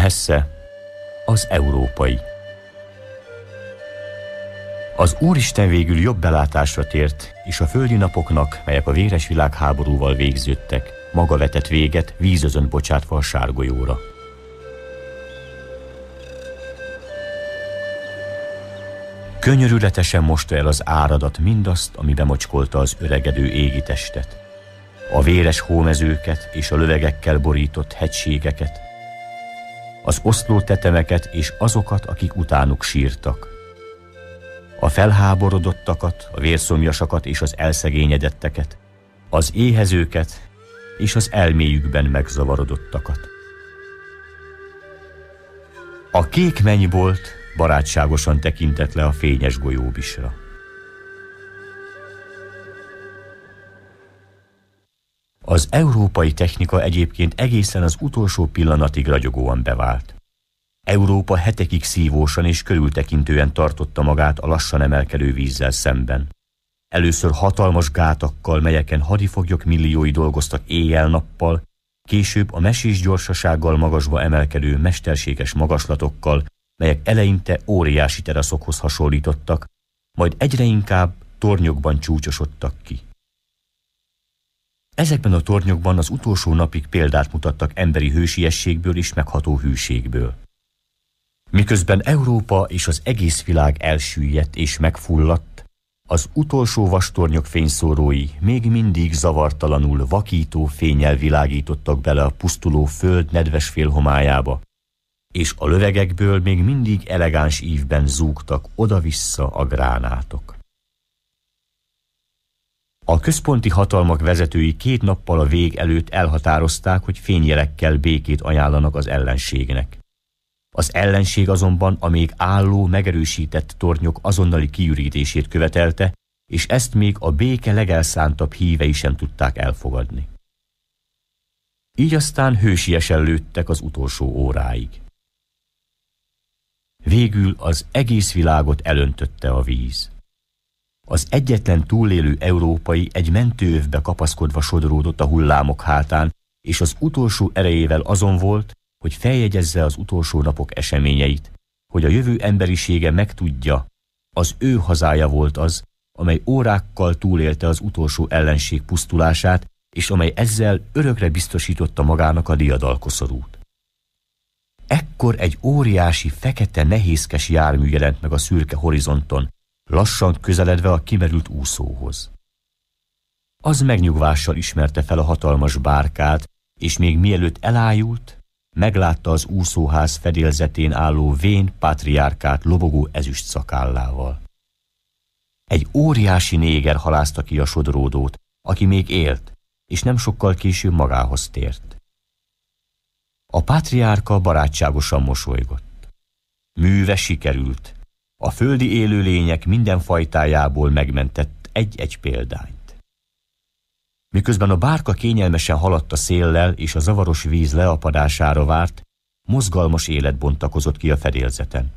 Hesse, az európai. Az Úristen végül jobb belátásra tért, és a földi napoknak, melyek a véres világháborúval végződtek, maga vetett véget, vízözön bocsátva a sárgolyóra. Könyörületesen mosta el az áradat mindazt, ami bemocskolta az öregedő égi testet. A véres hómezőket és a lövegekkel borított hegységeket, az oszló tetemeket és azokat, akik utánuk sírtak. A felháborodottakat, a vérszomjasakat és az elszegényedetteket, az éhezőket és az elméjükben megzavarodottakat. A kék mennybolt barátságosan tekintett le a fényes golyóbisra. Az európai technika egyébként egészen az utolsó pillanatig ragyogóan bevált. Európa hetekig szívósan és körültekintően tartotta magát a lassan emelkedő vízzel szemben. Először hatalmas gátakkal, melyeken hadifoglyok milliói dolgoztak éjjel-nappal, később a mesés gyorsasággal magasba emelkedő mesterséges magaslatokkal, melyek eleinte óriási teraszokhoz hasonlítottak, majd egyre inkább tornyokban csúcsosodtak ki. Ezekben a tornyokban az utolsó napig példát mutattak emberi hősiességből és megható hűségből. Miközben Európa és az egész világ elsüllyedt és megfulladt, az utolsó vastornyok fényszórói még mindig zavartalanul vakító fényel világítottak bele a pusztuló föld nedves félhomájába, és a lövegekből még mindig elegáns ívben zúgtak oda-vissza a gránátok. A központi hatalmak vezetői két nappal a vég előtt elhatározták, hogy fényjelekkel békét ajánlanak az ellenségnek. Az ellenség azonban a még álló, megerősített tornyok azonnali kiürítését követelte, és ezt még a béke legelszántabb hívei sem tudták elfogadni. Így aztán hősiesen lőttek az utolsó óráig. Végül az egész világot elöntötte a víz. Az egyetlen túlélő európai egy mentőövbe kapaszkodva sodródott a hullámok hátán, és az utolsó erejével azon volt, hogy feljegyezze az utolsó napok eseményeit, hogy a jövő emberisége megtudja, az ő hazája volt az, amely órákkal túlélte az utolsó ellenség pusztulását, és amely ezzel örökre biztosította magának a diadalkoszorút. Ekkor egy óriási, fekete, nehézkes jármű jelent meg a szürke horizonton, lassan közeledve a kimerült úszóhoz. Az megnyugvással ismerte fel a hatalmas bárkát, és még mielőtt elájult, meglátta az úszóház fedélzetén álló vén patriárkát lobogó ezüst szakállával. Egy óriási néger halászta ki a sodródót, aki még élt, és nem sokkal később magához tért. A pátriárka barátságosan mosolygott. Műve sikerült, a földi élőlények minden fajtájából megmentett egy-egy példányt. Miközben a bárka kényelmesen haladt a széllel és a zavaros víz leapadására várt, mozgalmas élet bontakozott ki a fedélzeten.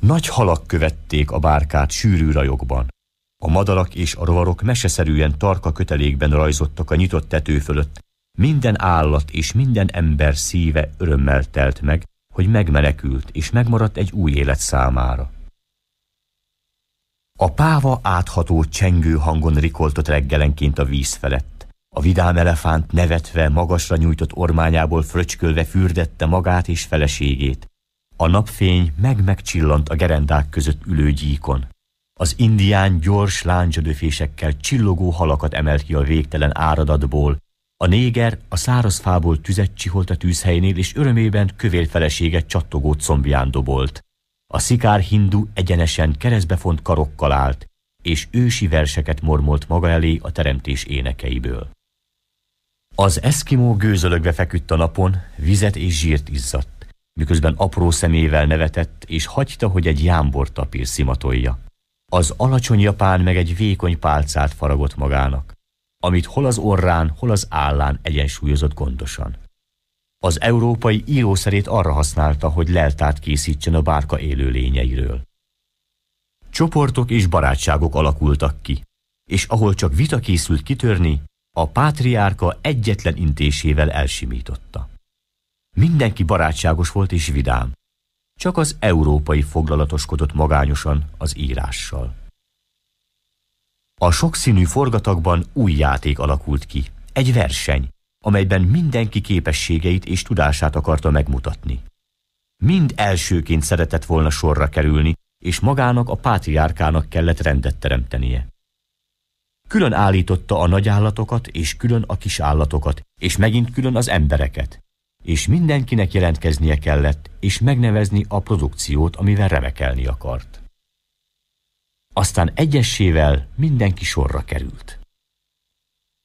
Nagy halak követték a bárkát sűrű rajokban. A madarak és a rovarok meseszerűen tarka kötelékben rajzottak a nyitott tető fölött. Minden állat és minden ember szíve örömmel telt meg, hogy megmenekült és megmaradt egy új élet számára. A páva átható csengő hangon rikoltott reggelenként a víz felett. A vidám elefánt nevetve, magasra nyújtott ormányából fröcskölve fürdette magát és feleségét. A napfény meg-megcsillant a gerendák között ülő gyíkon. Az indián gyors láncsödöfésekkel csillogó halakat emelt ki a végtelen áradatból. A néger a száraz fából tüzet csiholt a tűzhelynél, és örömében kövér feleséget csattogó combján dobolt. A szikár hindu egyenesen keresztbefont karokkal állt, és ősi verseket mormolt maga elé a teremtés énekeiből. Az eszkimó gőzölögve feküdt a napon, vizet és zsírt izzadt, miközben apró szemével nevetett, és hagyta, hogy egy jámbor tapír szimatolja. Az alacsony japán meg egy vékony pálcát faragott magának, amit hol az orrán, hol az állán egyensúlyozott gondosan. Az európai írószerét arra használta, hogy leltát készítsen a bárka élőlényeiről. Csoportok és barátságok alakultak ki, és ahol csak vita készült kitörni, a pátriárka egyetlen intésével elsimította. Mindenki barátságos volt és vidám, csak az európai foglalatoskodott magányosan az írással. A sokszínű forgatagban új játék alakult ki, egy verseny, amelyben mindenki képességeit és tudását akarta megmutatni. Mind elsőként szeretett volna sorra kerülni, és magának a pátriárkának kellett rendet teremtenie. Külön állította a nagyállatokat, és külön a kis állatokat és megint külön az embereket. És mindenkinek jelentkeznie kellett, és megnevezni a produkciót, amivel remekelni akart. Aztán egyesével mindenki sorra került.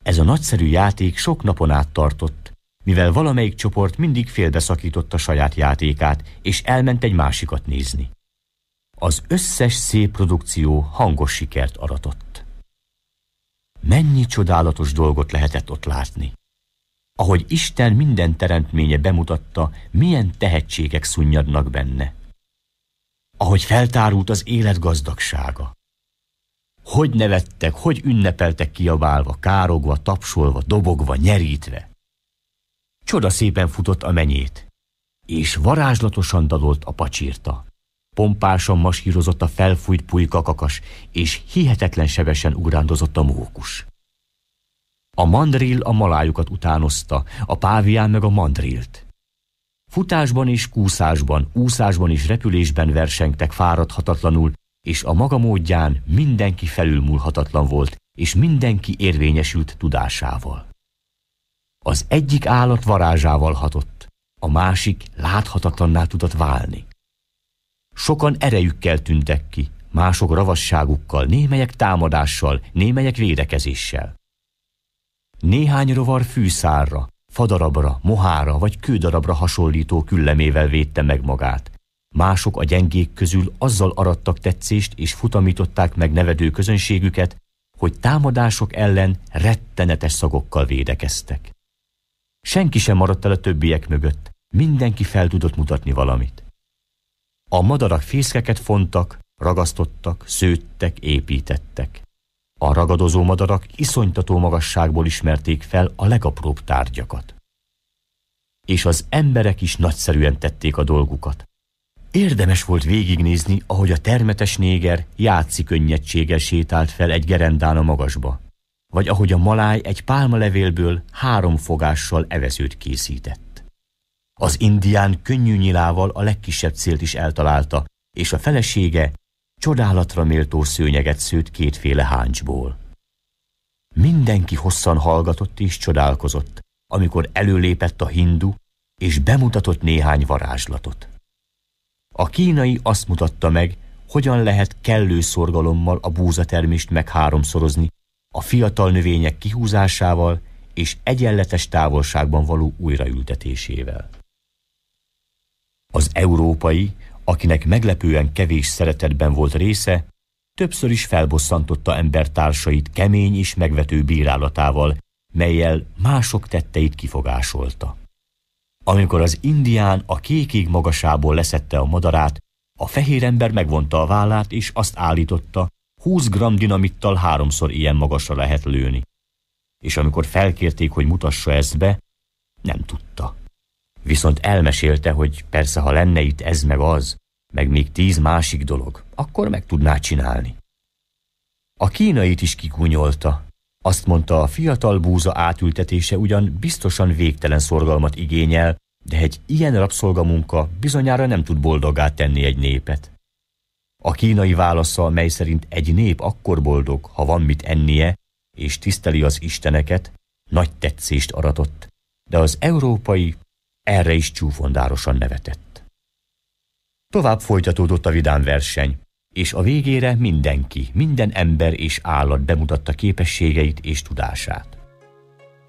Ez a nagyszerű játék sok napon át tartott, mivel valamelyik csoport mindig félbeszakította saját játékát, és elment egy másikat nézni. Az összes szép produkció hangos sikert aratott. Mennyi csodálatos dolgot lehetett ott látni. Ahogy Isten minden teremtménye bemutatta, milyen tehetségek szunnyadnak benne. Ahogy feltárult az élet gazdagsága hogy nevettek, hogy ünnepeltek kiabálva, károgva, tapsolva, dobogva, nyerítve. Csoda szépen futott a menyét, és varázslatosan dalolt a pacsírta. Pompásan masírozott a felfújt pulykakakas, és hihetetlen sebesen ugrándozott a mókus. A mandril a malájukat utánozta, a pávián meg a mandrilt. Futásban és kúszásban, úszásban és repülésben versengtek fáradhatatlanul, és a maga módján mindenki felülmúlhatatlan volt, és mindenki érvényesült tudásával. Az egyik állat varázsával hatott, a másik láthatatlanná tudott válni. Sokan erejükkel tűntek ki, mások ravasságukkal, némelyek támadással, némelyek védekezéssel. Néhány rovar fűszárra, fadarabra, mohára vagy kődarabra hasonlító küllemével védte meg magát, Mások a gyengék közül azzal arattak tetszést és futamították meg nevedő közönségüket, hogy támadások ellen rettenetes szagokkal védekeztek. Senki sem maradt el a többiek mögött, mindenki fel tudott mutatni valamit. A madarak fészkeket fontak, ragasztottak, szőttek, építettek. A ragadozó madarak iszonytató magasságból ismerték fel a legapróbb tárgyakat. És az emberek is nagyszerűen tették a dolgukat. Érdemes volt végignézni, ahogy a termetes néger játszik könnyedséggel sétált fel egy gerendán a magasba, vagy ahogy a maláj egy pálmalevélből három fogással evezőt készített. Az indián könnyű nyilával a legkisebb célt is eltalálta, és a felesége csodálatra méltó szőnyeget szőtt kétféle háncsból. Mindenki hosszan hallgatott és csodálkozott, amikor előlépett a hindu, és bemutatott néhány varázslatot. A kínai azt mutatta meg, hogyan lehet kellő szorgalommal a búzatermést megháromszorozni, a fiatal növények kihúzásával és egyenletes távolságban való újraültetésével. Az európai, akinek meglepően kevés szeretetben volt része, többször is felbosszantotta embertársait kemény és megvető bírálatával, melyel mások tetteit kifogásolta. Amikor az indián a kékig magasából leszette a madarát, a fehér ember megvonta a vállát, és azt állította, 20 gram dinamittal háromszor ilyen magasra lehet lőni. És amikor felkérték, hogy mutassa ezt be, nem tudta. Viszont elmesélte, hogy persze, ha lenne itt ez meg az, meg még tíz másik dolog, akkor meg tudná csinálni. A kínait is kikunyolta, azt mondta, a fiatal búza átültetése ugyan biztosan végtelen szorgalmat igényel, de egy ilyen rabszolgamunka bizonyára nem tud boldoggá tenni egy népet. A kínai válasza, mely szerint egy nép akkor boldog, ha van mit ennie, és tiszteli az isteneket, nagy tetszést aratott, de az európai erre is csúfondárosan nevetett. Tovább folytatódott a vidám verseny és a végére mindenki, minden ember és állat bemutatta képességeit és tudását.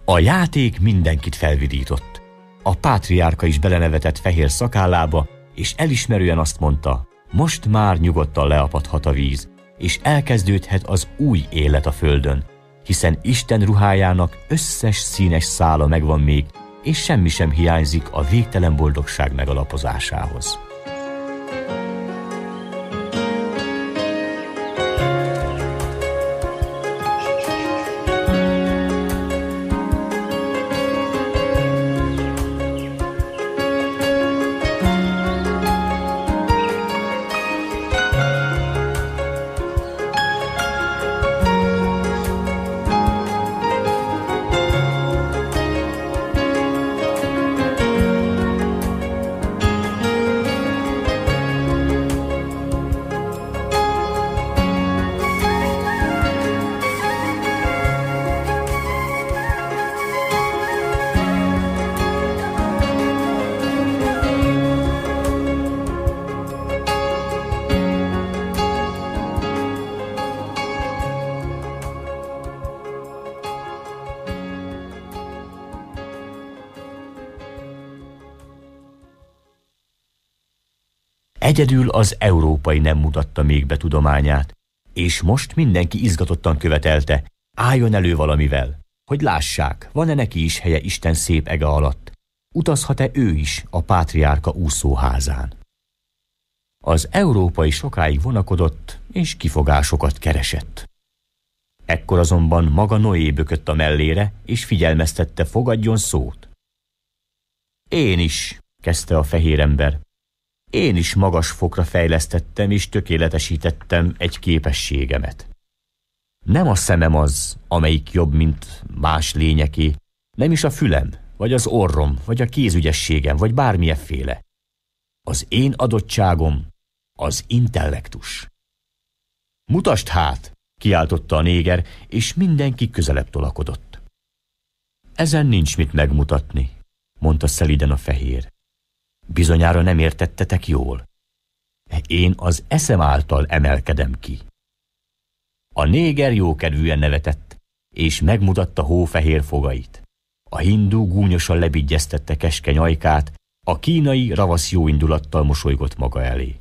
A játék mindenkit felvidított. A pátriárka is belenevetett fehér szakállába, és elismerően azt mondta, most már nyugodtan leapadhat a víz, és elkezdődhet az új élet a földön, hiszen Isten ruhájának összes színes szála megvan még, és semmi sem hiányzik a végtelen boldogság megalapozásához. Egyedül az európai nem mutatta még be tudományát, és most mindenki izgatottan követelte, álljon elő valamivel, hogy lássák, van-e neki is helye Isten szép ege alatt, utazhat-e ő is a pátriárka úszóházán. Az európai sokáig vonakodott és kifogásokat keresett. Ekkor azonban maga Noé bökött a mellére, és figyelmeztette, fogadjon szót. Én is, kezdte a fehér ember, én is magas fokra fejlesztettem és tökéletesítettem egy képességemet. Nem a szemem az, amelyik jobb, mint más lényeké, nem is a fülem, vagy az orrom, vagy a kézügyességem, vagy bármilyen féle. Az én adottságom az intellektus. Mutasd hát, kiáltotta a néger, és mindenki közelebb tolakodott. Ezen nincs mit megmutatni, mondta szeliden a fehér. Bizonyára nem értettetek jól. Én az eszem által emelkedem ki. A néger jókedvűen nevetett, és megmutatta hófehér fogait. A hindú gúnyosan lebigyeztette keskeny ajkát, a kínai ravasz jó indulattal mosolygott maga elé.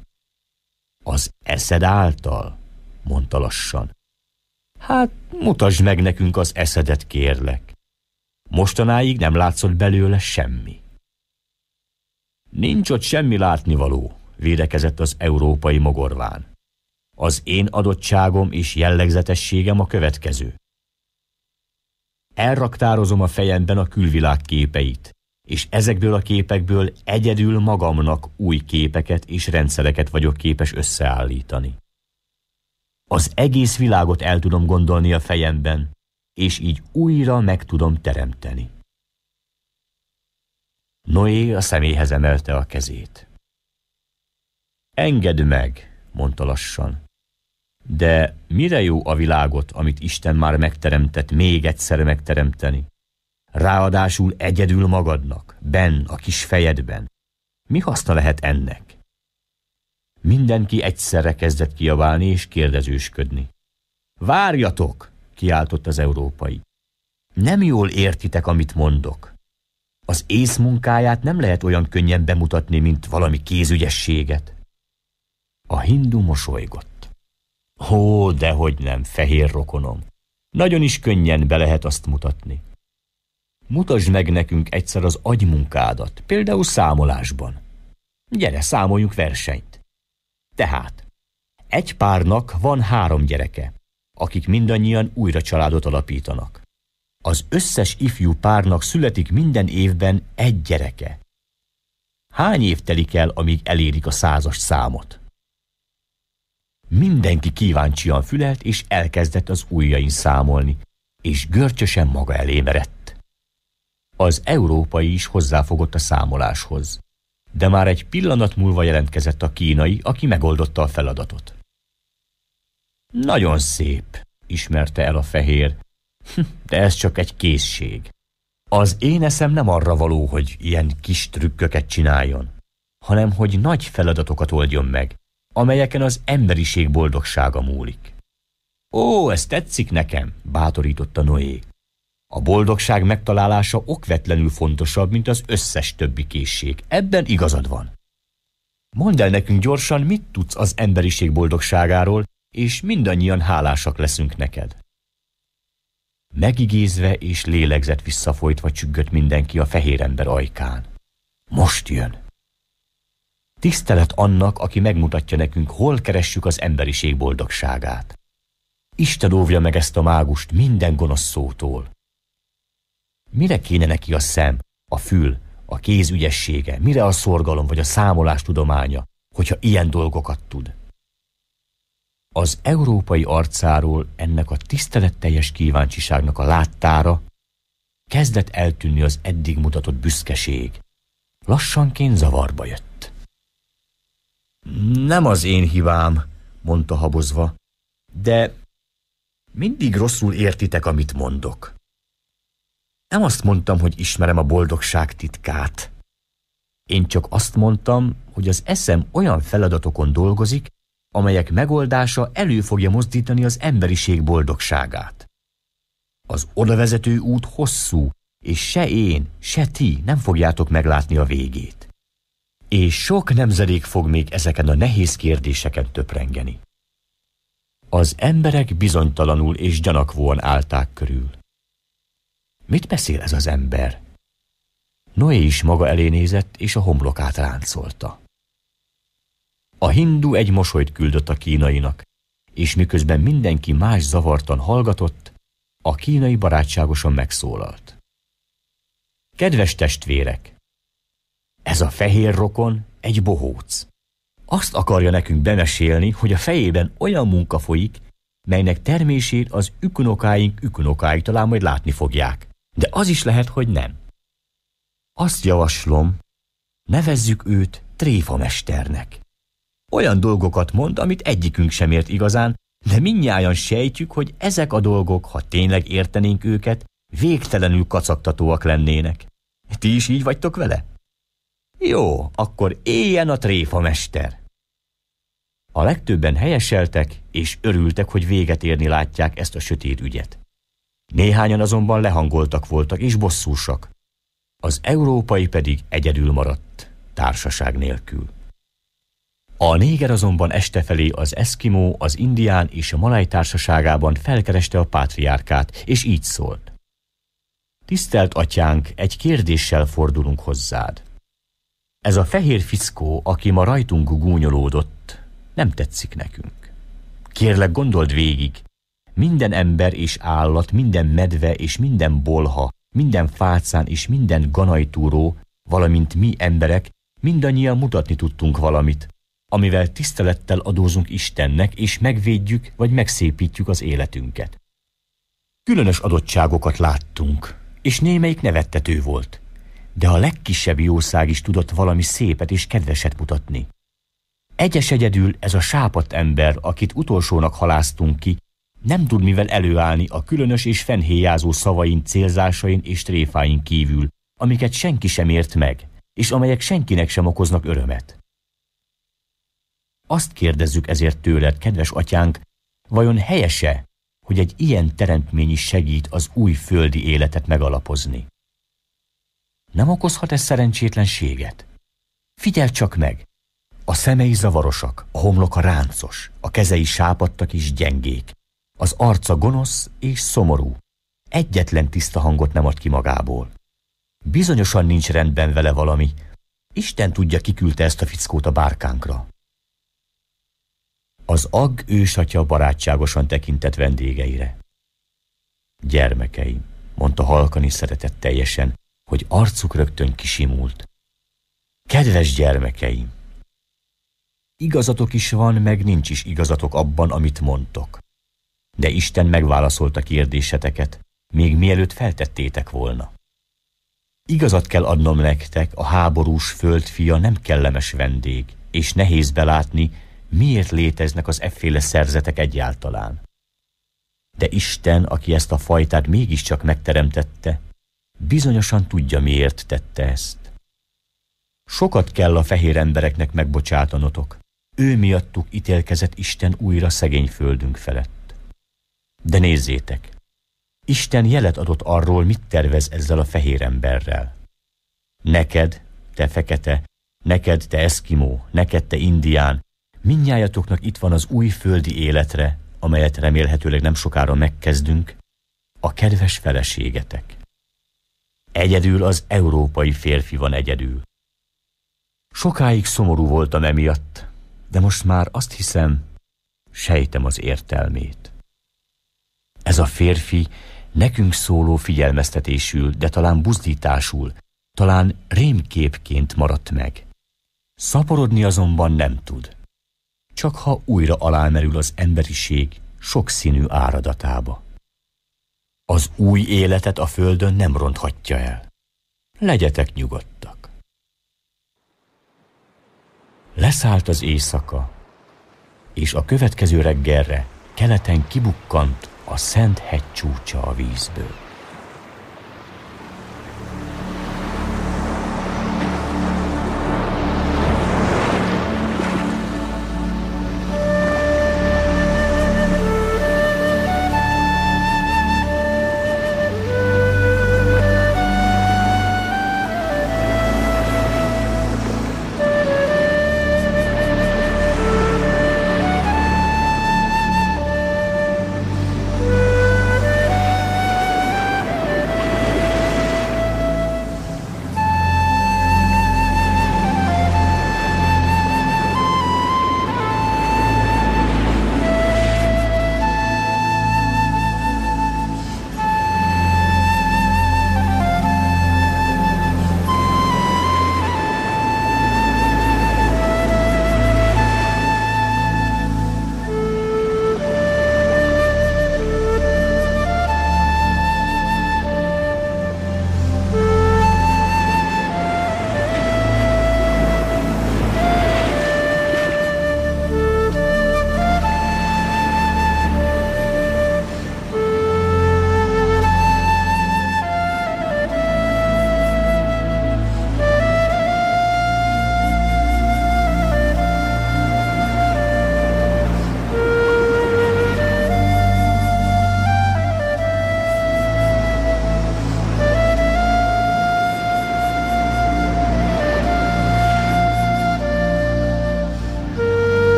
Az eszed által? mondta lassan. Hát, mutasd meg nekünk az eszedet, kérlek. Mostanáig nem látszott belőle semmi. Nincs ott semmi látnivaló, védekezett az európai mogorván. Az én adottságom és jellegzetességem a következő. Elraktározom a fejemben a külvilág képeit, és ezekből a képekből egyedül magamnak új képeket és rendszereket vagyok képes összeállítani. Az egész világot el tudom gondolni a fejemben, és így újra meg tudom teremteni. Noé a szeméhez emelte a kezét. Engedd meg, mondta lassan. De mire jó a világot, amit Isten már megteremtett, még egyszer megteremteni? Ráadásul egyedül magadnak, benn a kis fejedben. Mi haszna lehet ennek? Mindenki egyszerre kezdett kiabálni és kérdezősködni. Várjatok! kiáltott az európai. Nem jól értitek, amit mondok. Az ész munkáját nem lehet olyan könnyen bemutatni, mint valami kézügyességet. A hindu mosolygott. Hó, dehogy nem, fehér rokonom. Nagyon is könnyen be lehet azt mutatni. Mutasd meg nekünk egyszer az agymunkádat, például számolásban. Gyere, számoljunk versenyt. Tehát, egy párnak van három gyereke, akik mindannyian újra családot alapítanak. Az összes ifjú párnak születik minden évben egy gyereke. Hány év telik el, amíg elérik a százas számot? Mindenki kíváncsian fülelt, és elkezdett az ujjain számolni, és görcsösen maga elé merett. Az európai is hozzáfogott a számoláshoz, de már egy pillanat múlva jelentkezett a kínai, aki megoldotta a feladatot. Nagyon szép, ismerte el a fehér, De ez csak egy készség. Az én eszem nem arra való, hogy ilyen kis trükköket csináljon, hanem hogy nagy feladatokat oldjon meg, amelyeken az emberiség boldogsága múlik. Ó, ez tetszik nekem, bátorította Noé. A boldogság megtalálása okvetlenül fontosabb, mint az összes többi készség. Ebben igazad van. Mondd el nekünk gyorsan, mit tudsz az emberiség boldogságáról, és mindannyian hálásak leszünk neked. Megigézve és lélegzett visszafolytva csüggött mindenki a fehér ember ajkán. Most jön! Tisztelet annak, aki megmutatja nekünk, hol keressük az emberiség boldogságát. Isten óvja meg ezt a mágust minden gonosz szótól. Mire kéne neki a szem, a fül, a kéz ügyessége, mire a szorgalom vagy a számolás tudománya, hogyha ilyen dolgokat tud? Az európai arcáról ennek a tiszteletteljes kíváncsiságnak a láttára kezdett eltűnni az eddig mutatott büszkeség. Lassanként zavarba jött. Nem az én hibám, mondta habozva, de mindig rosszul értitek, amit mondok. Nem azt mondtam, hogy ismerem a boldogság titkát. Én csak azt mondtam, hogy az eszem olyan feladatokon dolgozik, amelyek megoldása elő fogja mozdítani az emberiség boldogságát. Az odavezető út hosszú, és se én, se ti nem fogjátok meglátni a végét. És sok nemzedék fog még ezeken a nehéz kérdéseken töprengeni. Az emberek bizonytalanul és gyanakvóan állták körül. Mit beszél ez az ember? Noé is maga elé nézett, és a homlokát ráncolta. A hindu egy mosolyt küldött a kínainak, és miközben mindenki más zavartan hallgatott, a kínai barátságosan megszólalt. Kedves testvérek! Ez a fehér rokon egy bohóc. Azt akarja nekünk bemesélni, hogy a fejében olyan munka folyik, melynek termését az ükunokáink ükunokái talán majd látni fogják. De az is lehet, hogy nem. Azt javaslom, nevezzük őt tréfamesternek. Olyan dolgokat mond, amit egyikünk sem ért igazán, de minnyáján sejtjük, hogy ezek a dolgok, ha tényleg értenénk őket, végtelenül kacagtatóak lennének. Ti is így vagytok vele? Jó, akkor éljen a tréfa mester! A legtöbben helyeseltek, és örültek, hogy véget érni látják ezt a sötét ügyet. Néhányan azonban lehangoltak voltak és bosszúsak. Az európai pedig egyedül maradt, társaság nélkül. A néger azonban este felé az Eskimo, az indián és a malaj társaságában felkereste a pátriárkát, és így szólt. Tisztelt atyánk, egy kérdéssel fordulunk hozzád. Ez a fehér fickó, aki ma rajtunk gúnyolódott, nem tetszik nekünk. Kérlek, gondold végig, minden ember és állat, minden medve és minden bolha, minden fácán és minden ganajtúró, valamint mi emberek mindannyian mutatni tudtunk valamit, amivel tisztelettel adózunk Istennek, és megvédjük vagy megszépítjük az életünket. Különös adottságokat láttunk, és némelyik nevettető volt, de a legkisebb jószág is tudott valami szépet és kedveset mutatni. Egyes egyedül ez a sápat ember, akit utolsónak haláztunk ki, nem tud mivel előállni a különös és fenhéjázó szavain, célzásain és tréfáin kívül, amiket senki sem ért meg, és amelyek senkinek sem okoznak örömet. Azt kérdezzük ezért tőled, kedves atyánk, vajon helyese, hogy egy ilyen teremtmény is segít az új földi életet megalapozni? Nem okozhat ez szerencsétlenséget? Figyel csak meg! A szemei zavarosak, a homloka ráncos, a kezei sápadtak és gyengék, az arca gonosz és szomorú. Egyetlen tiszta hangot nem ad ki magából. Bizonyosan nincs rendben vele valami. Isten tudja, kiküldte ezt a fickót a bárkánkra. Az agg ősatya barátságosan tekintett vendégeire. Gyermekeim, mondta halkan szeretett teljesen, hogy arcuk rögtön kisimult. Kedves gyermekeim! Igazatok is van, meg nincs is igazatok abban, amit mondtok. De Isten megválaszolta kérdéseteket, még mielőtt feltettétek volna. Igazat kell adnom nektek, a háborús földfia nem kellemes vendég, és nehéz belátni, miért léteznek az efféle szerzetek egyáltalán. De Isten, aki ezt a fajtát mégiscsak megteremtette, bizonyosan tudja, miért tette ezt. Sokat kell a fehér embereknek megbocsátanotok. Ő miattuk ítélkezett Isten újra szegény földünk felett. De nézzétek! Isten jelet adott arról, mit tervez ezzel a fehér emberrel. Neked, te fekete, neked, te eszkimó, neked, te indián, Mindnyájatoknak itt van az új földi életre, amelyet remélhetőleg nem sokára megkezdünk, a kedves feleségetek. Egyedül az európai férfi van egyedül. Sokáig szomorú voltam emiatt, de most már azt hiszem, sejtem az értelmét. Ez a férfi nekünk szóló figyelmeztetésül, de talán buzdításul, talán rémképként maradt meg. Szaporodni azonban nem tud csak ha újra alámerül az emberiség sokszínű áradatába. Az új életet a földön nem ronthatja el. Legyetek nyugodtak. Leszállt az éjszaka, és a következő reggelre keleten kibukkant a Szent hegy csúcsa a vízből.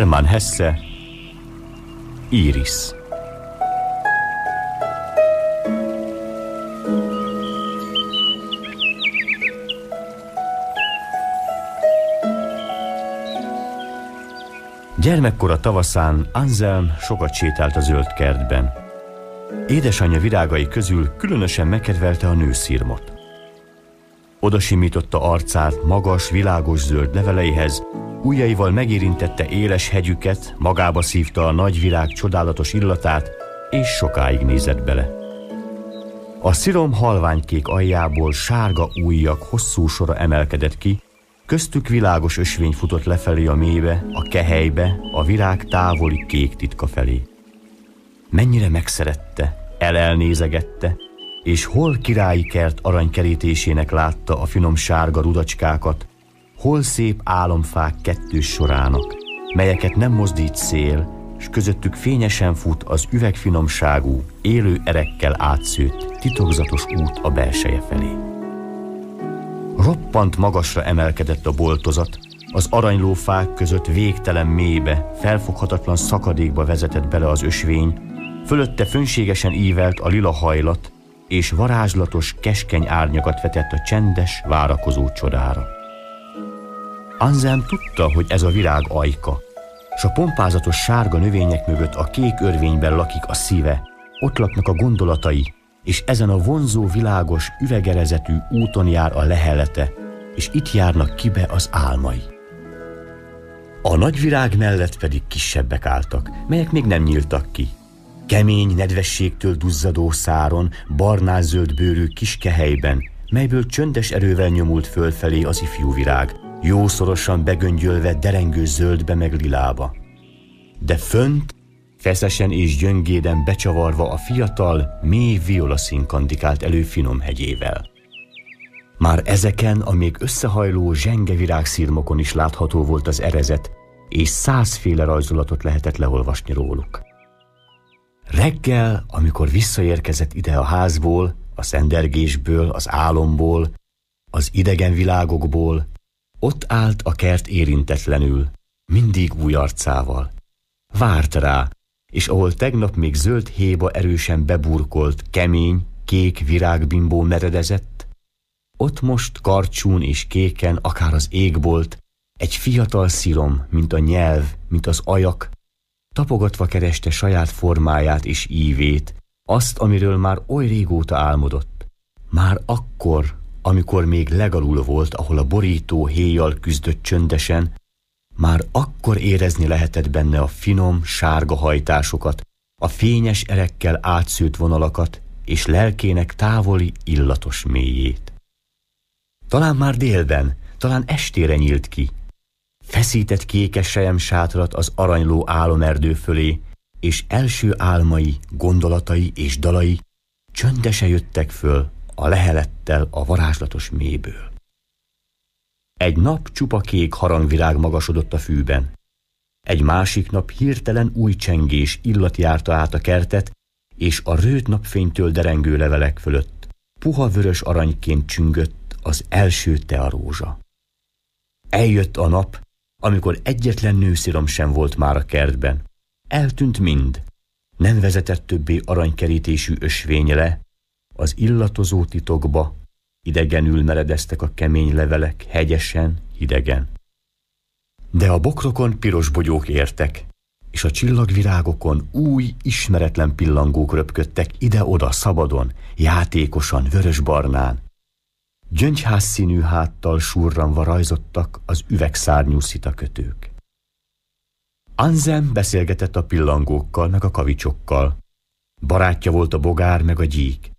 Hermann Hesse Iris Gyermekkora tavaszán Anselm sokat sétált a zöld kertben. Édesanyja virágai közül különösen megkedvelte a nőszírmot. Oda simította arcát magas, világos zöld leveleihez, ujjaival megérintette éles hegyüket, magába szívta a nagyvilág csodálatos illatát, és sokáig nézett bele. A szirom halványkék aljából sárga újjak hosszú sora emelkedett ki, köztük világos ösvény futott lefelé a mélybe, a kehelybe, a virág távoli kék titka felé. Mennyire megszerette, elelnézegette, és hol királyi kert aranykerítésének látta a finom sárga rudacskákat, hol szép álomfák kettős sorának, melyeket nem mozdít szél, s közöttük fényesen fut az üvegfinomságú, élő erekkel átszőtt, titokzatos út a belseje felé. Roppant magasra emelkedett a boltozat, az aranyló fák között végtelen mélybe, felfoghatatlan szakadékba vezetett bele az ösvény, fölötte fönségesen ívelt a lila hajlat, és varázslatos, keskeny árnyakat vetett a csendes, várakozó csodára. Anselm tudta, hogy ez a virág ajka, és a pompázatos sárga növények mögött a kék örvényben lakik a szíve, ott laknak a gondolatai, és ezen a vonzó világos, üvegerezetű úton jár a lehelete, és itt járnak kibe az álmai. A nagy virág mellett pedig kisebbek álltak, melyek még nem nyíltak ki. Kemény, nedvességtől duzzadó száron, barnázöld bőrű kiskehelyben, melyből csöndes erővel nyomult fölfelé az ifjú virág, jószorosan begöngyölve derengő zöldbe meg lilába. De fönt, feszesen és gyöngéden becsavarva a fiatal, mély violaszín kandikált elő finom hegyével. Már ezeken a még összehajló zsenge virágszírmokon is látható volt az erezet, és százféle rajzolatot lehetett leolvasni róluk. Reggel, amikor visszaérkezett ide a házból, a szendergésből, az álomból, az idegen világokból, ott állt a kert érintetlenül, mindig új arcával. Várt rá, és ahol tegnap még zöld héba erősen beburkolt, kemény, kék virágbimbó meredezett, ott most karcsún és kéken, akár az égbolt, egy fiatal szilom, mint a nyelv, mint az ajak, tapogatva kereste saját formáját és ívét, azt, amiről már oly régóta álmodott. Már akkor amikor még legalul volt, ahol a borító héjjal küzdött csöndesen, már akkor érezni lehetett benne a finom, sárga hajtásokat, a fényes erekkel átszűrt vonalakat és lelkének távoli, illatos mélyét. Talán már délben, talán estére nyílt ki. Feszített kékes sejem sátrat az aranyló álomerdő fölé, és első álmai, gondolatai és dalai csöndese jöttek föl a lehelettel a varázslatos méből. Egy nap csupa kék harangvirág magasodott a fűben. Egy másik nap hirtelen új csengés illat járta át a kertet, és a rőt napfénytől derengő levelek fölött puha vörös aranyként csüngött az első tearózsa. Eljött a nap, amikor egyetlen nőszirom sem volt már a kertben. Eltűnt mind. Nem vezetett többé aranykerítésű ösvényre. Az illatozó titokba idegenül meredeztek a kemény levelek, hegyesen, hidegen. De a bokrokon piros bogyók értek, és a csillagvirágokon új, ismeretlen pillangók röpködtek ide-oda szabadon, játékosan, vörös-barnán. Gyöngyház színű háttal surranva rajzottak az üvegszárnyú szitakötők. Anzem beszélgetett a pillangókkal meg a kavicsokkal. Barátja volt a bogár meg a gyík.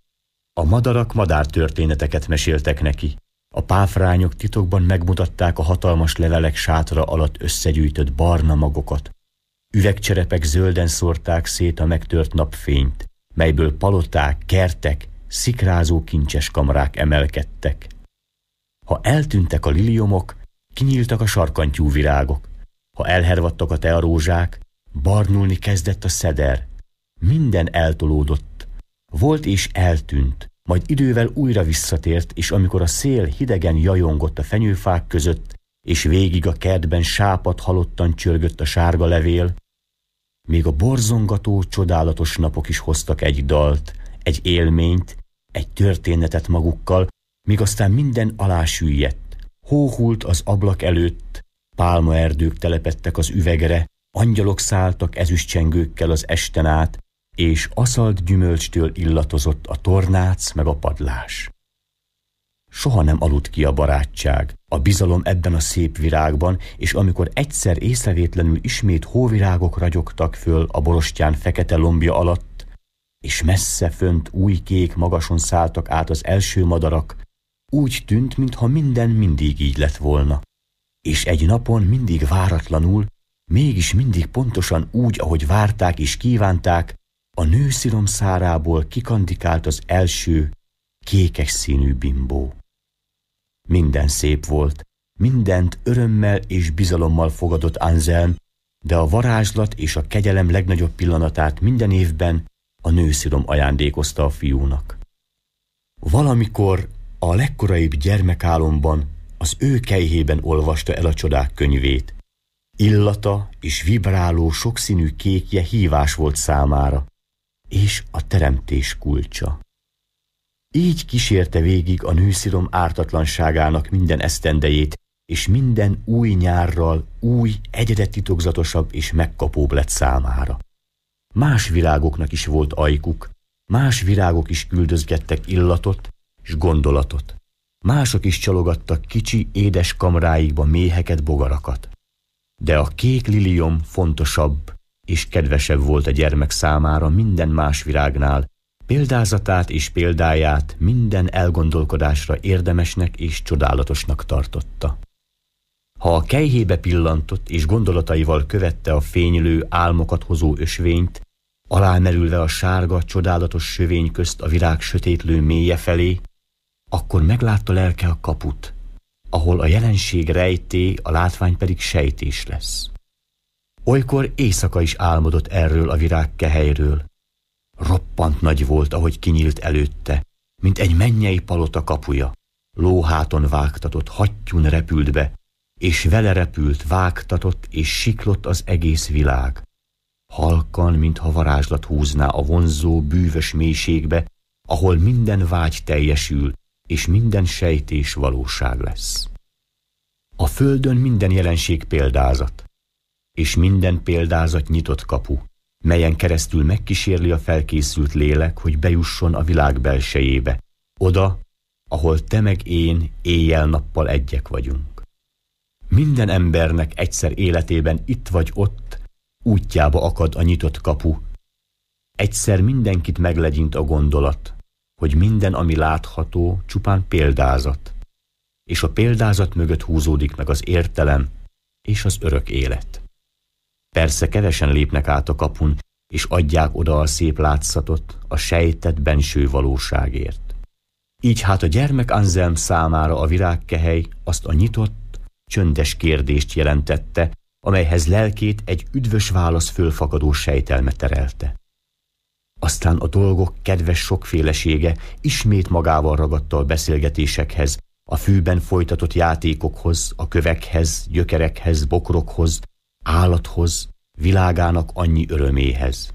A madarak madártörténeteket meséltek neki. A páfrányok titokban megmutatták a hatalmas levelek sátra alatt összegyűjtött barna magokat. Üvegcserepek zölden szórták szét a megtört napfényt, melyből paloták, kertek, szikrázó kincses kamrák emelkedtek. Ha eltűntek a liliomok, kinyíltak a sarkantyú virágok. Ha elhervadtak a tearózsák, barnulni kezdett a szeder. Minden eltolódott volt és eltűnt, majd idővel újra visszatért, és amikor a szél hidegen jajongott a fenyőfák között, és végig a kertben sápat halottan csörgött a sárga levél, még a borzongató, csodálatos napok is hoztak egy dalt, egy élményt, egy történetet magukkal, míg aztán minden alásüllyedt. Hóhult az ablak előtt, pálmaerdők telepettek az üvegre, angyalok szálltak ezüstcsengőkkel az esten át, és aszalt gyümölcstől illatozott a tornác meg a padlás. Soha nem aludt ki a barátság, a bizalom ebben a szép virágban, és amikor egyszer észrevétlenül ismét hóvirágok ragyogtak föl a borostyán fekete lombja alatt, és messze fönt új kék magason szálltak át az első madarak, úgy tűnt, mintha minden mindig így lett volna. És egy napon mindig váratlanul, mégis mindig pontosan úgy, ahogy várták és kívánták, a nőszilom szárából kikandikált az első, kékes színű bimbó. Minden szép volt, mindent örömmel és bizalommal fogadott Anselm, de a varázslat és a kegyelem legnagyobb pillanatát minden évben a nőszilom ajándékozta a fiúnak. Valamikor a legkoraibb gyermekálomban az ő kejhében olvasta el a csodák könyvét. Illata és vibráló sokszínű kékje hívás volt számára és a teremtés kulcsa. Így kísérte végig a nőszirom ártatlanságának minden esztendejét, és minden új nyárral új, egyre titokzatosabb és megkapóbb lett számára. Más világoknak is volt ajkuk, más virágok is küldözgettek illatot és gondolatot. Mások is csalogattak kicsi, édes kamráikba méheket, bogarakat. De a kék liliom fontosabb, és kedvesebb volt a gyermek számára minden más virágnál, példázatát és példáját minden elgondolkodásra érdemesnek és csodálatosnak tartotta. Ha a kejhébe pillantott és gondolataival követte a fénylő, álmokat hozó ösvényt, alámerülve a sárga, csodálatos sövény közt a virág sötétlő mélye felé, akkor meglátta lelke a kaput, ahol a jelenség rejté, a látvány pedig sejtés lesz. Olykor éjszaka is álmodott erről a virág kehelyről. Roppant nagy volt, ahogy kinyílt előtte, mint egy mennyei palota kapuja. Lóháton vágtatott, hattyún repült be, és vele repült, vágtatott és siklott az egész világ. Halkan, mintha varázslat húzná a vonzó, bűvös mélységbe, ahol minden vágy teljesül, és minden sejtés valóság lesz. A földön minden jelenség példázat és minden példázat nyitott kapu, melyen keresztül megkísérli a felkészült lélek, hogy bejusson a világ belsejébe, oda, ahol te meg én éjjel-nappal egyek vagyunk. Minden embernek egyszer életében itt vagy ott útjába akad a nyitott kapu. Egyszer mindenkit meglegyint a gondolat, hogy minden, ami látható, csupán példázat, és a példázat mögött húzódik meg az értelem és az örök élet. Persze kevesen lépnek át a kapun, és adják oda a szép látszatot a sejtett benső valóságért. Így hát a gyermek Anselm számára a virágkehely azt a nyitott, csöndes kérdést jelentette, amelyhez lelkét egy üdvös válasz fölfakadó sejtelme terelte. Aztán a dolgok kedves sokfélesége ismét magával ragadta a beszélgetésekhez, a fűben folytatott játékokhoz, a kövekhez, gyökerekhez, bokrokhoz, állathoz, világának annyi öröméhez.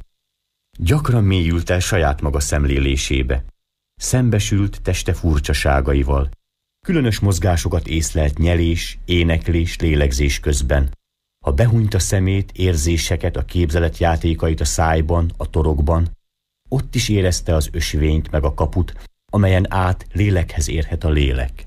Gyakran mélyült el saját maga szemlélésébe. Szembesült teste furcsaságaival. Különös mozgásokat észlelt nyelés, éneklés, lélegzés közben. Ha behunyt a szemét, érzéseket, a képzelet játékait a szájban, a torokban, ott is érezte az ösvényt meg a kaput, amelyen át lélekhez érhet a lélek.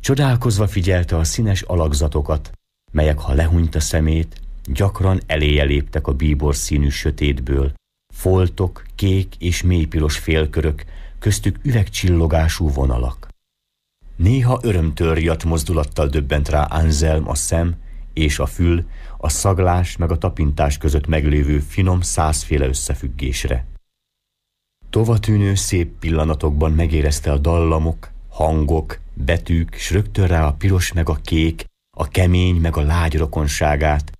Csodálkozva figyelte a színes alakzatokat, melyek, ha lehúnyt a szemét, gyakran eléje léptek a bíbor színű sötétből. Foltok, kék és mélypiros félkörök, köztük üvegcsillogású vonalak. Néha örömtörjat mozdulattal döbbent rá Anselm a szem és a fül, a szaglás meg a tapintás között meglévő finom százféle összefüggésre. Tovatűnő szép pillanatokban megérezte a dallamok, hangok, betűk, s rögtön rá a piros meg a kék, a kemény meg a lágy rokonságát,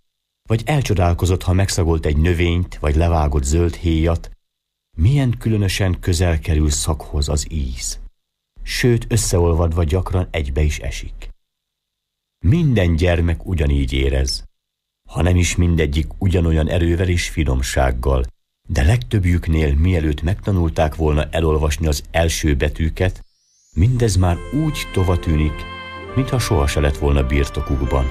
vagy elcsodálkozott, ha megszagolt egy növényt, vagy levágott zöld héjat, milyen különösen közel kerül szakhoz az íz. Sőt, összeolvadva gyakran egybe is esik. Minden gyermek ugyanígy érez, ha nem is mindegyik ugyanolyan erővel és finomsággal, de legtöbbjüknél mielőtt megtanulták volna elolvasni az első betűket, mindez már úgy tova tűnik, mintha soha se lett volna birtokukban.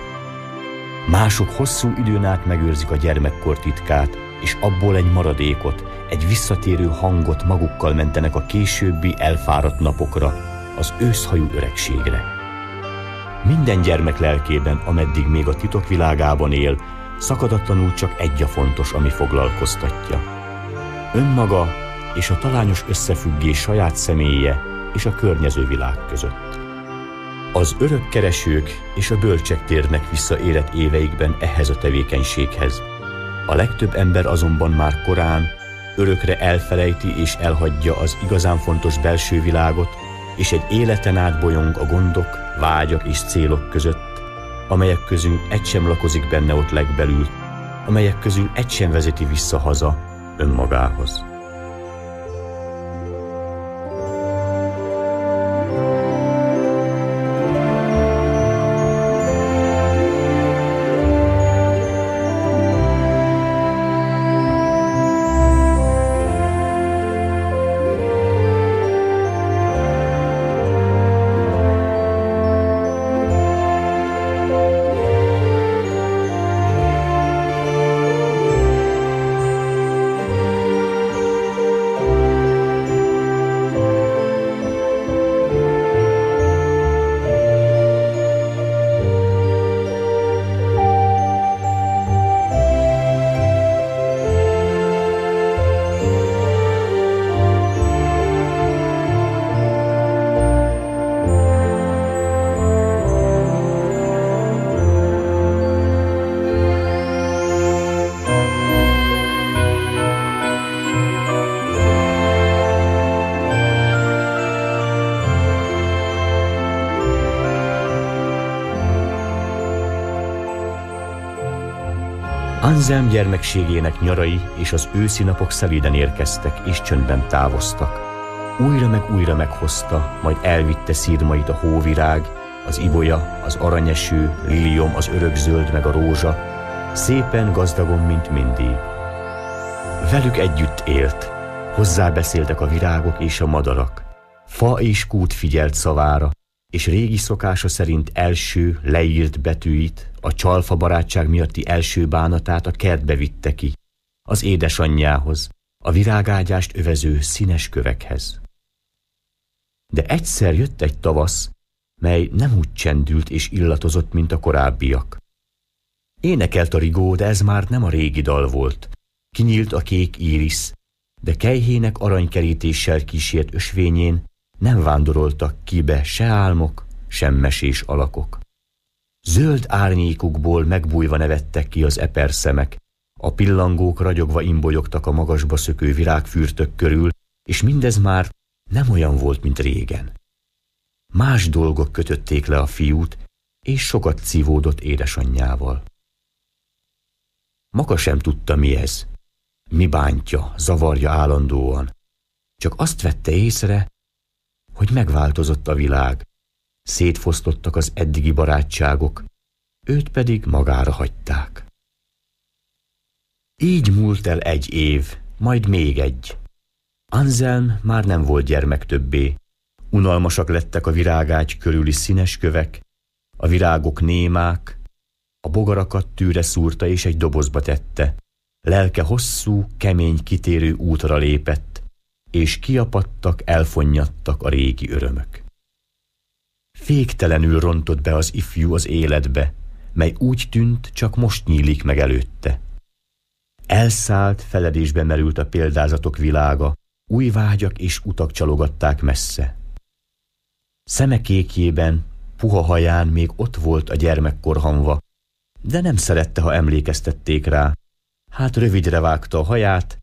Mások hosszú időn át megőrzik a gyermekkor titkát, és abból egy maradékot, egy visszatérő hangot magukkal mentenek a későbbi elfáradt napokra, az őszhajú öregségre. Minden gyermek lelkében, ameddig még a titokvilágában él, szakadatlanul csak egy a fontos, ami foglalkoztatja. Önmaga és a talányos összefüggés saját személye és a környező világ között. Az örökkeresők és a bölcsek térnek vissza élet éveikben ehhez a tevékenységhez. A legtöbb ember azonban már korán, örökre elfelejti és elhagyja az igazán fontos belső világot, és egy életen át bolyong a gondok, vágyak és célok között, amelyek közül egy sem lakozik benne ott legbelül, amelyek közül egy sem vezeti vissza haza önmagához. Szellem gyermekségének nyarai és az őszi napok szelíden érkeztek, és csöndben távoztak. Újra meg újra meghozta, majd elvitte szírmait a hóvirág, az ibolya, az aranyeső, lilium, az örökzöld meg a rózsa, szépen gazdagon, mint mindig. Velük együtt élt, hozzá beszéltek a virágok és a madarak. Fa és kút figyelt szavára, és régi szokása szerint első, leírt betűit, a csalfa barátság miatti első bánatát a kertbe vitte ki, az édesanyjához, a virágágyást övező színes kövekhez. De egyszer jött egy tavasz, mely nem úgy csendült és illatozott, mint a korábbiak. Énekelt a rigó, de ez már nem a régi dal volt. Kinyílt a kék írisz, de kejhének aranykerítéssel kísért ösvényén nem vándoroltak kibe, se álmok, sem mesés alakok. Zöld árnyékukból megbújva nevettek ki az eperszemek, a pillangók ragyogva imbolyogtak a magasba szökő virágfürtök körül, és mindez már nem olyan volt, mint régen. Más dolgok kötötték le a fiút, és sokat cívódott édesanyjával. Maka sem tudta, mi ez. Mi bántja, zavarja állandóan. Csak azt vette észre, hogy megváltozott a világ. Szétfosztottak az eddigi barátságok, őt pedig magára hagyták. Így múlt el egy év, majd még egy. Anselm már nem volt gyermek többé. Unalmasak lettek a virágágy körüli színes kövek, a virágok némák, a bogarakat tűre szúrta és egy dobozba tette. Lelke hosszú, kemény kitérő útra lépett, és kiapadtak, elfonnyadtak a régi örömök. Féktelenül rontott be az ifjú az életbe, mely úgy tűnt, csak most nyílik meg előtte. Elszállt feledésbe merült a példázatok világa, új vágyak és utak csalogatták messze. Szeme kékjében, puha haján még ott volt a gyermekkor hanva, de nem szerette, ha emlékeztették rá. Hát rövidre vágta a haját,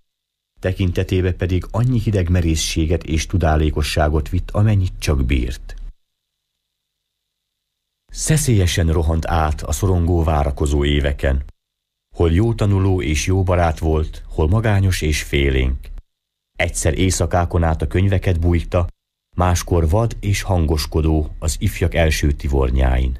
tekintetébe pedig annyi hideg merészséget és tudálékosságot vitt, amennyit csak bírt. Szeszélyesen rohant át a szorongó várakozó éveken. Hol jó tanuló és jó barát volt, hol magányos és félénk. Egyszer éjszakákon át a könyveket bújta, máskor vad és hangoskodó az ifjak első tivornyáin.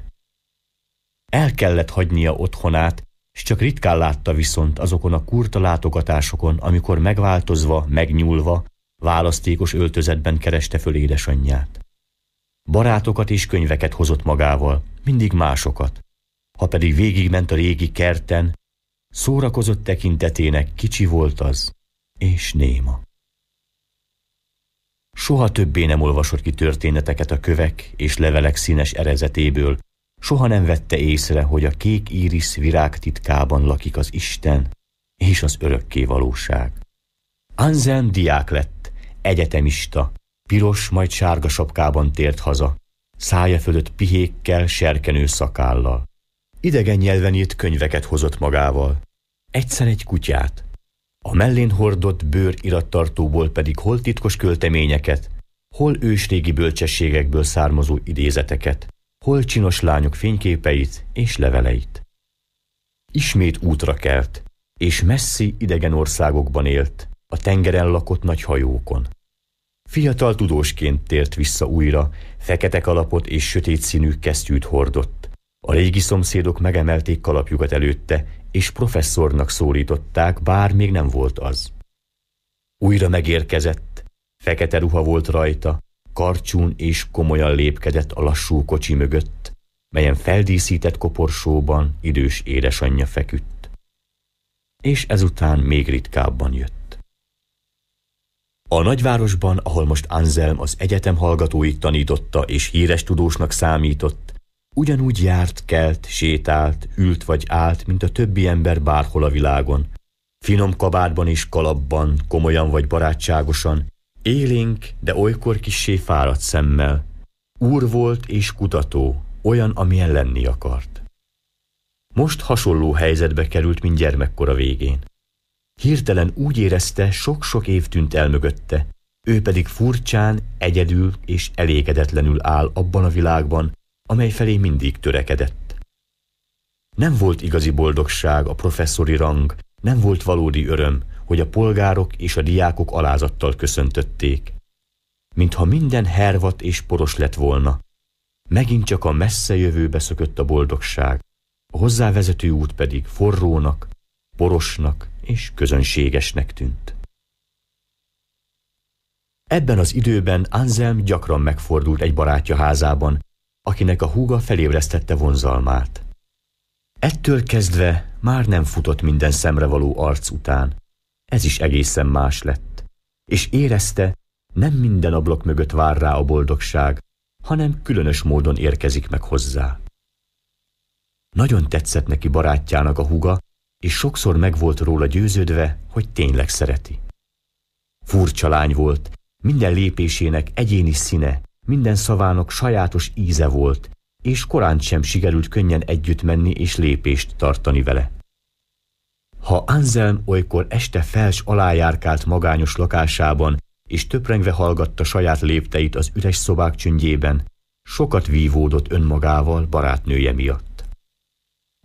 El kellett hagynia otthonát, s csak ritkán látta viszont azokon a kurta látogatásokon, amikor megváltozva, megnyúlva, választékos öltözetben kereste föl édesanyját. Barátokat és könyveket hozott magával, mindig másokat. Ha pedig végigment a régi kerten, szórakozott tekintetének kicsi volt az, és néma. Soha többé nem olvasott ki történeteket a kövek és levelek színes erezetéből, Soha nem vette észre, hogy a kék íris virág titkában lakik az Isten és az örökké valóság. Anzen diák lett, egyetemista, piros, majd sárga sapkában tért haza, szája fölött pihékkel, serkenő szakállal. Idegen nyelven írt könyveket hozott magával. Egyszer egy kutyát. A mellén hordott bőr irattartóból pedig hol titkos költeményeket, hol ősrégi bölcsességekből származó idézeteket, Hol csinos lányok fényképeit és leveleit. Ismét útra kelt, és messzi idegen országokban élt, a tengeren lakott nagy hajókon. Fiatal tudósként tért vissza újra, fekete kalapot és sötét színű kesztyűt hordott. A régi szomszédok megemelték kalapjukat előtte, és professzornak szólították, bár még nem volt az. Újra megérkezett, fekete ruha volt rajta, karcsún és komolyan lépkedett a lassú kocsi mögött, melyen feldíszített koporsóban idős édesanyja feküdt. És ezután még ritkábban jött. A nagyvárosban, ahol most Anselm az egyetem hallgatóit tanította és híres tudósnak számított, ugyanúgy járt, kelt, sétált, ült vagy állt, mint a többi ember bárhol a világon. Finom kabátban és kalapban, komolyan vagy barátságosan, Élénk, de olykor kissé fáradt szemmel. Úr volt és kutató, olyan, amilyen lenni akart. Most hasonló helyzetbe került, mint gyermekkora végén. Hirtelen úgy érezte, sok-sok év tűnt el mögötte, ő pedig furcsán, egyedül és elégedetlenül áll abban a világban, amely felé mindig törekedett. Nem volt igazi boldogság a professzori rang, nem volt valódi öröm, hogy a polgárok és a diákok alázattal köszöntötték. Mintha minden hervat és poros lett volna. Megint csak a messze jövőbe szökött a boldogság, a hozzávezető út pedig forrónak, porosnak és közönségesnek tűnt. Ebben az időben Anselm gyakran megfordult egy barátja házában, akinek a húga felébresztette vonzalmát. Ettől kezdve már nem futott minden való arc után. Ez is egészen más lett, és érezte, nem minden ablak mögött vár rá a boldogság, hanem különös módon érkezik meg hozzá. Nagyon tetszett neki barátjának a huga, és sokszor meg volt róla győződve, hogy tényleg szereti. Furcsa lány volt, minden lépésének egyéni színe, minden szavának sajátos íze volt, és korán sem sikerült könnyen együtt menni és lépést tartani vele. Ha Anselm olykor este fels alájárkált magányos lakásában, és töprengve hallgatta saját lépteit az üres szobák csündjében, sokat vívódott önmagával barátnője miatt.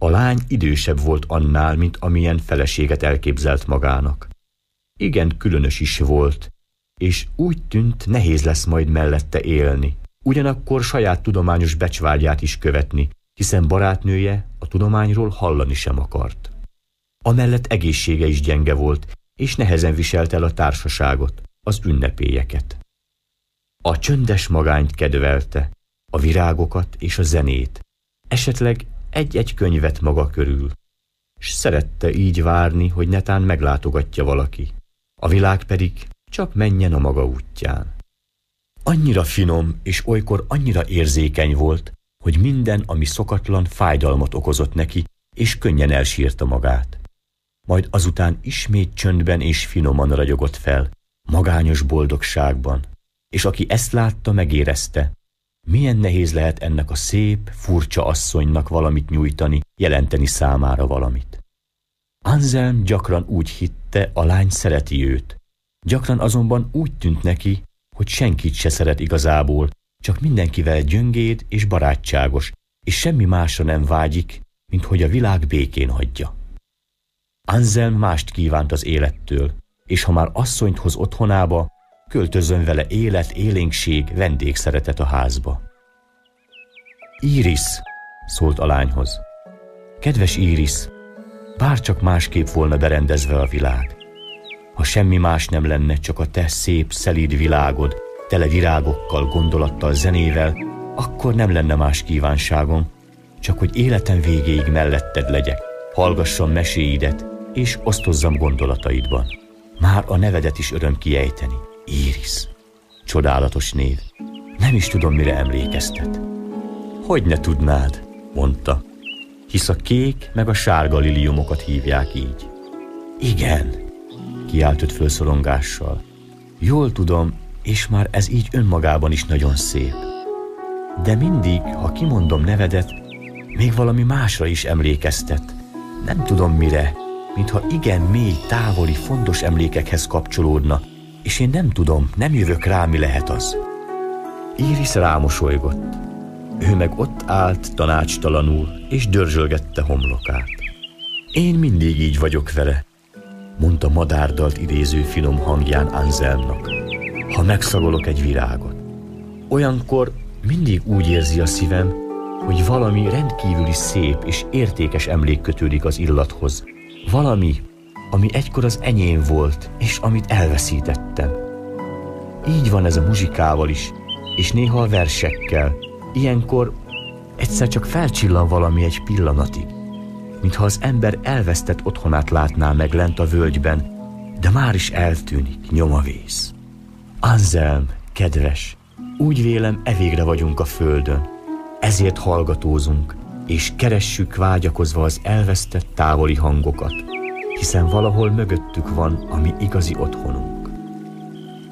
A lány idősebb volt annál, mint amilyen feleséget elképzelt magának. Igen, különös is volt, és úgy tűnt, nehéz lesz majd mellette élni, ugyanakkor saját tudományos becsvágyát is követni, hiszen barátnője a tudományról hallani sem akart. Amellett egészsége is gyenge volt, és nehezen viselt el a társaságot, az ünnepélyeket. A csöndes magányt kedvelte, a virágokat és a zenét, esetleg egy-egy könyvet maga körül, s szerette így várni, hogy netán meglátogatja valaki. A világ pedig csak menjen a maga útján. Annyira finom és olykor annyira érzékeny volt, hogy minden, ami szokatlan, fájdalmat okozott neki, és könnyen elsírta magát majd azután ismét csöndben és finoman ragyogott fel, magányos boldogságban, és aki ezt látta, megérezte, milyen nehéz lehet ennek a szép, furcsa asszonynak valamit nyújtani, jelenteni számára valamit. Anselm gyakran úgy hitte, a lány szereti őt. Gyakran azonban úgy tűnt neki, hogy senkit se szeret igazából, csak mindenkivel gyöngéd és barátságos, és semmi másra nem vágyik, mint hogy a világ békén hagyja. Anselm mást kívánt az élettől, és ha már asszonyt hoz otthonába, költözön vele élet, élénkség, vendégszeretet a házba. Iris, szólt a lányhoz. Kedves Iris, bárcsak másképp volna berendezve a világ. Ha semmi más nem lenne, csak a te szép, szelíd világod, tele virágokkal, gondolattal, zenével, akkor nem lenne más kívánságom, csak hogy életem végéig melletted legyek, hallgassam meséidet, és osztozzam gondolataidban. Már a nevedet is öröm kiejteni. Iris. Csodálatos név. Nem is tudom, mire emlékeztet. Hogy ne tudnád, mondta. Hisz a kék meg a sárga liliumokat hívják így. Igen, kiáltott fölszorongással. Jól tudom, és már ez így önmagában is nagyon szép. De mindig, ha kimondom nevedet, még valami másra is emlékeztet. Nem tudom mire, mintha igen mély, távoli, fontos emlékekhez kapcsolódna, és én nem tudom, nem jövök rá, mi lehet az. Iris rámosolygott. Ő meg ott állt tanácstalanul, és dörzsölgette homlokát. Én mindig így vagyok vele, mondta madárdalt idéző finom hangján Anselmnak. Ha megszagolok egy virágot. Olyankor mindig úgy érzi a szívem, hogy valami rendkívüli szép és értékes emlék kötődik az illathoz, valami, ami egykor az enyém volt, és amit elveszítettem. Így van ez a muzsikával is, és néha a versekkel. Ilyenkor egyszer csak felcsillan valami egy pillanatig, mintha az ember elvesztett otthonát látná meg lent a völgyben, de már is eltűnik, nyomavész. Anzelm kedves, úgy vélem, evégre vagyunk a földön. Ezért hallgatózunk, és keressük vágyakozva az elvesztett távoli hangokat, hiszen valahol mögöttük van a mi igazi otthonunk.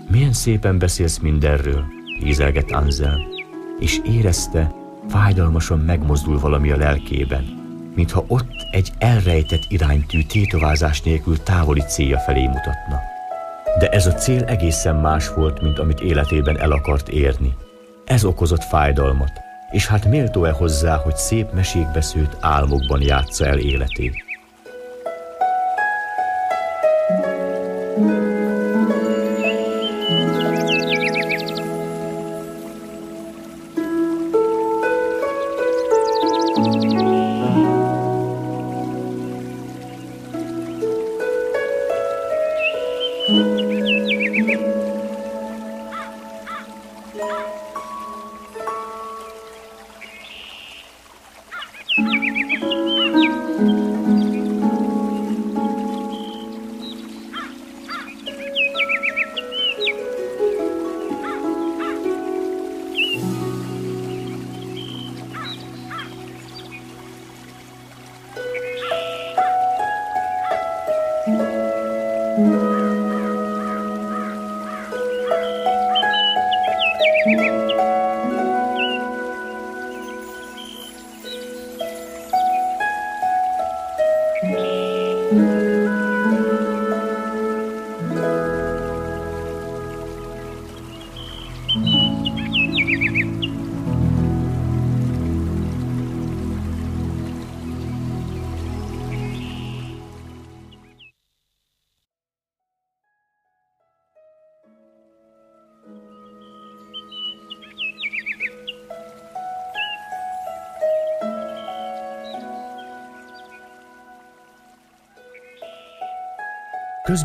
Milyen szépen beszélsz mindenről, hízelgett Anzel, és érezte, fájdalmasan megmozdul valami a lelkében, mintha ott egy elrejtett iránytű tétovázás nélkül távoli célja felé mutatna. De ez a cél egészen más volt, mint amit életében el akart érni. Ez okozott fájdalmat, és hát méltó-e hozzá, hogy szép mesékbeszőt álmokban játsza el életét.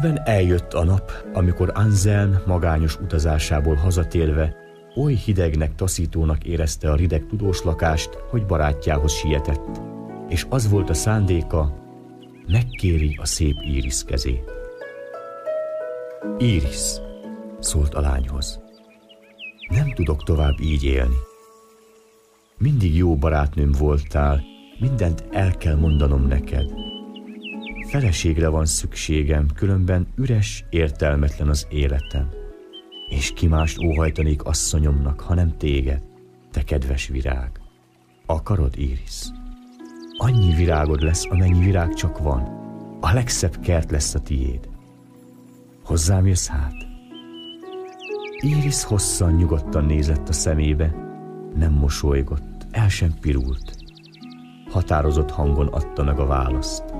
Közben eljött a nap, amikor Anzen magányos utazásából hazatérve oly hidegnek, taszítónak érezte a rideg tudós lakást, hogy barátjához sietett, és az volt a szándéka, megkéri a szép Íris kezét. Íris, szólt a lányhoz. Nem tudok tovább így élni. Mindig jó barátnőm voltál, mindent el kell mondanom neked. Feleségre van szükségem, különben üres, értelmetlen az életem. És ki mást óhajtanék asszonyomnak, ha nem téged, te kedves virág. Akarod, Iris? Annyi virágod lesz, amennyi virág csak van. A legszebb kert lesz a tiéd. Hozzám jössz hát? Iris hosszan nyugodtan nézett a szemébe, nem mosolygott, el sem pirult. Határozott hangon adta meg a választ.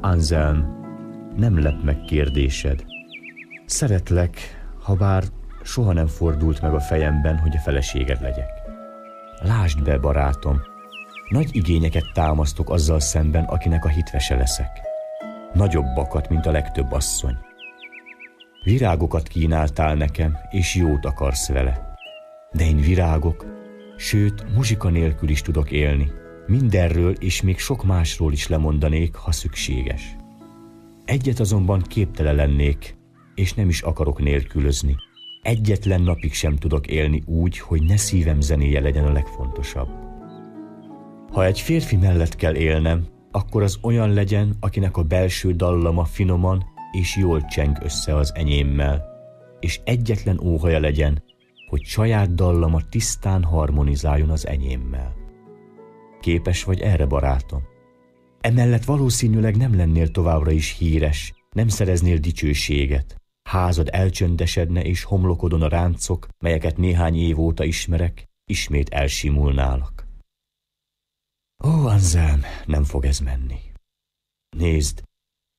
Anselm, nem lep meg kérdésed. Szeretlek, ha bár soha nem fordult meg a fejemben, hogy a feleséged legyek. Lásd be, barátom, nagy igényeket támasztok azzal szemben, akinek a hitvese leszek. Nagyobbakat, mint a legtöbb asszony. Virágokat kínáltál nekem, és jót akarsz vele. De én virágok, sőt, muzsika nélkül is tudok élni. Mindenről és még sok másról is lemondanék, ha szükséges. Egyet azonban képtelen lennék, és nem is akarok nélkülözni. Egyetlen napig sem tudok élni úgy, hogy ne szívem zenéje legyen a legfontosabb. Ha egy férfi mellett kell élnem, akkor az olyan legyen, akinek a belső dallama finoman és jól cseng össze az enyémmel, és egyetlen óhaja legyen, hogy saját dallama tisztán harmonizáljon az enyémmel. Képes vagy erre, barátom? Emellett valószínűleg nem lennél továbbra is híres, nem szereznél dicsőséget. Házad elcsöndesedne és homlokodon a ráncok, melyeket néhány év óta ismerek, ismét elsimulnálak. Ó, Anzám, nem fog ez menni. Nézd,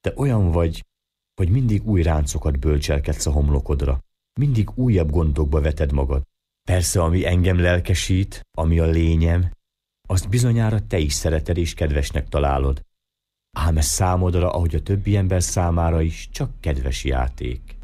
te olyan vagy, hogy mindig új ráncokat bölcselkedsz a homlokodra, mindig újabb gondokba veted magad. Persze, ami engem lelkesít, ami a lényem, azt bizonyára te is szereted és kedvesnek találod. Ám ez számodra, ahogy a többi ember számára is, csak kedves játék.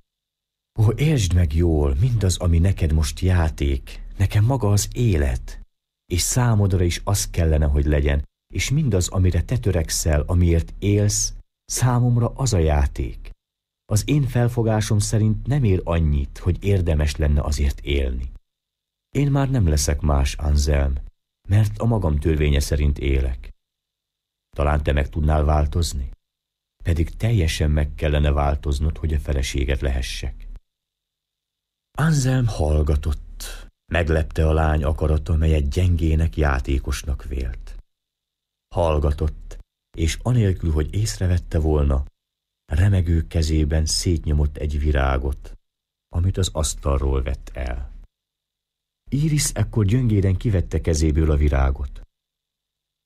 Ó, értsd meg jól, mindaz, ami neked most játék, nekem maga az élet. És számodra is az kellene, hogy legyen, és mindaz, amire te törekszel, amiért élsz, számomra az a játék. Az én felfogásom szerint nem ér annyit, hogy érdemes lenne azért élni. Én már nem leszek más, Anselm, mert a magam törvénye szerint élek. Talán te meg tudnál változni? Pedig teljesen meg kellene változnod, hogy a feleséget lehessek. Anselm hallgatott. Meglepte a lány akarata, melyet gyengének, játékosnak vélt. Hallgatott, és anélkül, hogy észrevette volna, remegő kezében szétnyomott egy virágot, amit az asztalról vett el. Iris ekkor gyöngéden kivette kezéből a virágot.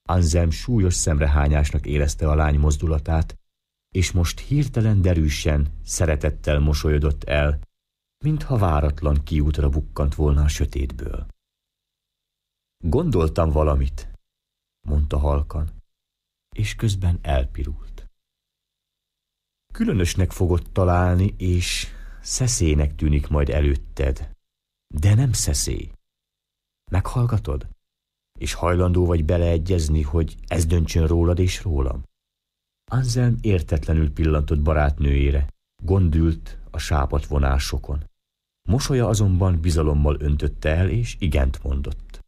Anzem súlyos szemrehányásnak érezte a lány mozdulatát, és most hirtelen derűsen, szeretettel mosolyodott el, mintha váratlan kiútra bukkant volna a sötétből. Gondoltam valamit, mondta halkan, és közben elpirult. Különösnek fogod találni, és szeszének tűnik majd előtted, de nem szeszély. Meghallgatod? És hajlandó vagy beleegyezni, hogy ez döntsön rólad és rólam? Anselm értetlenül pillantott barátnőjére, gondült a sápat vonásokon. Mosolya azonban bizalommal öntötte el, és igent mondott.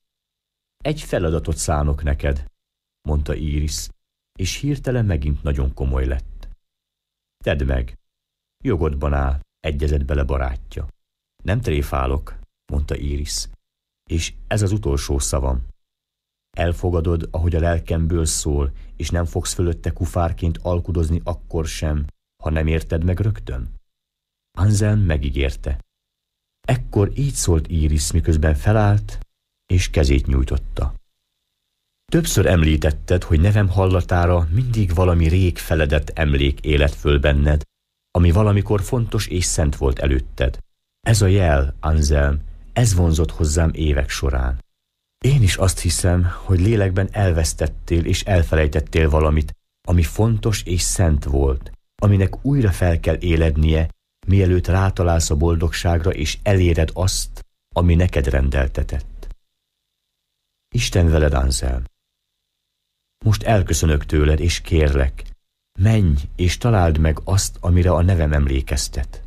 Egy feladatot szánok neked, mondta Iris, és hirtelen megint nagyon komoly lett. Tedd meg, jogodban áll, egyezett bele barátja. Nem tréfálok, mondta Iris, és ez az utolsó szavam. Elfogadod, ahogy a lelkemből szól, és nem fogsz fölötte kufárként alkudozni akkor sem, ha nem érted meg rögtön? Anzen megígérte. Ekkor így szólt Iris, miközben felállt, és kezét nyújtotta. Többször említetted, hogy nevem hallatára mindig valami rég feledett emlék élet föl benned, ami valamikor fontos és szent volt előtted. Ez a jel, Anselm, ez vonzott hozzám évek során. Én is azt hiszem, hogy lélekben elvesztettél és elfelejtettél valamit, ami fontos és szent volt, aminek újra fel kell élednie, mielőtt rátalálsz a boldogságra és eléred azt, ami neked rendeltetett. Isten veled, Anselm! Most elköszönök tőled, és kérlek, menj és találd meg azt, amire a nevem emlékeztet.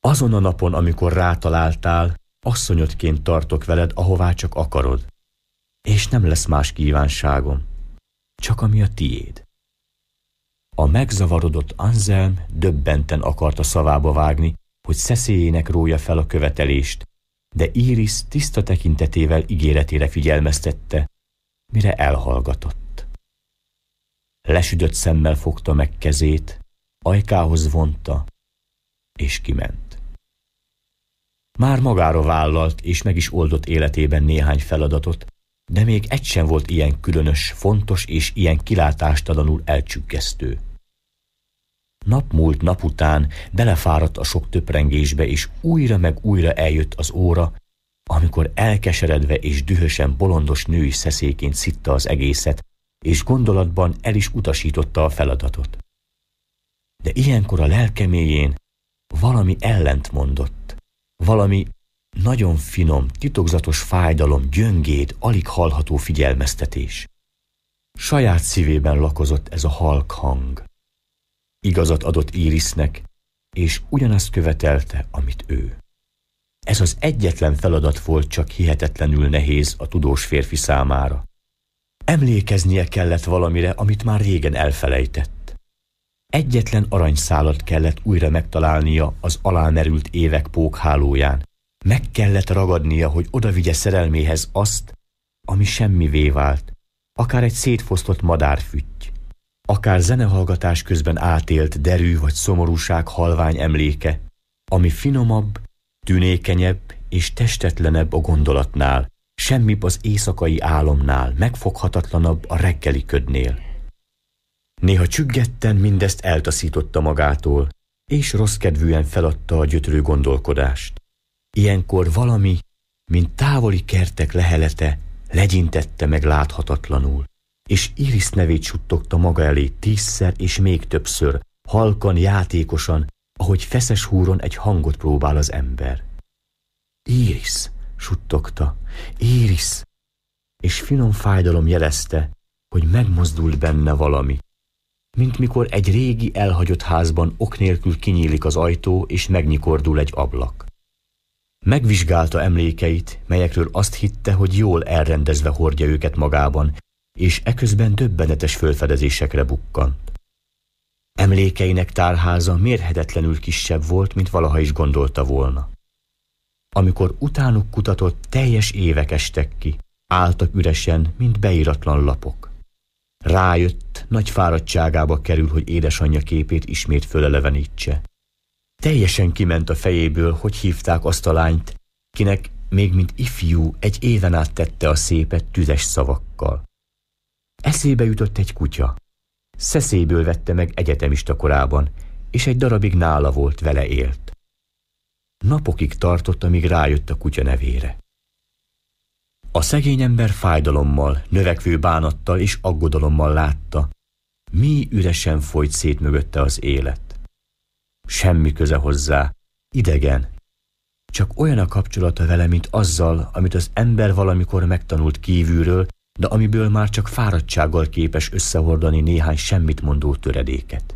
Azon a napon, amikor rátaláltál, asszonyodként tartok veled, ahová csak akarod. És nem lesz más kívánságom, csak ami a tiéd. A megzavarodott Anselm döbbenten akarta szavába vágni, hogy szeszélyének rója fel a követelést, de Iris tiszta tekintetével ígéretére figyelmeztette, mire elhallgatott. Lesüdött szemmel fogta meg kezét, ajkához vonta, és kiment. Már magára vállalt és meg is oldott életében néhány feladatot, de még egy sem volt ilyen különös, fontos és ilyen kilátástalanul elcsüggesztő. Nap múlt nap után belefáradt a sok töprengésbe, és újra meg újra eljött az óra, amikor elkeseredve és dühösen bolondos női szeszéként szitta az egészet, és gondolatban el is utasította a feladatot. De ilyenkor a lelkeméjén valami ellent mondott. Valami nagyon finom, titokzatos fájdalom, gyöngéd, alig hallható figyelmeztetés. Saját szívében lakozott ez a halk hang. Igazat adott Irisnek, és ugyanazt követelte, amit ő. Ez az egyetlen feladat volt csak hihetetlenül nehéz a tudós férfi számára. Emlékeznie kellett valamire, amit már régen elfelejtett. Egyetlen aranyszálat kellett újra megtalálnia az alámerült évek pókhálóján. Meg kellett ragadnia, hogy odavigye szerelméhez azt, ami semmivé vált, akár egy szétfosztott madárfütty, akár zenehallgatás közben átélt derű vagy szomorúság halvány emléke, ami finomabb, tünékenyebb és testetlenebb a gondolatnál, semmibb az éjszakai álomnál, megfoghatatlanabb a reggeli ködnél. Néha csüggetten mindezt eltaszította magától, és rossz kedvűen feladta a gyötrő gondolkodást. Ilyenkor valami, mint távoli kertek lehelete, legyintette meg láthatatlanul, és Iris nevét suttogta maga elé tízszer és még többször, halkan, játékosan, ahogy feszes húron egy hangot próbál az ember. Iris, suttogta, Iris, és finom fájdalom jelezte, hogy megmozdult benne valami, mint mikor egy régi elhagyott házban ok nélkül kinyílik az ajtó, és megnyikordul egy ablak. Megvizsgálta emlékeit, melyekről azt hitte, hogy jól elrendezve hordja őket magában, és eközben döbbenetes fölfedezésekre bukkant. Emlékeinek tárháza mérhetetlenül kisebb volt, mint valaha is gondolta volna. Amikor utánuk kutatott, teljes évek estek ki, álltak üresen, mint beiratlan lapok. Rájött, nagy fáradtságába kerül, hogy édesanyja képét ismét fölelevenítse. Teljesen kiment a fejéből, hogy hívták azt a lányt, kinek még mint ifjú egy éven át tette a szépet tüzes szavakkal. Eszébe jutott egy kutya. Szeszéből vette meg egyetemista korában, és egy darabig nála volt, vele élt. Napokig tartott, amíg rájött a kutya nevére. A szegény ember fájdalommal, növekvő bánattal és aggodalommal látta, mi üresen folyt szét mögötte az élet. Semmi köze hozzá, idegen, csak olyan a kapcsolata vele, mint azzal, amit az ember valamikor megtanult kívülről, de amiből már csak fáradtsággal képes összehordani néhány semmit mondó töredéket.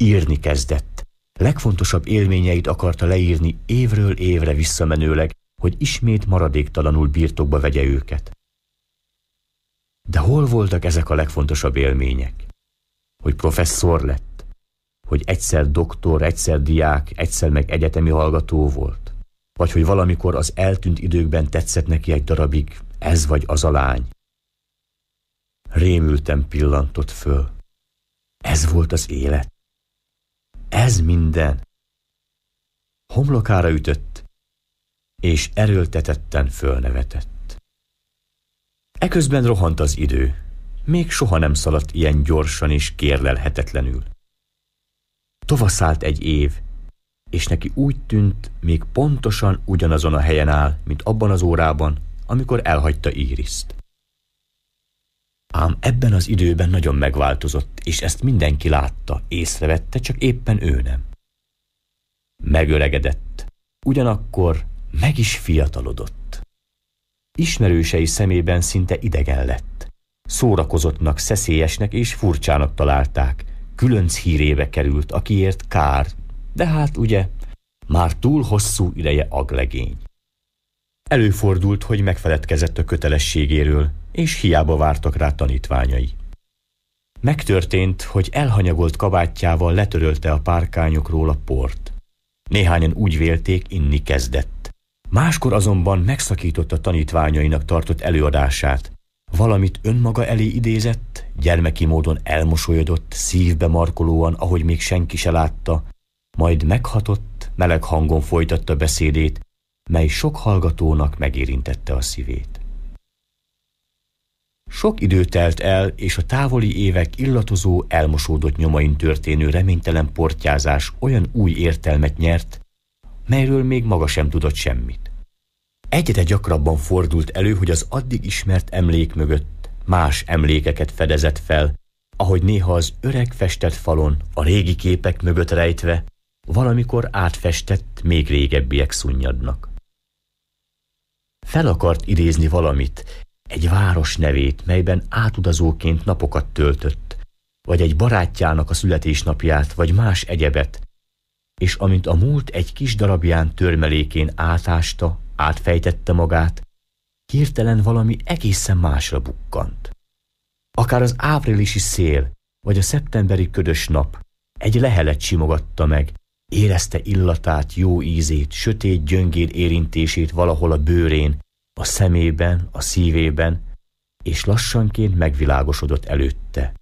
Írni kezdett. Legfontosabb élményeit akarta leírni évről évre visszamenőleg, hogy ismét maradéktalanul birtokba vegye őket. De hol voltak ezek a legfontosabb élmények? Hogy professzor lett, hogy egyszer doktor, egyszer diák, egyszer meg egyetemi hallgató volt, vagy hogy valamikor az eltűnt időkben tetszett neki egy darabig ez vagy az a lány. Rémültem pillantott föl. Ez volt az élet. Ez minden. Homlokára ütött, és erőltetetten fölnevetett. Eközben rohant az idő. Még soha nem szaladt ilyen gyorsan és kérlelhetetlenül. Tovaszált egy év, és neki úgy tűnt, még pontosan ugyanazon a helyen áll, mint abban az órában, amikor elhagyta Íriszt. Ám ebben az időben nagyon megváltozott, és ezt mindenki látta, észrevette, csak éppen ő nem. Megöregedett. Ugyanakkor meg is fiatalodott. Ismerősei szemében szinte idegen lett. Szórakozottnak, szeszélyesnek és furcsának találták. Különc hírébe került, akiért kár, de hát ugye, már túl hosszú ideje aglegény. Előfordult, hogy megfeledkezett a kötelességéről, és hiába vártak rá tanítványai. Megtörtént, hogy elhanyagolt kabátjával letörölte a párkányokról a port. Néhányan úgy vélték, inni kezdett. Máskor azonban megszakította tanítványainak tartott előadását, valamit önmaga elé idézett, gyermeki módon elmosolyodott, szívbe markolóan, ahogy még senki se látta, majd meghatott, meleg hangon folytatta beszédét, mely sok hallgatónak megérintette a szívét. Sok idő telt el, és a távoli évek illatozó, elmosódott nyomain történő reménytelen portyázás olyan új értelmet nyert, melyről még maga sem tudott semmit. Egyre gyakrabban fordult elő, hogy az addig ismert emlék mögött más emlékeket fedezett fel, ahogy néha az öreg festett falon, a régi képek mögött rejtve, valamikor átfestett, még régebbiek szunnyadnak. Fel akart idézni valamit, egy város nevét, melyben átudazóként napokat töltött, vagy egy barátjának a születésnapját, vagy más egyebet, és amint a múlt egy kis darabján törmelékén átásta, átfejtette magát, hirtelen valami egészen másra bukkant. Akár az áprilisi szél, vagy a szeptemberi ködös nap egy lehelet simogatta meg, érezte illatát, jó ízét, sötét gyöngéd érintését valahol a bőrén, a szemében, a szívében, és lassanként megvilágosodott előtte.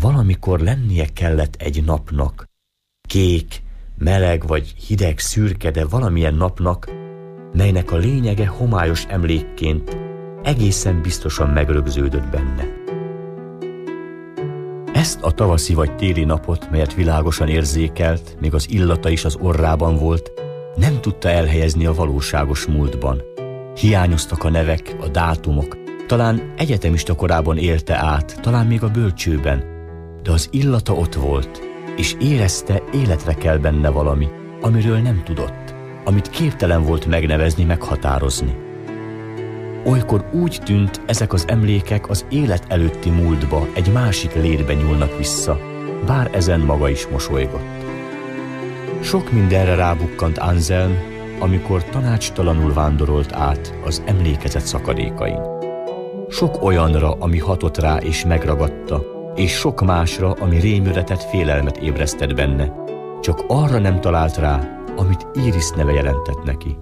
Valamikor lennie kellett egy napnak, kék, meleg vagy hideg, szürke, de valamilyen napnak, melynek a lényege homályos emlékként egészen biztosan megrögződött benne. Ezt a tavaszi vagy téli napot, melyet világosan érzékelt, még az illata is az orrában volt, nem tudta elhelyezni a valóságos múltban. Hiányoztak a nevek, a dátumok, talán egyetemista korában élte át, talán még a bölcsőben, de az illata ott volt, és érezte, életre kell benne valami, amiről nem tudott amit képtelen volt megnevezni, meghatározni. Olykor úgy tűnt, ezek az emlékek az élet előtti múltba, egy másik létbe nyúlnak vissza, bár ezen maga is mosolygott. Sok mindenre rábukkant Anselm, amikor tanácstalanul vándorolt át az emlékezet szakadékain. Sok olyanra, ami hatott rá és megragadta, és sok másra, ami rémületet, félelmet ébresztett benne. Csak arra nem talált rá, amit Iris neve jelentett neki.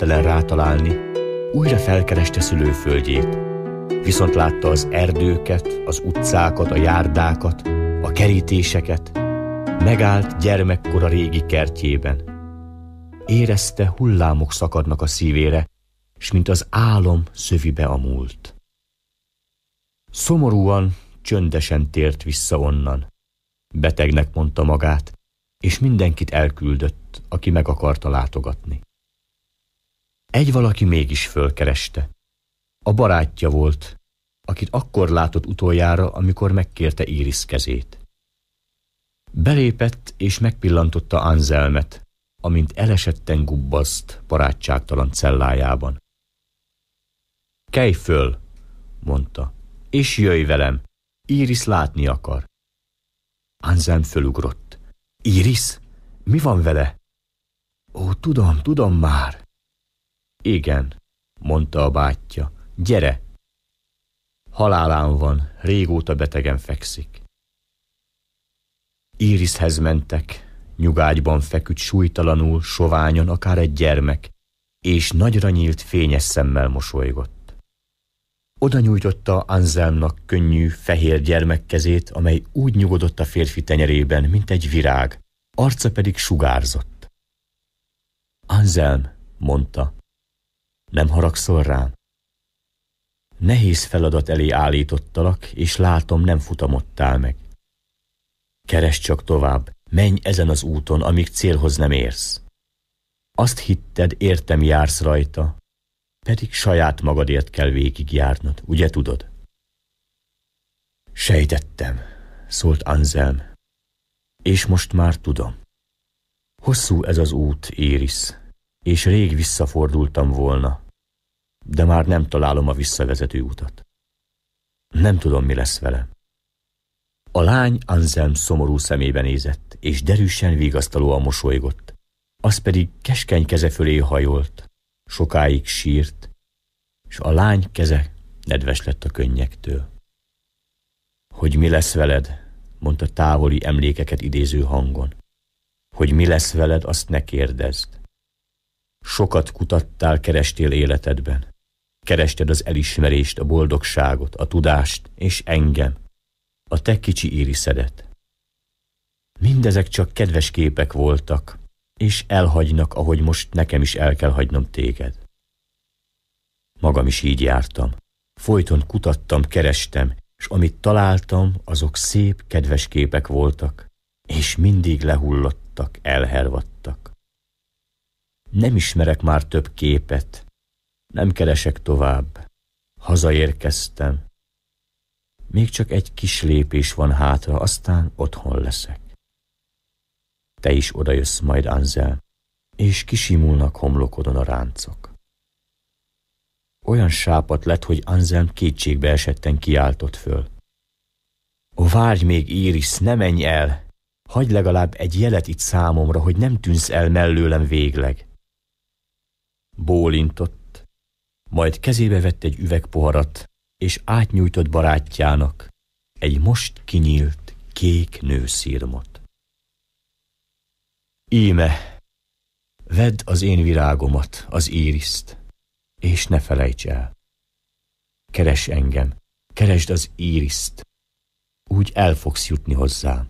képtelen rátalálni, újra felkereste szülőföldjét, viszont látta az erdőket, az utcákat, a járdákat, a kerítéseket, megállt gyermekkora régi kertjében. Érezte, hullámok szakadnak a szívére, s mint az álom szövibe a múlt. Szomorúan, csöndesen tért vissza onnan. Betegnek mondta magát, és mindenkit elküldött, aki meg akarta látogatni. Egy valaki mégis fölkereste. A barátja volt, akit akkor látott utoljára, amikor megkérte Iris kezét. Belépett és megpillantotta Anzelmet, amint elesetten gubbaszt barátságtalan cellájában. Kelj föl, mondta, és jöjj velem, Iris látni akar. Anzelm fölugrott. Iris? Mi van vele? Ó, tudom, tudom már. Igen, mondta a bátyja, gyere! Halálán van, régóta betegen fekszik. Írishez mentek, nyugágyban feküdt súlytalanul, soványon, akár egy gyermek, és nagyra nyílt fényes szemmel mosolygott. Oda nyújtotta Anselmnak könnyű, fehér gyermekkezét, amely úgy nyugodott a férfi tenyerében, mint egy virág, arca pedig sugárzott. Anselm, mondta, nem haragszol rám? Nehéz feladat elé állítottalak, és látom, nem futamodtál meg. Keres csak tovább, menj ezen az úton, amíg célhoz nem érsz. Azt hitted, értem jársz rajta, pedig saját magadért kell végigjárnod, ugye tudod? Sejtettem, szólt Anselm, és most már tudom. Hosszú ez az út, Éris, és rég visszafordultam volna, de már nem találom a visszavezető utat. Nem tudom, mi lesz vele. A lány Anselm szomorú szemébe nézett, és derűsen vigasztalóan mosolygott. Az pedig keskeny keze fölé hajolt, sokáig sírt, és a lány keze nedves lett a könnyektől. Hogy mi lesz veled, mondta távoli emlékeket idéző hangon. Hogy mi lesz veled, azt ne kérdezd. Sokat kutattál, kerestél életedben. Kerested az elismerést, a boldogságot, a tudást és engem, a te kicsi íriszedet. Mindezek csak kedves képek voltak, és elhagynak, ahogy most nekem is el kell hagynom téged. Magam is így jártam. Folyton kutattam, kerestem, és amit találtam, azok szép, kedves képek voltak, és mindig lehullottak, elhervadt. Nem ismerek már több képet. Nem keresek tovább. Hazaérkeztem. Még csak egy kis lépés van hátra, aztán otthon leszek. Te is odajössz majd, Anzel, és kisimulnak homlokodon a ráncok. Olyan sápat lett, hogy Anzelm kétségbe esetten kiáltott föl. Ó, várj még, Iris, ne menj el! Hagy legalább egy jelet itt számomra, hogy nem tűnsz el mellőlem végleg bólintott, majd kezébe vett egy üvegpoharat, és átnyújtott barátjának egy most kinyílt kék nőszírmot. Íme, vedd az én virágomat, az íriszt, és ne felejts el. Keres engem, keresd az íriszt, úgy el fogsz jutni hozzám.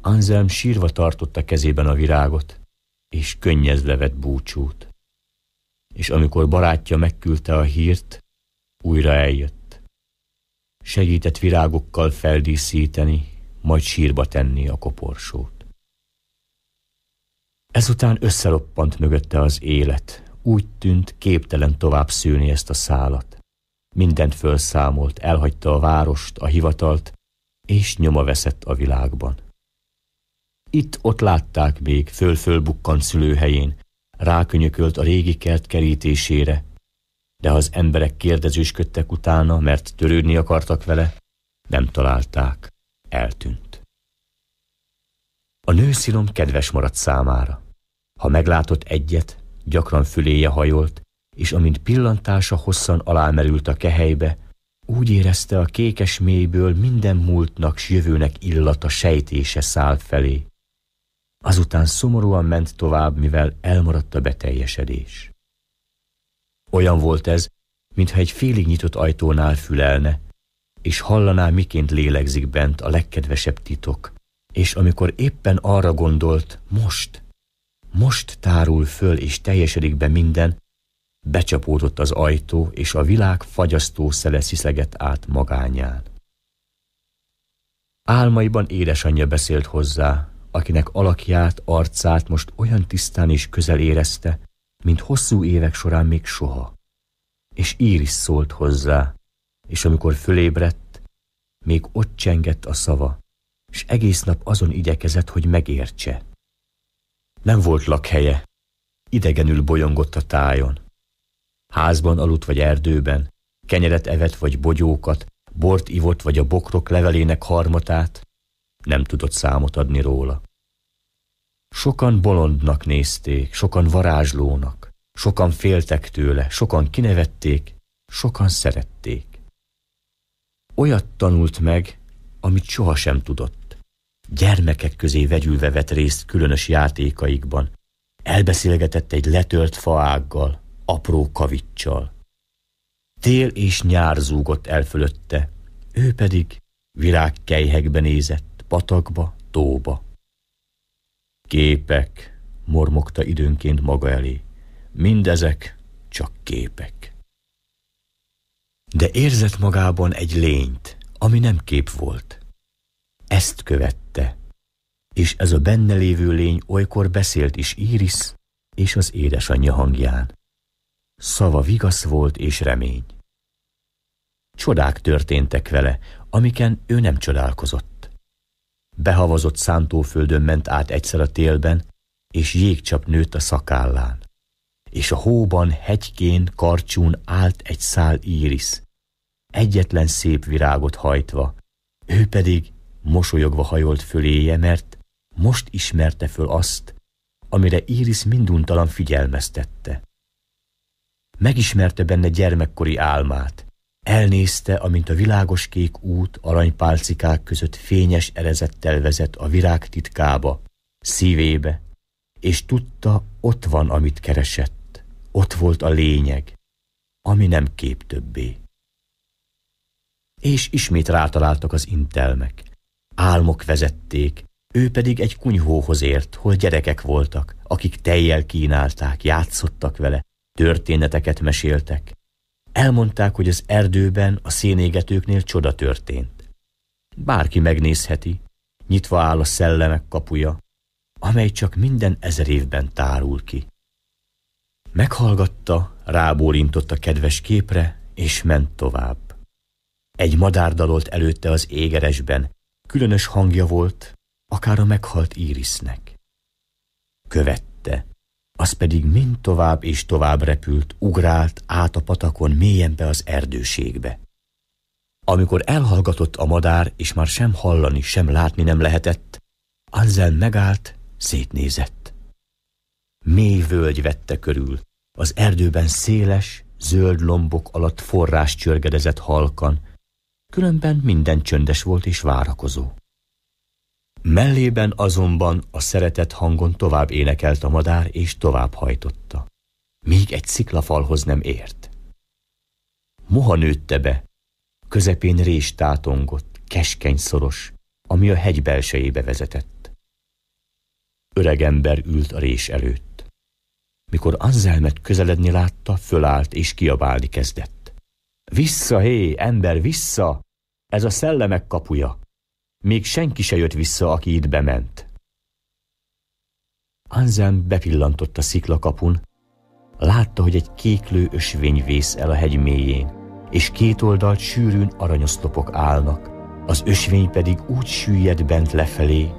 Anselm sírva tartotta kezében a virágot, és könnyezve vett búcsút. És amikor barátja megküldte a hírt, újra eljött. Segített virágokkal feldíszíteni, majd sírba tenni a koporsót. Ezután összeroppant mögötte az élet, úgy tűnt képtelen tovább szűni ezt a szálat. Mindent felszámolt, elhagyta a várost, a hivatalt, és nyoma veszett a világban. Itt-ott látták még, föl-föl szülőhelyén. Rákönyökölt a régi kert kerítésére. De az emberek kérdezősködtek utána, mert törődni akartak vele, nem találták. Eltűnt. A nőszilom kedves maradt számára. Ha meglátott egyet, gyakran füléje hajolt, és amint pillantása hosszan alámerült a kehelybe, úgy érezte a kékes mélyből minden múltnak s jövőnek illata sejtése száll felé. Azután szomorúan ment tovább, mivel elmaradt a beteljesedés. Olyan volt ez, mintha egy félig nyitott ajtónál fülelne, és hallaná, miként lélegzik bent a legkedvesebb titok, és amikor éppen arra gondolt, most, most tárul föl és teljesedik be minden, becsapódott az ajtó, és a világ fagyasztó szele sziszegett át magányán. Álmaiban édesanyja beszélt hozzá, akinek alakját, arcát most olyan tisztán és közel érezte, mint hosszú évek során még soha. És Íris szólt hozzá, és amikor fölébredt, még ott csengett a szava, és egész nap azon igyekezett, hogy megértse. Nem volt lakhelye, idegenül bolyongott a tájon. Házban aludt vagy erdőben, kenyeret evett vagy bogyókat, bort ivott vagy a bokrok levelének harmatát, nem tudott számot adni róla. Sokan bolondnak nézték, sokan varázslónak, sokan féltek tőle, sokan kinevették, sokan szerették. Olyat tanult meg, amit sohasem tudott. Gyermekek közé vegyülve vett részt különös játékaikban. Elbeszélgetett egy letölt faággal, apró kavicsal. Tél és nyár zúgott el fölötte, ő pedig virágkejhekbe nézett patakba, tóba. Képek, mormogta időnként maga elé, mindezek csak képek. De érzett magában egy lényt, ami nem kép volt. Ezt követte, és ez a benne lévő lény olykor beszélt is Iris és az édesanyja hangján. Szava vigasz volt és remény. Csodák történtek vele, amiken ő nem csodálkozott behavazott szántóföldön ment át egyszer a télben, és jégcsap nőtt a szakállán. És a hóban, hegyként, karcsún állt egy szál írisz, egyetlen szép virágot hajtva, ő pedig mosolyogva hajolt föléje, mert most ismerte föl azt, amire Iris minduntalan figyelmeztette. Megismerte benne gyermekkori álmát, Elnézte, amint a világos kék út aranypálcikák között fényes erezettel vezet a virág titkába, szívébe, és tudta, ott van, amit keresett, ott volt a lényeg, ami nem kép többé. És ismét rátaláltak az intelmek. Álmok vezették, ő pedig egy kunyhóhoz ért, hol gyerekek voltak, akik tejjel kínálták, játszottak vele, történeteket meséltek. Elmondták, hogy az erdőben a szénégetőknél csoda történt. Bárki megnézheti, nyitva áll a szellemek kapuja, amely csak minden ezer évben tárul ki. Meghallgatta, rábólintott a kedves képre, és ment tovább. Egy madár dalolt előtte az égeresben, különös hangja volt, akár a meghalt írisznek. Követ az pedig mind tovább és tovább repült, ugrált át a patakon mélyen be az erdőségbe. Amikor elhallgatott a madár, és már sem hallani, sem látni nem lehetett, Anzel megállt, szétnézett. Mély völgy vette körül, az erdőben széles, zöld lombok alatt forrás csörgedezett halkan, különben minden csöndes volt és várakozó. Mellében azonban a szeretett hangon tovább énekelt a madár, és tovább hajtotta. Míg egy sziklafalhoz nem ért. Moha nőtte be, közepén rés tátongott, keskeny szoros, ami a hegy belsejébe vezetett. Öreg ember ült a rés előtt. Mikor Anzelmet közeledni látta, fölállt és kiabálni kezdett. Vissza, hé, ember, vissza! Ez a szellemek kapuja! Még senki se jött vissza, aki itt bement. Anzen bepillantott a sziklakapun, látta, hogy egy kéklő ösvény vész el a hegy mélyén, és két oldalt sűrűn aranyoszlopok állnak, az ösvény pedig úgy süllyed bent lefelé,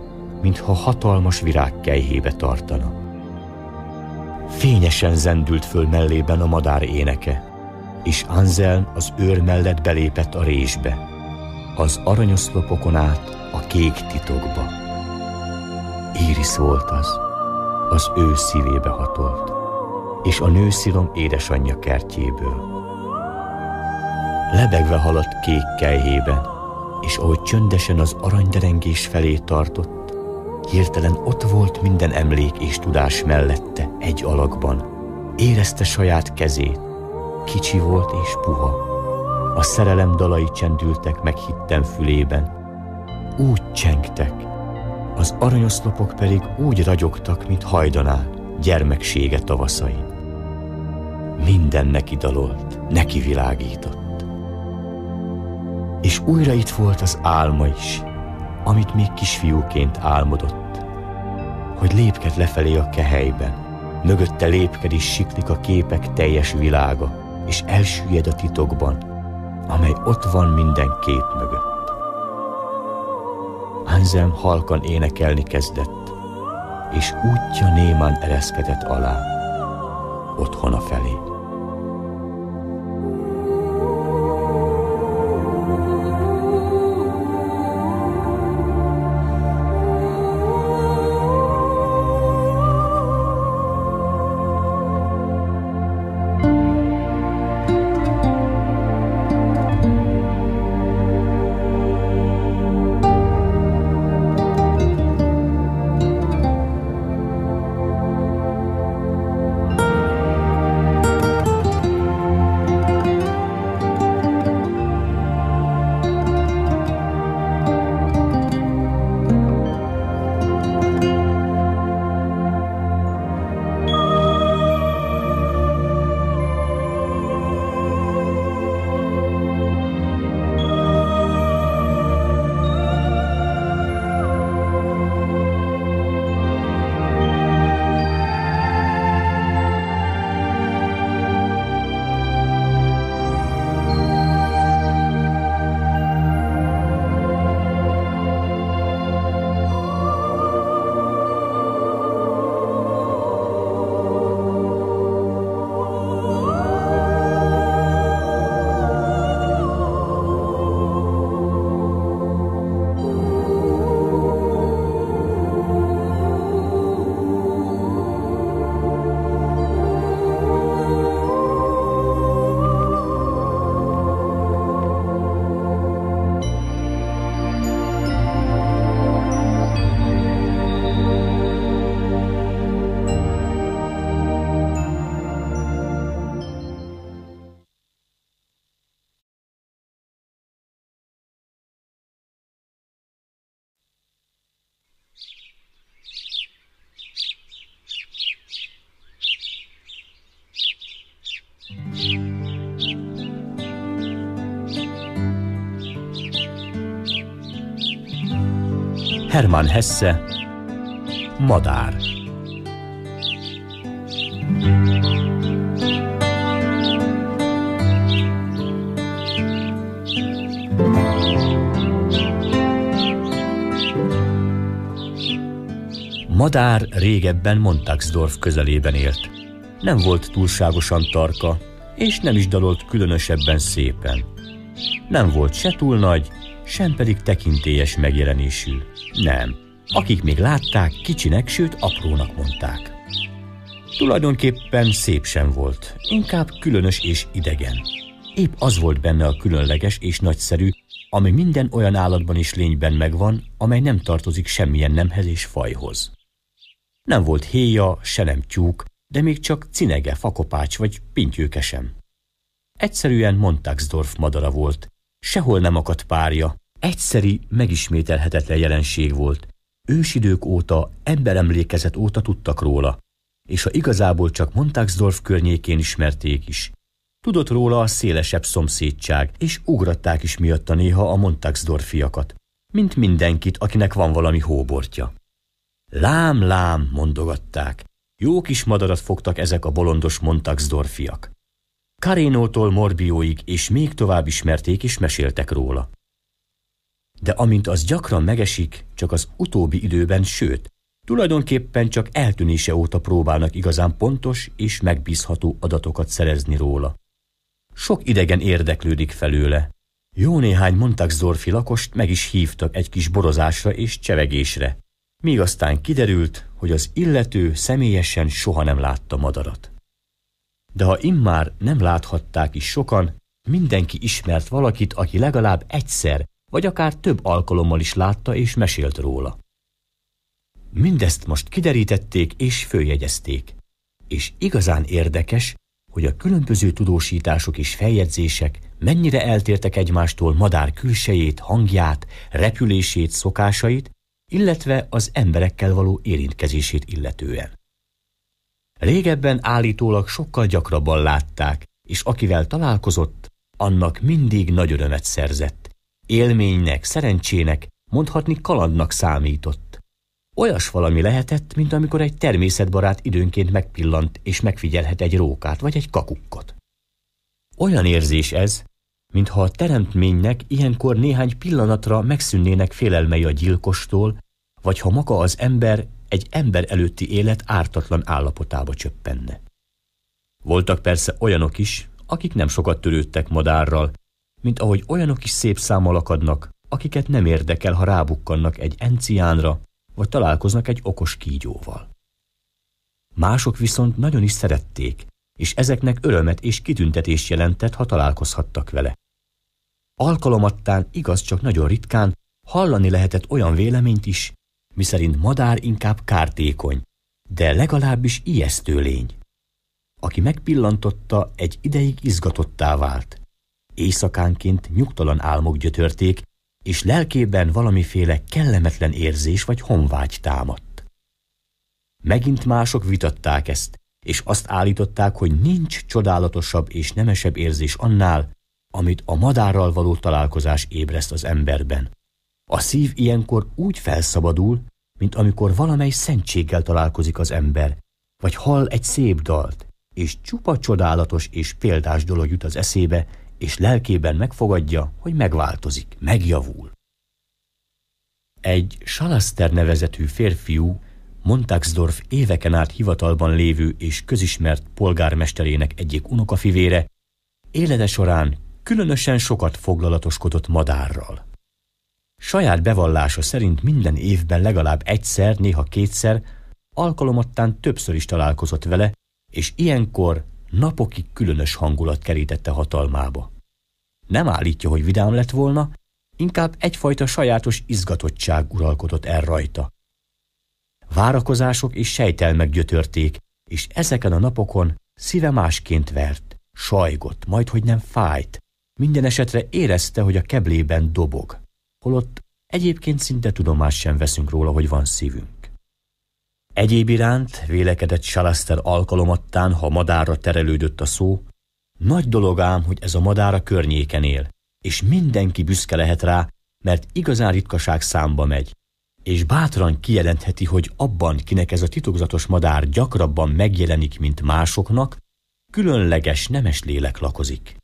mintha hatalmas virág kejhébe tartana. Fényesen zendült föl mellében a madár éneke, és Anzen az őr mellett belépett a résbe az aranyoszlopokon át a kék titokba. Íris volt az, az ő szívébe hatolt, és a nőszilom édesanyja kertjéből. Lebegve haladt kék kelyhében, és ahogy csöndesen az aranyderengés felé tartott, hirtelen ott volt minden emlék és tudás mellette egy alakban. Érezte saját kezét, kicsi volt és puha, a szerelem dalai csendültek meg hittem fülében. Úgy csengtek, az aranyoszlopok pedig úgy ragyogtak, mint hajdanák gyermeksége tavaszain. Minden neki dalolt, neki világított. És újra itt volt az álma is, amit még kisfiúként álmodott, hogy lépked lefelé a kehelyben, mögötte lépked is siklik a képek teljes világa, és elsüllyed a titokban, amely ott van minden kép mögött. Anzem halkan énekelni kezdett, és útja némán ereszkedett alá, otthona felé. Hermann Hesse Madár Madár régebben Montagsdorf közelében élt. Nem volt túlságosan tarka, és nem is dalolt különösebben szépen. Nem volt se túl nagy, sem pedig tekintélyes megjelenésű. Nem. Akik még látták, kicsinek, sőt aprónak mondták. Tulajdonképpen szép sem volt, inkább különös és idegen. Épp az volt benne a különleges és nagyszerű, ami minden olyan állatban és lényben megvan, amely nem tartozik semmilyen nemhez és fajhoz. Nem volt héja, se nem tyúk, de még csak cinege, fakopács vagy pintyőke sem. Egyszerűen Montagsdorf madara volt, sehol nem akadt párja, egyszeri, megismételhetetlen jelenség volt. Ősidők óta, emberemlékezet óta tudtak róla, és ha igazából csak Montagsdorf környékén ismerték is. Tudott róla a szélesebb szomszédság, és ugratták is miatta néha a Montagsdorfiakat, mint mindenkit, akinek van valami hóbortja. Lám, lám, mondogatták. Jó kis madarat fogtak ezek a bolondos Montagsdorfiak. Karénótól Morbióig és még tovább ismerték és meséltek róla de amint az gyakran megesik, csak az utóbbi időben, sőt, tulajdonképpen csak eltűnése óta próbálnak igazán pontos és megbízható adatokat szerezni róla. Sok idegen érdeklődik felőle. Jó néhány Montagsdorfi lakost meg is hívtak egy kis borozásra és csevegésre, míg aztán kiderült, hogy az illető személyesen soha nem látta madarat. De ha immár nem láthatták is sokan, mindenki ismert valakit, aki legalább egyszer vagy akár több alkalommal is látta és mesélt róla. Mindezt most kiderítették és följegyezték. És igazán érdekes, hogy a különböző tudósítások és feljegyzések mennyire eltértek egymástól madár külsejét, hangját, repülését, szokásait, illetve az emberekkel való érintkezését illetően. Régebben állítólag sokkal gyakrabban látták, és akivel találkozott, annak mindig nagy örömet szerzett élménynek, szerencsének, mondhatni kalandnak számított. Olyas valami lehetett, mint amikor egy természetbarát időnként megpillant és megfigyelhet egy rókát vagy egy kakukkot. Olyan érzés ez, mintha a teremtménynek ilyenkor néhány pillanatra megszűnnének félelmei a gyilkostól, vagy ha maga az ember egy ember előtti élet ártatlan állapotába csöppenne. Voltak persze olyanok is, akik nem sokat törődtek madárral, mint ahogy olyanok is szép számmal akadnak, akiket nem érdekel, ha rábukkannak egy enciánra, vagy találkoznak egy okos kígyóval. Mások viszont nagyon is szerették, és ezeknek örömet és kitüntetést jelentett, ha találkozhattak vele. Alkalomattán, igaz csak nagyon ritkán, hallani lehetett olyan véleményt is, miszerint madár inkább kártékony, de legalábbis ijesztő lény. Aki megpillantotta, egy ideig izgatottá vált. Éjszakánként nyugtalan álmok gyötörték, és lelkében valamiféle kellemetlen érzés vagy honvágy támadt. Megint mások vitatták ezt, és azt állították, hogy nincs csodálatosabb és nemesebb érzés annál, amit a madárral való találkozás ébreszt az emberben. A szív ilyenkor úgy felszabadul, mint amikor valamely szentséggel találkozik az ember, vagy hall egy szép dalt, és csupa csodálatos és példás dolog jut az eszébe, és lelkében megfogadja, hogy megváltozik, megjavul. Egy Salaster nevezetű férfiú, Montaxdorf éveken át hivatalban lévő és közismert polgármesterének egyik unokafivére, élete során különösen sokat foglalatoskodott madárral. Saját bevallása szerint minden évben legalább egyszer, néha kétszer, alkalomattán többször is találkozott vele, és ilyenkor napokig különös hangulat kerítette hatalmába. Nem állítja, hogy vidám lett volna, inkább egyfajta sajátos izgatottság uralkodott el rajta. Várakozások és sejtelmek gyötörték, és ezeken a napokon szíve másként vert, sajgott, majd hogy nem fájt. Minden esetre érezte, hogy a keblében dobog, holott egyébként szinte tudomást sem veszünk róla, hogy van szívünk. Egyéb iránt vélekedett Salaster alkalomattán, ha madárra terelődött a szó, nagy dolog ám, hogy ez a madár a környéken él, és mindenki büszke lehet rá, mert igazán ritkaság számba megy, és bátran kijelentheti, hogy abban, kinek ez a titokzatos madár gyakrabban megjelenik, mint másoknak, különleges nemes lélek lakozik.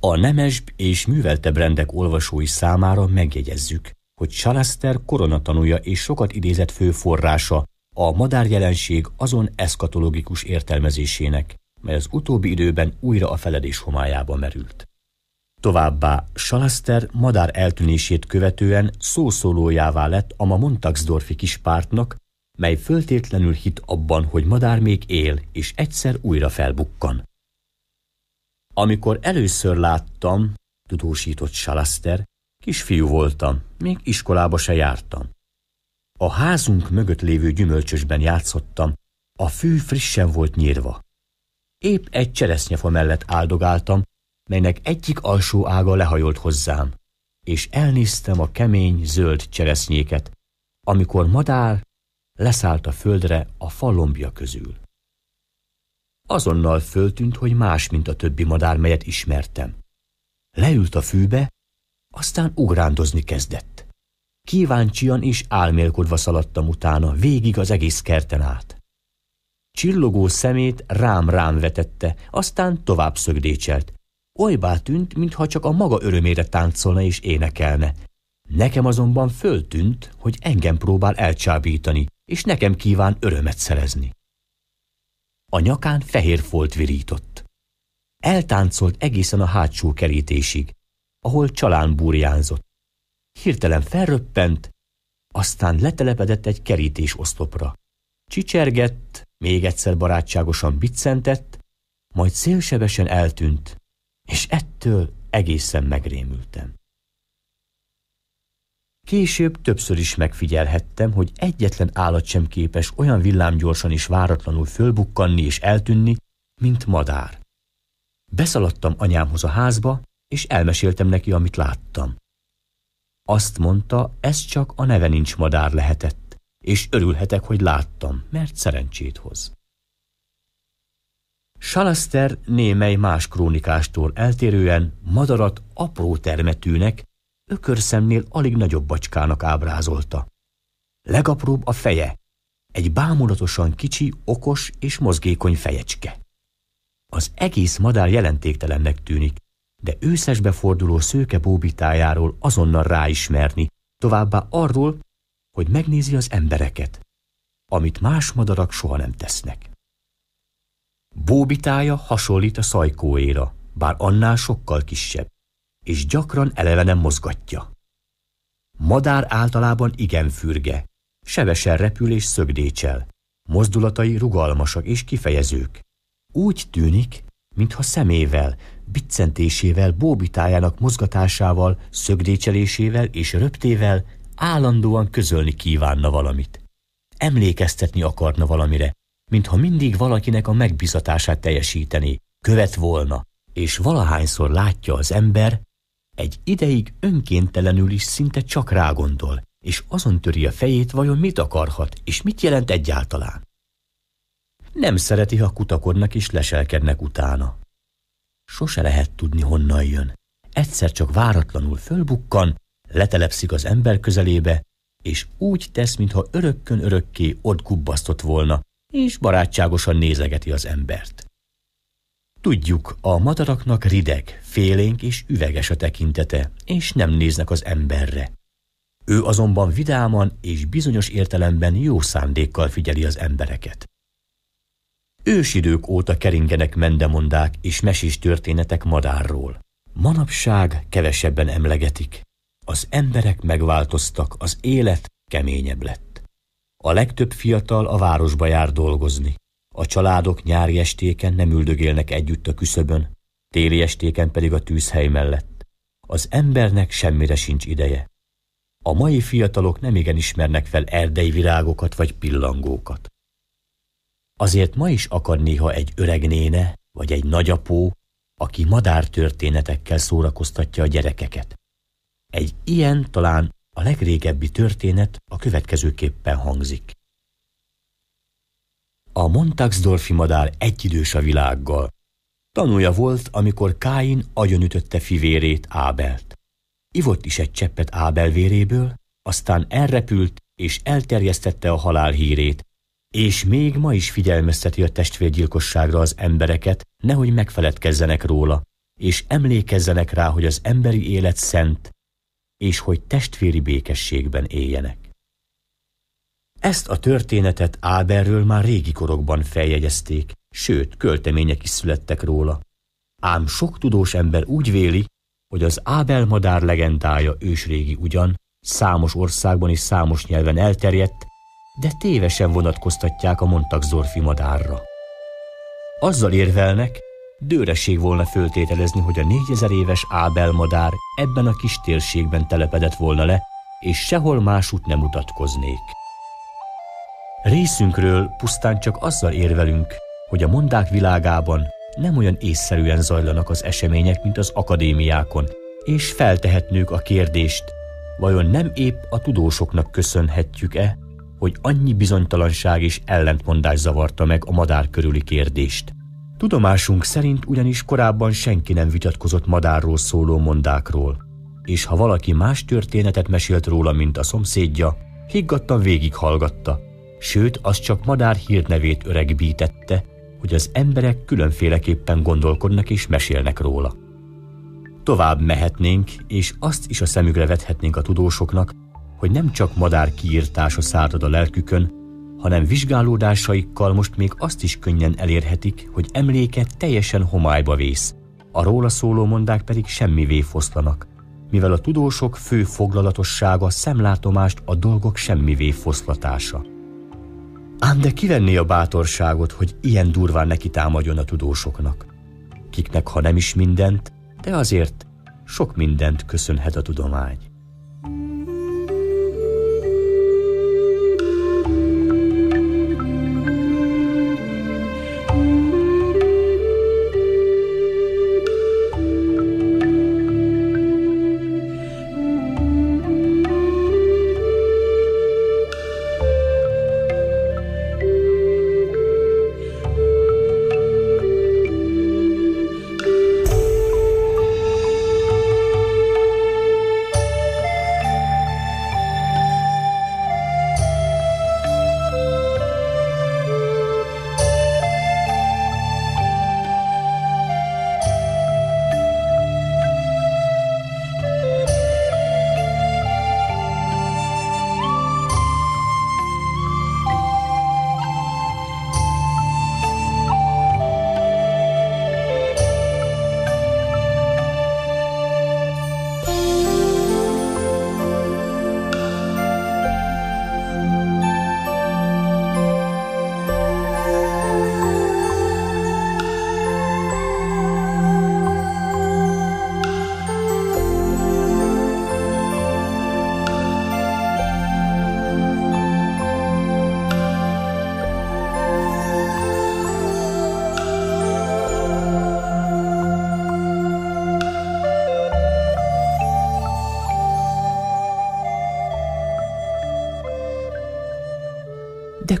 A nemesbb és műveltebb rendek olvasói számára megjegyezzük – hogy Chalester koronatanúja és sokat idézett forrása a madárjelenség azon eszkatológikus értelmezésének, mely az utóbbi időben újra a feledés homályába merült. Továbbá Salaster madár eltűnését követően szószólójává lett a ma Montagsdorfi kispártnak, mely föltétlenül hit abban, hogy madár még él, és egyszer újra felbukkan. Amikor először láttam, tudósított Salaster, Kisfiú voltam, még iskolába se jártam. A házunk mögött lévő gyümölcsösben játszottam, a fű frissen volt nyírva. Épp egy cseresznyefa mellett áldogáltam, melynek egyik alsó ága lehajolt hozzám, és elnéztem a kemény, zöld cseresznyéket, amikor madár leszállt a földre a falombja közül. Azonnal föltűnt, hogy más, mint a többi madár, melyet ismertem. Leült a fűbe, aztán ugrándozni kezdett. Kíváncsian és álmélkodva szaladtam utána, végig az egész kerten át. Csillogó szemét rám-rám vetette, aztán tovább szögdécselt. Olybá tűnt, mintha csak a maga örömére táncolna és énekelne. Nekem azonban föltűnt, hogy engem próbál elcsábítani, és nekem kíván örömet szerezni. A nyakán fehér folt virított. Eltáncolt egészen a hátsó kerítésig ahol csalán burjánzott. Hirtelen felröppent, aztán letelepedett egy kerítés oszlopra. Csicsergett, még egyszer barátságosan biccentett, majd szélsebesen eltűnt, és ettől egészen megrémültem. Később többször is megfigyelhettem, hogy egyetlen állat sem képes olyan villámgyorsan és váratlanul fölbukkanni és eltűnni, mint madár. Beszaladtam anyámhoz a házba, és elmeséltem neki, amit láttam. Azt mondta, ez csak a neve nincs madár lehetett, és örülhetek, hogy láttam, mert szerencsét hoz. Salaster némely más krónikástól eltérően madarat apró termetűnek, ökörszemnél alig nagyobb bacskának ábrázolta. Legapróbb a feje, egy bámulatosan kicsi, okos és mozgékony fejecske. Az egész madár jelentéktelennek tűnik, de őszesbe forduló szőke bóbitájáról azonnal ráismerni, továbbá arról, hogy megnézi az embereket, amit más madarak soha nem tesznek. Bóbitája hasonlít a szajkóéra, bár annál sokkal kisebb, és gyakran eleve nem mozgatja. Madár általában igen fürge, sevesen repül és szögdécsel, mozdulatai rugalmasak és kifejezők. Úgy tűnik, mintha szemével, biccentésével, bóbitájának mozgatásával, szögdécselésével és röptével állandóan közölni kívánna valamit. Emlékeztetni akarna valamire, mintha mindig valakinek a megbizatását teljesíteni követ volna, és valahányszor látja az ember, egy ideig önkéntelenül is szinte csak rágondol, és azon töri a fejét, vajon mit akarhat, és mit jelent egyáltalán. Nem szereti, ha kutakodnak és leselkednek utána. Sose lehet tudni, honnan jön. Egyszer csak váratlanul fölbukkan, letelepszik az ember közelébe, és úgy tesz, mintha örökkön örökké ott gubbasztott volna, és barátságosan nézegeti az embert. Tudjuk, a madaraknak rideg, félénk és üveges a tekintete, és nem néznek az emberre. Ő azonban vidáman és bizonyos értelemben jó szándékkal figyeli az embereket. Ősidők óta keringenek mendemondák és mesés történetek madárról. Manapság kevesebben emlegetik. Az emberek megváltoztak, az élet keményebb lett. A legtöbb fiatal a városba jár dolgozni. A családok nyári estéken nem üldögélnek együtt a küszöbön, téli estéken pedig a tűzhely mellett. Az embernek semmire sincs ideje. A mai fiatalok nem ismernek fel erdei virágokat vagy pillangókat. Azért ma is akad néha egy öreg néne, vagy egy nagyapó, aki madártörténetekkel szórakoztatja a gyerekeket. Egy ilyen talán a legrégebbi történet a következőképpen hangzik. A Montagsdorfi madár egyidős a világgal. Tanulja volt, amikor Káin agyonütötte fivérét Ábelt. Ivott is egy cseppet Ábel véréből, aztán elrepült és elterjesztette a halál hírét, és még ma is figyelmezteti a testvérgyilkosságra az embereket, nehogy megfeledkezzenek róla, és emlékezzenek rá, hogy az emberi élet szent, és hogy testvéri békességben éljenek. Ezt a történetet Áberről már régi korokban feljegyezték, sőt, költemények is születtek róla. Ám sok tudós ember úgy véli, hogy az Ábel madár legendája ősrégi ugyan, számos országban és számos nyelven elterjedt, de tévesen vonatkoztatják a zorfi madárra. Azzal érvelnek, dőresség volna föltételezni, hogy a négyezer éves Ábel madár ebben a kis térségben telepedett volna le, és sehol másút nem mutatkoznék. Részünkről pusztán csak azzal érvelünk, hogy a mondák világában nem olyan észszerűen zajlanak az események, mint az akadémiákon, és feltehetnők a kérdést, vajon nem épp a tudósoknak köszönhetjük-e, hogy annyi bizonytalanság és ellentmondás zavarta meg a madár körüli kérdést. Tudomásunk szerint ugyanis korábban senki nem vitatkozott madárról szóló mondákról, és ha valaki más történetet mesélt róla, mint a szomszédja, higgadtan végighallgatta, sőt, az csak madár hírnevét öregbítette, hogy az emberek különféleképpen gondolkodnak és mesélnek róla. Tovább mehetnénk, és azt is a szemükre vethetnénk a tudósoknak, hogy nem csak madár kiírtása szárad a lelkükön, hanem vizsgálódásaikkal most még azt is könnyen elérhetik, hogy emléke teljesen homályba vész, a róla szóló mondák pedig semmivé foszlanak, mivel a tudósok fő foglalatossága szemlátomást a dolgok semmivé foszlatása. Ám de kivenné a bátorságot, hogy ilyen durván neki támadjon a tudósoknak, kiknek ha nem is mindent, de azért sok mindent köszönhet a tudomány.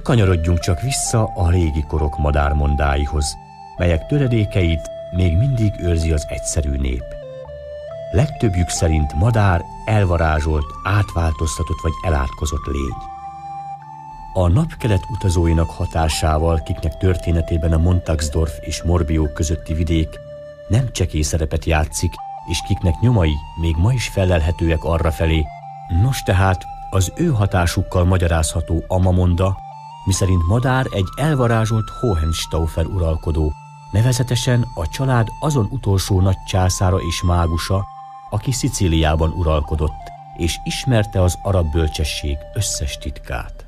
kanyarodjunk csak vissza a régi korok madármondáihoz, melyek töredékeit még mindig őrzi az egyszerű nép. Legtöbbjük szerint madár elvarázsolt, átváltoztatott vagy elátkozott lény. A napkelet utazóinak hatásával, kiknek történetében a Montagsdorf és Morbió közötti vidék nem csekély szerepet játszik, és kiknek nyomai még ma is felelhetőek arra felé. Nos tehát, az ő hatásukkal magyarázható Amamonda, miszerint Madár egy elvarázsolt Hohenstaufer uralkodó, nevezetesen a család azon utolsó nagy császára és mágusa, aki Szicíliában uralkodott, és ismerte az arab bölcsesség összes titkát.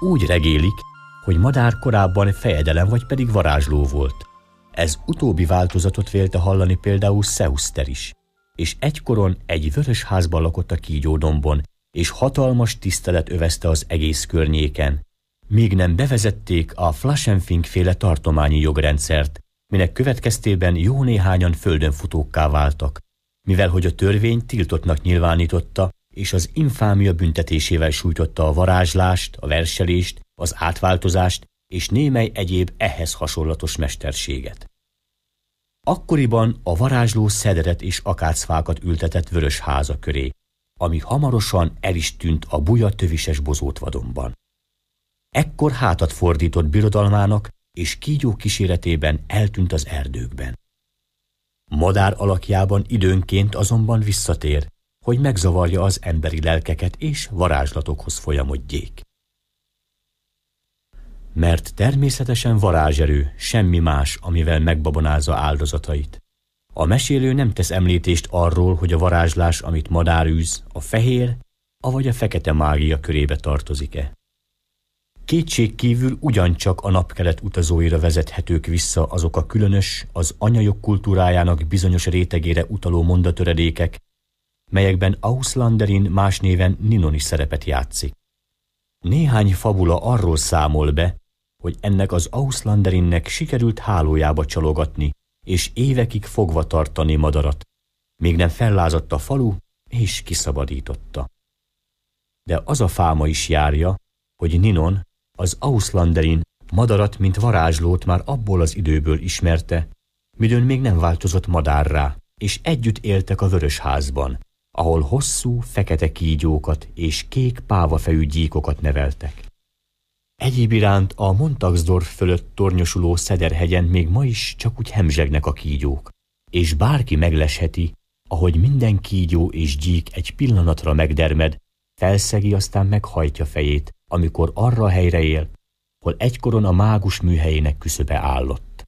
Úgy regélik, hogy Madár korábban fejedelem vagy pedig varázsló volt. Ez utóbbi változatot vélte hallani például Szeuszter is, és egykoron egy vörös házban lakott a kígyódombon, és hatalmas tisztelet övezte az egész környéken, míg nem bevezették a Flaschenfink féle tartományi jogrendszert, minek következtében jó néhányan földönfutókká váltak, mivel hogy a törvény tiltottnak nyilvánította, és az infámia büntetésével sújtotta a varázslást, a verselést, az átváltozást és némely egyéb ehhez hasonlatos mesterséget. Akkoriban a varázsló szederet és akácfákat ültetett vörös háza köré, ami hamarosan el is tűnt a buja tövises bozótvadomban. Ekkor hátat fordított birodalmának, és kígyó kíséretében eltűnt az erdőkben. Madár alakjában időnként azonban visszatér, hogy megzavarja az emberi lelkeket és varázslatokhoz folyamodjék. Mert természetesen varázserő, semmi más, amivel megbabonázza áldozatait. A mesélő nem tesz említést arról, hogy a varázslás, amit madár űz, a fehér, avagy a fekete mágia körébe tartozik-e. Kétség kívül ugyancsak a napkelet utazóira vezethetők vissza azok a különös, az anyajok kultúrájának bizonyos rétegére utaló mondatöredékek, melyekben Auslanderin más néven Ninoni szerepet játszik. Néhány fabula arról számol be, hogy ennek az Auslanderinnek sikerült hálójába csalogatni, és évekig fogva tartani madarat, még nem fellázadt a falu, és kiszabadította. De az a fáma is járja, hogy Ninon, az Auslanderin madarat, mint varázslót már abból az időből ismerte, midőn még nem változott madárrá, és együtt éltek a Vörösházban, ahol hosszú, fekete kígyókat és kék pávafejű gyíkokat neveltek. Egyéb iránt a Montagsdorf fölött tornyosuló Szederhegyen még ma is csak úgy hemzsegnek a kígyók, és bárki meglesheti, ahogy minden kígyó és gyík egy pillanatra megdermed, felszegi aztán meghajtja fejét, amikor arra helyre él, hol egykoron a mágus műhelyének küszöbe állott.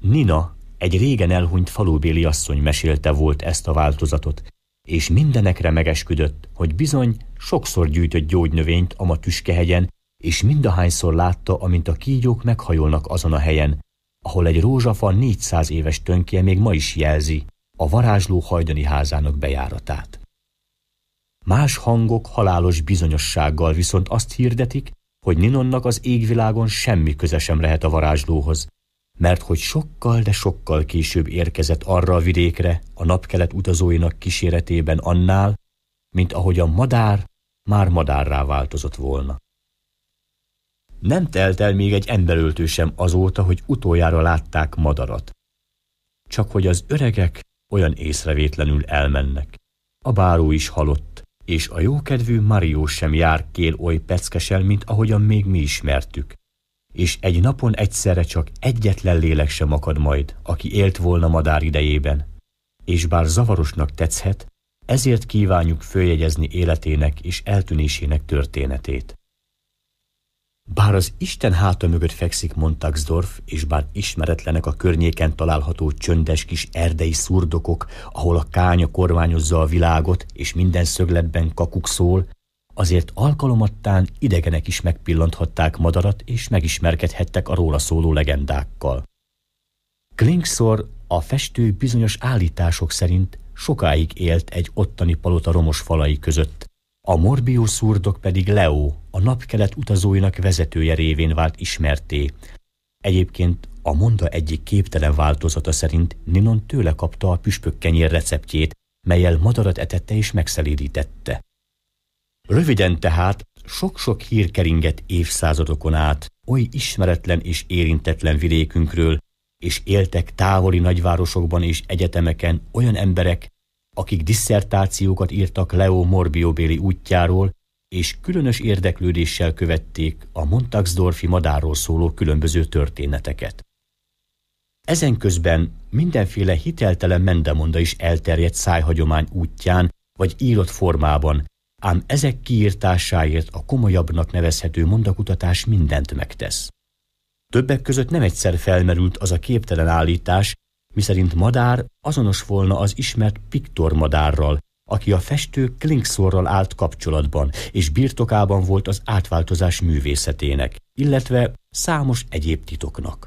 Nina, egy régen elhunyt falubéli asszony mesélte volt ezt a változatot, és mindenekre megesküdött, hogy bizony sokszor gyűjtött gyógynövényt a ma tüskehegyen, és mindahányszor látta, amint a kígyók meghajolnak azon a helyen, ahol egy rózsafa 400 éves tönkje még ma is jelzi a varázsló hajdani házának bejáratát. Más hangok halálos bizonyossággal viszont azt hirdetik, hogy Ninonnak az égvilágon semmi köze sem lehet a varázslóhoz, mert hogy sokkal, de sokkal később érkezett arra a vidékre a napkelet utazóinak kíséretében annál, mint ahogy a madár már madárrá változott volna. Nem telt el még egy emberöltő sem azóta, hogy utoljára látták madarat. Csak hogy az öregek olyan észrevétlenül elmennek. A báró is halott, és a jókedvű Mario sem jár kél oly peckesel, mint ahogyan még mi ismertük. És egy napon egyszerre csak egyetlen lélek sem akad majd, aki élt volna madár idejében. És bár zavarosnak tetszhet, ezért kívánjuk följegyezni életének és eltűnésének történetét. Bár az Isten háta mögött fekszik Montagsdorf, és bár ismeretlenek a környéken található csöndes kis erdei szurdokok, ahol a kánya kormányozza a világot, és minden szögletben kakuk szól, azért alkalomattán idegenek is megpillanthatták madarat, és megismerkedhettek a róla szóló legendákkal. Klingszor a festő bizonyos állítások szerint sokáig élt egy ottani palota romos falai között, a Morbius szurdok pedig Leo, a napkelet utazóinak vezetője révén vált ismerté. Egyébként a monda egyik képtelen változata szerint Ninon tőle kapta a püspök kenyér receptjét, melyel madarat etette és megszelídítette. Röviden tehát sok-sok hír keringett évszázadokon át, oly ismeretlen és érintetlen vidékünkről, és éltek távoli nagyvárosokban és egyetemeken olyan emberek, akik disszertációkat írtak Leo Morbiobéli útjáról, és különös érdeklődéssel követték a Montagsdorfi madárról szóló különböző történeteket. Ezen közben mindenféle hiteltelen mendemonda is elterjedt szájhagyomány útján vagy írott formában, ám ezek kiírtásáért a komolyabbnak nevezhető mondakutatás mindent megtesz. Többek között nem egyszer felmerült az a képtelen állítás, miszerint madár azonos volna az ismert Piktor madárral, aki a festő Klingszorral állt kapcsolatban, és birtokában volt az átváltozás művészetének, illetve számos egyéb titoknak.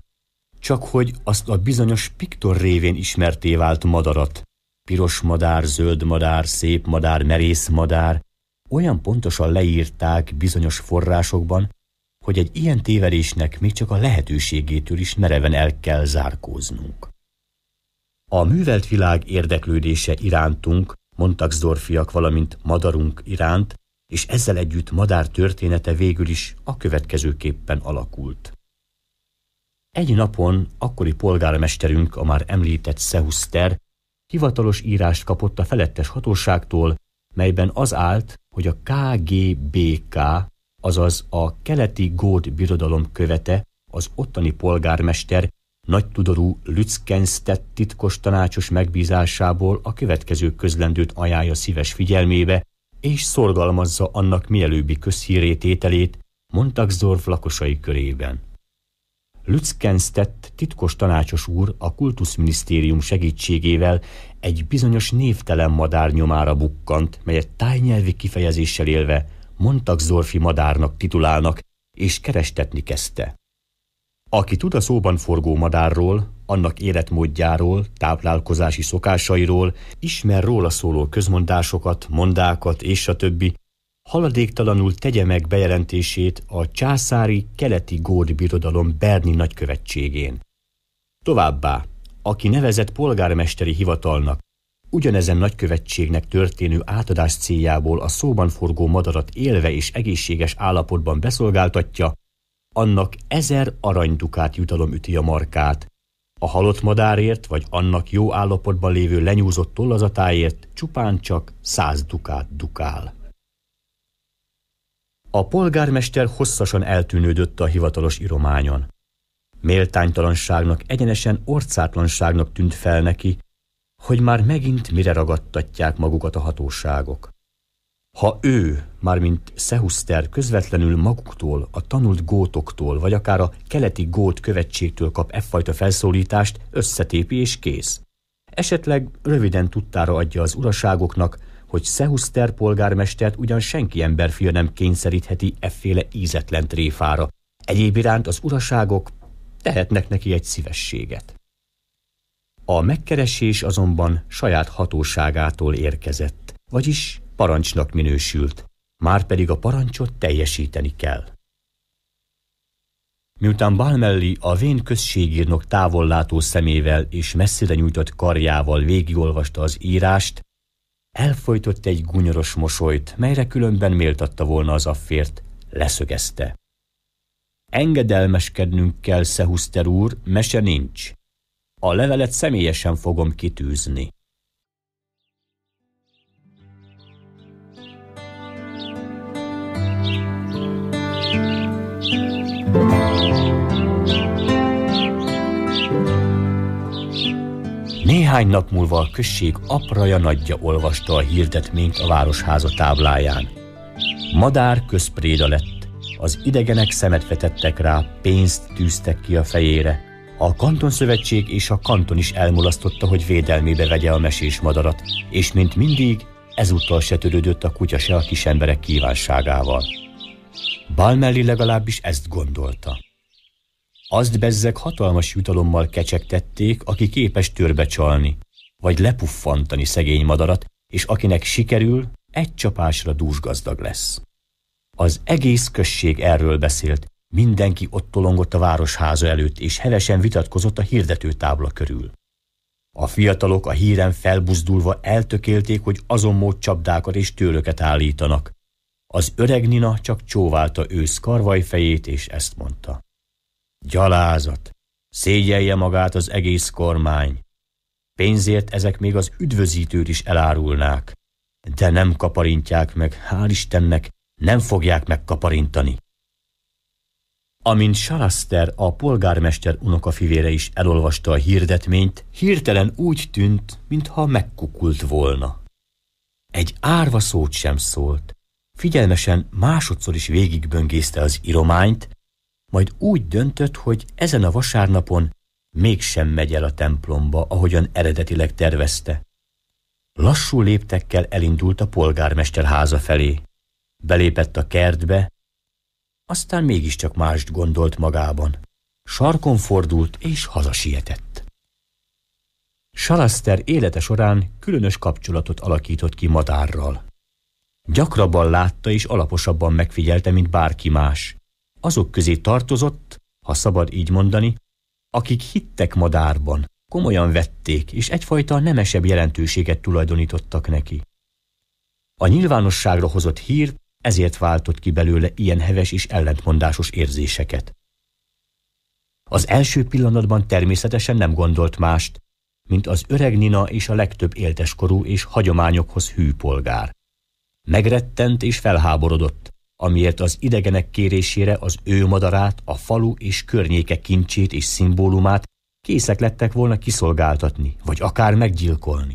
Csak hogy azt a bizonyos Piktor révén ismerté vált madarat, piros madár, zöld madár, szép madár, merész madár, olyan pontosan leírták bizonyos forrásokban, hogy egy ilyen tévedésnek még csak a lehetőségétől is mereven el kell zárkóznunk. A művelt világ érdeklődése irántunk, Montagsdorfiak, valamint madarunk iránt, és ezzel együtt madár története végül is a következőképpen alakult. Egy napon akkori polgármesterünk, a már említett Szehuszter, hivatalos írást kapott a felettes hatóságtól, melyben az állt, hogy a KGBK, azaz a keleti gót birodalom követe, az ottani polgármester nagy tudorú Lützkensztett titkos tanácsos megbízásából a következő közlendőt ajánlja szíves figyelmébe, és szorgalmazza annak mielőbbi közhírétételét Montagsdorf lakosai körében. Lützkensztett titkos tanácsos úr a kultuszminisztérium segítségével egy bizonyos névtelen madár nyomára bukkant, melyet tájnyelvi kifejezéssel élve Montagsdorfi madárnak titulálnak, és kerestetni kezdte. Aki tud a szóban forgó madárról, annak életmódjáról, táplálkozási szokásairól, ismer róla szóló közmondásokat, mondákat és a többi, haladéktalanul tegye meg bejelentését a császári keleti gód birodalom Berni nagykövetségén. Továbbá, aki nevezett polgármesteri hivatalnak, ugyanezen nagykövetségnek történő átadás céljából a szóban forgó madarat élve és egészséges állapotban beszolgáltatja, annak ezer aranydukát jutalom üti a markát, a halott madárért vagy annak jó állapotban lévő lenyúzott tollazatáért csupán csak száz dukát dukál. A polgármester hosszasan eltűnődött a hivatalos irományon. Méltánytalanságnak, egyenesen orcátlanságnak tűnt fel neki, hogy már megint mire ragadtatják magukat a hatóságok. Ha ő, mármint Szehuszter közvetlenül maguktól, a tanult gótoktól, vagy akár a keleti gót követségtől kap effajta felszólítást, összetépi és kész. Esetleg röviden tudtára adja az uraságoknak, hogy Szehuszter polgármestert ugyan senki emberfia nem kényszerítheti efféle ízetlen tréfára. Egyéb iránt az uraságok tehetnek neki egy szívességet. A megkeresés azonban saját hatóságától érkezett, vagyis parancsnak minősült. Már pedig a parancsot teljesíteni kell. Miután Balmelli a vén községírnok távollátó szemével és messzire nyújtott karjával végigolvasta az írást, elfolytott egy gunyoros mosolyt, melyre különben méltatta volna az affért, leszögezte. Engedelmeskednünk kell, Szehuszter úr, mese nincs. A levelet személyesen fogom kitűzni. Néhány nap múlva a község apraja nagyja olvasta a hirdetményt a városháza tábláján. Madár közpréda lett, az idegenek szemet vetettek rá, pénzt tűztek ki a fejére. A kantonszövetség és a kanton is elmulasztotta, hogy védelmébe vegye a mesés madarat, és mint mindig, ezúttal se törődött a kutya se a kisemberek kívánságával. Balmelli legalábbis ezt gondolta. Azt bezzeg hatalmas jutalommal kecsegtették, aki képes törbe csalni, vagy lepuffantani szegény madarat, és akinek sikerül, egy csapásra dúsgazdag lesz. Az egész község erről beszélt, mindenki ott tolongott a városháza előtt, és hevesen vitatkozott a hirdetőtábla körül. A fiatalok a híren felbuzdulva eltökélték, hogy azon mód csapdákat és tőlöket állítanak. Az öreg Nina csak csóválta ősz fejét és ezt mondta. Gyalázat, szégyelje magát az egész kormány. Pénzért ezek még az üdvözítőt is elárulnák, de nem kaparintják meg, hál' Istennek, nem fogják megkaparintani. Amint Salaster, a polgármester unokafivére is elolvasta a hirdetményt, hirtelen úgy tűnt, mintha megkukult volna. Egy árva szót sem szólt. Figyelmesen másodszor is végigböngészte az irományt, majd úgy döntött, hogy ezen a vasárnapon mégsem megy el a templomba, ahogyan eredetileg tervezte. Lassú léptekkel elindult a polgármester háza felé. Belépett a kertbe, aztán mégiscsak mást gondolt magában. Sarkon fordult és hazasietett. Salaszter élete során különös kapcsolatot alakított ki madárral. Gyakrabban látta és alaposabban megfigyelte, mint bárki más azok közé tartozott, ha szabad így mondani, akik hittek madárban, komolyan vették, és egyfajta nemesebb jelentőséget tulajdonítottak neki. A nyilvánosságra hozott hír ezért váltott ki belőle ilyen heves és ellentmondásos érzéseket. Az első pillanatban természetesen nem gondolt mást, mint az öreg Nina és a legtöbb élteskorú és hagyományokhoz hű polgár. Megrettent és felháborodott, amiért az idegenek kérésére az ő madarát, a falu és környéke kincsét és szimbólumát készek lettek volna kiszolgáltatni, vagy akár meggyilkolni.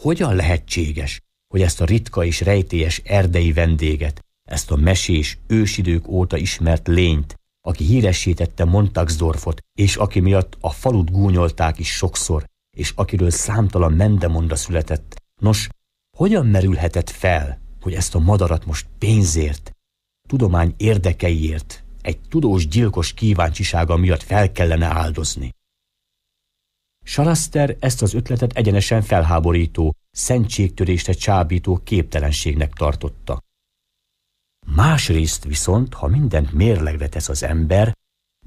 Hogyan lehetséges, hogy ezt a ritka és rejtélyes erdei vendéget, ezt a mesés, ősidők óta ismert lényt, aki híresítette Montagsdorfot, és aki miatt a falut gúnyolták is sokszor, és akiről számtalan mendemonda született. Nos, hogyan merülhetett fel hogy ezt a madarat most pénzért, tudomány érdekeiért, egy tudós gyilkos kíváncsisága miatt fel kellene áldozni. Salaster ezt az ötletet egyenesen felháborító, szentségtörésre csábító képtelenségnek tartotta. Másrészt viszont, ha mindent mérlegre tesz az ember,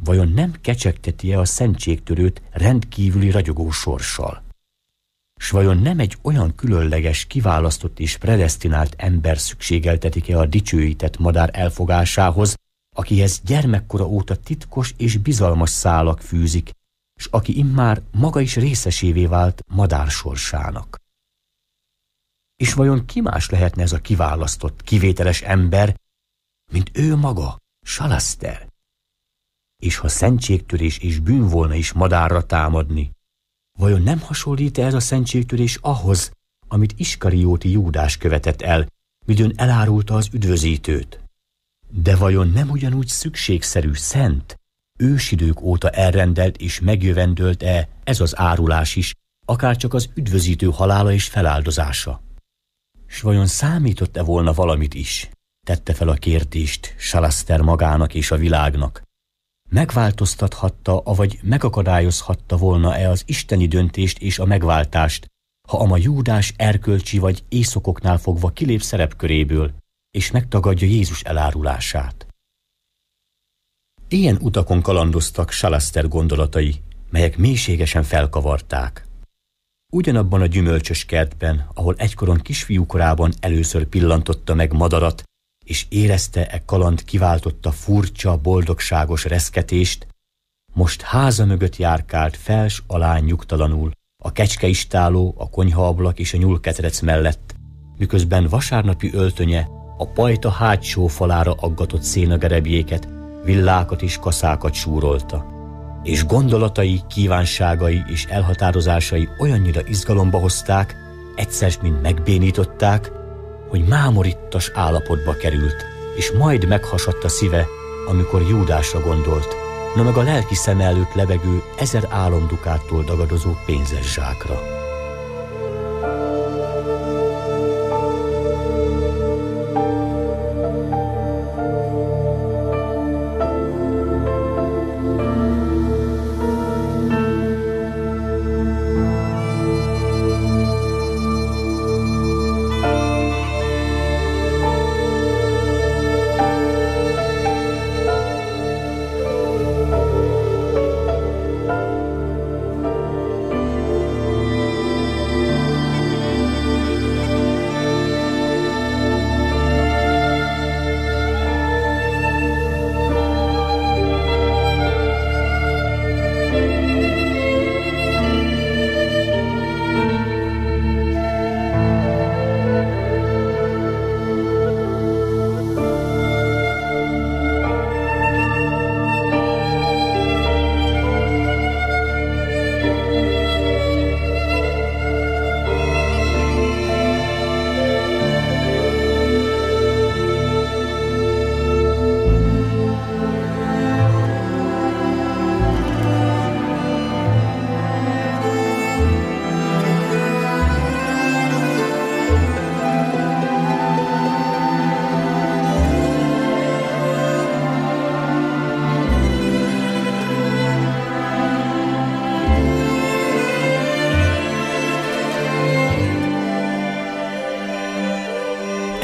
vajon nem kecsegteti-e a szentségtörőt rendkívüli ragyogó sorssal? s vajon nem egy olyan különleges, kiválasztott és predestinált ember szükségeltetik-e a dicsőített madár elfogásához, akihez gyermekkora óta titkos és bizalmas szálak fűzik, s aki immár maga is részesévé vált madár sorsának. És vajon ki más lehetne ez a kiválasztott, kivételes ember, mint ő maga, Salaster? És ha szentségtörés és bűn volna is madárra támadni, Vajon nem hasonlít e ez a szentségtörés ahhoz, amit Iskarióti Júdás követett el, midőn elárulta az üdvözítőt? De vajon nem ugyanúgy szükségszerű szent, ősidők óta elrendelt és megjövendölt-e ez az árulás is, akár csak az üdvözítő halála és feláldozása? S vajon számított-e volna valamit is? Tette fel a kérdést Salaster magának és a világnak megváltoztathatta, avagy megakadályozhatta volna-e az isteni döntést és a megváltást, ha a ma Júdás erkölcsi vagy éjszokoknál fogva kilép szerepköréből, és megtagadja Jézus elárulását. Ilyen utakon kalandoztak Salaster gondolatai, melyek mélységesen felkavarták. Ugyanabban a gyümölcsös kertben, ahol egykoron kisfiúkorában először pillantotta meg madarat, és érezte e kaland kiváltotta furcsa, boldogságos reszketést, most háza mögött járkált fels alá nyugtalanul, a kecskeistáló, a konyhaablak és a nyúlketrec mellett, miközben vasárnapi öltönye a pajta hátsó falára aggatott szénagerebjéket, villákat és kaszákat súrolta. És gondolatai, kívánságai és elhatározásai olyannyira izgalomba hozták, egyszer mint megbénították, hogy mámorittas állapotba került, és majd meghasadt a szíve, amikor Júdásra gondolt, na meg a lelki szem előtt levegő ezer álomdukától dagadozó pénzes zsákra.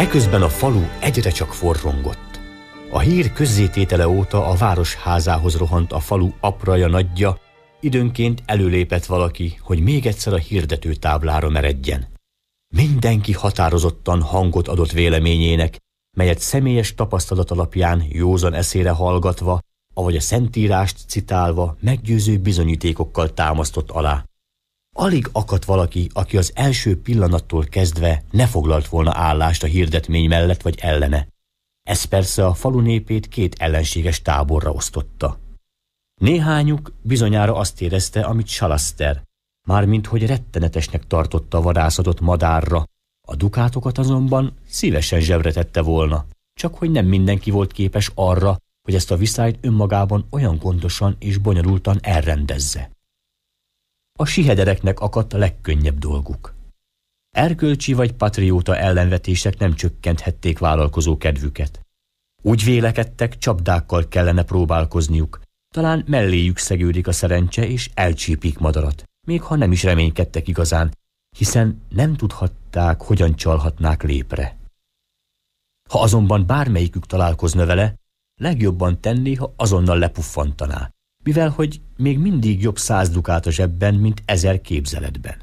Eközben a falu egyre csak forrongott. A hír közzététele óta a városházához rohant a falu apraja nagyja, időnként előlépett valaki, hogy még egyszer a hirdető táblára meredjen. Mindenki határozottan hangot adott véleményének, melyet személyes tapasztalat alapján józan eszére hallgatva, avagy a szentírást citálva meggyőző bizonyítékokkal támasztott alá. Alig akadt valaki, aki az első pillanattól kezdve ne foglalt volna állást a hirdetmény mellett vagy ellene. Ez persze a falu népét két ellenséges táborra osztotta. Néhányuk bizonyára azt érezte, amit Salaster, mármint hogy rettenetesnek tartotta a vadászatot madárra, a dukátokat azonban szívesen zsebre tette volna, csak hogy nem mindenki volt képes arra, hogy ezt a viszályt önmagában olyan gondosan és bonyolultan elrendezze a sihedereknek akadt a legkönnyebb dolguk. Erkölcsi vagy patrióta ellenvetések nem csökkenthették vállalkozó kedvüket. Úgy vélekedtek, csapdákkal kellene próbálkozniuk, talán melléjük szegődik a szerencse és elcsípik madarat, még ha nem is reménykedtek igazán, hiszen nem tudhatták, hogyan csalhatnák lépre. Ha azonban bármelyikük találkozna vele, legjobban tenné, ha azonnal lepuffantaná, mivel hogy még mindig jobb száz dukát a zsebben, mint ezer képzeletben.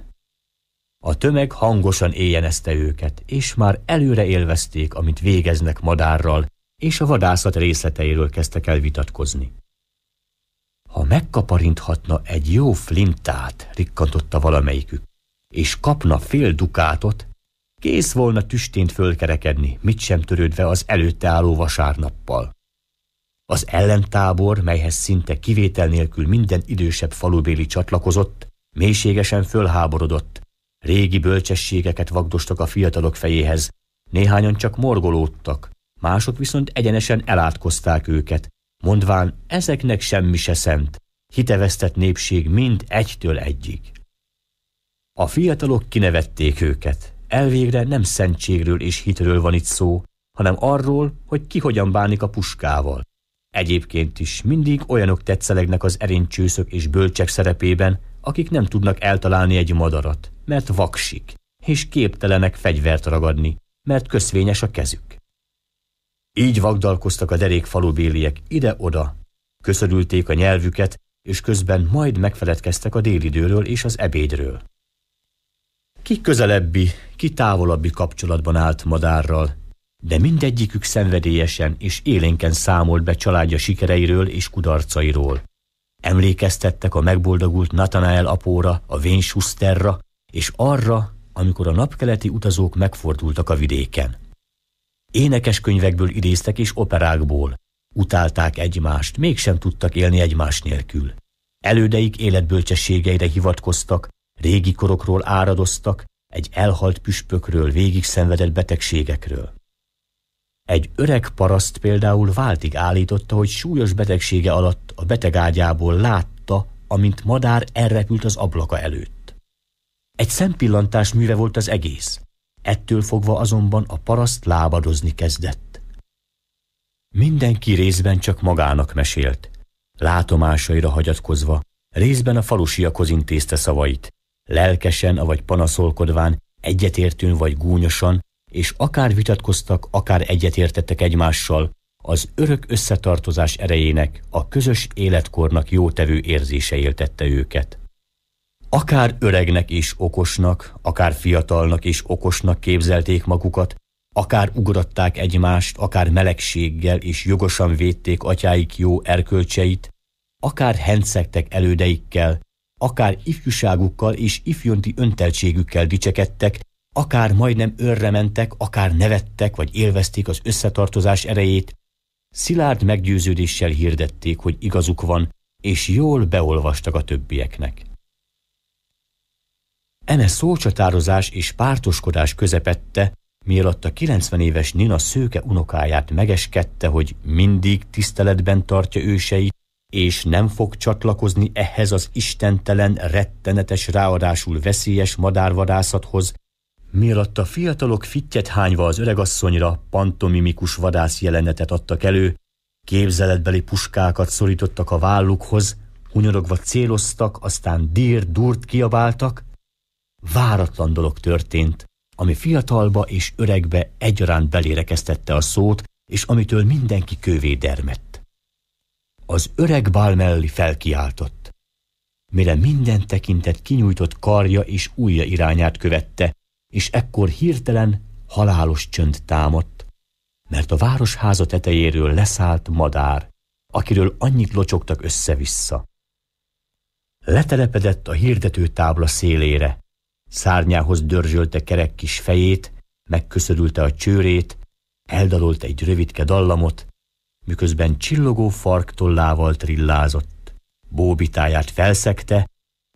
A tömeg hangosan éjjenezte őket, és már előre élvezték, amit végeznek madárral, és a vadászat részleteiről kezdtek el vitatkozni. Ha megkaparinthatna egy jó flintát, rikkantotta valamelyikük, és kapna fél dukátot, kész volna tüstént fölkerekedni, mit sem törődve az előtte álló vasárnappal. Az ellentábor, melyhez szinte kivétel nélkül minden idősebb falubéli csatlakozott, mélységesen fölháborodott. Régi bölcsességeket vagdostak a fiatalok fejéhez, néhányan csak morgolódtak, mások viszont egyenesen elátkozták őket, mondván ezeknek semmi se szent, hitevesztett népség mind egytől egyig. A fiatalok kinevették őket. Elvégre nem szentségről és hitről van itt szó, hanem arról, hogy ki hogyan bánik a puskával. Egyébként is mindig olyanok tetszelegnek az erénycsőszök és bölcsek szerepében, akik nem tudnak eltalálni egy madarat, mert vaksik, és képtelenek fegyvert ragadni, mert köszvényes a kezük. Így vagdalkoztak a derék falubéliek ide-oda, köszörülték a nyelvüket, és közben majd megfeledkeztek a délidőről és az ebédről. Ki közelebbi, ki távolabbi kapcsolatban állt madárral, de mindegyikük szenvedélyesen és élénken számolt be családja sikereiről és kudarcairól. Emlékeztettek a megboldogult Nathanael apóra, a Vén Schusterra, és arra, amikor a napkeleti utazók megfordultak a vidéken. Énekeskönyvekből idéztek és operákból. Utálták egymást, mégsem tudtak élni egymás nélkül. Elődeik életbölcsességeire hivatkoztak, régi korokról áradoztak, egy elhalt püspökről, végig szenvedett betegségekről. Egy öreg paraszt például váltig állította, hogy súlyos betegsége alatt a betegágyából látta, amint madár elrepült az ablaka előtt. Egy szempillantás műve volt az egész. Ettől fogva azonban a paraszt lábadozni kezdett. Mindenki részben csak magának mesélt, látomásaira hagyatkozva, részben a falusiakhoz intézte szavait, lelkesen, avagy panaszolkodván, egyetértőn vagy gúnyosan, és akár vitatkoztak, akár egyetértettek egymással, az örök összetartozás erejének, a közös életkornak jótevő érzése éltette őket. Akár öregnek és okosnak, akár fiatalnak és okosnak képzelték magukat, akár ugratták egymást, akár melegséggel és jogosan védték atyáik jó erkölcseit, akár hencegtek elődeikkel, akár ifjúságukkal és ifjonti önteltségükkel dicsekedtek, akár majdnem őrre mentek, akár nevettek, vagy élvezték az összetartozás erejét, szilárd meggyőződéssel hirdették, hogy igazuk van, és jól beolvastak a többieknek. Eme szócsatározás és pártoskodás közepette, mielőtt a 90 éves Nina szőke unokáját megeskedte, hogy mindig tiszteletben tartja őseit, és nem fog csatlakozni ehhez az istentelen, rettenetes, ráadásul veszélyes madárvadászathoz, Mielatt a fiatalok fittyet hányva az öregasszonyra pantomimikus vadász jelenetet adtak elő, képzeletbeli puskákat szorítottak a vállukhoz, hunyorogva céloztak, aztán dír durt kiabáltak, váratlan dolog történt, ami fiatalba és öregbe egyaránt belérekeztette a szót, és amitől mindenki kővé dermett. Az öreg Balmelli felkiáltott, mire minden tekintet kinyújtott karja és ujja irányát követte, és ekkor hirtelen halálos csönd támadt, mert a városháza tetejéről leszállt madár, akiről annyit locsogtak össze-vissza. Letelepedett a hirdető tábla szélére, szárnyához dörzsölte kerek kis fejét, megköszörülte a csőrét, eldalolt egy rövidke dallamot, miközben csillogó farktollával trillázott. Bóbitáját felszegte,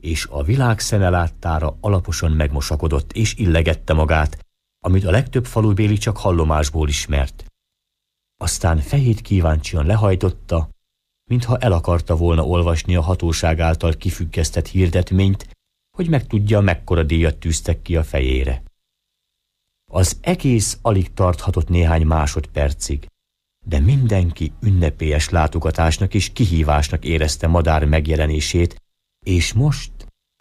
és a világ szeme láttára alaposan megmosakodott és illegette magát, amit a legtöbb falubéli csak hallomásból ismert. Aztán fejét kíváncsian lehajtotta, mintha el akarta volna olvasni a hatóság által kifüggesztett hirdetményt, hogy megtudja, mekkora díjat tűztek ki a fejére. Az egész alig tarthatott néhány másodpercig, de mindenki ünnepélyes látogatásnak és kihívásnak érezte madár megjelenését, és most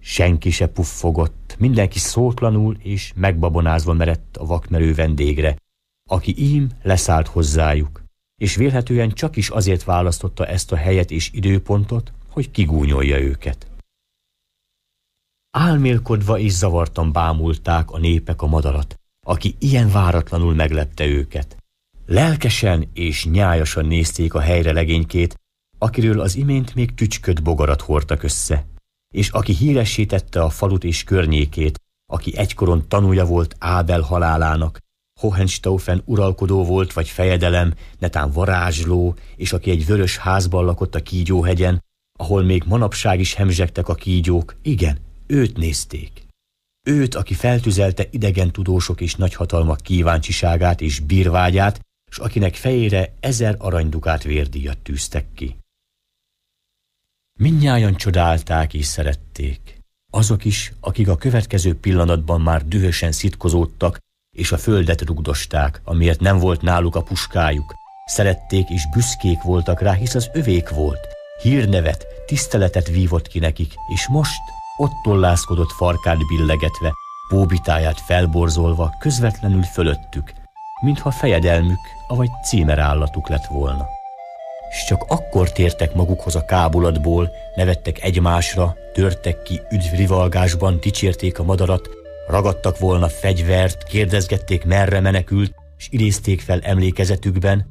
Senki se puffogott, mindenki szótlanul és megbabonázva merett a vakmerő vendégre, aki ím leszállt hozzájuk, és vélhetően csak is azért választotta ezt a helyet és időpontot, hogy kigúnyolja őket. Álmélkodva és zavartan bámulták a népek a madarat, aki ilyen váratlanul meglepte őket. Lelkesen és nyájasan nézték a helyre legénykét, akiről az imént még tücsköd bogarat hordtak össze és aki híresítette a falut és környékét, aki egykoron tanúja volt Ábel halálának, Hohenstaufen uralkodó volt vagy fejedelem, netán varázsló, és aki egy vörös házban lakott a kígyóhegyen, ahol még manapság is hemzsegtek a kígyók, igen, őt nézték. Őt, aki feltüzelte idegen tudósok és nagyhatalmak kíváncsiságát és bírvágyát, s akinek fejére ezer aranydukát vérdíjat tűztek ki. Mindnyájan csodálták és szerették. Azok is, akik a következő pillanatban már dühösen szitkozódtak, és a földet rugdosták, amiért nem volt náluk a puskájuk. Szerették és büszkék voltak rá, hisz az övék volt. Hírnevet, tiszteletet vívott ki nekik, és most ott tollászkodott farkát billegetve, bóbitáját felborzolva közvetlenül fölöttük, mintha fejedelmük, avagy címerállatuk lett volna s csak akkor tértek magukhoz a kábulatból, nevettek egymásra, törtek ki üdvrivalgásban, dicsérték a madarat, ragadtak volna fegyvert, kérdezgették merre menekült, és idézték fel emlékezetükben,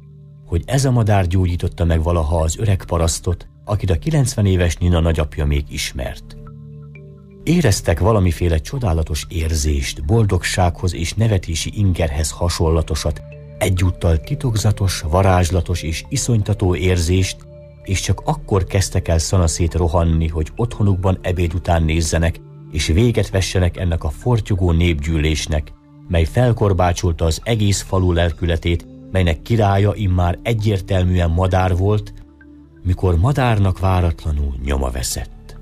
hogy ez a madár gyógyította meg valaha az öreg parasztot, akit a 90 éves Nina nagyapja még ismert. Éreztek valamiféle csodálatos érzést, boldogsághoz és nevetési ingerhez hasonlatosat, egyúttal titokzatos, varázslatos és iszonytató érzést, és csak akkor kezdtek el szanaszét rohanni, hogy otthonukban ebéd után nézzenek, és véget vessenek ennek a fortyogó népgyűlésnek, mely felkorbácsolta az egész falu lelkületét, melynek királya immár egyértelműen madár volt, mikor madárnak váratlanul nyoma veszett.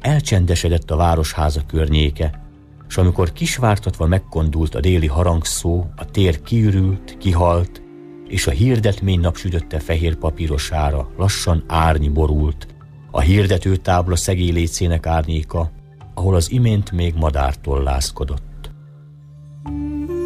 Elcsendesedett a városháza környéke, s amikor kisvártatva megkondult a déli harangszó, a tér kiürült, kihalt, és a hirdetmény napsütötte fehér papírosára lassan árny borult, a hirdető tábla szegélécének árnyéka, ahol az imént még madár tollázkodott. thank you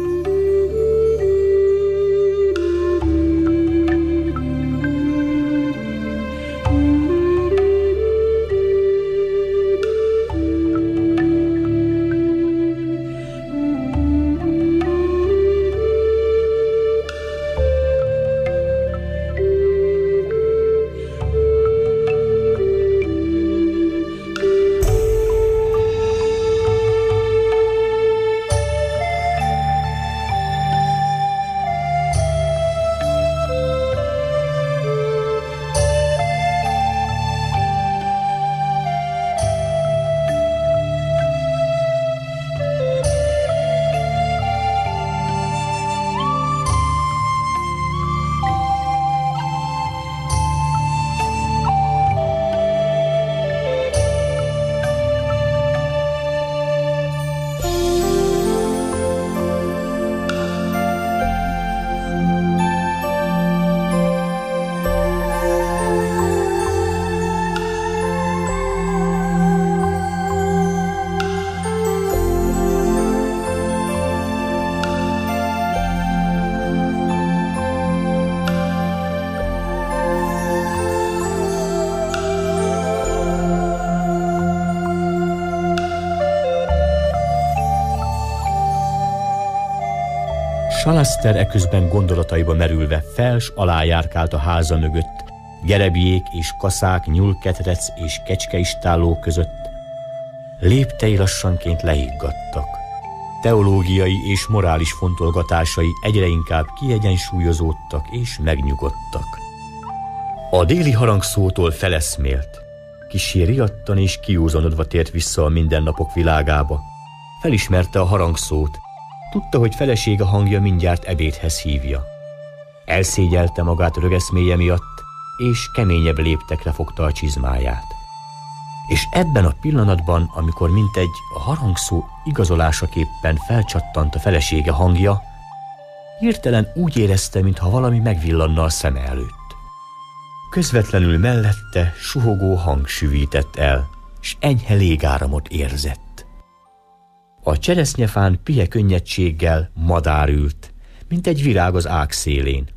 Salaster eközben gondolataiba merülve fels alá járkált a háza mögött, gerebjék és kaszák, nyúlketrec és kecskeistálló között. Léptei lassanként lehiggadtak. Teológiai és morális fontolgatásai egyre inkább kiegyensúlyozódtak és megnyugodtak. A déli harangszótól feleszmélt, kisé riadtan és kiúzonodva tért vissza a mindennapok világába. Felismerte a harangszót, Tudta, hogy felesége hangja mindjárt ebédhez hívja. Elszégyelte magát rögeszméje miatt, és keményebb léptekre fogta a csizmáját. És ebben a pillanatban, amikor mintegy a harangszó igazolásaképpen felcsattant a felesége hangja, hirtelen úgy érezte, mintha valami megvillanna a szeme előtt. Közvetlenül mellette suhogó hang süvített el, s enyhe légáramot érzett. A cseresznyefán pihe könnyedséggel madár ült, mint egy virág az ág szélén.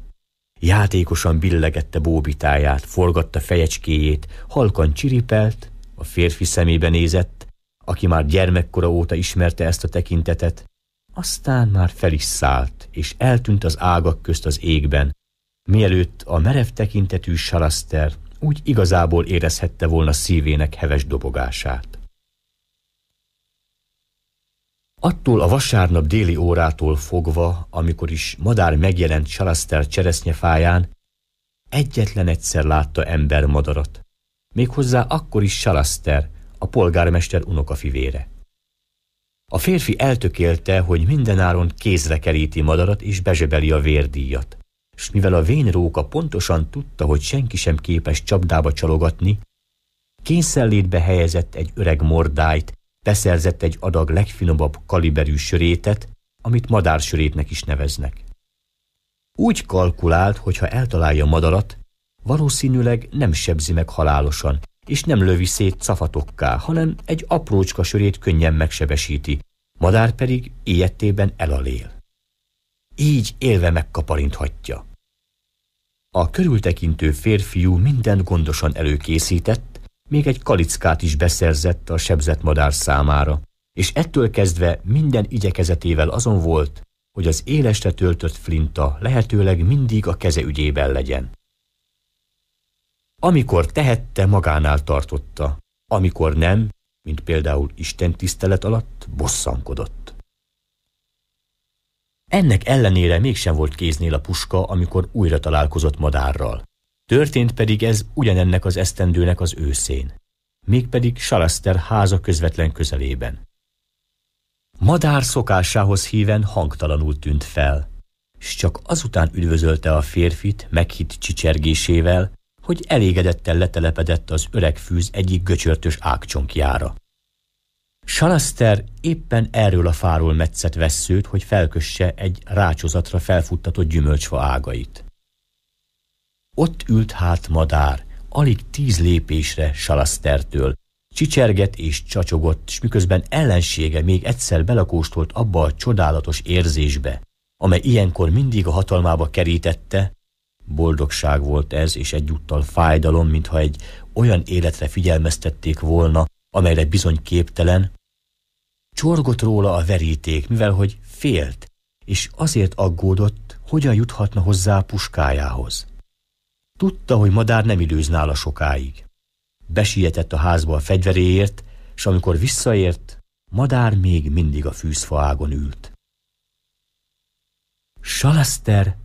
Játékosan billegette bóbitáját, forgatta fejecskéjét, halkan csiripelt, a férfi szemébe nézett, aki már gyermekkora óta ismerte ezt a tekintetet, aztán már fel is szállt, és eltűnt az ágak közt az égben, mielőtt a merev tekintetű saraszter úgy igazából érezhette volna szívének heves dobogását. Attól a vasárnap déli órától fogva, amikor is madár megjelent Salaster cseresznyefáján, egyetlen egyszer látta ember madarat. Méghozzá akkor is Salaster, a polgármester unokafivére. A férfi eltökélte, hogy mindenáron kézre keríti madarat és bezsebeli a vérdíjat, és mivel a vén róka pontosan tudta, hogy senki sem képes csapdába csalogatni, kényszerlétbe helyezett egy öreg mordájt, beszerzett egy adag legfinomabb kaliberű sörétet, amit madársörétnek is neveznek. Úgy kalkulált, hogy ha eltalálja a madarat, valószínűleg nem sebzi meg halálosan, és nem lövi szét cafatokká, hanem egy aprócska sörét könnyen megsebesíti, madár pedig ilyettében elalél. Így élve megkaparinthatja. A körültekintő férfiú mindent gondosan előkészített, még egy kalickát is beszerzett a sebzett madár számára, és ettől kezdve minden igyekezetével azon volt, hogy az élesre töltött flinta lehetőleg mindig a keze ügyében legyen. Amikor tehette, magánál tartotta, amikor nem, mint például Isten tisztelet alatt, bosszankodott. Ennek ellenére mégsem volt kéznél a puska, amikor újra találkozott madárral. Történt pedig ez ugyanennek az esztendőnek az őszén, mégpedig Salaster háza közvetlen közelében. Madár szokásához híven hangtalanul tűnt fel, s csak azután üdvözölte a férfit meghitt csicsergésével, hogy elégedetten letelepedett az öreg fűz egyik göcsörtös ágcsonkjára. Salaster éppen erről a fáról metszett vesszőt, hogy felkösse egy rácsozatra felfuttatott gyümölcsfa ágait. Ott ült hát madár, alig tíz lépésre Salasztertől. Csicserget és csacsogott, s miközben ellensége még egyszer belakóstolt abba a csodálatos érzésbe, amely ilyenkor mindig a hatalmába kerítette. Boldogság volt ez, és egyúttal fájdalom, mintha egy olyan életre figyelmeztették volna, amelyre bizony képtelen. Csorgott róla a veríték, mivel hogy félt, és azért aggódott, hogyan juthatna hozzá a puskájához. Tudta, hogy madár nem időz nála sokáig. Besietett a házba a fegyveréért, s amikor visszaért, madár még mindig a fűzfa ágon ült. Salaster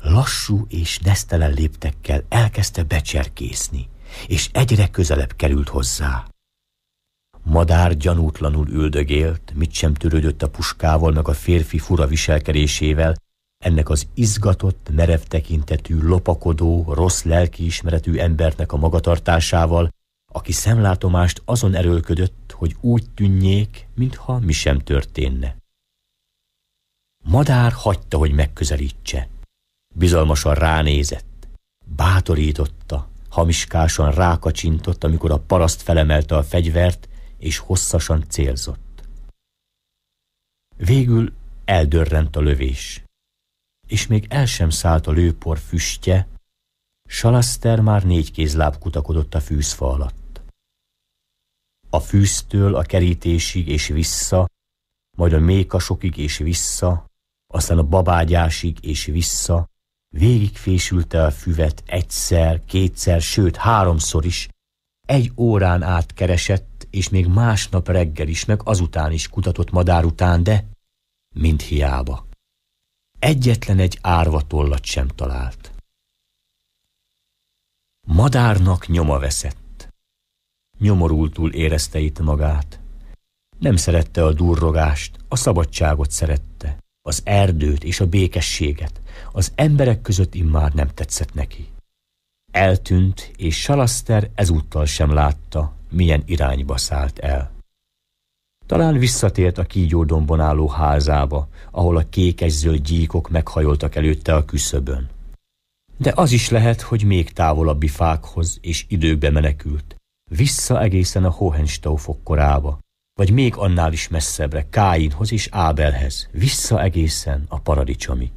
lassú és desztelen léptekkel elkezdte becserkészni, és egyre közelebb került hozzá. Madár gyanútlanul üldögélt, mit sem törődött a puskával, meg a férfi fura viselkedésével, ennek az izgatott, merev tekintetű, lopakodó, rossz lelkiismeretű embernek a magatartásával, aki szemlátomást azon erőlködött, hogy úgy tűnjék, mintha mi sem történne. Madár hagyta, hogy megközelítse. Bizalmasan ránézett, bátorította, hamiskásan rákacsintott, amikor a paraszt felemelte a fegyvert, és hosszasan célzott. Végül eldörrent a lövés és még el sem szállt a lőpor füstje, Salaster már négy kézláb kutakodott a fűzfa alatt. A fűztől a kerítésig és vissza, majd a mékasokig és vissza, aztán a babágyásig és vissza, végigfésülte a füvet egyszer, kétszer, sőt háromszor is, egy órán át keresett, és még másnap reggel is, meg azután is kutatott madár után, de mind hiába egyetlen egy árvatollat sem talált. Madárnak nyoma veszett. Nyomorultul érezte itt magát. Nem szerette a durrogást, a szabadságot szerette, az erdőt és a békességet. Az emberek között immár nem tetszett neki. Eltűnt, és Salaster ezúttal sem látta, milyen irányba szállt el. Talán visszatért a kígyódombon álló házába, ahol a kékes-zöld gyíkok meghajoltak előtte a küszöbön. De az is lehet, hogy még távolabbi fákhoz és időkbe menekült, vissza egészen a Hohenstaufok korába, vagy még annál is messzebbre, Káinhoz és Ábelhez, vissza egészen a paradicsomig.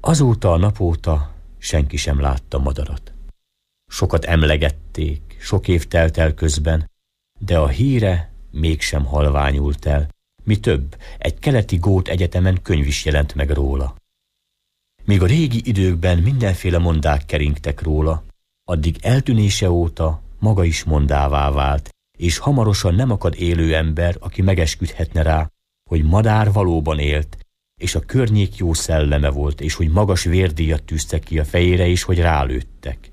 Azóta a napóta senki sem látta madarat. Sokat emlegették, sok év telt el közben, de a híre mégsem halványult el. Mi több, egy keleti gót egyetemen könyv is jelent meg róla. Míg a régi időkben mindenféle mondák keringtek róla, addig eltűnése óta maga is mondává vált, és hamarosan nem akad élő ember, aki megesküdhetne rá, hogy madár valóban élt, és a környék jó szelleme volt, és hogy magas vérdíjat tűztek ki a fejére, és hogy rálőttek.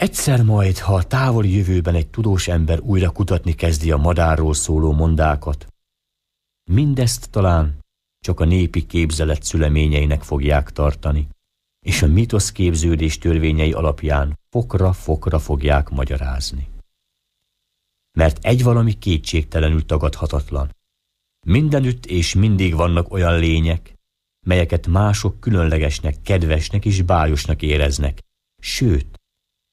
Egyszer majd, ha a távoli jövőben egy tudós ember újra kutatni kezdi a madárról szóló mondákat, mindezt talán csak a népi képzelet szüleményeinek fogják tartani, és a mitosz képződés törvényei alapján fokra-fokra fogják magyarázni. Mert egy valami kétségtelenül tagadhatatlan. Mindenütt és mindig vannak olyan lények, melyeket mások különlegesnek, kedvesnek és bájosnak éreznek, sőt,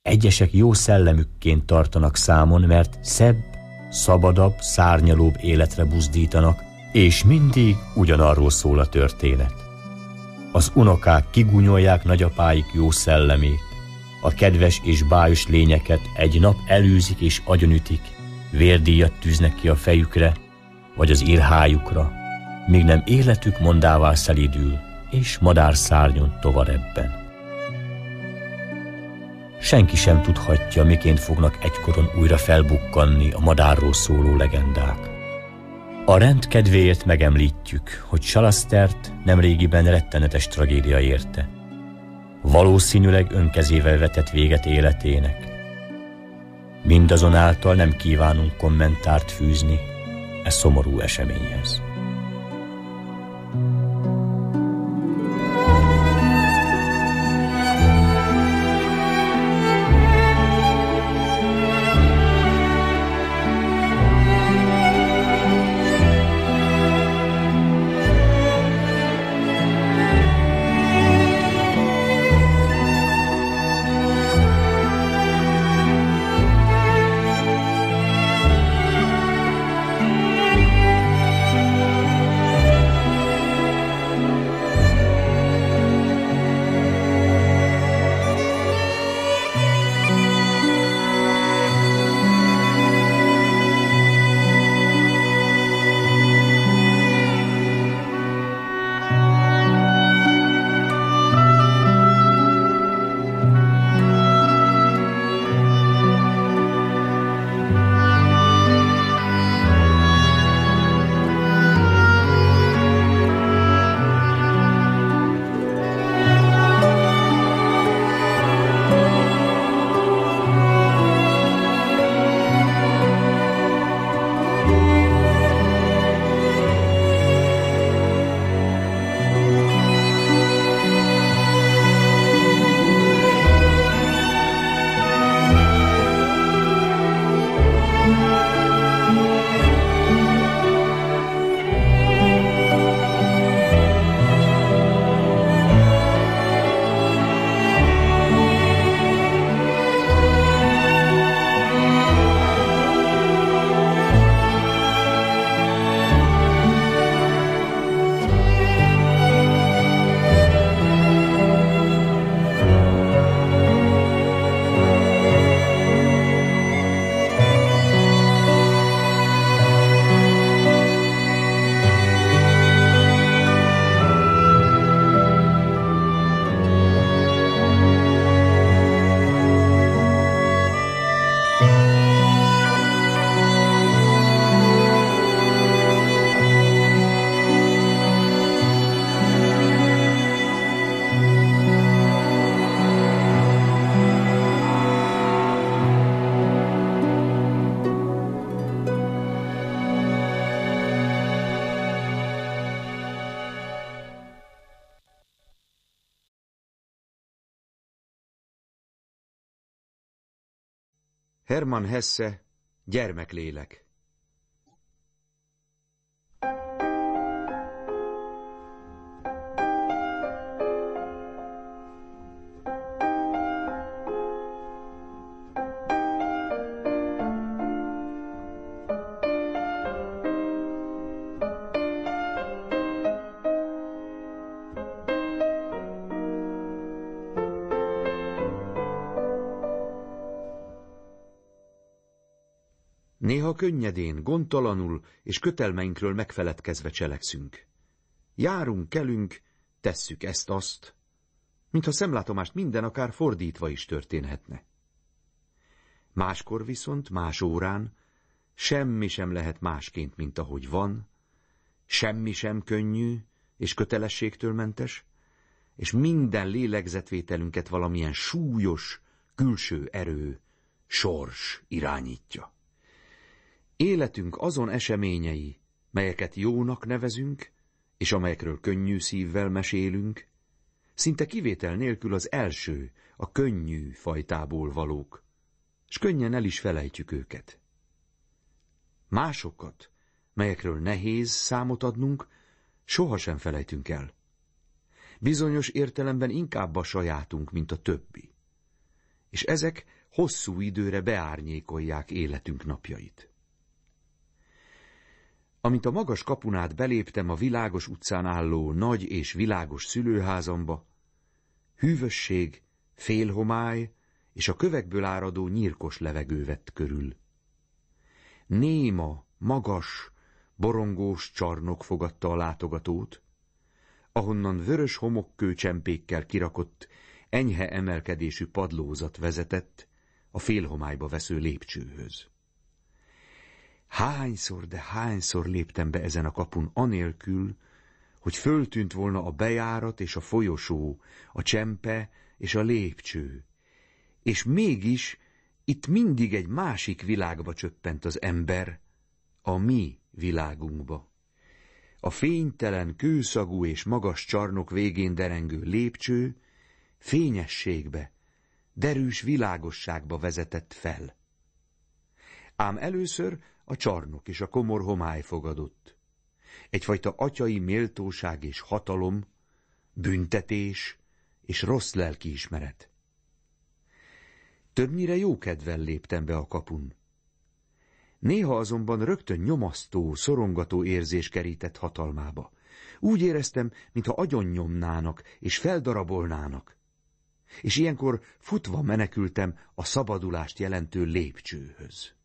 Egyesek jó szellemükként tartanak számon, mert szebb, szabadabb, szárnyalóbb életre buzdítanak, és mindig ugyanarról szól a történet. Az unokák kigunyolják nagyapáik jó szellemét, a kedves és bájos lényeket egy nap elűzik és agyonütik, vérdíjat tűznek ki a fejükre, vagy az írhájukra, míg nem életük mondává szelidül, és madár szárnyon tovar ebben senki sem tudhatja, miként fognak egykoron újra felbukkanni a madárról szóló legendák. A rend kedvéért megemlítjük, hogy Salastert nemrégiben rettenetes tragédia érte. Valószínűleg önkezével vetett véget életének. Mindazonáltal nem kívánunk kommentárt fűzni e szomorú eseményhez. Hermann Hesse, Gyermeklélek Néha könnyedén, gondtalanul és kötelmeinkről megfeledkezve cselekszünk. Járunk, kelünk, tesszük ezt-azt, mintha szemlátomást minden akár fordítva is történhetne. Máskor viszont, más órán, semmi sem lehet másként, mint ahogy van, semmi sem könnyű és kötelességtől mentes, és minden lélegzetvételünket valamilyen súlyos, külső erő, sors irányítja. Életünk azon eseményei, melyeket jónak nevezünk, és amelyekről könnyű szívvel mesélünk, szinte kivétel nélkül az első, a könnyű fajtából valók, és könnyen el is felejtjük őket. Másokat, melyekről nehéz számot adnunk, sohasem felejtünk el. Bizonyos értelemben inkább a sajátunk, mint a többi. És ezek hosszú időre beárnyékolják életünk napjait. Amint a magas kapunát beléptem a világos utcán álló nagy és világos szülőházamba, hűvösség, félhomály és a kövekből áradó nyírkos levegő vett körül. Néma, magas, borongós csarnok fogadta a látogatót, ahonnan vörös homokkő csempékkel kirakott, enyhe emelkedésű padlózat vezetett a félhomályba vesző lépcsőhöz. Hányszor, de hányszor léptem be ezen a kapun, anélkül, hogy föltűnt volna a bejárat és a folyosó, a csempe és a lépcső. És mégis itt mindig egy másik világba csöppent az ember, a mi világunkba. A fénytelen, kőszagú és magas csarnok végén derengő lépcső fényességbe, derűs világosságba vezetett fel. Ám először a csarnok és a komor homály fogadott. Egyfajta atyai méltóság és hatalom, büntetés és rossz ismeret. Többnyire jó kedvel léptem be a kapun. Néha azonban rögtön nyomasztó, szorongató érzés kerített hatalmába. Úgy éreztem, mintha agyonnyomnának és feldarabolnának. És ilyenkor futva menekültem a szabadulást jelentő lépcsőhöz.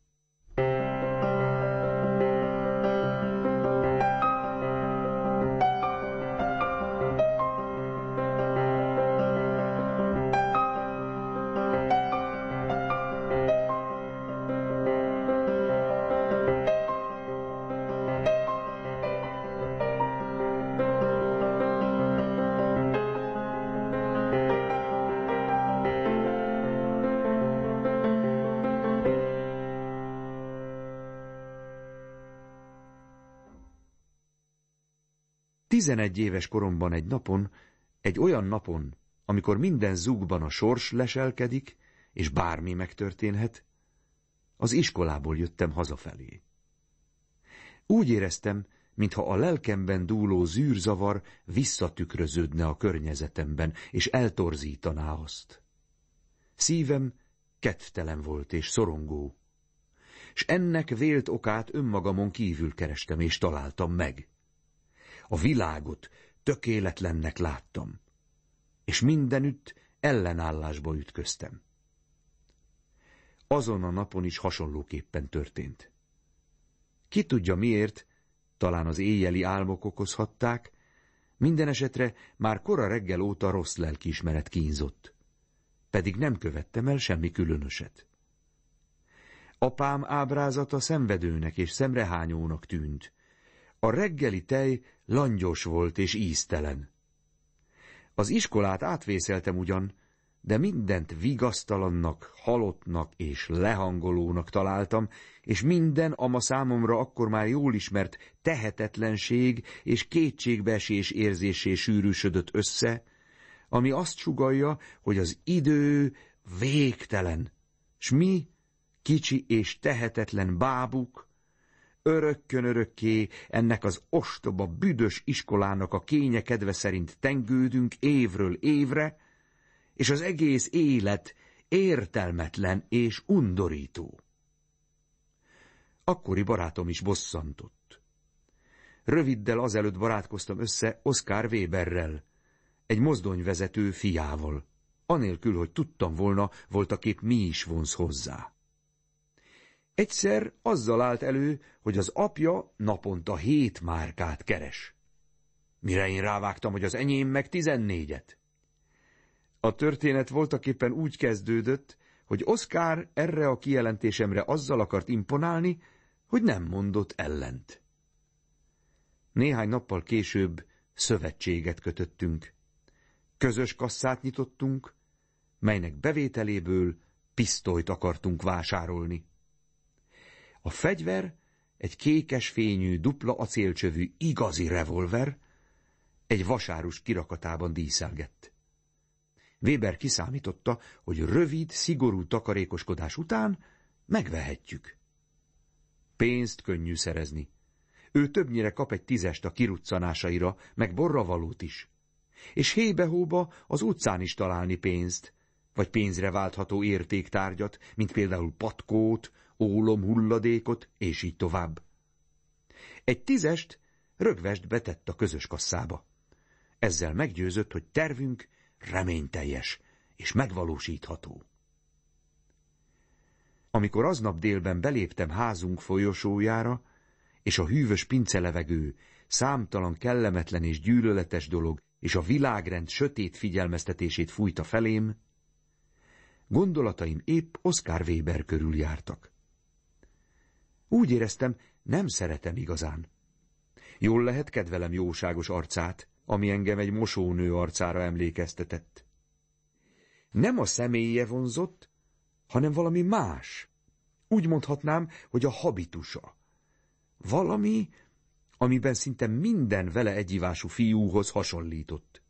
Tizenegy éves koromban egy napon, egy olyan napon, amikor minden zugban a sors leselkedik, és bármi megtörténhet, az iskolából jöttem hazafelé. Úgy éreztem, mintha a lelkemben dúló zűrzavar visszatükröződne a környezetemben, és eltorzítaná azt. Szívem kettelen volt és szorongó, s ennek vélt okát önmagamon kívül kerestem és találtam meg a világot tökéletlennek láttam, és mindenütt ellenállásba ütköztem. Azon a napon is hasonlóképpen történt. Ki tudja miért, talán az éjjeli álmok okozhatták, minden esetre már kora reggel óta rossz lelkiismeret kínzott. Pedig nem követtem el semmi különöset. Apám ábrázata szenvedőnek és szemrehányónak tűnt, a reggeli tej langyos volt és íztelen. Az iskolát átvészeltem ugyan, de mindent vigasztalannak, halottnak és lehangolónak találtam, és minden, ama számomra akkor már jól ismert tehetetlenség és kétségbeesés érzésé sűrűsödött össze, ami azt sugalja, hogy az idő végtelen, s mi, kicsi és tehetetlen bábuk, Örökkön-örökké ennek az ostoba, büdös iskolának a kényekedve szerint tengődünk évről évre, és az egész élet értelmetlen és undorító. Akkori barátom is bosszantott. Röviddel azelőtt barátkoztam össze Oszkár Weberrel, egy mozdonyvezető fiával, anélkül, hogy tudtam volna, voltaképp mi is vonz hozzá. Egyszer azzal állt elő, hogy az apja naponta hét márkát keres. Mire én rávágtam, hogy az enyém meg tizennégyet. A történet voltaképpen úgy kezdődött, hogy Oszkár erre a kijelentésemre azzal akart imponálni, hogy nem mondott ellent. Néhány nappal később szövetséget kötöttünk. Közös kasszát nyitottunk, melynek bevételéből pisztolyt akartunk vásárolni. A fegyver egy kékes fényű, dupla acélcsövű, igazi revolver egy vasárus kirakatában díszelgett. Weber kiszámította, hogy rövid, szigorú takarékoskodás után megvehetjük. Pénzt könnyű szerezni. Ő többnyire kap egy tízest a kiruccanásaira, meg borravalót is. És hébe-hóba az utcán is találni pénzt, vagy pénzre váltható értéktárgyat, mint például patkót, ólom hulladékot, és így tovább. Egy tízest rögvest betett a közös kasszába. Ezzel meggyőzött, hogy tervünk reményteljes és megvalósítható. Amikor aznap délben beléptem házunk folyosójára, és a hűvös pincelevegő, számtalan kellemetlen és gyűlöletes dolog, és a világrend sötét figyelmeztetését fújta felém, gondolataim épp Oscar Weber körül jártak. Úgy éreztem, nem szeretem igazán. Jól lehet kedvelem jóságos arcát, ami engem egy mosónő arcára emlékeztetett. Nem a személye vonzott, hanem valami más. Úgy mondhatnám, hogy a habitusa. Valami, amiben szinte minden vele egyivású fiúhoz hasonlított.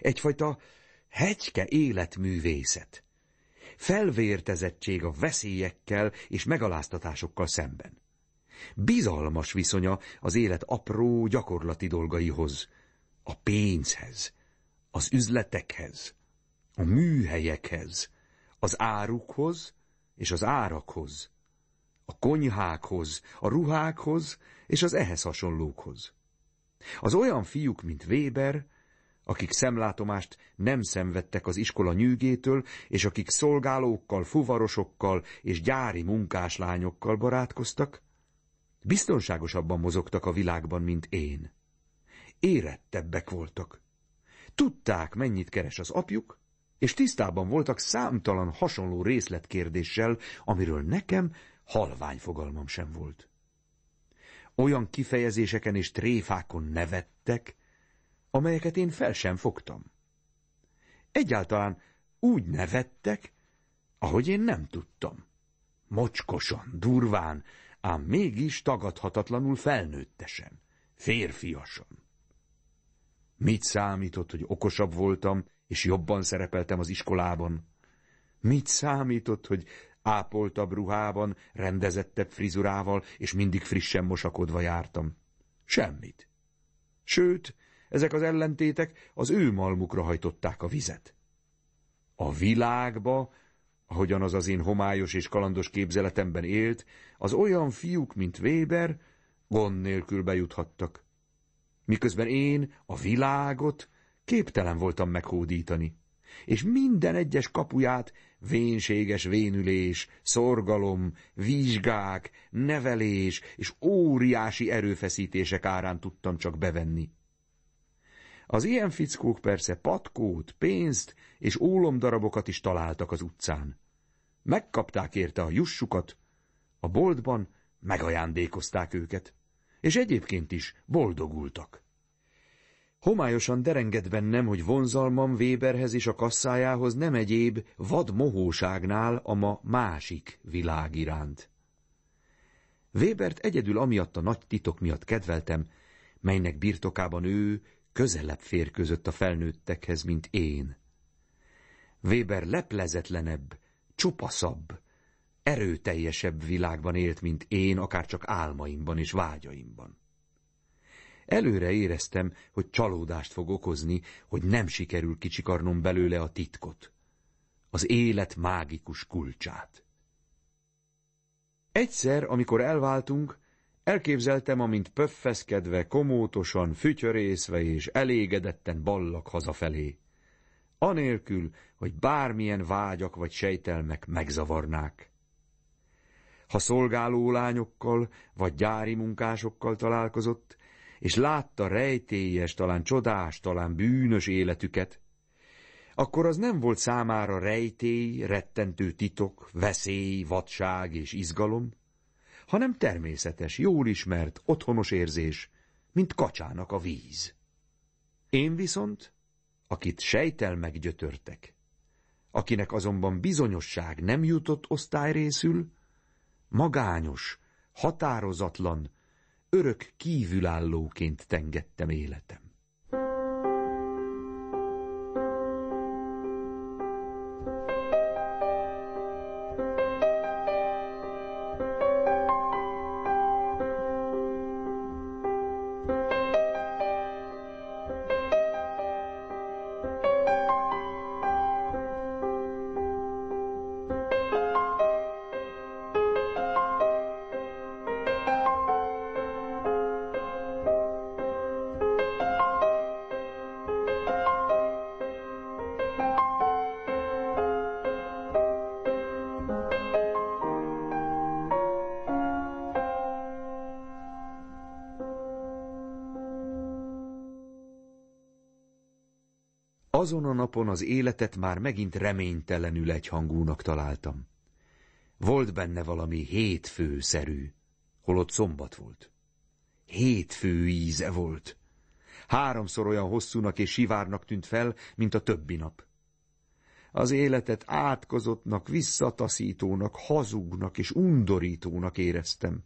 Egyfajta hegyke életművészet. Felvértezettség a veszélyekkel és megaláztatásokkal szemben bizalmas viszonya az élet apró gyakorlati dolgaihoz, a pénzhez, az üzletekhez, a műhelyekhez, az árukhoz és az árakhoz, a konyhákhoz, a ruhákhoz és az ehhez hasonlókhoz. Az olyan fiúk, mint Weber, akik szemlátomást nem szenvedtek az iskola nyűgétől, és akik szolgálókkal, fuvarosokkal és gyári munkáslányokkal barátkoztak, Biztonságosabban mozogtak a világban, mint én. Érettebbek voltak. Tudták, mennyit keres az apjuk, és tisztában voltak számtalan hasonló részletkérdéssel, amiről nekem halvány fogalmam sem volt. Olyan kifejezéseken és tréfákon nevettek, amelyeket én fel sem fogtam. Egyáltalán úgy nevettek, ahogy én nem tudtam. Mocskosan, durván, ám mégis tagadhatatlanul felnőttesen, férfiasan. Mit számított, hogy okosabb voltam, és jobban szerepeltem az iskolában? Mit számított, hogy ápoltabb ruhában, rendezettebb frizurával, és mindig frissen mosakodva jártam? Semmit. Sőt, ezek az ellentétek az ő malmukra hajtották a vizet. A világba, ahogyan az az én homályos és kalandos képzeletemben élt, az olyan fiúk, mint Weber, gond nélkül bejuthattak. Miközben én a világot képtelen voltam meghódítani, és minden egyes kapuját vénséges vénülés, szorgalom, vizsgák, nevelés és óriási erőfeszítések árán tudtam csak bevenni. Az ilyen fickók persze patkót, pénzt és ólomdarabokat is találtak az utcán. Megkapták érte a jussukat, a boltban megajándékozták őket, és egyébként is boldogultak. Homályosan derenged bennem, hogy vonzalmam Weberhez és a kasszájához nem egyéb vad mohóságnál a ma másik világ iránt. Webert egyedül amiatt a nagy titok miatt kedveltem, melynek birtokában ő közelebb férközött a felnőttekhez, mint én. Weber leplezetlenebb, csupaszabb, erőteljesebb világban élt, mint én, akár csak álmaimban és vágyaimban. Előre éreztem, hogy csalódást fog okozni, hogy nem sikerül kicsikarnom belőle a titkot, az élet mágikus kulcsát. Egyszer, amikor elváltunk, elképzeltem, amint pöffeszkedve, komótosan, fütyörészve és elégedetten ballak hazafelé anélkül, hogy bármilyen vágyak vagy sejtelmek megzavarnák. Ha szolgáló lányokkal vagy gyári munkásokkal találkozott, és látta rejtélyes, talán csodás, talán bűnös életüket, akkor az nem volt számára rejtély, rettentő titok, veszély, vadság és izgalom, hanem természetes, jól ismert, otthonos érzés, mint kacsának a víz. Én viszont, akit sejtel meggyötörtek, akinek azonban bizonyosság nem jutott osztályrészül, magányos, határozatlan, örök kívülállóként tengettem életem. napon az életet már megint reménytelenül egyhangúnak találtam. Volt benne valami hétfőszerű, holott szombat volt. Hétfő íze volt. Háromszor olyan hosszúnak és sivárnak tűnt fel, mint a többi nap. Az életet átkozottnak, visszataszítónak, hazugnak és undorítónak éreztem.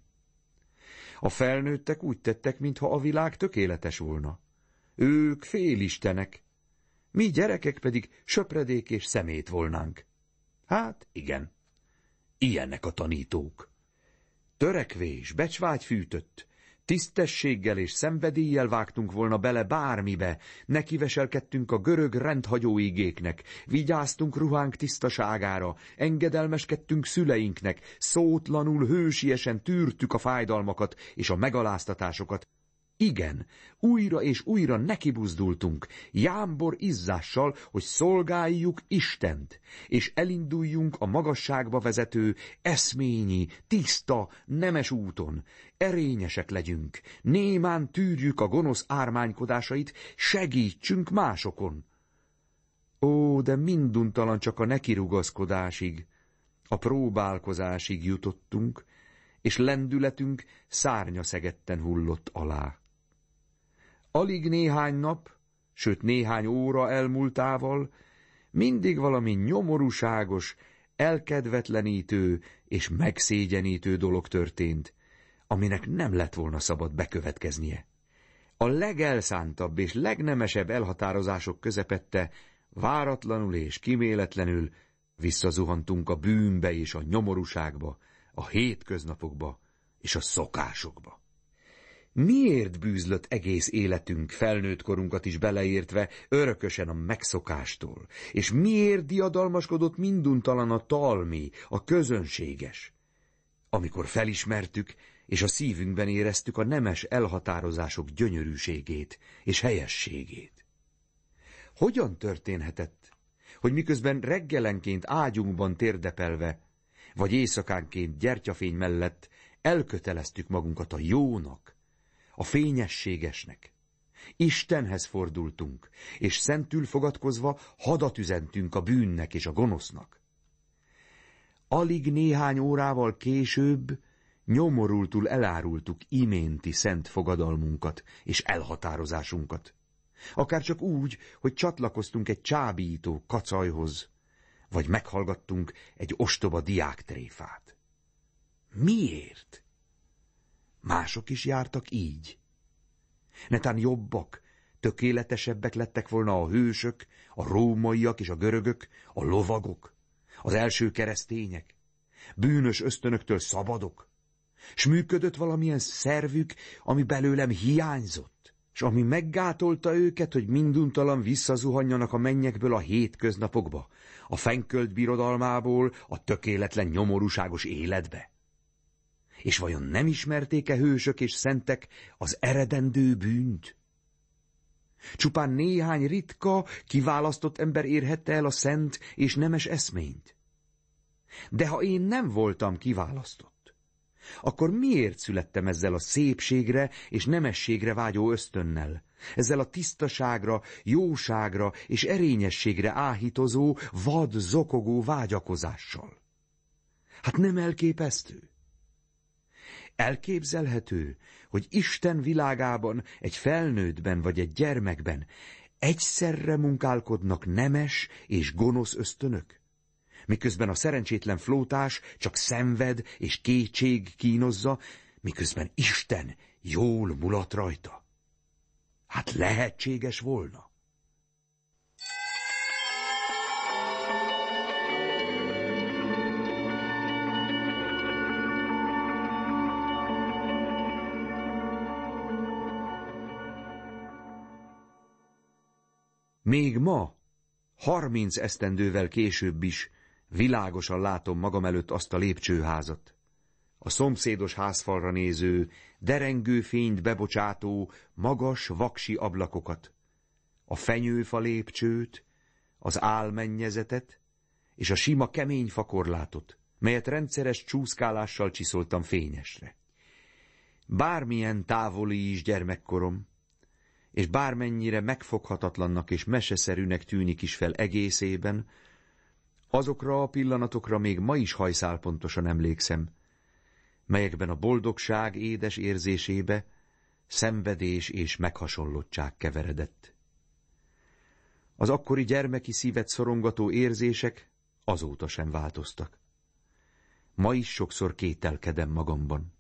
A felnőttek úgy tettek, mintha a világ tökéletes volna. Ők félistenek, mi gyerekek pedig söpredék és szemét volnánk. Hát, igen. Ilyenek a tanítók. Törekvés, becsvágy fűtött, tisztességgel és szenvedéllyel vágtunk volna bele bármibe, nekiveselkedtünk a görög rendhagyó igéknek, vigyáztunk ruhánk tisztaságára, engedelmeskedtünk szüleinknek, szótlanul hősiesen tűrtük a fájdalmakat és a megaláztatásokat, igen, újra és újra nekibuzdultunk, jámbor izzással, hogy szolgáljuk Istent, és elinduljunk a magasságba vezető, eszményi, tiszta, nemes úton. Erényesek legyünk, némán tűrjük a gonosz ármánykodásait, segítsünk másokon. Ó, de minduntalan csak a nekirugaszkodásig, a próbálkozásig jutottunk, és lendületünk szárnya szegetten hullott alá. Alig néhány nap, sőt néhány óra elmúltával mindig valami nyomorúságos, elkedvetlenítő és megszégyenítő dolog történt, aminek nem lett volna szabad bekövetkeznie. A legelszántabb és legnemesebb elhatározások közepette váratlanul és kiméletlenül visszazuhantunk a bűnbe és a nyomorúságba, a hétköznapokba és a szokásokba. Miért bűzlött egész életünk, felnőtt korunkat is beleértve, örökösen a megszokástól? És miért diadalmaskodott minduntalan a talmi, a közönséges? Amikor felismertük, és a szívünkben éreztük a nemes elhatározások gyönyörűségét és helyességét. Hogyan történhetett, hogy miközben reggelenként ágyunkban térdepelve, vagy éjszakánként gyertyafény mellett elköteleztük magunkat a jónak, a fényességesnek. Istenhez fordultunk, és szentül fogadkozva hadat üzentünk a bűnnek és a gonosznak. Alig néhány órával később nyomorultul elárultuk iménti szent fogadalmunkat és elhatározásunkat. Akár csak úgy, hogy csatlakoztunk egy csábító kacajhoz, vagy meghallgattunk egy ostoba diáktréfát. Miért? Mások is jártak így. Netán jobbak, tökéletesebbek lettek volna a hősök, a rómaiak és a görögök, a lovagok, az első keresztények, bűnös ösztönöktől szabadok, s működött valamilyen szervük, ami belőlem hiányzott, és ami meggátolta őket, hogy minduntalan visszazuhanjanak a mennyekből a hétköznapokba, a fenkölt birodalmából, a tökéletlen nyomorúságos életbe. És vajon nem ismerték-e hősök és szentek az eredendő bűnt? Csupán néhány ritka, kiválasztott ember érhette el a szent és nemes eszményt. De ha én nem voltam kiválasztott, akkor miért születtem ezzel a szépségre és nemességre vágyó ösztönnel, ezzel a tisztaságra, jóságra és erényességre áhítozó, vad, zokogó vágyakozással? Hát nem elképesztő? Elképzelhető, hogy Isten világában, egy felnőttben vagy egy gyermekben egyszerre munkálkodnak nemes és gonosz ösztönök? Miközben a szerencsétlen flótás csak szenved és kétség kínozza, miközben Isten jól mulat rajta. Hát lehetséges volna. Még ma, harminc esztendővel később is világosan látom magam előtt azt a lépcsőházat. A szomszédos házfalra néző, derengő fényt bebocsátó, magas, vaksi ablakokat, a fenyőfa lépcsőt, az álmennyezetet és a sima kemény fakorlátot, melyet rendszeres csúszkálással csiszoltam fényesre. Bármilyen távoli is gyermekkorom, és bármennyire megfoghatatlannak és meseszerűnek tűnik is fel egészében, azokra a pillanatokra még ma is hajszálpontosan emlékszem, melyekben a boldogság édes érzésébe szenvedés és meghasonlottság keveredett. Az akkori gyermeki szívet szorongató érzések azóta sem változtak. Ma is sokszor kételkedem magamban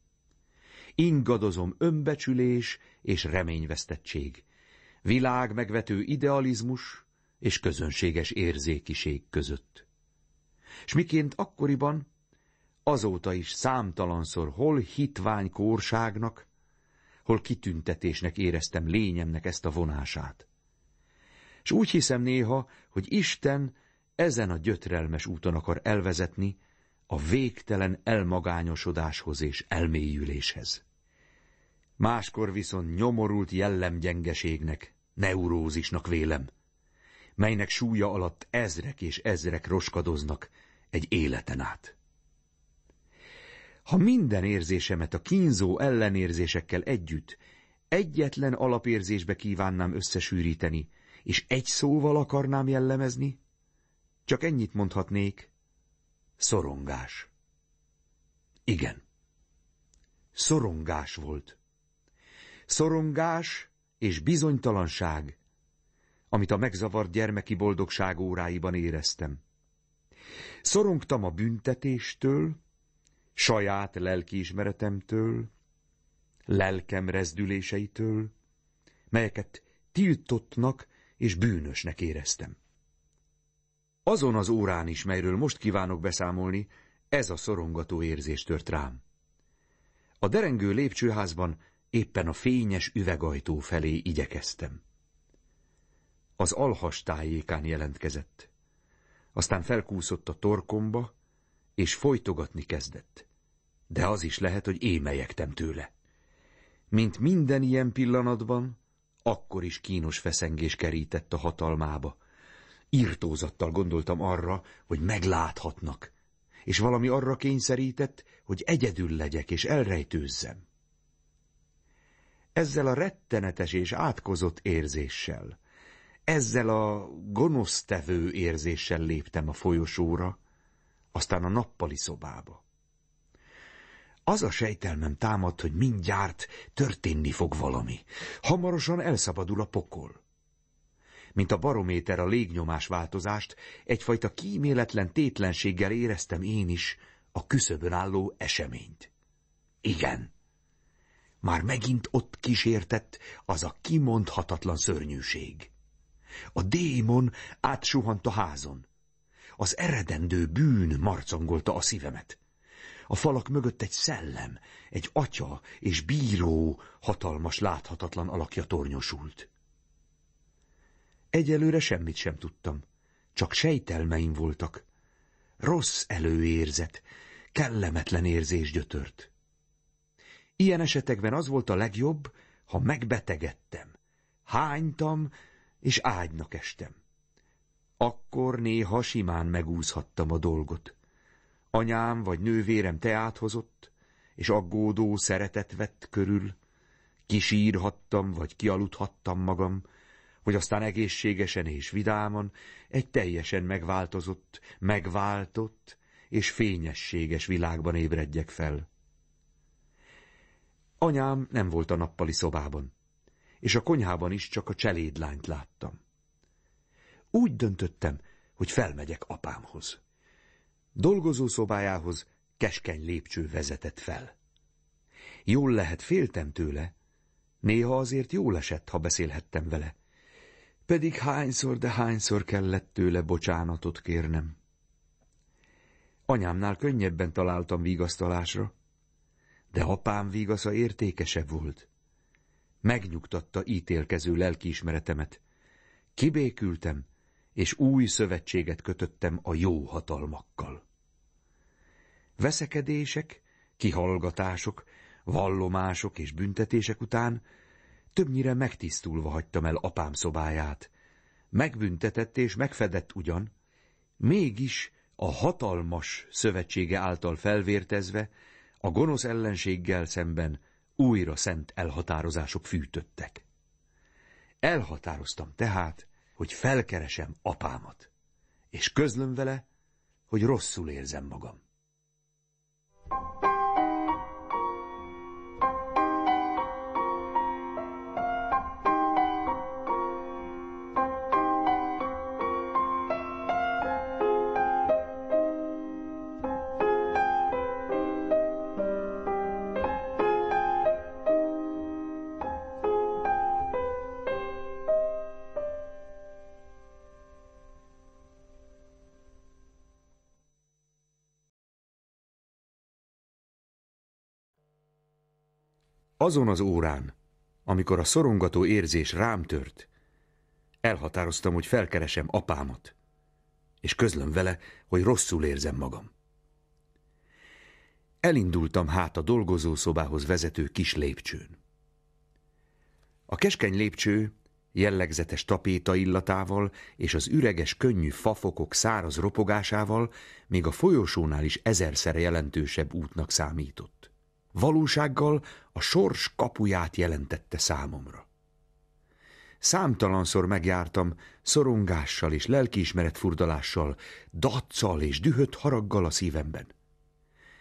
ingadozom önbecsülés és reményvesztettség, világ megvető idealizmus és közönséges érzékiség között. S miként akkoriban, azóta is számtalanszor hol hitvány kórságnak, hol kitüntetésnek éreztem lényemnek ezt a vonását. És úgy hiszem néha, hogy Isten ezen a gyötrelmes úton akar elvezetni, a végtelen elmagányosodáshoz és elmélyüléshez. Máskor viszont nyomorult jellemgyengeségnek, neurózisnak vélem, melynek súlya alatt ezrek és ezrek roskadoznak egy életen át. Ha minden érzésemet a kínzó ellenérzésekkel együtt egyetlen alapérzésbe kívánnám összesűríteni, és egy szóval akarnám jellemezni, csak ennyit mondhatnék, Szorongás. Igen. Szorongás volt. Szorongás és bizonytalanság, amit a megzavart gyermeki boldogság óráiban éreztem. Szorongtam a büntetéstől, saját lelkiismeretemtől, lelkem rezdüléseitől, melyeket tiltottnak és bűnösnek éreztem. Azon az órán is, melyről most kívánok beszámolni, ez a szorongató érzés tört rám. A derengő lépcsőházban éppen a fényes üvegajtó felé igyekeztem. Az alhas tájékán jelentkezett. Aztán felkúszott a torkomba, és folytogatni kezdett. De az is lehet, hogy émelyektem tőle. Mint minden ilyen pillanatban, akkor is kínos feszengés kerített a hatalmába, Írtózattal gondoltam arra, hogy megláthatnak, és valami arra kényszerített, hogy egyedül legyek és elrejtőzzem. Ezzel a rettenetes és átkozott érzéssel, ezzel a gonosztevő érzéssel léptem a folyosóra, aztán a nappali szobába. Az a sejtelmem támad, hogy mindjárt történni fog valami. Hamarosan elszabadul a pokol mint a barométer a légnyomás változást, egyfajta kíméletlen tétlenséggel éreztem én is a küszöbön álló eseményt. Igen, már megint ott kísértett az a kimondhatatlan szörnyűség. A démon átsuhant a házon. Az eredendő bűn marcangolta a szívemet. A falak mögött egy szellem, egy atya és bíró hatalmas láthatatlan alakja tornyosult. Egyelőre semmit sem tudtam. Csak sejtelmeim voltak. Rossz előérzet, kellemetlen érzés gyötört. Ilyen esetekben az volt a legjobb, ha megbetegedtem. Hánytam, és ágynak estem. Akkor néha simán megúzhattam a dolgot. Anyám vagy nővérem teát hozott, és aggódó szeretet vett körül. Kisírhattam, vagy kialudhattam magam, hogy aztán egészségesen és vidáman egy teljesen megváltozott, megváltott és fényességes világban ébredjek fel. Anyám nem volt a nappali szobában, és a konyhában is csak a cselédlányt láttam. Úgy döntöttem, hogy felmegyek apámhoz. Dolgozó szobájához keskeny lépcső vezetett fel. Jól lehet, féltem tőle, néha azért jól esett, ha beszélhettem vele, pedig hányszor, de hányszor kellett tőle bocsánatot kérnem. Anyámnál könnyebben találtam vigasztalásra, de apám vigasza értékesebb volt. Megnyugtatta ítélkező lelkiismeretemet. Kibékültem, és új szövetséget kötöttem a jó hatalmakkal. Veszekedések, kihallgatások, vallomások és büntetések után Többnyire megtisztulva hagytam el apám szobáját. Megbüntetett és megfedett ugyan, mégis a hatalmas szövetsége által felvértezve, a gonosz ellenséggel szemben újra szent elhatározások fűtöttek. Elhatároztam tehát, hogy felkeresem apámat, és közlöm vele, hogy rosszul érzem magam. Azon az órán, amikor a szorongató érzés rám tört, elhatároztam, hogy felkeresem apámat, és közlöm vele, hogy rosszul érzem magam. Elindultam hát a dolgozószobához vezető kis lépcsőn. A keskeny lépcső jellegzetes tapéta illatával és az üreges, könnyű fafokok száraz ropogásával még a folyosónál is ezerszer jelentősebb útnak számított valósággal a sors kapuját jelentette számomra. Számtalanszor megjártam szorongással és lelkiismeret furdalással, daccal és dühött haraggal a szívemben.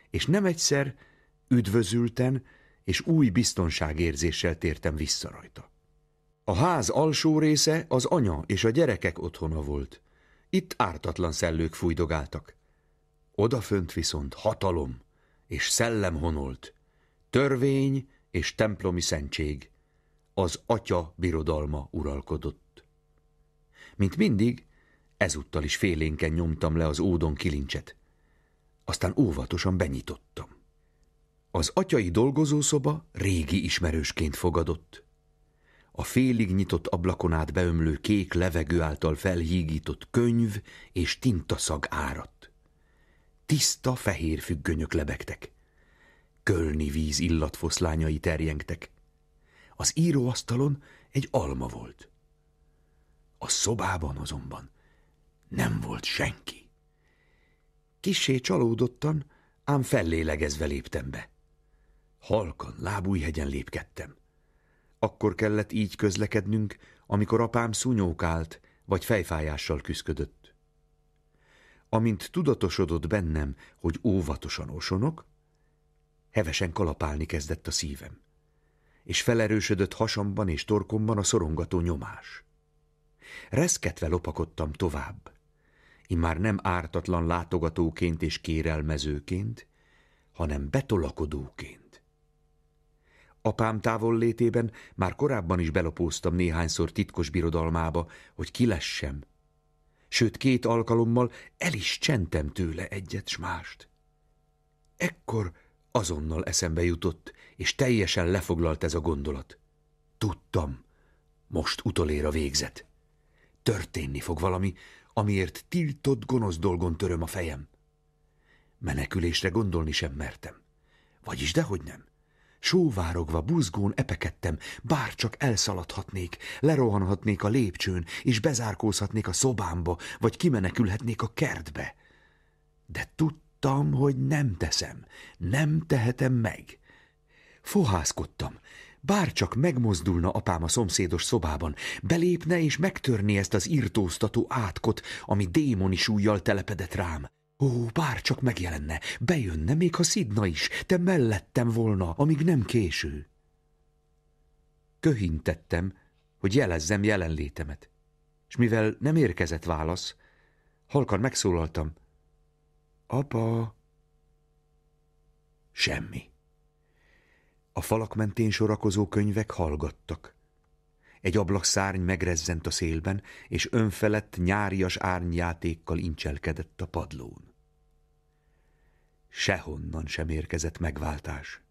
És nem egyszer üdvözülten és új biztonságérzéssel tértem vissza rajta. A ház alsó része az anya és a gyerekek otthona volt. Itt ártatlan szellők fújdogáltak. Odafönt viszont hatalom és szellem honolt törvény és templomi szentség, az atya birodalma uralkodott. Mint mindig, ezúttal is félénken nyomtam le az ódon kilincset, aztán óvatosan benyitottam. Az atyai dolgozószoba régi ismerősként fogadott. A félig nyitott ablakon át beömlő kék levegő által felhígított könyv és tintaszag áradt. Tiszta fehér függönyök lebegtek kölni víz illatfoszlányai terjengtek. Az íróasztalon egy alma volt. A szobában azonban nem volt senki. Kissé csalódottan, ám fellélegezve léptem be. Halkan, lábújhegyen lépkedtem. Akkor kellett így közlekednünk, amikor apám szúnyókált, vagy fejfájással küszködött. Amint tudatosodott bennem, hogy óvatosan osonok, Hevesen kalapálni kezdett a szívem, és felerősödött hasamban és torkomban a szorongató nyomás. Reszketve lopakodtam tovább, immár nem ártatlan látogatóként és kérelmezőként, hanem betolakodóként. Apám távol létében már korábban is belopóztam néhányszor titkos birodalmába, hogy kilessem, sőt két alkalommal el is csentem tőle egyet s mást. Ekkor Azonnal eszembe jutott, és teljesen lefoglalt ez a gondolat. Tudtam, most utolér a végzet. Történni fog valami, amiért tiltott gonosz dolgon töröm a fejem. Menekülésre gondolni sem mertem. Vagyis dehogy nem. Sóvárogva, buzgón epekedtem, bár csak elszaladhatnék, lerohanhatnék a lépcsőn, és bezárkózhatnék a szobámba, vagy kimenekülhetnék a kertbe. De tudtam, Tudtam, hogy nem teszem, nem tehetem meg. Fohászkodtam, bárcsak megmozdulna apám a szomszédos szobában, belépne és megtörné ezt az írtóztató átkot, ami démoni súlyjal telepedett rám. Ó, bárcsak megjelenne, bejönne, még ha szidna is, te mellettem volna, amíg nem késő. Köhintettem, hogy jelezzem jelenlétemet, és mivel nem érkezett válasz, halkan megszólaltam – Apa! Semmi. A falak mentén sorakozó könyvek hallgattak. Egy ablakszárny megrezzent a szélben, és önfelett nyárias árnyjátékkal incselkedett a padlón. Sehonnan sem érkezett megváltás.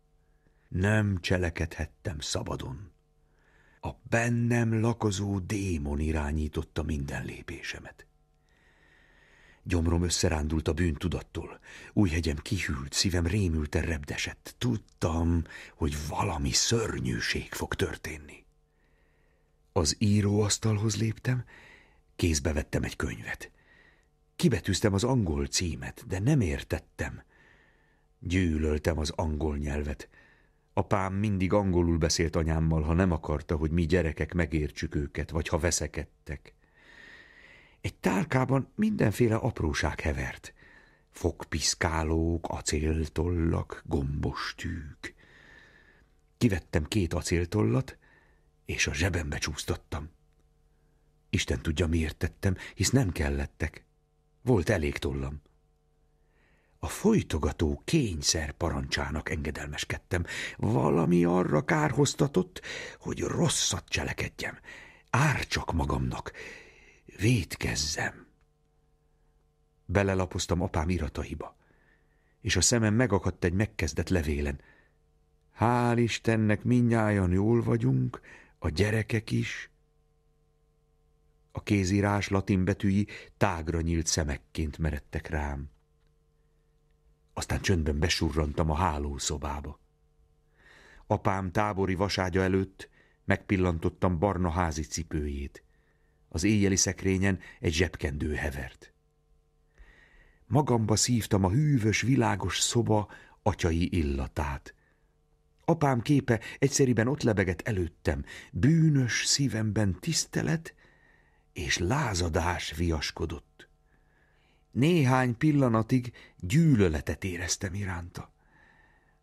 Nem cselekedhettem szabadon. A bennem lakozó démon irányította minden lépésemet. Gyomrom összerándult a bűntudattól. Újhegyem kihűlt, szívem rémülten repdesett. Tudtam, hogy valami szörnyűség fog történni. Az íróasztalhoz léptem, kézbe vettem egy könyvet. Kibetűztem az angol címet, de nem értettem. Gyűlöltem az angol nyelvet. Apám mindig angolul beszélt anyámmal, ha nem akarta, hogy mi gyerekek megértsük őket, vagy ha veszekedtek. Egy tárkában mindenféle apróság hevert. Fogpiszkálók, acéltollak, gombos tűk. Kivettem két acéltollat, és a zsebembe csúsztattam. Isten tudja, miért tettem, hisz nem kellettek. Volt elég tollam. A folytogató kényszer parancsának engedelmeskedtem. Valami arra kárhoztatott, hogy rosszat cselekedjem. Ár csak magamnak, védkezzem. Belelapoztam apám irataiba, és a szemem megakadt egy megkezdett levélen. Hál' Istennek minnyájan jól vagyunk, a gyerekek is. A kézírás latin betűi tágra nyílt szemekként meredtek rám. Aztán csöndben besurrantam a hálószobába. Apám tábori vaságya előtt megpillantottam barna házi cipőjét az éjjeli szekrényen egy zsebkendő hevert. Magamba szívtam a hűvös, világos szoba atyai illatát. Apám képe egyszeriben ott lebegett előttem, bűnös szívemben tisztelet és lázadás viaskodott. Néhány pillanatig gyűlöletet éreztem iránta.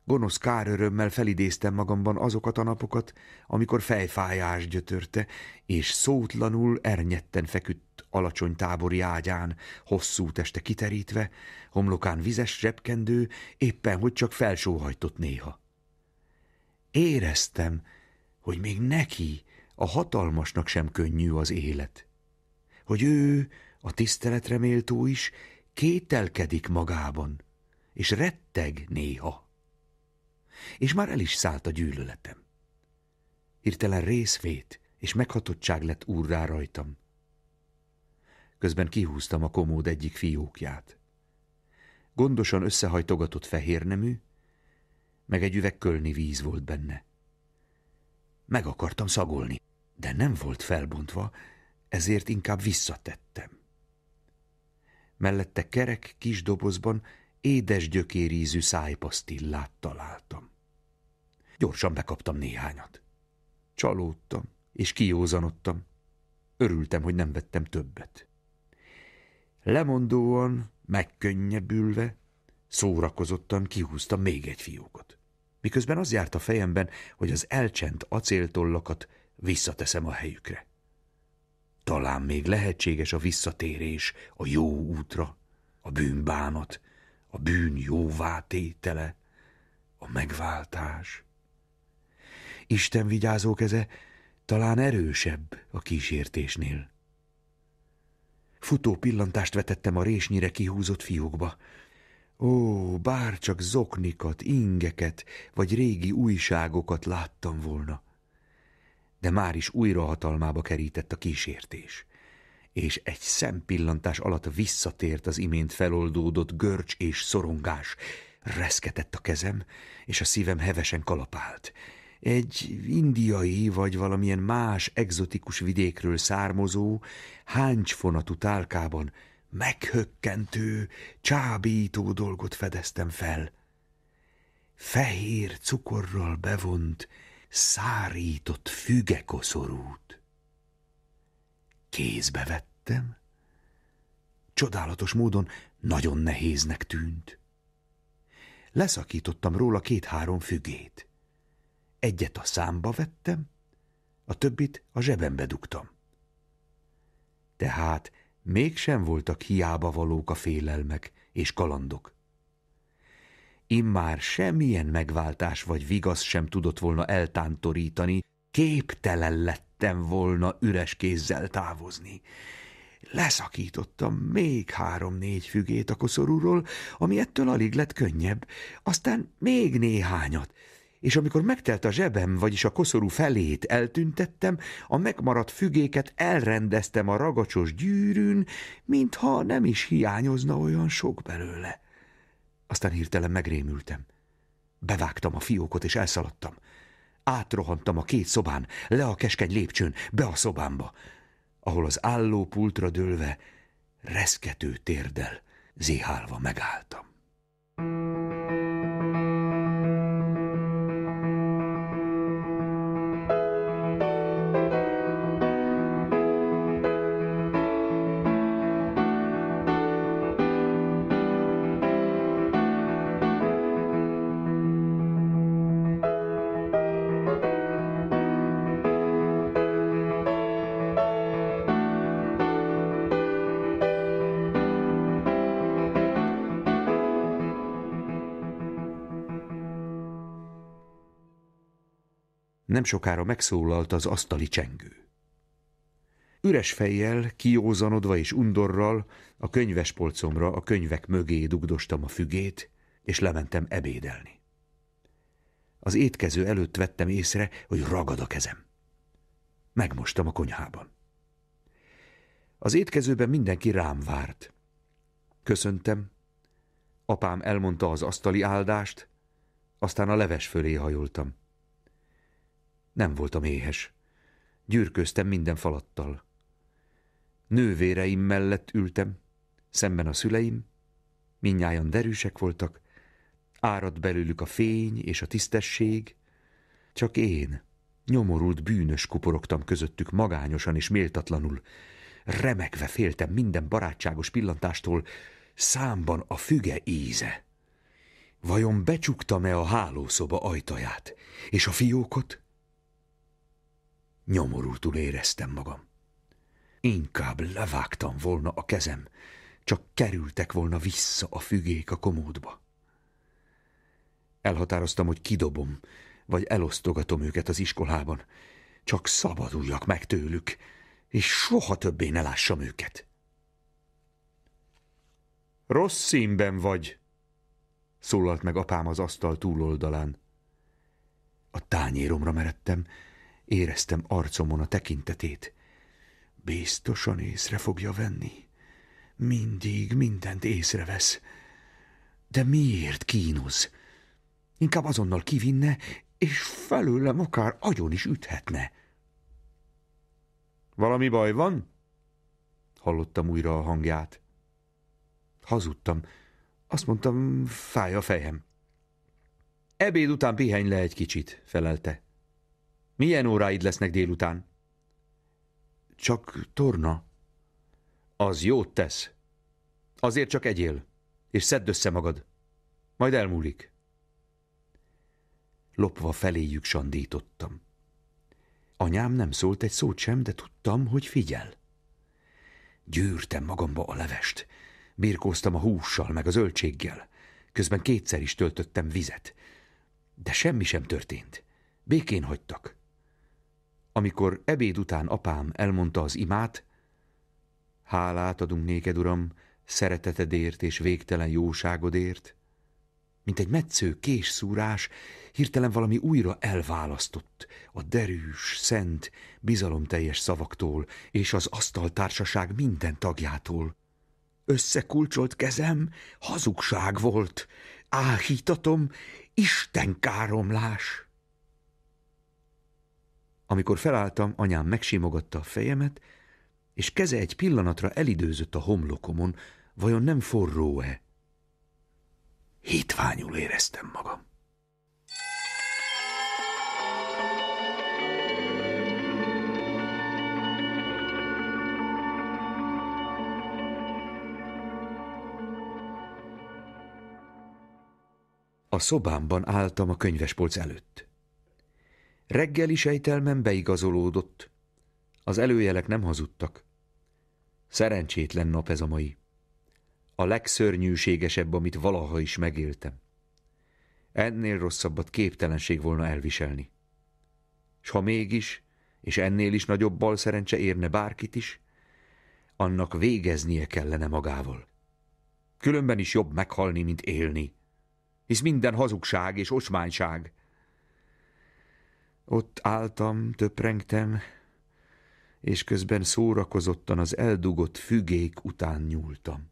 Gonosz kár örömmel felidéztem magamban azokat a napokat, amikor fejfájás gyötörte, és szótlanul ernyetten feküdt alacsony tábori ágyán, hosszú teste kiterítve, homlokán vizes zsebkendő, éppen hogy csak felsóhajtott néha. Éreztem, hogy még neki, a hatalmasnak sem könnyű az élet. Hogy ő, a tiszteletre méltó is, kételkedik magában, és retteg néha és már el is szállt a gyűlöletem. Hirtelen részvét és meghatottság lett úrrá rajtam. Közben kihúztam a komód egyik fiókját. Gondosan összehajtogatott fehérnemű, meg egy üveg kölni víz volt benne. Meg akartam szagolni, de nem volt felbontva, ezért inkább visszatettem. Mellette kerek kis dobozban édes gyökérízű szájpasztillát találtam. Gyorsan bekaptam néhányat. Csalódtam, és kiózanodtam. Örültem, hogy nem vettem többet. Lemondóan, megkönnyebbülve, szórakozottan kihúztam még egy fiókot. Miközben az járt a fejemben, hogy az elcsent acéltollakat visszateszem a helyükre. Talán még lehetséges a visszatérés a jó útra, a bűnbánat, a bűn jóvátétele, a megváltás. Isten vigyázó keze talán erősebb a kísértésnél. Futó pillantást vetettem a résnyire kihúzott fiókba. Ó, bár csak zoknikat, ingeket vagy régi újságokat láttam volna. De már is újra hatalmába kerített a kísértés és egy szempillantás alatt visszatért az imént feloldódott görcs és szorongás. Reszketett a kezem, és a szívem hevesen kalapált. Egy indiai vagy valamilyen más egzotikus vidékről származó, hánycsfonatú tálkában meghökkentő, csábító dolgot fedeztem fel. Fehér cukorral bevont, szárított fügekoszorút. Kézbe vettem. Csodálatos módon nagyon nehéznek tűnt. Leszakítottam róla két-három fügét. Egyet a számba vettem, a többit a zsebembe dugtam. Tehát mégsem voltak hiába valók a félelmek és kalandok. Immár semmilyen megváltás vagy vigasz sem tudott volna eltántorítani, képtelen lett szerettem volna üres kézzel távozni. Leszakítottam még három-négy fügét a koszorúról, ami ettől alig lett könnyebb, aztán még néhányat, és amikor megtelt a zsebem, vagyis a koszorú felét eltüntettem, a megmaradt fügéket elrendeztem a ragacsos gyűrűn, mintha nem is hiányozna olyan sok belőle. Aztán hirtelen megrémültem. Bevágtam a fiókot, és elszaladtam – Átrohantam a két szobán, le a keskeny lépcsőn, be a szobámba, ahol az álló pultra dőlve, reszkető térdel zihálva megálltam. nem sokára megszólalt az asztali csengő. Üres fejjel, kiózanodva és undorral a könyvespolcomra a könyvek mögé dugdostam a fügét, és lementem ebédelni. Az étkező előtt vettem észre, hogy ragad a kezem. Megmostam a konyhában. Az étkezőben mindenki rám várt. Köszöntem. Apám elmondta az asztali áldást, aztán a leves fölé hajoltam. Nem voltam éhes. Gyűrköztem minden falattal. Nővéreim mellett ültem, szemben a szüleim, minnyáján derűsek voltak, árad belőlük a fény és a tisztesség, csak én, nyomorult bűnös kuporogtam közöttük magányosan és méltatlanul, remekve féltem minden barátságos pillantástól, számban a füge íze. Vajon becsuktam-e a hálószoba ajtaját, és a fiókot? Nyomorultul éreztem magam. Inkább levágtam volna a kezem, csak kerültek volna vissza a fügék a komódba. Elhatároztam, hogy kidobom, vagy elosztogatom őket az iskolában, csak szabaduljak meg tőlük, és soha többé ne lássam őket. Rossz színben vagy, szólalt meg apám az asztal túloldalán. A tányéromra meredtem, Éreztem arcomon a tekintetét. Biztosan észre fogja venni. Mindig mindent észrevesz. De miért kínoz? Inkább azonnal kivinne, és felőlem akár agyon is üthetne. Valami baj van? Hallottam újra a hangját. Hazudtam. Azt mondtam, fáj a fejem. Ebéd után pihenj le egy kicsit, felelte. Milyen óráid lesznek délután? Csak torna. Az jót tesz. Azért csak egyél, és szedd össze magad. Majd elmúlik. Lopva feléjük sandítottam. Anyám nem szólt egy szót sem, de tudtam, hogy figyel. Gyűrtem magamba a levest. Birkóztam a hússal, meg a zöldséggel. Közben kétszer is töltöttem vizet. De semmi sem történt. Békén hagytak. Amikor ebéd után apám elmondta az imát, hálát adunk néked, uram, szeretetedért és végtelen jóságodért, mint egy metsző késszúrás, hirtelen valami újra elválasztott a derűs, szent, bizalomteljes szavaktól és az asztaltársaság minden tagjától. Összekulcsolt kezem hazugság volt, áhítatom, Isten káromlás. Amikor felálltam, anyám megsimogatta a fejemet, és keze egy pillanatra elidőzött a homlokomon, vajon nem forró-e? Hitványul éreztem magam. A szobámban álltam a könyvespolc előtt. Reggeli sejtelmem beigazolódott. Az előjelek nem hazudtak. Szerencsétlen nap ez a mai. A legszörnyűségesebb, amit valaha is megéltem. Ennél rosszabbat képtelenség volna elviselni. S ha mégis, és ennél is nagyobb bal szerencse érne bárkit is, annak végeznie kellene magával. Különben is jobb meghalni, mint élni, hisz minden hazugság és osmányság – ott álltam, töprengtem, és közben szórakozottan az eldugott fügék után nyúltam.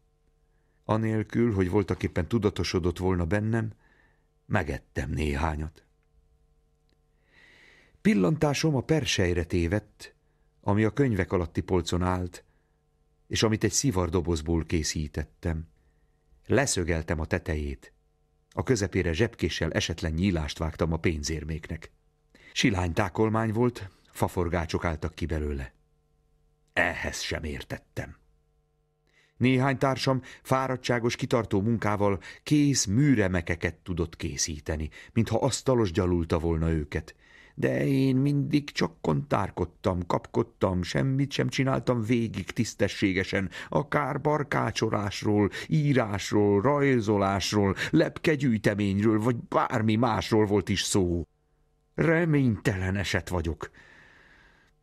Anélkül, hogy voltaképpen tudatosodott volna bennem, megettem néhányat. Pillantásom a persejre tévedt, ami a könyvek alatti polcon állt, és amit egy szivardobozból készítettem. Leszögeltem a tetejét, a közepére zsebkéssel esetlen nyílást vágtam a pénzérméknek. Silány tákolmány volt, faforgácsok álltak ki belőle. Ehhez sem értettem. Néhány társam fáradtságos, kitartó munkával kész műremekeket tudott készíteni, mintha asztalos gyalulta volna őket. De én mindig csak kontárkodtam, kapkodtam, semmit sem csináltam végig tisztességesen, akár barkácsolásról, írásról, rajzolásról, lepkegyűjteményről, vagy bármi másról volt is szó. Reménytelen eset vagyok.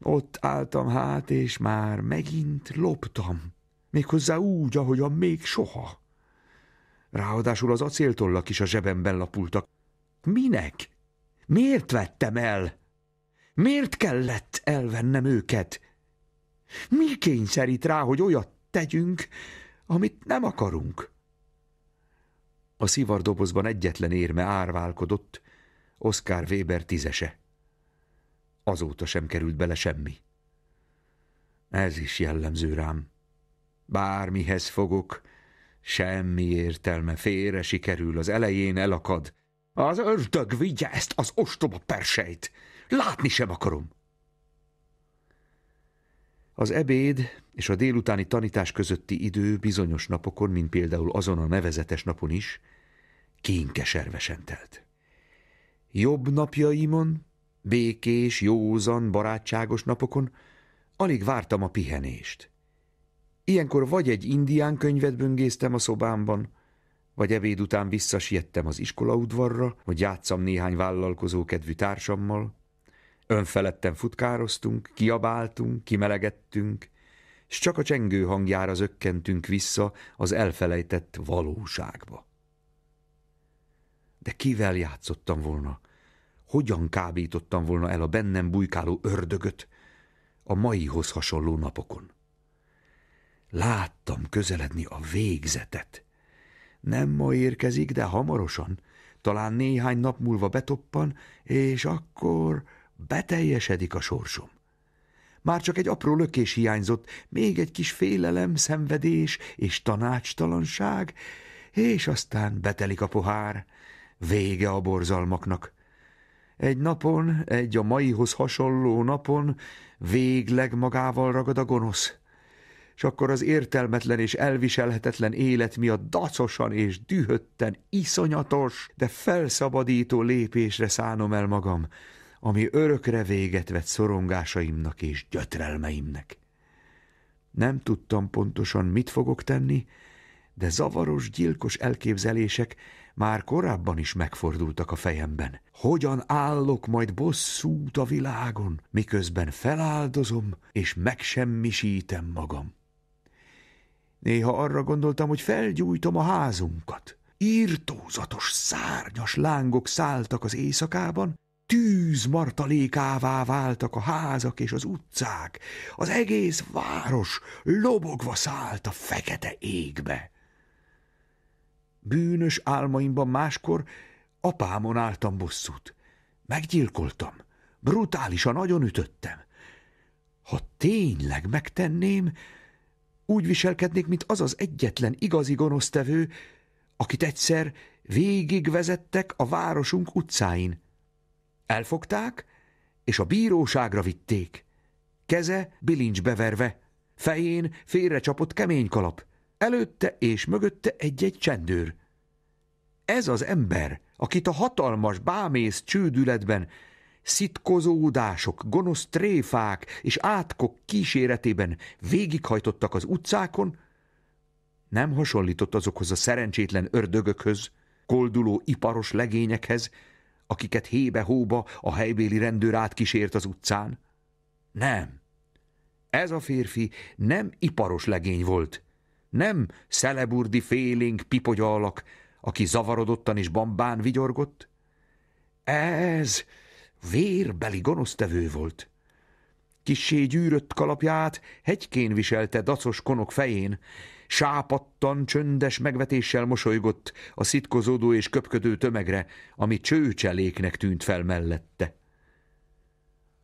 Ott álltam hát, és már megint loptam. Méghozzá úgy, ahogyan még soha. Ráadásul az acéltollak is a zsebemben lapultak. Minek? Miért vettem el? Miért kellett elvennem őket? Mi kényszerít rá, hogy olyat tegyünk, amit nem akarunk? A szivardobozban egyetlen érme árválkodott, Oscar Weber tízese. Azóta sem került bele semmi. Ez is jellemző rám. Bármihez fogok, semmi értelme, félre sikerül, az elején elakad. Az ördög vigye ezt az ostoba persejt! Látni sem akarom! Az ebéd és a délutáni tanítás közötti idő bizonyos napokon, mint például azon a nevezetes napon is, kénkeservesen telt. Jobb napjaimon, békés, józan, barátságos napokon alig vártam a pihenést. Ilyenkor vagy egy indián könyvet böngésztem a szobámban, vagy ebéd után visszasiettem az iskola udvarra, hogy játszam néhány vállalkozó kedvű társammal, önfeledten futkároztunk, kiabáltunk, kimelegettünk, s csak a csengő hangjára zökkentünk vissza az elfelejtett valóságba. De kivel játszottam volna? hogyan kábítottam volna el a bennem bujkáló ördögöt a maihoz hasonló napokon. Láttam közeledni a végzetet. Nem ma érkezik, de hamarosan, talán néhány nap múlva betoppan, és akkor beteljesedik a sorsom. Már csak egy apró lökés hiányzott, még egy kis félelem, szenvedés és tanácstalanság, és aztán betelik a pohár, vége a borzalmaknak. Egy napon, egy a maihoz hasonló napon végleg magával ragad a gonosz. És akkor az értelmetlen és elviselhetetlen élet miatt dacosan és dühötten, iszonyatos, de felszabadító lépésre szánom el magam, ami örökre véget vett szorongásaimnak és gyötrelmeimnek. Nem tudtam pontosan, mit fogok tenni, de zavaros, gyilkos elképzelések már korábban is megfordultak a fejemben. Hogyan állok majd bosszút a világon, miközben feláldozom és megsemmisítem magam? Néha arra gondoltam, hogy felgyújtom a házunkat. Írtózatos, szárnyas lángok szálltak az éjszakában, tűz martalékává váltak a házak és az utcák, az egész város lobogva szállt a fekete égbe. Bűnös álmaimban máskor apámon álltam bosszút. Meggyilkoltam. Brutálisan nagyon ütöttem. Ha tényleg megtenném, úgy viselkednék, mint az az egyetlen igazi gonosztevő, akit egyszer végigvezettek a városunk utcáin. Elfogták, és a bíróságra vitték. Keze bilincsbeverve, fején félrecsapott kemény kalap előtte és mögötte egy-egy csendőr. Ez az ember, akit a hatalmas bámész csődületben szitkozódások, gonosz tréfák és átkok kíséretében végighajtottak az utcákon, nem hasonlított azokhoz a szerencsétlen ördögökhöz, kolduló iparos legényekhez, akiket hébe-hóba a helybéli rendőr átkísért az utcán. Nem. Ez a férfi nem iparos legény volt, nem szeleburdi félénk pipogyalak, aki zavarodottan és bambán vigyorgott. Ez vérbeli gonosztevő volt. Kissé gyűrött kalapját hegykén viselte dacos konok fején, sápattan, csöndes megvetéssel mosolygott a szitkozódó és köpködő tömegre, ami csőcseléknek tűnt fel mellette.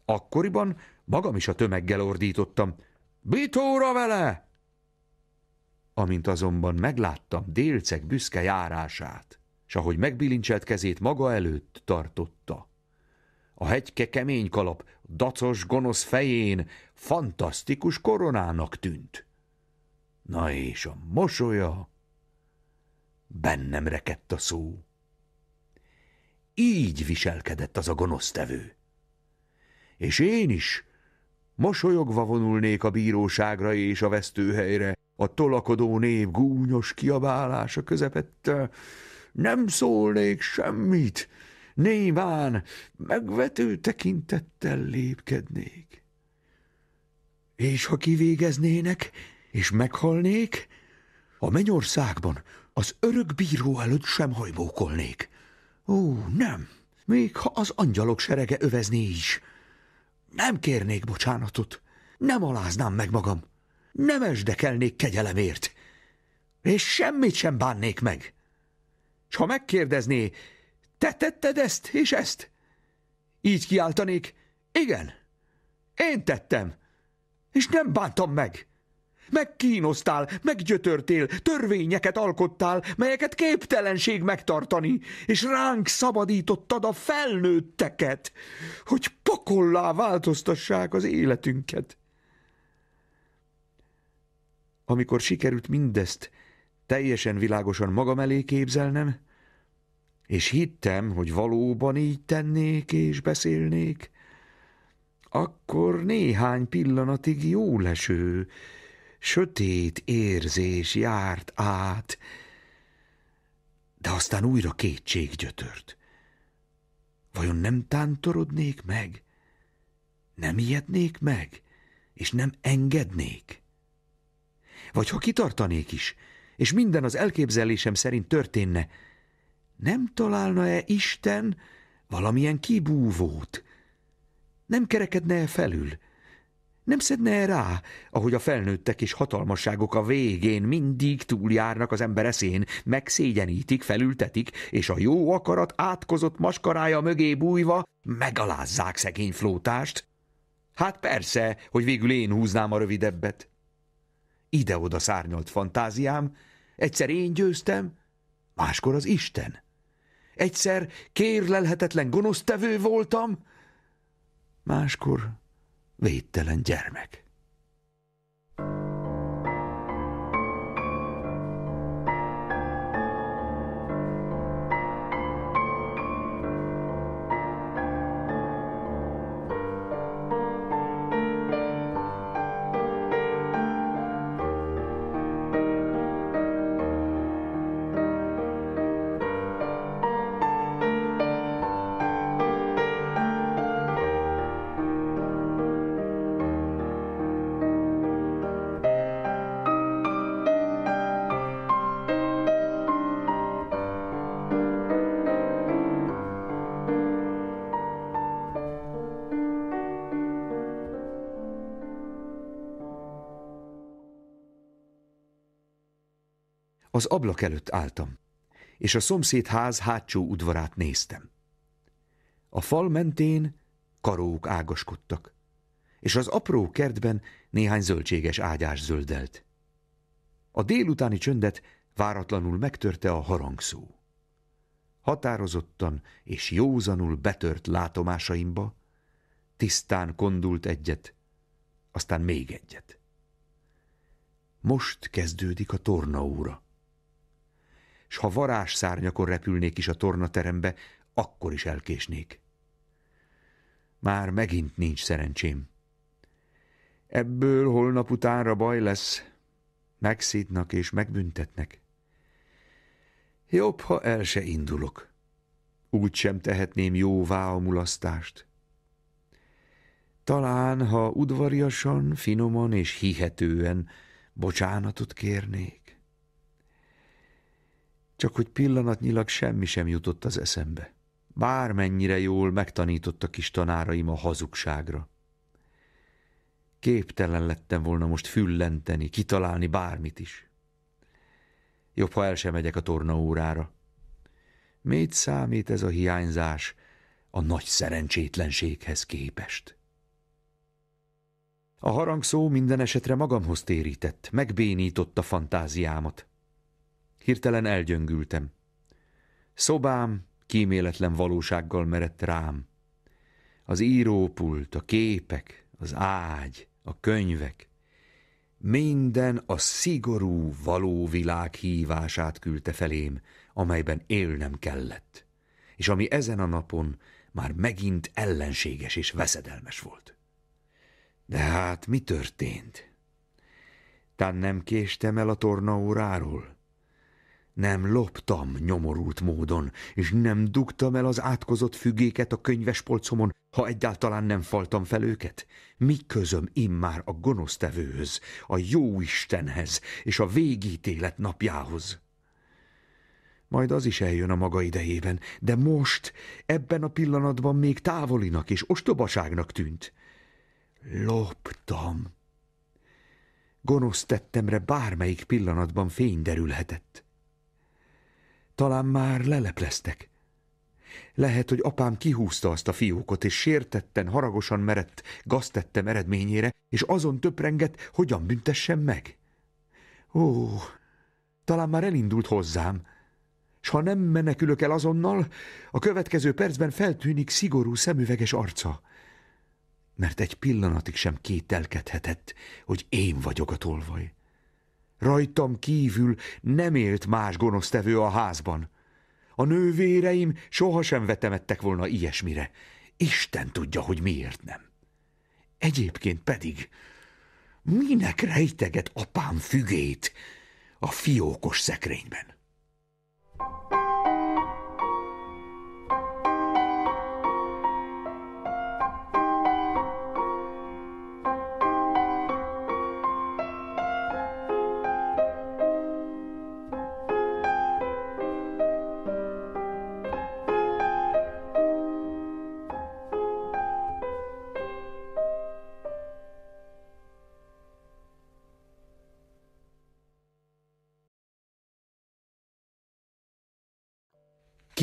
Akkoriban magam is a tömeggel ordítottam. Bitóra vele! Amint azonban megláttam délceg büszke járását, s ahogy megbilincselt kezét maga előtt tartotta. A hegyke kemény kalap, dacos, gonosz fején fantasztikus koronának tűnt. Na és a mosolya? Bennem rekedt a szó. Így viselkedett az a gonosztevő. És én is mosolyogva vonulnék a bíróságra és a vesztőhelyre, a tolakodó nép gúnyos kiabálása közepette nem szólnék semmit, néván megvető tekintettel lépkednék. És ha kivégeznének, és meghalnék, a mennyországban az örök bíró előtt sem hajbókolnék. Ó, nem, még ha az angyalok serege övezné is. Nem kérnék bocsánatot, nem aláznám meg magam nem esdekelnék kegyelemért, és semmit sem bánnék meg. S ha megkérdezné, te tetted ezt és ezt? Így kiáltanék, igen, én tettem, és nem bántam meg. Megkínoztál, meggyötörtél, törvényeket alkottál, melyeket képtelenség megtartani, és ránk szabadítottad a felnőtteket, hogy pokollá változtassák az életünket amikor sikerült mindezt teljesen világosan magam elé képzelnem, és hittem, hogy valóban így tennék és beszélnék, akkor néhány pillanatig jó leső, sötét érzés járt át, de aztán újra kétség gyötört. Vajon nem tántorodnék meg? Nem ijednék meg? És nem engednék? Vagy ha kitartanék is, és minden az elképzelésem szerint történne, nem találna-e Isten valamilyen kibúvót? Nem kerekedne-e felül? Nem szedne rá, ahogy a felnőttek és hatalmasságok a végén mindig túljárnak az ember eszén, megszégyenítik, felültetik, és a jó akarat átkozott maskarája mögé bújva megalázzák szegény flótást? Hát persze, hogy végül én húznám a rövidebbet ide-oda szárnyolt fantáziám, egyszer én győztem, máskor az Isten. Egyszer kérlelhetetlen gonosztevő voltam, máskor védtelen gyermek. Az ablak előtt álltam, és a szomszéd ház hátsó udvarát néztem. A fal mentén karók ágaskodtak, és az apró kertben néhány zöldséges ágyás zöldelt. A délutáni csöndet váratlanul megtörte a harangszó. Határozottan és józanul betört látomásaimba, tisztán kondult egyet, aztán még egyet. Most kezdődik a tornaóra, s ha varázsszárnyakon repülnék is a tornaterembe, akkor is elkésnék. Már megint nincs szerencsém. Ebből holnap utánra baj lesz, megszídnak és megbüntetnek. Jobb, ha el se indulok. Úgy sem tehetném jóvá a mulasztást. Talán, ha udvariasan, finoman és hihetően bocsánatot kérnék. Csak hogy pillanatnyilag semmi sem jutott az eszembe. Bármennyire jól megtanított a kis tanáraim a hazugságra. Képtelen lettem volna most füllenteni, kitalálni bármit is. Jobb, ha el sem megyek a tornaórára. Mit számít ez a hiányzás a nagy szerencsétlenséghez képest? A harangszó minden esetre magamhoz térített, megbénított a fantáziámat. Hirtelen elgyöngültem. Szobám kíméletlen valósággal merett rám. Az írópult, a képek, az ágy, a könyvek. Minden a szigorú, való világ hívását küldte felém, amelyben élnem kellett, és ami ezen a napon már megint ellenséges és veszedelmes volt. De hát mi történt? Tán nem késtem el a tornaóráról? Nem loptam nyomorult módon, és nem dugtam el az átkozott fügéket a könyvespolcomon, ha egyáltalán nem faltam fel őket. Mi közöm immár a gonosztevőhöz, a jó Istenhez és a végítélet napjához? Majd az is eljön a maga idejében, de most, ebben a pillanatban még távolinak és ostobaságnak tűnt. Loptam. Gonosz tettemre bármelyik pillanatban fény derülhetett. Talán már lelepleztek. Lehet, hogy apám kihúzta azt a fiókot, és sértetten, haragosan merett gaztettem eredményére, és azon töprengett, hogyan büntessem meg. Ó, talán már elindult hozzám, s ha nem menekülök el azonnal, a következő percben feltűnik szigorú szemüveges arca, mert egy pillanatig sem kételkedhetett, hogy én vagyok a tolvaj. Rajtam kívül nem élt más gonosztevő a házban. A nővéreim sohasem vetemettek volna ilyesmire. Isten tudja, hogy miért nem. Egyébként pedig, minek rejteget apám fügét a fiókos szekrényben?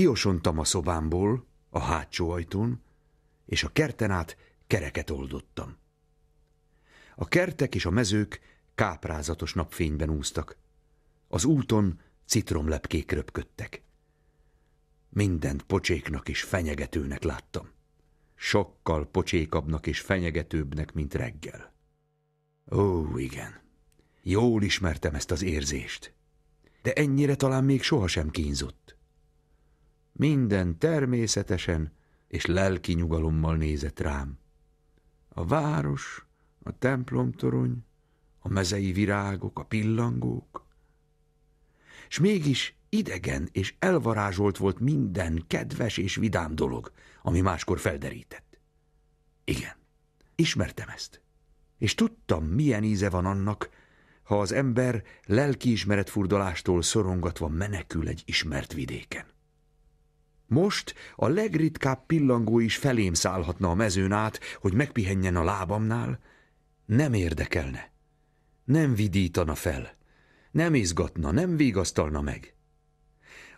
Kiosontam a szobámból, a hátsó ajtón, és a kerten át kereket oldottam. A kertek és a mezők káprázatos napfényben úztak. Az úton citromlepkék röpködtek. Mindent pocséknak és fenyegetőnek láttam. Sokkal pocsékabbnak és fenyegetőbbnek, mint reggel. Ó, igen, jól ismertem ezt az érzést. De ennyire talán még sohasem kínzott. Minden természetesen és lelki nyugalommal nézett rám. A város, a templomtorony, a mezei virágok, a pillangók. És mégis idegen és elvarázsolt volt minden kedves és vidám dolog, ami máskor felderített. Igen, ismertem ezt, és tudtam, milyen íze van annak, ha az ember lelkiismeretfurdalástól szorongatva menekül egy ismert vidéken. Most a legritkább pillangó is felém szállhatna a mezőn át, hogy megpihenjen a lábamnál. Nem érdekelne. Nem vidítana fel. Nem izgatna, nem vigasztalna meg.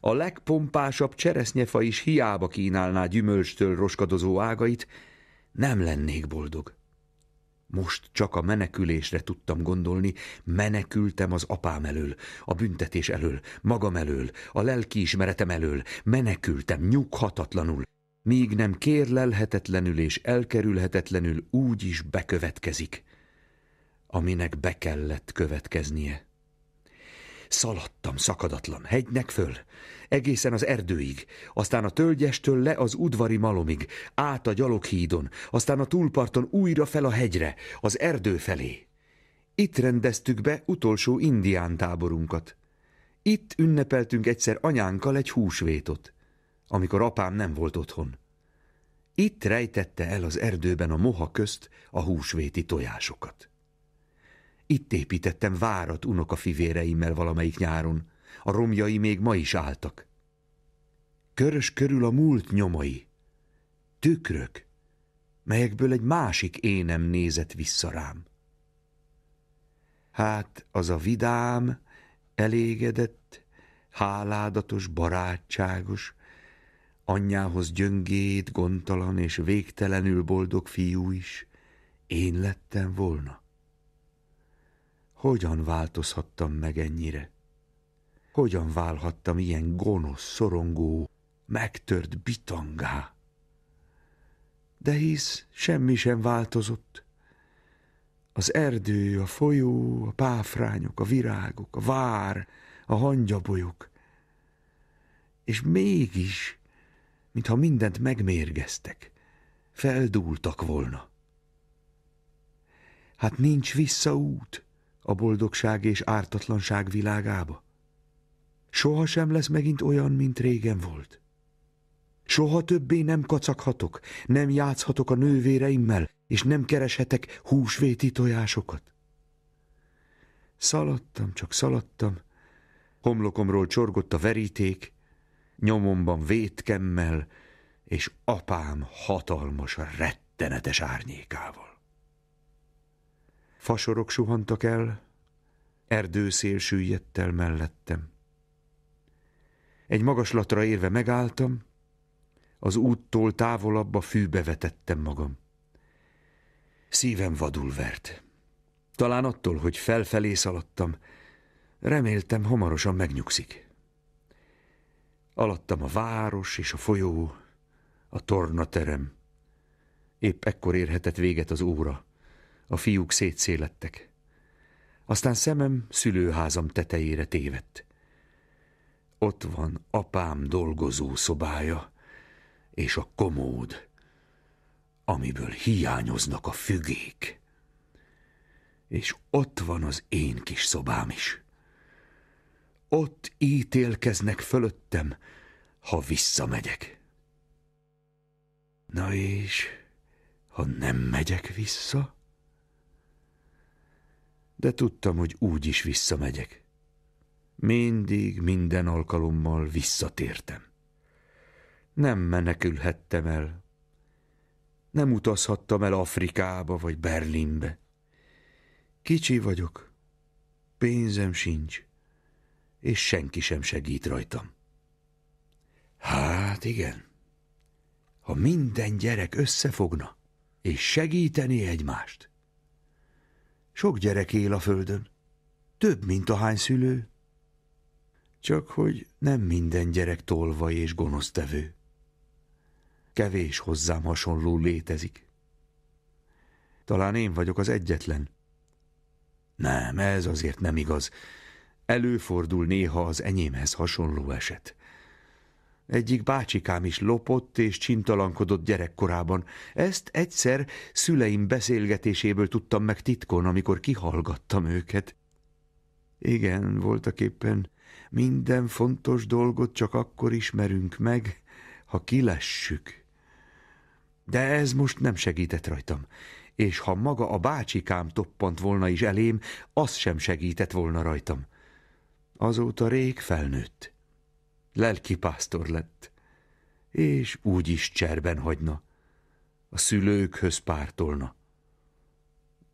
A legpompásabb cseresznyefa is hiába kínálná gyümölcstől roskadozó ágait, nem lennék boldog. Most csak a menekülésre tudtam gondolni, menekültem az apám elől, a büntetés elől, magam elől, a ismeretem elől, menekültem nyughatatlanul, míg nem kérlelhetetlenül és elkerülhetetlenül úgy is bekövetkezik, aminek be kellett következnie. Szaladtam szakadatlan hegynek föl, egészen az erdőig, aztán a tölgyestől le az udvari malomig, át a gyaloghídon, aztán a túlparton újra fel a hegyre, az erdő felé. Itt rendeztük be utolsó indián táborunkat. Itt ünnepeltünk egyszer anyánkkal egy húsvétot, amikor apám nem volt otthon. Itt rejtette el az erdőben a moha közt a húsvéti tojásokat. Itt építettem várat unoka fivéreimmel valamelyik nyáron. A romjai még ma is álltak. Körös körül a múlt nyomai. Tükrök, melyekből egy másik énem nézett vissza rám. Hát az a vidám, elégedett, háládatos, barátságos, anyjához gyöngét, gondtalan és végtelenül boldog fiú is, én lettem volna. Hogyan változhattam meg ennyire? Hogyan válhattam ilyen gonosz, szorongó, megtört bitangá? De hisz, semmi sem változott. Az erdő, a folyó, a páfrányok, a virágok, a vár, a hangyabolyok. És mégis, mintha mindent megmérgeztek, feldúltak volna. Hát nincs visszaút a boldogság és ártatlanság világába. Soha sem lesz megint olyan, mint régen volt. Soha többé nem kacaghatok, nem játszhatok a nővéreimmel, és nem kereshetek húsvéti tojásokat. Szaladtam, csak szaladtam, homlokomról csorgott a veríték, nyomomban vétkemmel, és apám hatalmas, rettenetes árnyékával. Fasorok suhantak el, erdőszél süllyedt el mellettem. Egy magaslatra érve megálltam, az úttól távolabb a fűbe vetettem magam. Szívem vadul vert. Talán attól, hogy felfelé szaladtam, reméltem hamarosan megnyugszik. Alattam a város és a folyó, a tornaterem. Épp ekkor érhetett véget az óra. A fiúk szétszélettek. Aztán szemem szülőházam tetejére tévedt. Ott van apám dolgozó szobája, és a komód, amiből hiányoznak a fügék. És ott van az én kis szobám is. Ott ítélkeznek fölöttem, ha visszamegyek. Na és, ha nem megyek vissza? de tudtam, hogy úgy is visszamegyek. Mindig, minden alkalommal visszatértem. Nem menekülhettem el. Nem utazhattam el Afrikába vagy Berlinbe. Kicsi vagyok, pénzem sincs, és senki sem segít rajtam. Hát igen, ha minden gyerek összefogna, és segíteni egymást, sok gyerek él a földön. Több, mint a hány szülő. Csak hogy nem minden gyerek tolva és gonosztevő. Kevés hozzám hasonló létezik. Talán én vagyok az egyetlen. Nem, ez azért nem igaz. Előfordul néha az enyémhez hasonló eset. Egyik bácsikám is lopott és csintalankodott gyerekkorában. Ezt egyszer szüleim beszélgetéséből tudtam meg titkon, amikor kihallgattam őket. Igen, voltak éppen minden fontos dolgot csak akkor ismerünk meg, ha kilessük. De ez most nem segített rajtam, és ha maga a bácsikám toppant volna is elém, az sem segített volna rajtam. Azóta rég felnőtt. Lelki pásztor lett, és úgy is cserben hagyna, a szülőkhöz pártolna.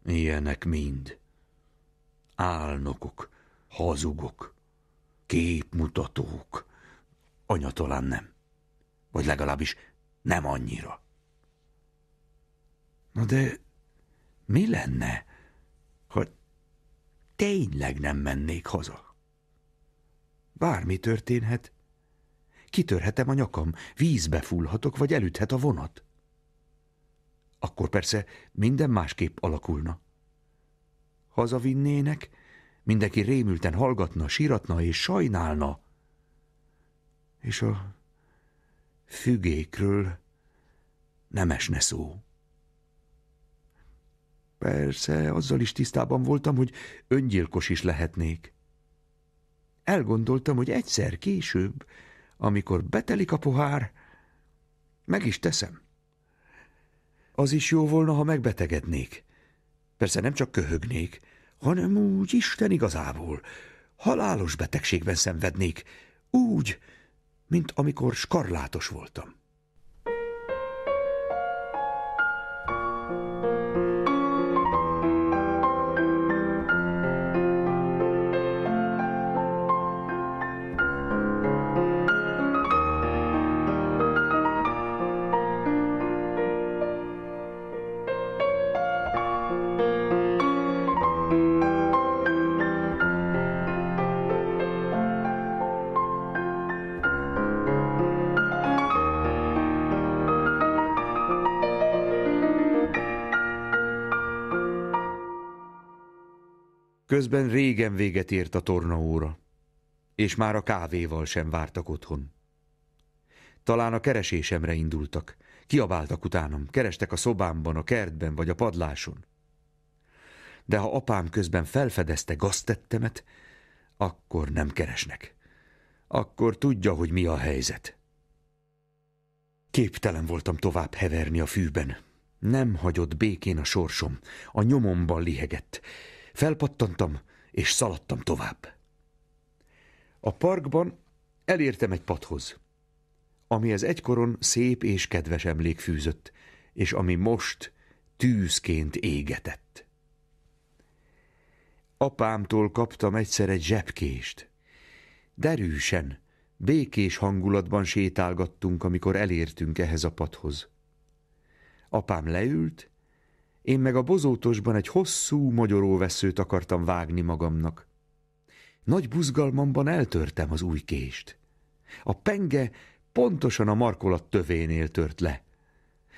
Ilyenek mind. Álnokok, hazugok, képmutatók. Anya talán nem. Vagy legalábbis nem annyira. Na de mi lenne, ha tényleg nem mennék haza? Bármi történhet, Kitörhetem a nyakam, vízbe fullhatok, vagy elüthet a vonat. Akkor persze minden másképp alakulna. Hazavinnének, mindenki rémülten hallgatna, síratna és sajnálna. És a fügékről nem esne szó. Persze, azzal is tisztában voltam, hogy öngyilkos is lehetnék. Elgondoltam, hogy egyszer később amikor betelik a pohár, meg is teszem. Az is jó volna, ha megbetegednék. Persze nem csak köhögnék, hanem úgy Isten igazából. Halálos betegségben szenvednék, úgy, mint amikor skarlátos voltam. Közben régen véget ért a tornaóra, és már a kávéval sem vártak otthon. Talán a keresésemre indultak, kiabáltak utánam, kerestek a szobámban, a kertben vagy a padláson. De ha apám közben felfedezte gaztettemet, akkor nem keresnek. Akkor tudja, hogy mi a helyzet. Képtelen voltam tovább heverni a fűben. Nem hagyott békén a sorsom, a nyomomban lihegett, Felpattantam, és szaladtam tovább. A parkban elértem egy padhoz, az egykoron szép és kedves emlék fűzött, és ami most tűzként égetett. Apámtól kaptam egyszer egy zsebkést. Derűsen, békés hangulatban sétálgattunk, amikor elértünk ehhez a padhoz. Apám leült, én meg a bozótosban egy hosszú magyaróveszőt akartam vágni magamnak. Nagy buzgalmamban eltörtem az új kést. A penge pontosan a markolat tövénél tört le.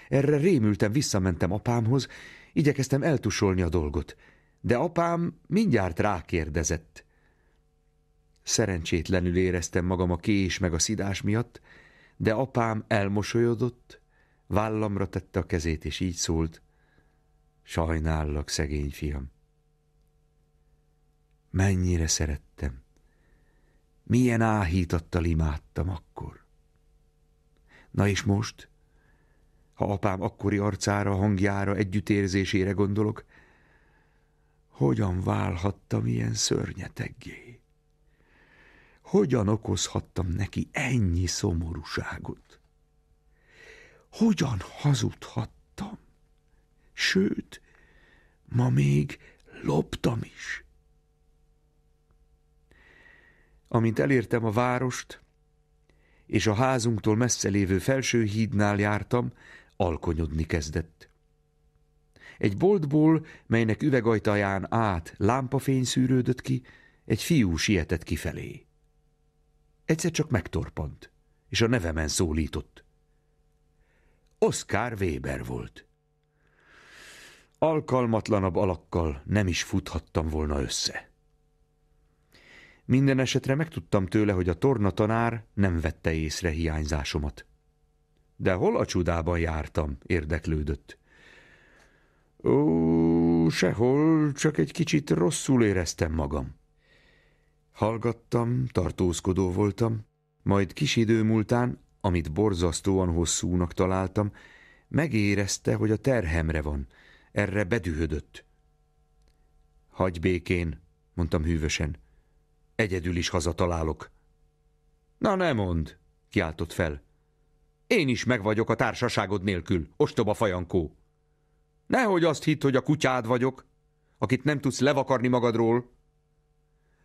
Erre rémültem, visszamentem apámhoz, igyekeztem eltusolni a dolgot, de apám mindjárt rákérdezett. Szerencsétlenül éreztem magam a kés meg a szidás miatt, de apám elmosolyodott, vállamra tette a kezét, és így szólt – Sajnállak, szegény fiam. Mennyire szerettem. Milyen áhítattal imádtam akkor. Na és most, ha apám akkori arcára, hangjára, együttérzésére gondolok, hogyan válhattam ilyen szörnyeteggé? Hogyan okozhattam neki ennyi szomorúságot? Hogyan hazudhattam? sőt, ma még loptam is. Amint elértem a várost, és a házunktól messze lévő felső hídnál jártam, alkonyodni kezdett. Egy boltból, melynek üvegajtaján át lámpafény szűrődött ki, egy fiú sietett kifelé. Egyszer csak megtorpant, és a nevemen szólított. Oszkár Weber volt alkalmatlanabb alakkal nem is futhattam volna össze. Minden esetre megtudtam tőle, hogy a torna tanár nem vette észre hiányzásomat. De hol a csodában jártam, érdeklődött. Ó, sehol, csak egy kicsit rosszul éreztem magam. Hallgattam, tartózkodó voltam, majd kis idő múltán, amit borzasztóan hosszúnak találtam, megérezte, hogy a terhemre van – erre bedühödött. Hagy békén, mondtam hűvösen. Egyedül is hazatalálok. Na ne mond, kiáltott fel. Én is megvagyok a társaságod nélkül, ostoba fajankó. Nehogy azt hitt, hogy a kutyád vagyok, akit nem tudsz levakarni magadról.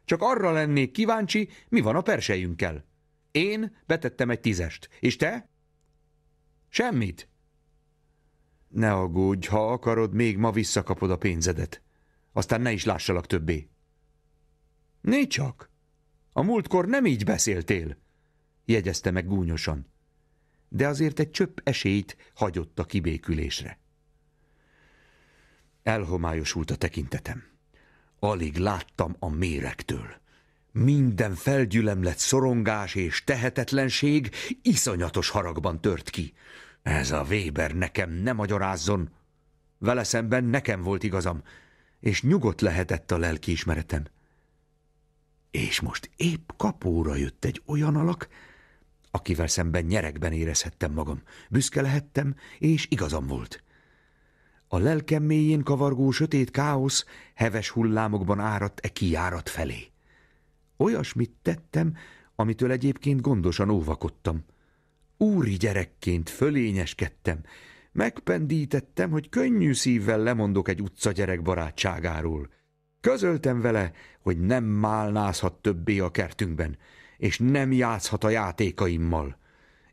Csak arra lennék kíváncsi, mi van a persejünkkel. Én betettem egy tízest, és te? Semmit. Ne aggódj, ha akarod, még ma visszakapod a pénzedet. Aztán ne is lássalak többé. Né csak! A múltkor nem így beszéltél, jegyezte meg gúnyosan. De azért egy csöpp esélyt hagyott a kibékülésre. Elhomályosult a tekintetem. Alig láttam a méregtől. Minden felgyülemlett szorongás és tehetetlenség iszonyatos haragban tört ki. Ez a Weber nekem ne magyarázzon. Vele szemben nekem volt igazam, és nyugodt lehetett a lelkiismeretem. És most épp kapóra jött egy olyan alak, akivel szemben nyerekben érezhettem magam. Büszke lehettem, és igazam volt. A lelkem mélyén kavargó sötét káosz heves hullámokban áradt e kiárat felé. Olyasmit tettem, amitől egyébként gondosan óvakodtam – Úri gyerekként fölényeskedtem, megpendítettem, hogy könnyű szívvel lemondok egy utca gyerek barátságáról. Közöltem vele, hogy nem málnázhat többé a kertünkben, és nem játszhat a játékaimmal.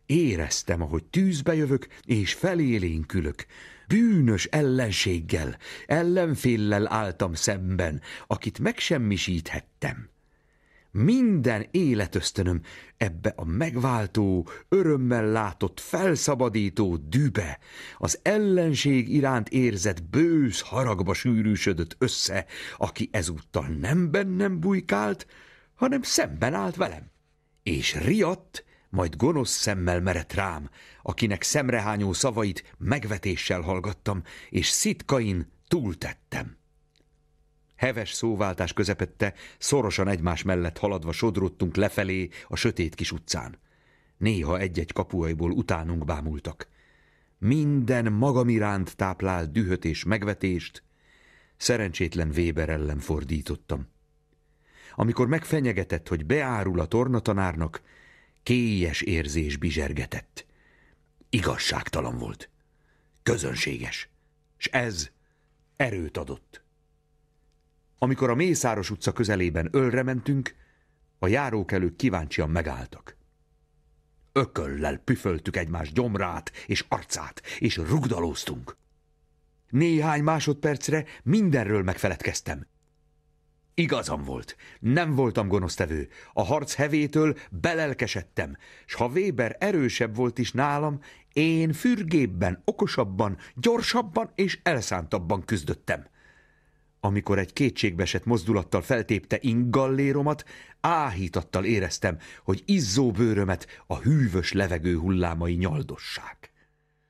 Éreztem, ahogy tűzbe jövök, és felélénkülök. Bűnös ellenséggel, ellenféllel álltam szemben, akit megsemmisíthettem minden életösztönöm ebbe a megváltó, örömmel látott, felszabadító dübe, az ellenség iránt érzett bősz haragba sűrűsödött össze, aki ezúttal nem bennem bujkált, hanem szemben állt velem. És riadt, majd gonosz szemmel merett rám, akinek szemrehányó szavait megvetéssel hallgattam, és szitkain túltettem heves szóváltás közepette, szorosan egymás mellett haladva sodródtunk lefelé a sötét kis utcán. Néha egy-egy kapuajból utánunk bámultak. Minden magam iránt táplál dühöt és megvetést, szerencsétlen Weber ellen fordítottam. Amikor megfenyegetett, hogy beárul a tornatanárnak, kélyes érzés bizsergetett. Igazságtalan volt, közönséges, és ez erőt adott. Amikor a Mészáros utca közelében ölre mentünk, a járókelők kíváncsian megálltak. Ököllel püföltük egymás gyomrát és arcát, és rugdalóztunk. Néhány másodpercre mindenről megfeledkeztem. Igazam volt, nem voltam gonosztevő, a harc hevétől belelkesedtem, s ha Weber erősebb volt is nálam, én fürgébben, okosabban, gyorsabban és elszántabban küzdöttem. Amikor egy kétségbesett mozdulattal feltépte ingalléromat, áhítattal éreztem, hogy izzó bőrömet a hűvös levegő hullámai nyaldossák.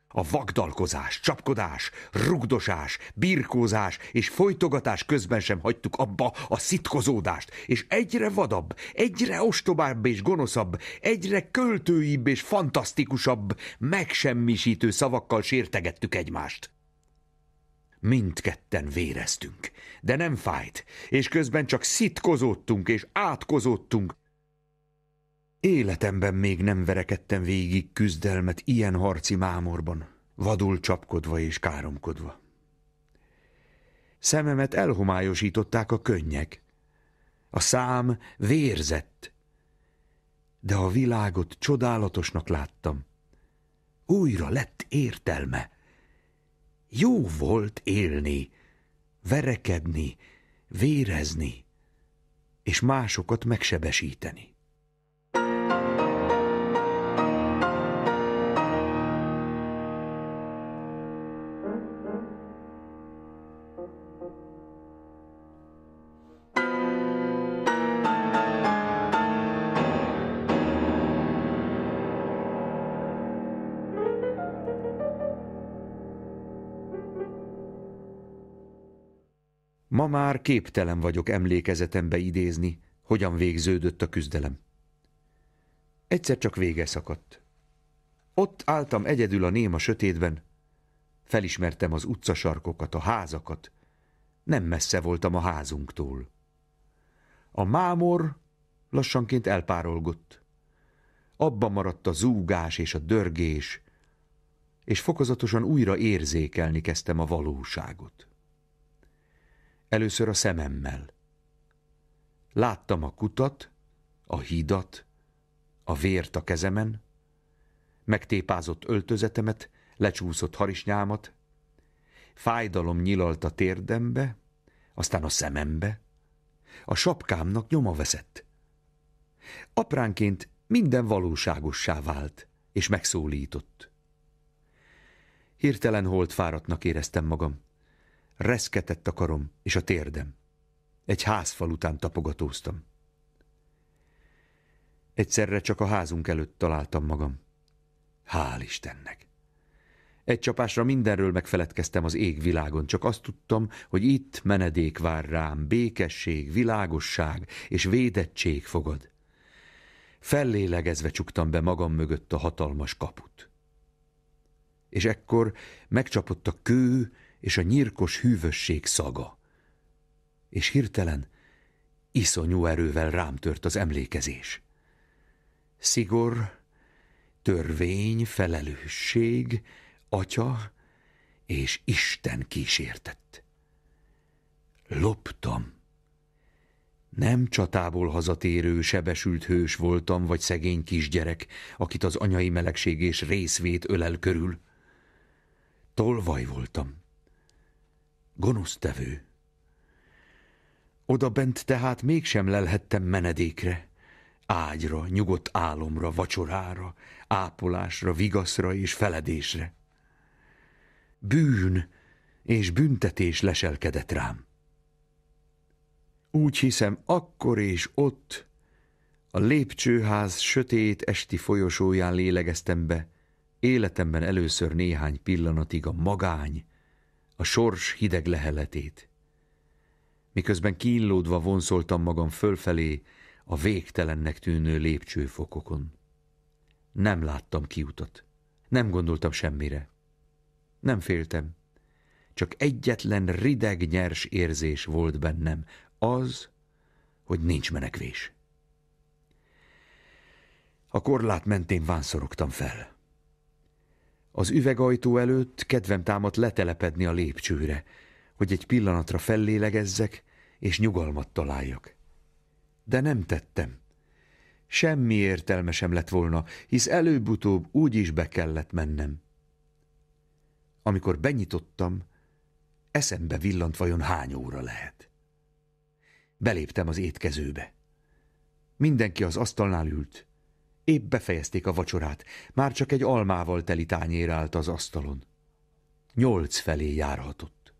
A vagdalkozás, csapkodás, rugdosás, birkózás és folytogatás közben sem hagytuk abba a szitkozódást, és egyre vadabb, egyre ostobább és gonoszabb, egyre költőibb és fantasztikusabb, megsemmisítő szavakkal sértegettük egymást. Mindketten véreztünk, de nem fájt, és közben csak szitkozottunk és átkozottunk. Életemben még nem verekedtem végig küzdelmet ilyen harci mámorban, vadul csapkodva és káromkodva. Szememet elhomályosították a könnyek. A szám vérzett, de a világot csodálatosnak láttam. Újra lett értelme. Jó volt élni, verekedni, vérezni, és másokat megsebesíteni. már képtelen vagyok emlékezetembe idézni, hogyan végződött a küzdelem. Egyszer csak vége szakadt. Ott álltam egyedül a néma sötétben, felismertem az utcasarkokat, a házakat, nem messze voltam a házunktól. A mámor lassanként elpárolgott. Abba maradt a zúgás és a dörgés, és fokozatosan újra érzékelni kezdtem a valóságot először a szememmel. Láttam a kutat, a hídat, a vért a kezemen, megtépázott öltözetemet, lecsúszott harisnyámat, fájdalom nyilalt a térdembe, aztán a szemembe, a sapkámnak nyoma veszett. Apránként minden valóságossá vált, és megszólított. Hirtelen holt fáradtnak éreztem magam. Reszketett a karom és a térdem. Egy házfal után tapogatóztam. Egyszerre csak a házunk előtt találtam magam. Hál' Istennek! Egy csapásra mindenről megfeledkeztem az égvilágon, csak azt tudtam, hogy itt menedék vár rám, békesség, világosság és védettség fogad. Fellélegezve csuktam be magam mögött a hatalmas kaput. És ekkor megcsapott a kő és a nyírkos hűvösség szaga. És hirtelen iszonyú erővel rám tört az emlékezés. Szigor, törvény, felelősség, atya és Isten kísértett. Loptam. Nem csatából hazatérő, sebesült hős voltam, vagy szegény kisgyerek, akit az anyai melegség és részvét ölel körül. Tolvaj voltam gonosztevő. Oda bent tehát mégsem lelhettem menedékre, ágyra, nyugodt álomra, vacsorára, ápolásra, vigaszra és feledésre. Bűn és büntetés leselkedett rám. Úgy hiszem, akkor és ott, a lépcsőház sötét esti folyosóján lélegeztem be, életemben először néhány pillanatig a magány a sors hideg leheletét. Miközben kínlódva vonszoltam magam fölfelé a végtelennek tűnő lépcsőfokokon. Nem láttam kiutat. Nem gondoltam semmire. Nem féltem. Csak egyetlen rideg, nyers érzés volt bennem. Az, hogy nincs menekvés. A korlát mentén vánszorogtam fel. Az üvegajtó előtt kedvem támadt letelepedni a lépcsőre, hogy egy pillanatra fellélegezzek és nyugalmat találjak. De nem tettem. Semmi értelme sem lett volna, hisz előbb-utóbb úgy is be kellett mennem. Amikor benyitottam, eszembe villant vajon hány óra lehet. Beléptem az étkezőbe. Mindenki az asztalnál ült. Épp befejezték a vacsorát, már csak egy almával teli tányér állt az asztalon. Nyolc felé járhatott.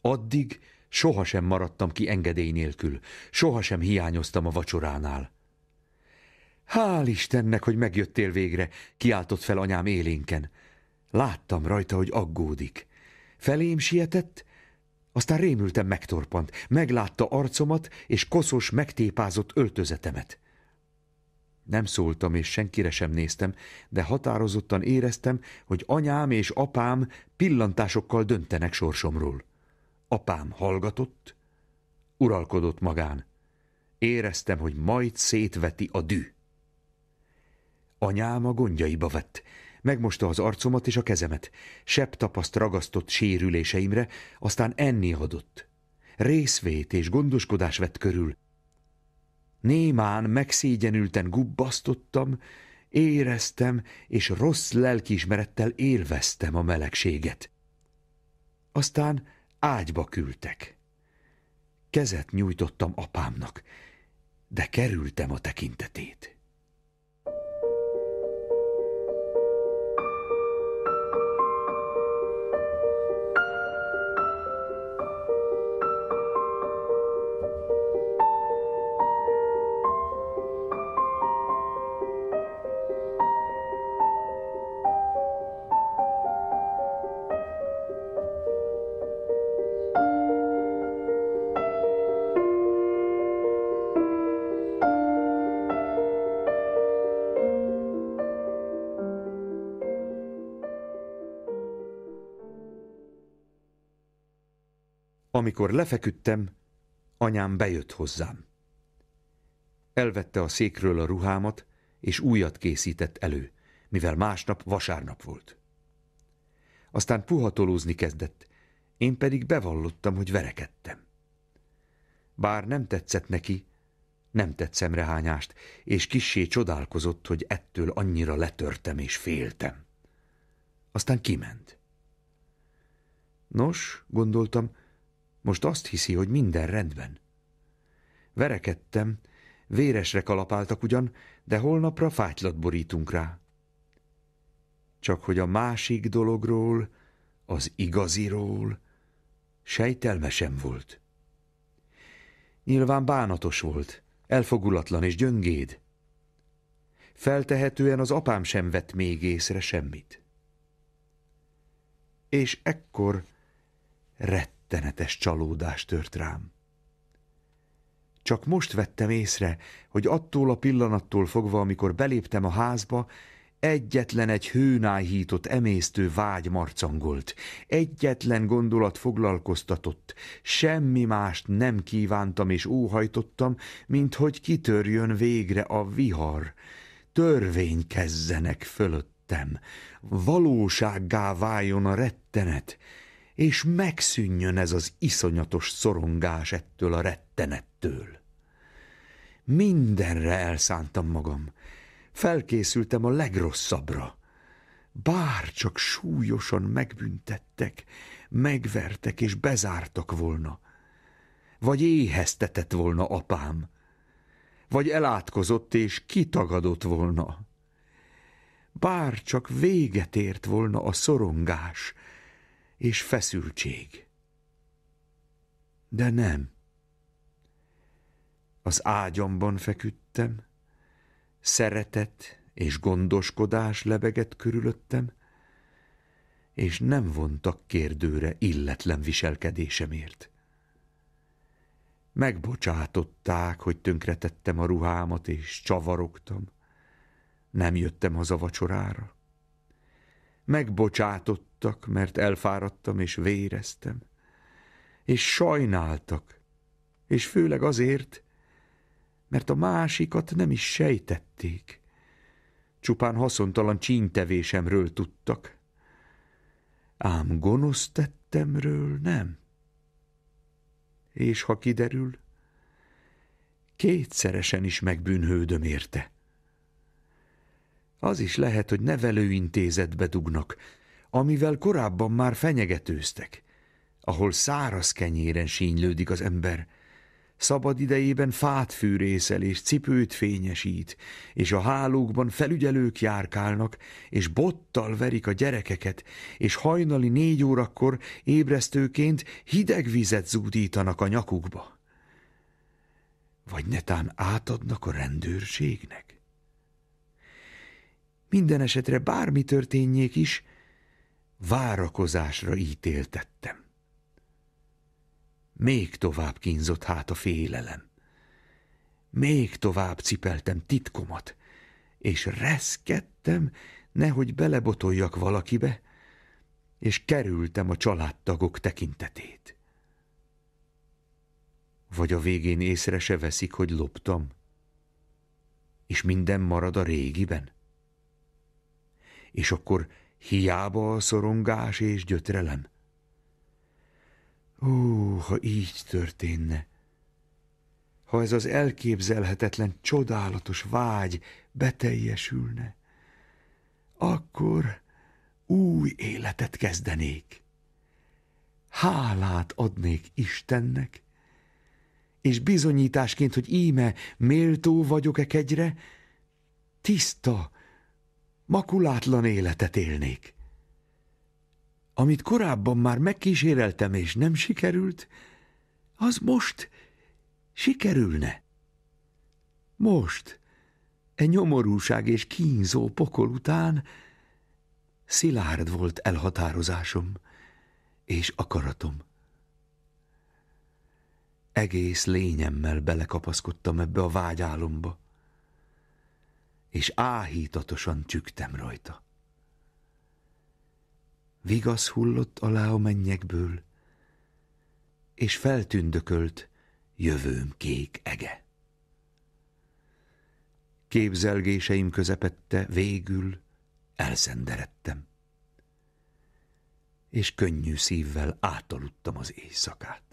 Addig sohasem maradtam ki engedély nélkül, sohasem hiányoztam a vacsoránál. Hál' Istennek, hogy megjöttél végre, kiáltott fel anyám élénken. Láttam rajta, hogy aggódik. Felém sietett, aztán rémültem megtorpant, meglátta arcomat és koszos, megtépázott öltözetemet. Nem szóltam, és senkire sem néztem, de határozottan éreztem, hogy anyám és apám pillantásokkal döntenek sorsomról. Apám hallgatott, uralkodott magán. Éreztem, hogy majd szétveti a dű. Anyám a gondjaiba vett, megmosta az arcomat és a kezemet, sebb tapaszt ragasztott sérüléseimre, aztán enni adott. Részvét és gondoskodás vett körül, Némán megszégyenülten gubbasztottam, éreztem, és rossz lelkiismerettel élveztem a melegséget. Aztán ágyba küldtek. Kezet nyújtottam apámnak, de kerültem a tekintetét. Amikor lefeküdtem, anyám bejött hozzám. Elvette a székről a ruhámat, és újat készített elő, mivel másnap vasárnap volt. Aztán puhatolózni kezdett, én pedig bevallottam, hogy verekedtem. Bár nem tetszett neki, nem tett szemrehányást, és kissé csodálkozott, hogy ettől annyira letörtem és féltem. Aztán kiment. Nos, gondoltam, most azt hiszi, hogy minden rendben. Verekedtem, véresre kalapáltak ugyan, de holnapra fátylat borítunk rá. Csak hogy a másik dologról, az igaziról sejtelme sem volt. Nyilván bánatos volt, elfogulatlan és gyöngéd. Feltehetően az apám sem vett még észre semmit. És ekkor rett rettenetes csalódás tört rám. Csak most vettem észre, hogy attól a pillanattól fogva, amikor beléptem a házba, egyetlen egy hőnájhított, emésztő vágy marcangolt, egyetlen gondolat foglalkoztatott, semmi mást nem kívántam és óhajtottam, mint hogy kitörjön végre a vihar, törvény fölöttem, valósággá váljon a rettenet, és megszűnjön ez az iszonyatos szorongás ettől a rettenettől. Mindenre elszántam magam, felkészültem a legrosszabbra. Bár csak súlyosan megbüntettek, megvertek és bezártak volna, vagy éheztetett volna apám, vagy elátkozott és kitagadott volna. Bár csak véget ért volna a szorongás, és feszültség. De nem. Az ágyamban feküdtem, szeretet és gondoskodás lebegett körülöttem, és nem vontak kérdőre illetlen viselkedésemért. Megbocsátották, hogy tönkretettem a ruhámat, és csavarogtam. Nem jöttem haza vacsorára. Megbocsátottak, mert elfáradtam és véreztem. És sajnáltak, és főleg azért, mert a másikat nem is sejtették. Csupán haszontalan csíntevésemről tudtak. Ám gonosz tettemről nem. És ha kiderül, kétszeresen is megbűnhődöm érte. Az is lehet, hogy nevelőintézetbe dugnak, amivel korábban már fenyegetőztek, ahol száraz kenyéren sínylődik az ember. Szabad idejében fát fűrészel és cipőt fényesít, és a hálókban felügyelők járkálnak, és bottal verik a gyerekeket, és hajnali négy órakor ébresztőként hideg vizet zúdítanak a nyakukba. Vagy netán átadnak a rendőrségnek? minden esetre bármi történjék is, várakozásra ítéltettem. Még tovább kínzott hát a félelem. Még tovább cipeltem titkomat, és reszkedtem, nehogy belebotoljak valakibe, és kerültem a családtagok tekintetét. Vagy a végén észre se veszik, hogy loptam, és minden marad a régiben? és akkor hiába a szorongás és gyötrelem. Ó, ha így történne! Ha ez az elképzelhetetlen, csodálatos vágy beteljesülne, akkor új életet kezdenék. Hálát adnék Istennek, és bizonyításként, hogy íme méltó vagyok-e kegyre, tiszta makulátlan életet élnék. Amit korábban már megkíséreltem és nem sikerült, az most sikerülne. Most, e nyomorúság és kínzó pokol után szilárd volt elhatározásom és akaratom. Egész lényemmel belekapaszkodtam ebbe a vágyálomba és áhítatosan csüktem rajta. Vigasz hullott alá a mennyekből, és feltündökölt jövőm kék ege. Képzelgéseim közepette végül elszenderedtem, és könnyű szívvel átaludtam az éjszakát.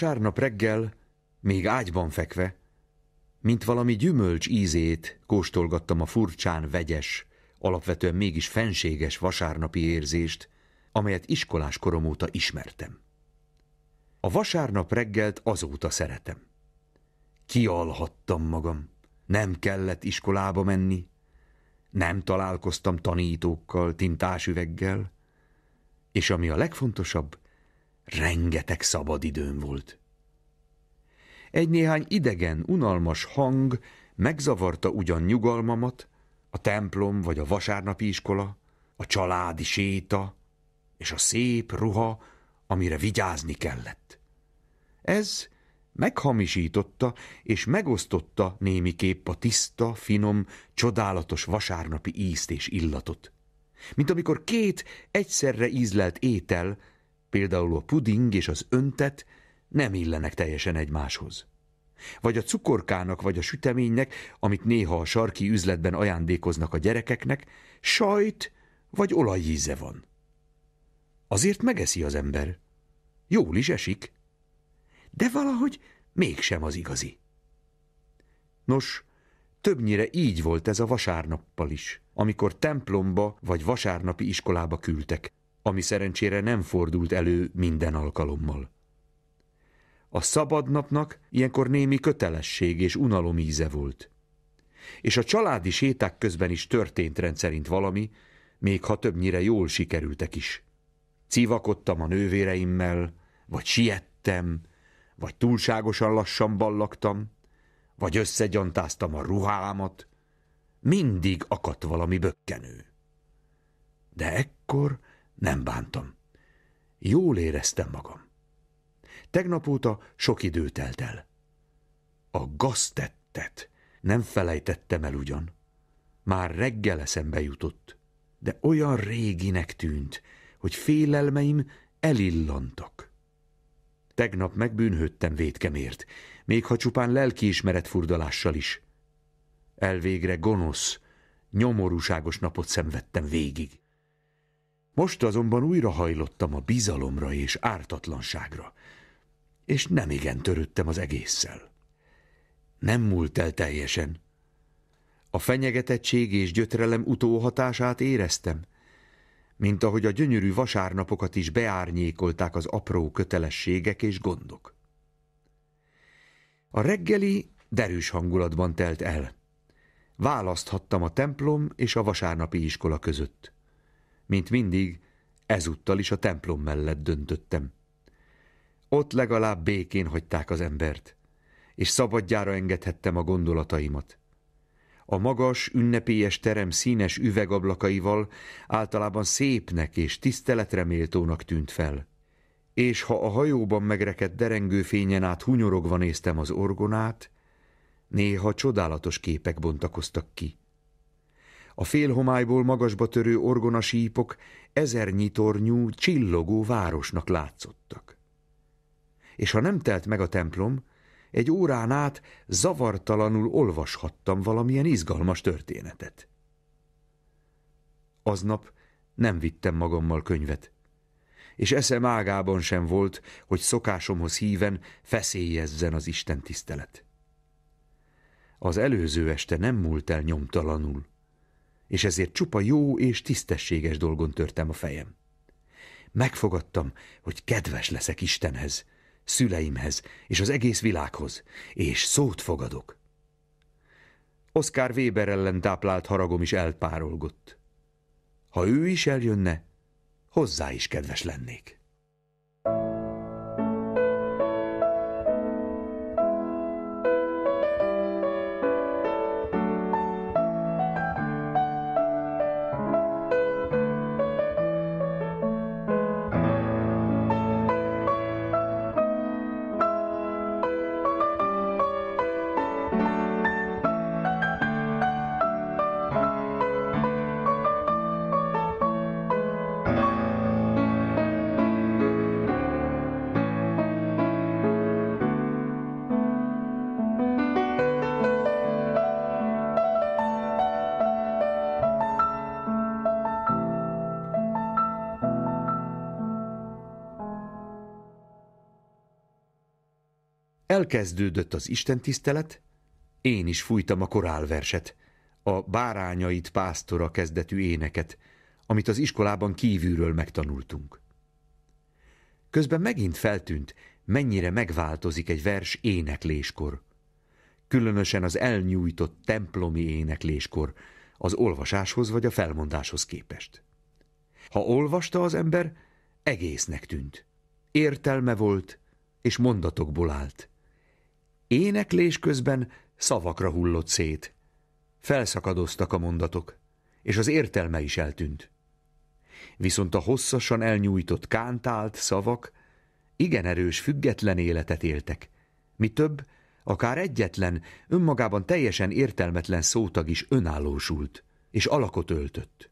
Vasárnap reggel, még ágyban fekve, mint valami gyümölcs ízét kóstolgattam a furcsán vegyes, alapvetően mégis fenséges vasárnapi érzést, amelyet iskolás korom óta ismertem. A vasárnap reggelt azóta szeretem. Kialhattam magam, nem kellett iskolába menni, nem találkoztam tanítókkal, tintásüveggel, és ami a legfontosabb, Rengeteg szabad időm volt. Egy-néhány idegen, unalmas hang megzavarta ugyan nyugalmamat, a templom vagy a vasárnapi iskola, a családi séta és a szép ruha, amire vigyázni kellett. Ez meghamisította és megosztotta némiképp a tiszta, finom, csodálatos vasárnapi ízt és illatot. Mint amikor két egyszerre ízlelt étel Például a puding és az öntet nem illenek teljesen egymáshoz. Vagy a cukorkának, vagy a süteménynek, amit néha a sarki üzletben ajándékoznak a gyerekeknek, sajt vagy olajíze van. Azért megeszi az ember. Jól is esik. De valahogy mégsem az igazi. Nos, többnyire így volt ez a vasárnappal is, amikor templomba vagy vasárnapi iskolába küldtek, ami szerencsére nem fordult elő minden alkalommal. A szabad napnak ilyenkor némi kötelesség és unalom íze volt. És a családi séták közben is történt rendszerint valami, még ha többnyire jól sikerültek is. Civakodtam a nővéreimmel, vagy siettem, vagy túlságosan lassan ballaktam, vagy összegyantáztam a ruhámat, mindig akadt valami bökkenő. De ekkor nem bántam. Jól éreztem magam. Tegnap óta sok idő telt el. A gaztettet nem felejtettem el ugyan. Már reggel eszembe jutott, de olyan réginek tűnt, hogy félelmeim elillantak. Tegnap megbűnhődtem vétkemért, még ha csupán lelkiismeret furdalással is. Elvégre gonosz, nyomorúságos napot szenvedtem végig. Most azonban újra hajlottam a bizalomra és ártatlanságra, és nem igen törődtem az egésszel. Nem múlt el teljesen. A fenyegetettség és gyötrelem utóhatását éreztem, mint ahogy a gyönyörű vasárnapokat is beárnyékolták az apró kötelességek és gondok. A reggeli derűs hangulatban telt el. Választhattam a templom és a vasárnapi iskola között. Mint mindig, ezúttal is a templom mellett döntöttem. Ott legalább békén hagyták az embert, és szabadjára engedhettem a gondolataimat. A magas, ünnepélyes terem színes üvegablakaival általában szépnek és tiszteletreméltónak tűnt fel. És ha a hajóban megrekedt derengő fényen át hunyorogva néztem az orgonát, néha csodálatos képek bontakoztak ki. A félhomályból magasba törő orgonasípok ezernyitornyú, csillogó városnak látszottak. És ha nem telt meg a templom, egy órán át zavartalanul olvashattam valamilyen izgalmas történetet. Aznap nem vittem magammal könyvet, és eszem ágában sem volt, hogy szokásomhoz híven feszélyezzen az Isten tisztelet. Az előző este nem múlt el nyomtalanul és ezért csupa jó és tisztességes dolgon törtem a fejem. Megfogadtam, hogy kedves leszek Istenhez, szüleimhez és az egész világhoz, és szót fogadok. Oszkár Weber ellen táplált haragom is elpárolgott. Ha ő is eljönne, hozzá is kedves lennék. Elkezdődött az istentisztelet, én is fújtam a korálverset, a bárányait pásztora kezdetű éneket, amit az iskolában kívülről megtanultunk. Közben megint feltűnt, mennyire megváltozik egy vers énekléskor. Különösen az elnyújtott templomi énekléskor, az olvasáshoz vagy a felmondáshoz képest. Ha olvasta az ember, egésznek tűnt. Értelme volt, és mondatokból állt. Éneklés közben szavakra hullott szét. Felszakadoztak a mondatok, és az értelme is eltűnt. Viszont a hosszasan elnyújtott kántált szavak igen erős, független életet éltek. Mi több, akár egyetlen, önmagában teljesen értelmetlen szótag is önállósult, és alakot öltött.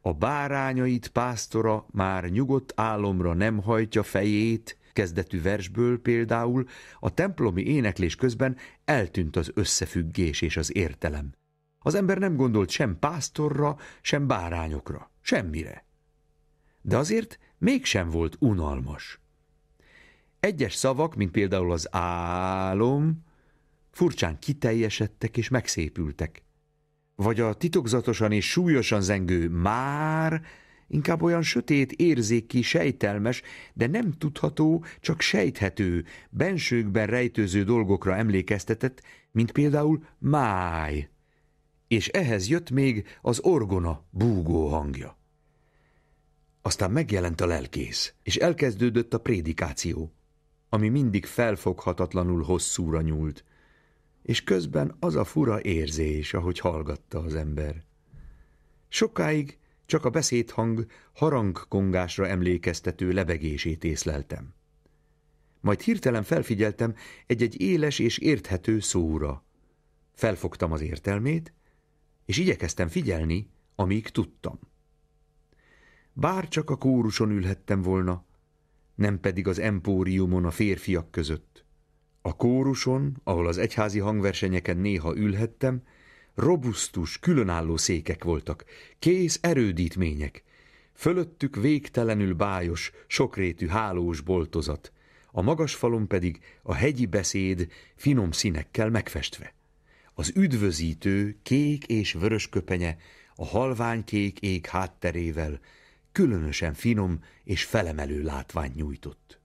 A bárányait pásztora már nyugodt álomra nem hajtja fejét, kezdetű versből például a templomi éneklés közben eltűnt az összefüggés és az értelem. Az ember nem gondolt sem pásztorra, sem bárányokra, semmire. De azért mégsem volt unalmas. Egyes szavak, mint például az álom, furcsán kiteljesedtek és megszépültek. Vagy a titokzatosan és súlyosan zengő már inkább olyan sötét, érzéki, sejtelmes, de nem tudható, csak sejthető, bensőkben rejtőző dolgokra emlékeztetett, mint például máj. És ehhez jött még az orgona búgó hangja. Aztán megjelent a lelkész, és elkezdődött a prédikáció, ami mindig felfoghatatlanul hosszúra nyúlt, és közben az a fura érzés, ahogy hallgatta az ember. Sokáig csak a beszédhang harangkongásra emlékeztető lebegését észleltem. Majd hirtelen felfigyeltem egy-egy éles és érthető szóra. Felfogtam az értelmét, és igyekeztem figyelni, amíg tudtam. Bár csak a kóruson ülhettem volna, nem pedig az empóriumon a férfiak között. A kóruson, ahol az egyházi hangversenyeken néha ülhettem, robusztus, különálló székek voltak, kész erődítmények, fölöttük végtelenül bájos, sokrétű hálós boltozat, a magas falon pedig a hegyi beszéd finom színekkel megfestve. Az üdvözítő kék és vörös köpenye a halvány kék ég hátterével különösen finom és felemelő látványt nyújtott.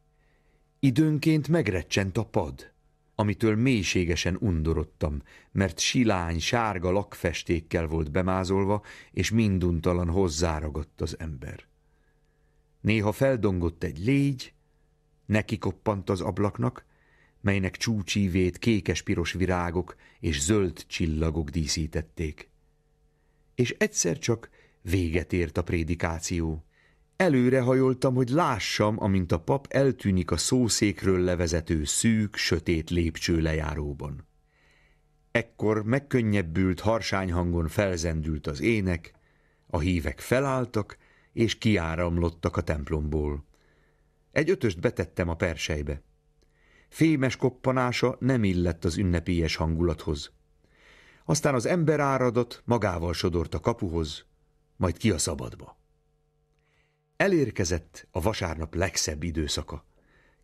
Időnként megrecsent a pad, amitől mélységesen undorodtam, mert silány, sárga lakfestékkel volt bemázolva, és minduntalan hozzáragadt az ember. Néha feldongott egy légy, neki koppant az ablaknak, melynek csúcsívét kékes-piros virágok és zöld csillagok díszítették. És egyszer csak véget ért a prédikáció. Előrehajoltam, hogy lássam, amint a pap eltűnik a szószékről levezető szűk, sötét lépcső lejáróban. Ekkor megkönnyebbült hangon felzendült az ének, a hívek felálltak, és kiáramlottak a templomból. Egy ötöst betettem a persejbe. Fémes koppanása nem illett az ünnepélyes hangulathoz. Aztán az ember áradat magával sodort a kapuhoz, majd ki a szabadba. Elérkezett a vasárnap legszebb időszaka.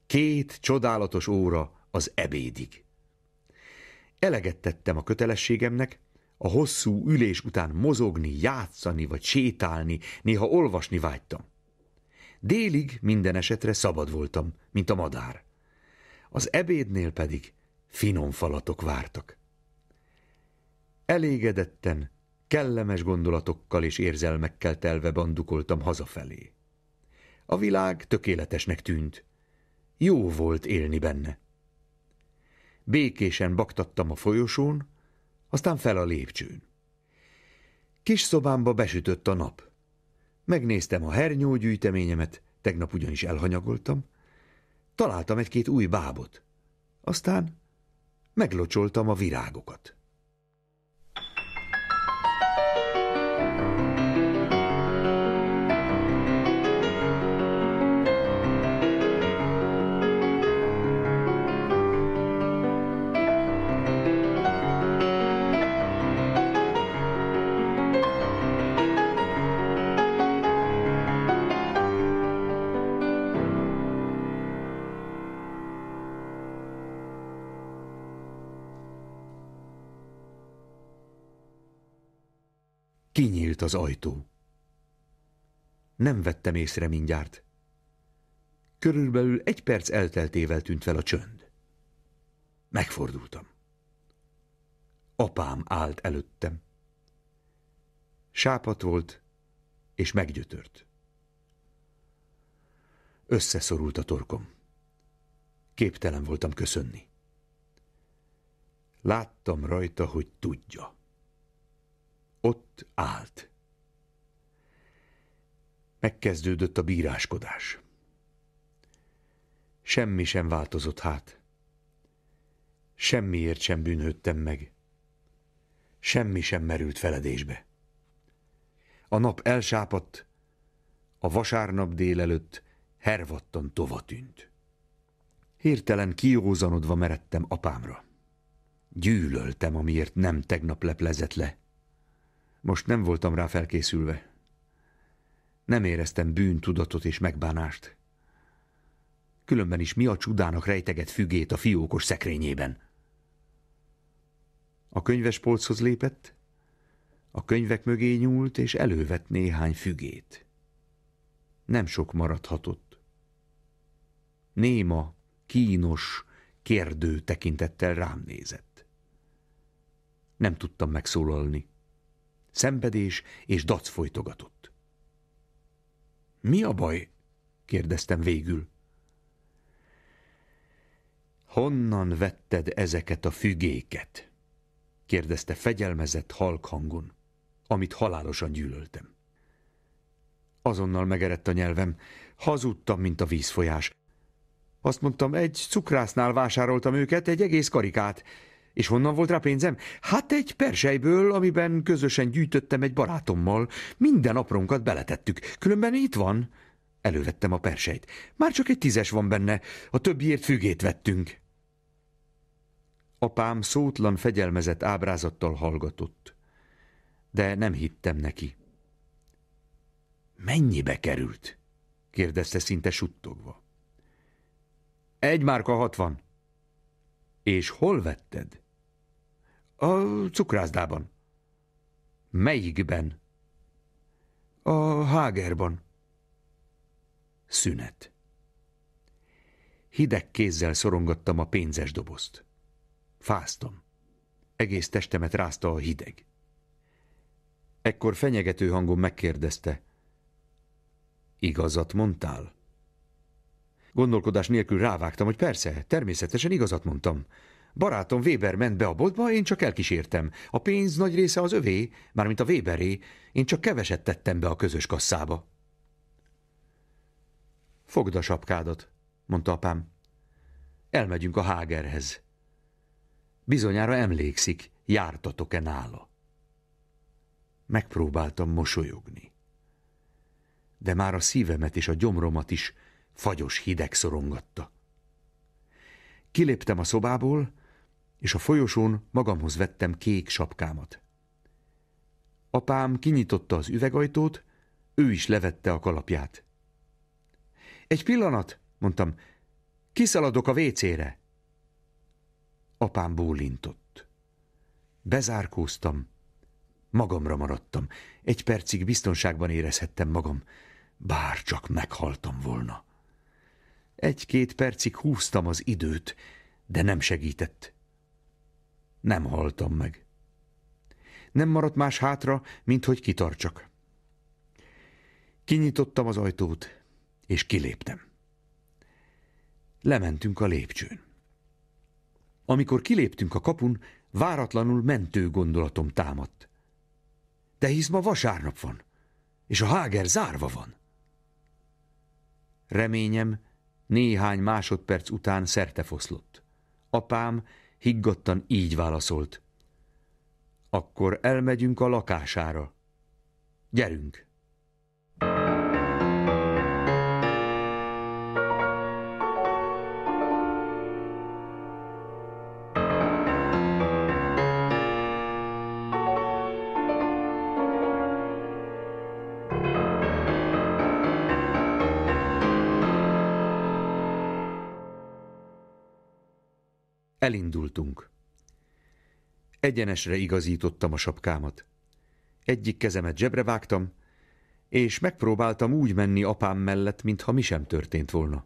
Két csodálatos óra az ebédig. Eleget tettem a kötelességemnek, a hosszú ülés után mozogni, játszani vagy sétálni, néha olvasni vágytam. Délig minden esetre szabad voltam, mint a madár. Az ebédnél pedig finom falatok vártak. Elégedetten, kellemes gondolatokkal és érzelmekkel telve bandukoltam hazafelé. A világ tökéletesnek tűnt. Jó volt élni benne. Békésen baktattam a folyosón, aztán fel a lépcsőn. Kis szobámba besütött a nap. Megnéztem a hernyógyűjteményemet, tegnap ugyanis elhanyagoltam. Találtam egy-két új bábot. Aztán meglocsoltam a virágokat. Kinyílt az ajtó. Nem vettem észre mindjárt. Körülbelül egy perc elteltével tűnt fel a csönd. Megfordultam. Apám állt előttem. Sápat volt, és meggyötört. Összeszorult a torkom. Képtelen voltam köszönni. Láttam rajta, hogy tudja. Ott állt. Megkezdődött a bíráskodás. Semmi sem változott hát. Semmiért sem bűnhődtem meg. Semmi sem merült feledésbe. A nap elsápadt, a vasárnap délelőtt hervattan tova tűnt. Hirtelen kiózanodva meredtem apámra. Gyűlöltem, amiért nem tegnap leplezett le, most nem voltam rá felkészülve. Nem éreztem bűntudatot és megbánást. Különben is mi a csudának rejteget fügét a fiókos szekrényében? A polchoz lépett, a könyvek mögé nyúlt, és elővett néhány fügét. Nem sok maradhatott. Néma, kínos, kérdő tekintettel rám nézett. Nem tudtam megszólalni szenvedés és dac folytogatott. Mi a baj? kérdeztem végül. Honnan vetted ezeket a fügéket? kérdezte fegyelmezett halk hangon, amit halálosan gyűlöltem. Azonnal megerett a nyelvem, hazudtam, mint a vízfolyás. Azt mondtam, egy cukrásznál vásároltam őket, egy egész karikát, és honnan volt rá pénzem? Hát egy persejből, amiben közösen gyűjtöttem egy barátommal. Minden aprónkat beletettük. Különben itt van. Elővettem a persejt. Már csak egy tízes van benne. A többiért fügét vettünk. Apám szótlan fegyelmezett ábrázattal hallgatott. De nem hittem neki. Mennyibe került? kérdezte szinte suttogva. Egy márka hatvan. És hol vetted? A cukrászdában. Melyikben? A hágerban. Szünet. Hideg kézzel szorongattam a pénzes dobozt. Fáztam. Egész testemet rázta a hideg. Ekkor fenyegető hangon megkérdezte. Igazat mondtál? Gondolkodás nélkül rávágtam, hogy persze, természetesen igazat mondtam. Barátom Weber ment be a boltba, én csak elkísértem. A pénz nagy része az övé, mármint a Weberé, én csak keveset tettem be a közös kasszába. Fogd a sapkádat, mondta apám. Elmegyünk a Hágerhez. Bizonyára emlékszik, jártatok-e nála. Megpróbáltam mosolyogni. De már a szívemet és a gyomromat is fagyos hideg szorongatta. Kiléptem a szobából, és a folyosón magamhoz vettem kék sapkámat. Apám kinyitotta az üvegajtót, ő is levette a kalapját. Egy pillanat, mondtam, kiszaladok a vécére. Apám bólintott. Bezárkóztam, magamra maradtam. Egy percig biztonságban érezhettem magam, bár csak meghaltam volna. Egy-két percig húztam az időt, de nem segített nem haltam meg. Nem maradt más hátra, mint hogy kitartsak. Kinyitottam az ajtót, és kiléptem. Lementünk a lépcsőn. Amikor kiléptünk a kapun, váratlanul mentő gondolatom támadt. De hisz ma vasárnap van, és a háger zárva van. Reményem néhány másodperc után szertefoszlott. Apám higgadtan így válaszolt. Akkor elmegyünk a lakására. Gyerünk! Elindultunk. Egyenesre igazítottam a sapkámat. Egyik kezemet zsebre vágtam, és megpróbáltam úgy menni apám mellett, mintha mi sem történt volna.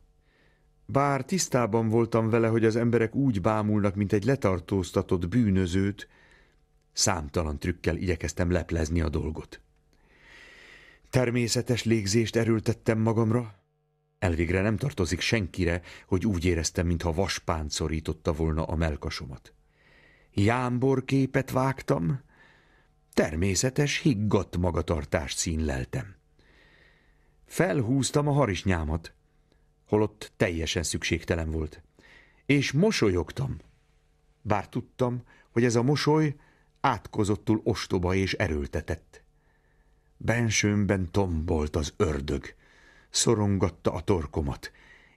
Bár tisztában voltam vele, hogy az emberek úgy bámulnak, mint egy letartóztatott bűnözőt, számtalan trükkel igyekeztem leplezni a dolgot. Természetes légzést erőltettem magamra, Elvégre nem tartozik senkire, hogy úgy éreztem, mintha vaspáncorította volna a melkasomat. Jámbor képet vágtam, természetes, higgadt magatartást színleltem. Felhúztam a harisnyámat, holott teljesen szükségtelen volt, és mosolyogtam, bár tudtam, hogy ez a mosoly átkozottul ostoba és erőltetett. Bensőmben tombolt az ördög, szorongatta a torkomat,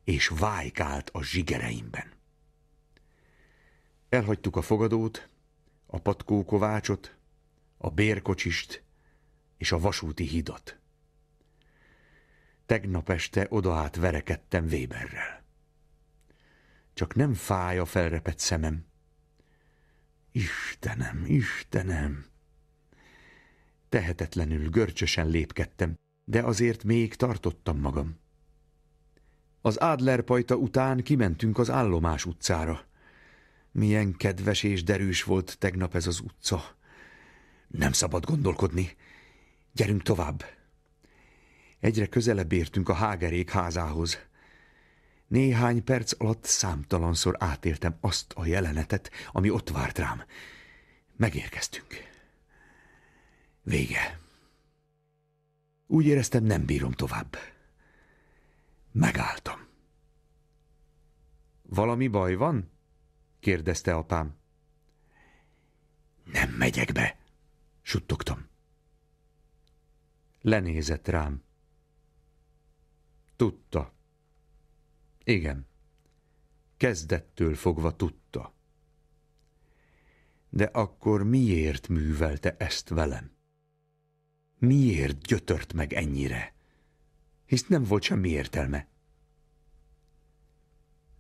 és vájkált a zsigereimben. Elhagytuk a fogadót, a patkókovácsot, a bérkocsist és a vasúti hidat. Tegnap este odaát verekedtem Weberrel. Csak nem fáj a felrepett szemem. Istenem, Istenem! Tehetetlenül görcsösen lépkedtem, de azért még tartottam magam. Az adler pajta után kimentünk az állomás utcára. Milyen kedves és derűs volt tegnap ez az utca. Nem szabad gondolkodni. Gyerünk tovább. Egyre közelebb értünk a hágerék házához. Néhány perc alatt számtalanszor átéltem azt a jelenetet, ami ott várt rám. Megérkeztünk. Vége. Úgy éreztem, nem bírom tovább. Megálltam. Valami baj van? kérdezte apám. Nem megyek be, suttogtam. Lenézett rám. Tudta. Igen. Kezdettől fogva tudta. De akkor miért művelte ezt velem? miért gyötört meg ennyire, hisz nem volt semmi értelme.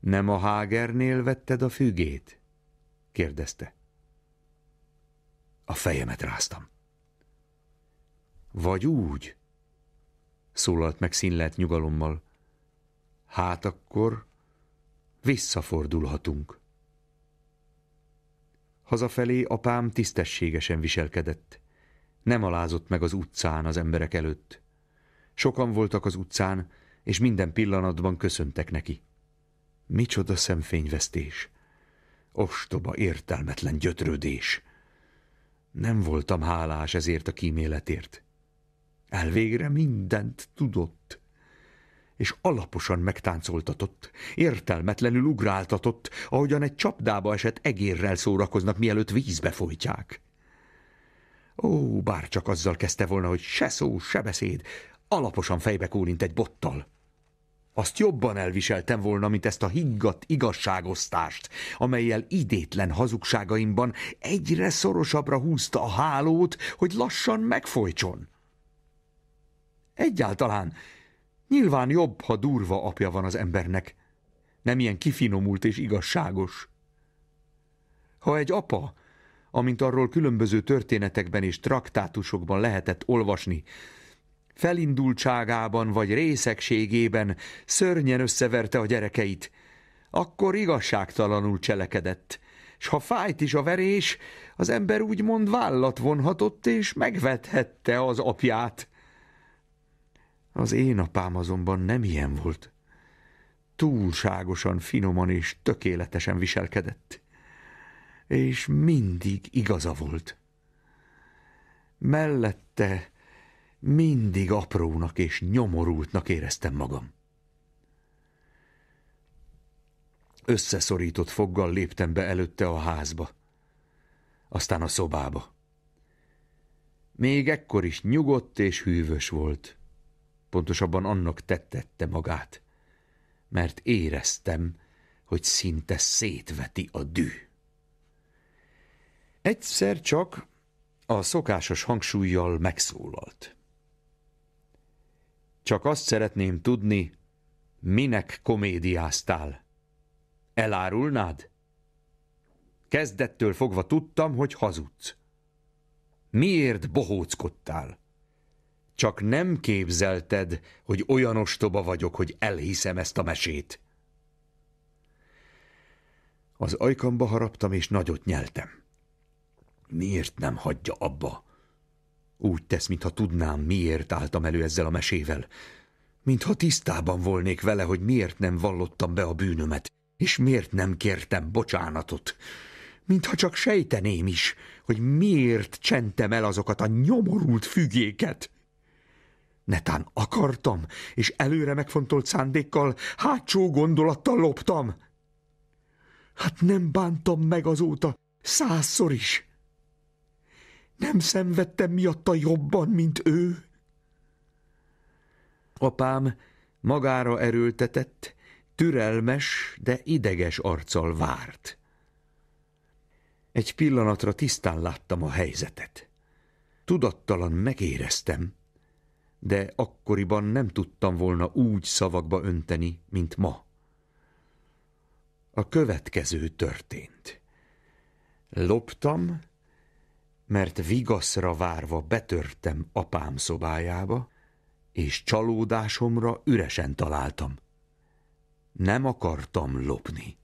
Nem a hágernél vetted a fügét? kérdezte. A fejemet ráztam. Vagy úgy? szólalt meg színlet nyugalommal. Hát akkor visszafordulhatunk. Hazafelé apám tisztességesen viselkedett. Nem alázott meg az utcán az emberek előtt. Sokan voltak az utcán, és minden pillanatban köszöntek neki. Micsoda szemfényvesztés! Ostoba értelmetlen gyötrődés! Nem voltam hálás ezért a kíméletért. Elvégre mindent tudott, és alaposan megtáncoltatott, értelmetlenül ugráltatott, ahogyan egy csapdába esett egérrel szórakoznak, mielőtt vízbe folytják. Ó, bár csak azzal kezdte volna, hogy se szó, se beszéd, alaposan fejbe kólint egy bottal. Azt jobban elviseltem volna, mint ezt a higgadt igazságosztást, amelyel idétlen hazugságaimban egyre szorosabbra húzta a hálót, hogy lassan megfolytson. Egyáltalán nyilván jobb, ha durva apja van az embernek, nem ilyen kifinomult és igazságos. Ha egy apa amint arról különböző történetekben és traktátusokban lehetett olvasni. Felindultságában vagy részegségében szörnyen összeverte a gyerekeit. Akkor igazságtalanul cselekedett, s ha fájt is a verés, az ember úgymond vállat vonhatott és megvethette az apját. Az én apám azonban nem ilyen volt túlságosan finoman és tökéletesen viselkedett és mindig igaza volt. Mellette mindig aprónak és nyomorultnak éreztem magam. Összeszorított foggal léptem be előtte a házba, aztán a szobába. Még ekkor is nyugodt és hűvös volt. Pontosabban annak tettette magát, mert éreztem, hogy szinte szétveti a düh. Egyszer csak a szokásos hangsúlyjal megszólalt. Csak azt szeretném tudni, minek komédiáztál. Elárulnád? Kezdettől fogva tudtam, hogy hazudsz. Miért bohóckodtál? Csak nem képzelted, hogy olyan ostoba vagyok, hogy elhiszem ezt a mesét. Az ajkamba haraptam, és nagyot nyeltem. Miért nem hagyja abba? Úgy tesz, mintha tudnám, miért álltam elő ezzel a mesével. Mintha tisztában volnék vele, hogy miért nem vallottam be a bűnömet, és miért nem kértem bocsánatot. Mintha csak sejteném is, hogy miért csentem el azokat a nyomorult fügéket. Netán akartam, és előre megfontolt szándékkal, hátsó gondolattal loptam. Hát nem bántam meg azóta, százszor is. Nem szenvedtem miatta jobban, mint ő. Apám magára erőltetett, türelmes, de ideges arccal várt. Egy pillanatra tisztán láttam a helyzetet. Tudattalan megéreztem, de akkoriban nem tudtam volna úgy szavakba önteni, mint ma. A következő történt. Loptam, mert vigaszra várva betörtem apám szobájába, és csalódásomra üresen találtam. Nem akartam lopni.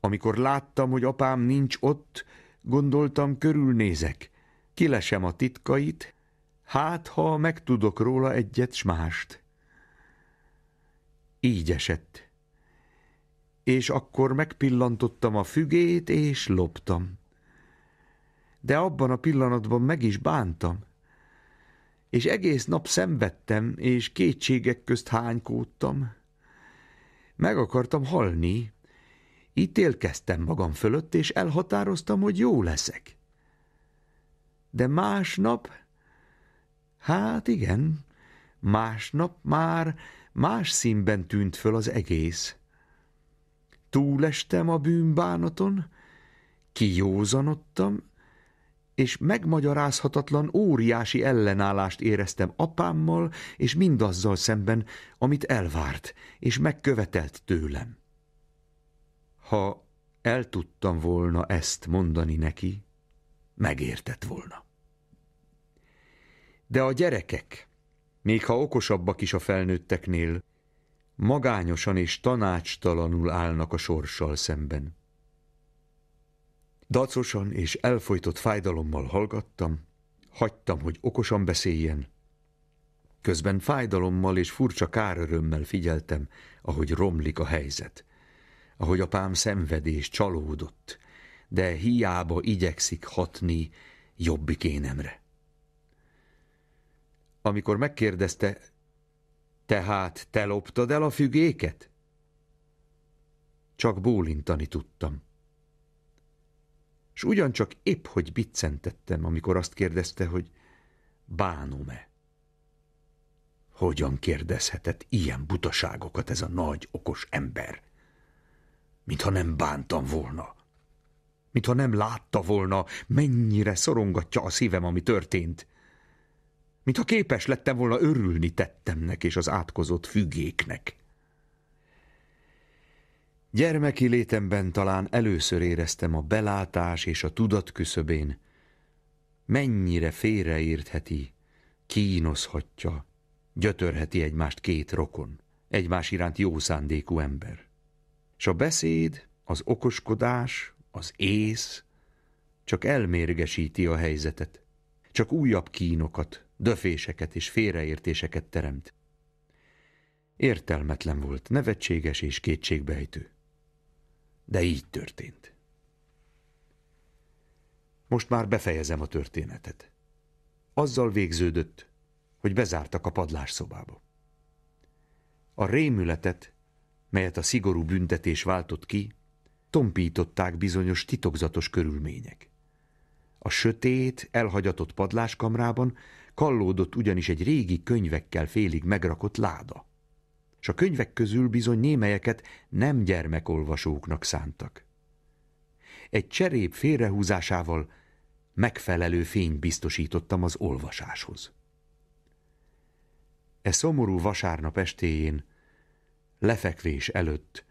Amikor láttam, hogy apám nincs ott, gondoltam, körülnézek, kilesem a titkait, hát ha megtudok róla egyet s mást. Így esett. És akkor megpillantottam a fügét, és loptam de abban a pillanatban meg is bántam. És egész nap szenvedtem, és kétségek közt hánykódtam. Meg akartam halni, ítélkeztem magam fölött, és elhatároztam, hogy jó leszek. De másnap, hát igen, másnap már más színben tűnt föl az egész. Túlestem a bűnbánaton, kijózanodtam, és megmagyarázhatatlan óriási ellenállást éreztem apámmal és mindazzal szemben, amit elvárt és megkövetelt tőlem. Ha el tudtam volna ezt mondani neki, megértett volna. De a gyerekek, még ha okosabbak is a felnőtteknél, magányosan és tanácstalanul állnak a sorssal szemben. Dacosan és elfolytott fájdalommal hallgattam, hagytam, hogy okosan beszéljen. Közben fájdalommal és furcsa kárörömmel figyeltem, ahogy romlik a helyzet. Ahogy apám szenvedés csalódott, de hiába igyekszik hatni jobbik énemre. Amikor megkérdezte, tehát te loptad el a fügéket? Csak bólintani tudtam és ugyancsak épp, hogy biccentettem, amikor azt kérdezte, hogy bánom-e. Hogyan kérdezhetett ilyen butaságokat ez a nagy, okos ember? Mintha nem bántam volna. Mintha nem látta volna, mennyire szorongatja a szívem, ami történt. Mintha képes lettem volna örülni tettemnek és az átkozott fügéknek. Gyermeki létemben talán először éreztem a belátás és a tudat küszöbén, mennyire félreértheti, kínoszhatja, gyötörheti egymást két rokon, egymás iránt jó szándékú ember. S a beszéd, az okoskodás, az ész csak elmérgesíti a helyzetet, csak újabb kínokat, döféseket és félreértéseket teremt. Értelmetlen volt, nevetséges és kétségbejtő de így történt. Most már befejezem a történetet. Azzal végződött, hogy bezártak a padlásszobába. A rémületet, melyet a szigorú büntetés váltott ki, tompították bizonyos titokzatos körülmények. A sötét, elhagyatott padláskamrában kallódott ugyanis egy régi könyvekkel félig megrakott láda és a könyvek közül bizony némelyeket nem gyermekolvasóknak szántak. Egy cserép félrehúzásával megfelelő fényt biztosítottam az olvasáshoz. E szomorú vasárnap estéjén, lefekvés előtt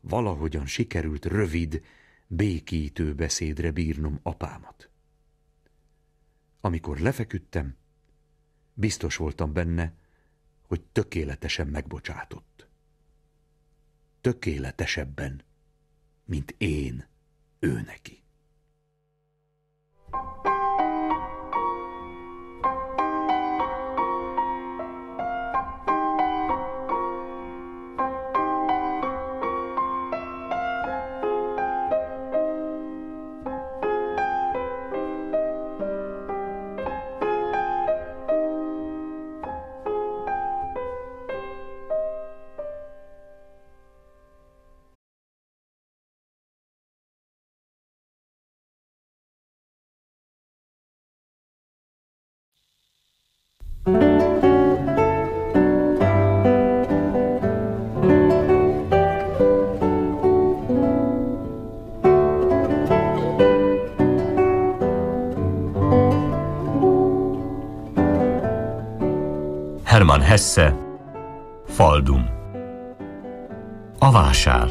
valahogyan sikerült rövid, békítő beszédre bírnom apámat. Amikor lefeküdtem, biztos voltam benne, hogy tökéletesen megbocsátott. Tökéletesebben, mint én ő neki. Hesse, Faldum. A vásár.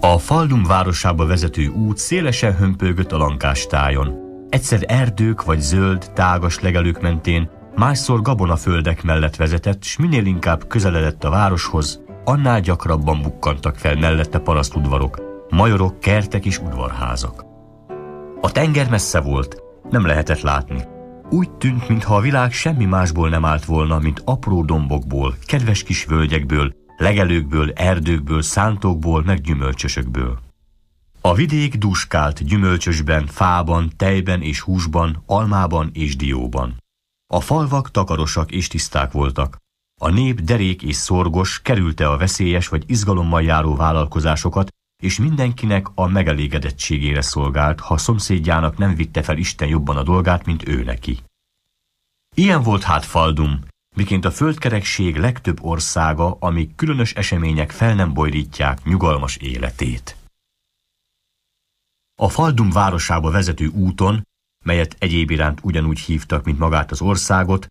A Faldum városába vezető út szélesen hömpölgött a lankás tájon egyszer erdők vagy zöld, tágas legelők mentén, másszor gabonaföldek mellett vezetett, s minél inkább közeledett a városhoz, annál gyakrabban bukkantak fel mellette parasztudvarok, majorok, kertek és udvarházak. A tenger messze volt, nem lehetett látni. Úgy tűnt, mintha a világ semmi másból nem állt volna, mint apró dombokból, kedves kis völgyekből, legelőkből, erdőkből, szántókból, meg gyümölcsösökből. A vidék duskált gyümölcsösben, fában, tejben és húsban, almában és dióban. A falvak takarosak és tiszták voltak. A nép derék és szorgos kerülte a veszélyes vagy izgalommal járó vállalkozásokat, és mindenkinek a megelégedettségére szolgált, ha szomszédjának nem vitte fel Isten jobban a dolgát, mint ő neki. Ilyen volt hát Faldum, miként a földkerekség legtöbb országa, amik különös események fel nem borítják nyugalmas életét. A Faldum városába vezető úton, melyet egyéb iránt ugyanúgy hívtak, mint magát az országot,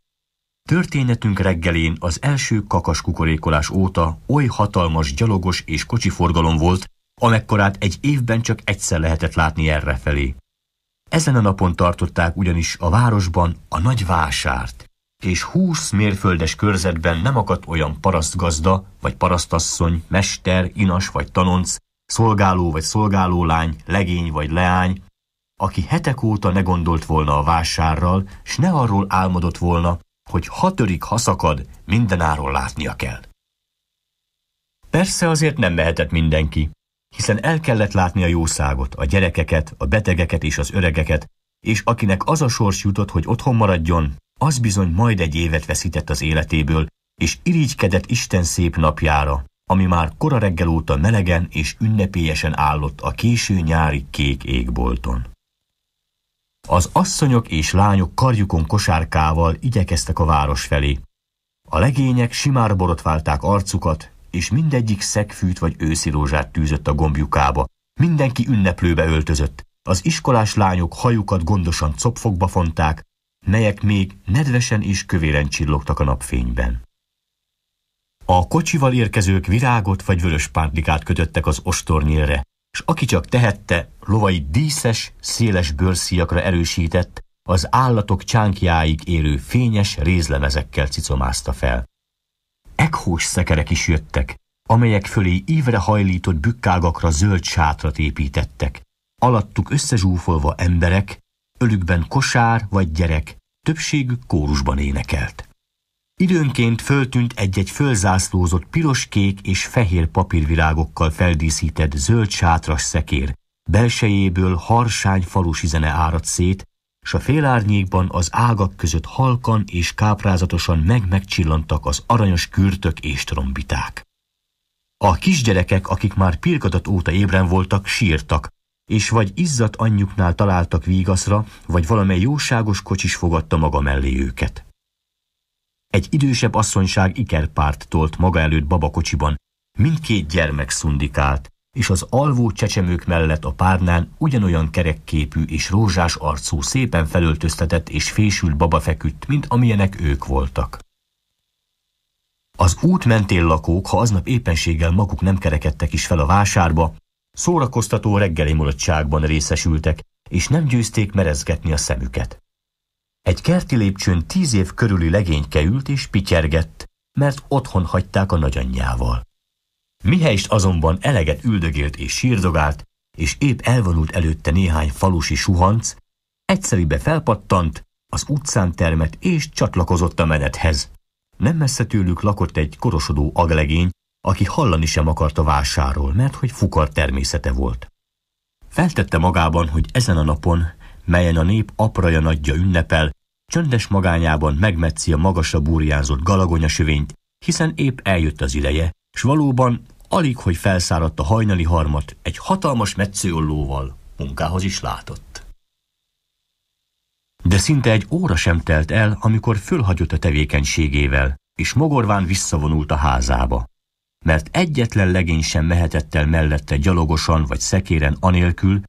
történetünk reggelén az első kakas kukorékolás óta oly hatalmas gyalogos és kocsiforgalom volt, amekkorát egy évben csak egyszer lehetett látni errefelé. Ezen a napon tartották ugyanis a városban a nagy vásárt, és húsz mérföldes körzetben nem akadt olyan parasztgazda, vagy parasztasszony, mester, inas vagy tanonc, szolgáló vagy lány, legény vagy leány, aki hetek óta ne gondolt volna a vásárral, s ne arról álmodott volna, hogy hatörik haszakad, mindenáról látnia kell. Persze azért nem mehetett mindenki, hiszen el kellett látni a jószágot, a gyerekeket, a betegeket és az öregeket, és akinek az a sors jutott, hogy otthon maradjon, az bizony majd egy évet veszített az életéből, és irigykedett Isten szép napjára, ami már kora reggel óta melegen és ünnepélyesen állott a késő nyári kék égbolton. Az asszonyok és lányok karjukon kosárkával igyekeztek a város felé. A legények simár borotválták arcukat, és mindegyik szegfűt vagy őszirózsát tűzött a gombjukába. Mindenki ünneplőbe öltözött. Az iskolás lányok hajukat gondosan copfokba fonták, melyek még nedvesen és kövéren csillogtak a napfényben. A kocsival érkezők virágot vagy vörös pántlikát kötöttek az ostornyélre, és aki csak tehette, lovai díszes, széles bőrszíjakra erősített, az állatok csánkjáig érő fényes rézlemezekkel cicomázta fel. Ekhós szekerek is jöttek, amelyek fölé ívre hajlított bükkágakra zöld sátrat építettek. Alattuk összezsúfolva emberek, ölükben kosár vagy gyerek, többségük kórusban énekelt. Időnként föltűnt egy-egy fölzászlózott piros-kék és fehér papírvirágokkal feldíszített zöld sátras szekér, belsejéből harsány falusi zene áradt szét, s a félárnyékban az ágak között halkan és káprázatosan meg-megcsillantak az aranyos kürtök és trombiták. A kisgyerekek, akik már pirkadat óta ébren voltak, sírtak, és vagy izzadt anyjuknál találtak vígaszra, vagy valamely jóságos kocsis fogadta maga mellé őket. Egy idősebb asszonyság ikerpárt tolt maga előtt babakocsiban, mindkét gyermek szundikált, és az alvó csecsemők mellett a párnán ugyanolyan kerekképű és rózsás arcú, szépen felöltöztetett és fésült baba feküdt, mint amilyenek ők voltak. Az út mentén lakók, ha aznap éppenséggel maguk nem kerekedtek is fel a vásárba, szórakoztató reggeli mulatságban részesültek, és nem győzték merezgetni a szemüket. Egy kerti lépcsőn tíz év körüli legényke ült és pityergett, mert otthon hagyták a nagyanyjával. Mihelyst azonban eleget üldögélt és sírdogált, és épp elvonult előtte néhány falusi suhanc, egyszerűbe felpattant, az utcán termet és csatlakozott a menethez. Nem messze tőlük lakott egy korosodó aglegény, aki hallani sem akart a vásáról, mert hogy fukar természete volt. Feltette magában, hogy ezen a napon melyen a nép apraja nagyja ünnepel, csöndes magányában megmetszi a magasabb úrjánzott galagonya sövényt, hiszen épp eljött az ideje, s valóban alig, hogy felszáradt a hajnali harmat egy hatalmas metszőollóval munkához is látott. De szinte egy óra sem telt el, amikor fölhagyott a tevékenységével, és mogorván visszavonult a házába. Mert egyetlen legény sem mehetett el mellette gyalogosan vagy szekéren anélkül,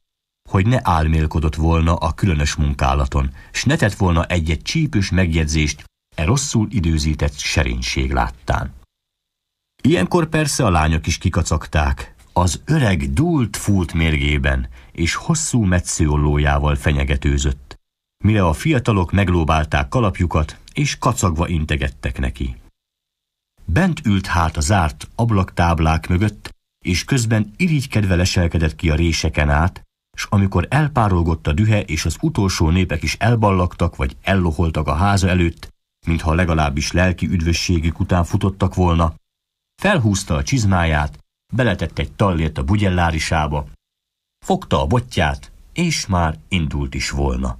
hogy ne álmélkodott volna a különös munkálaton, s ne tett volna egy-egy csípős megjegyzést e rosszul időzített serénység láttán. Ilyenkor persze a lányok is kikacagták, az öreg dúlt fúlt mérgében és hosszú metszőollójával fenyegetőzött, mire a fiatalok meglóbálták kalapjukat és kacagva integettek neki. Bent ült hát a zárt ablaktáblák mögött, és közben irigykedve leselkedett ki a réseken át, s amikor elpárolgott a dühe, és az utolsó népek is elballagtak vagy elloholtak a háza előtt, mintha legalábbis lelki üdvösségük után futottak volna, felhúzta a csizmáját, beletett egy tallért a bugyellárisába, fogta a botját, és már indult is volna.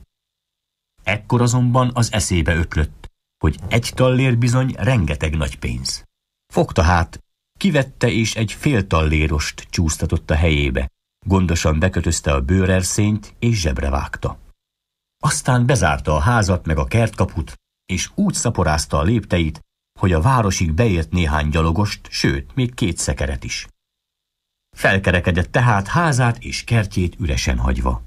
Ekkor azonban az eszébe ötlött, hogy egy tallér bizony rengeteg nagy pénz. Fogta hát, kivette és egy fél tallérost csúsztatott a helyébe, Gondosan bekötözte a bőrerszényt és zsebre vágta. Aztán bezárta a házat meg a kertkaput, és úgy szaporázta a lépteit, hogy a városig beért néhány gyalogost, sőt, még két szekeret is. Felkerekedett tehát házát és kertjét üresen hagyva.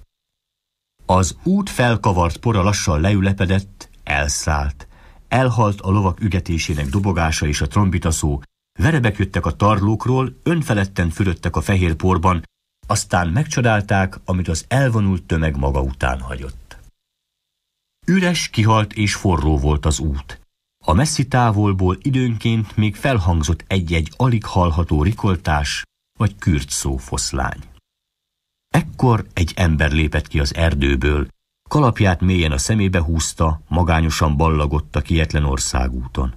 Az út felkavart pora lassan leülepedett, elszállt. Elhalt a lovak ügetésének dobogása és a trombitaszó, verebek jöttek a tarlókról, önfeledten fülöttek a fehér porban, aztán megcsodálták, amit az elvonult tömeg maga után hagyott. Üres, kihalt és forró volt az út. A messzi távolból időnként még felhangzott egy-egy alig hallható rikoltás vagy kürtszó foszlány. Ekkor egy ember lépett ki az erdőből, kalapját mélyen a szemébe húzta, magányosan ballagott a kietlen országúton.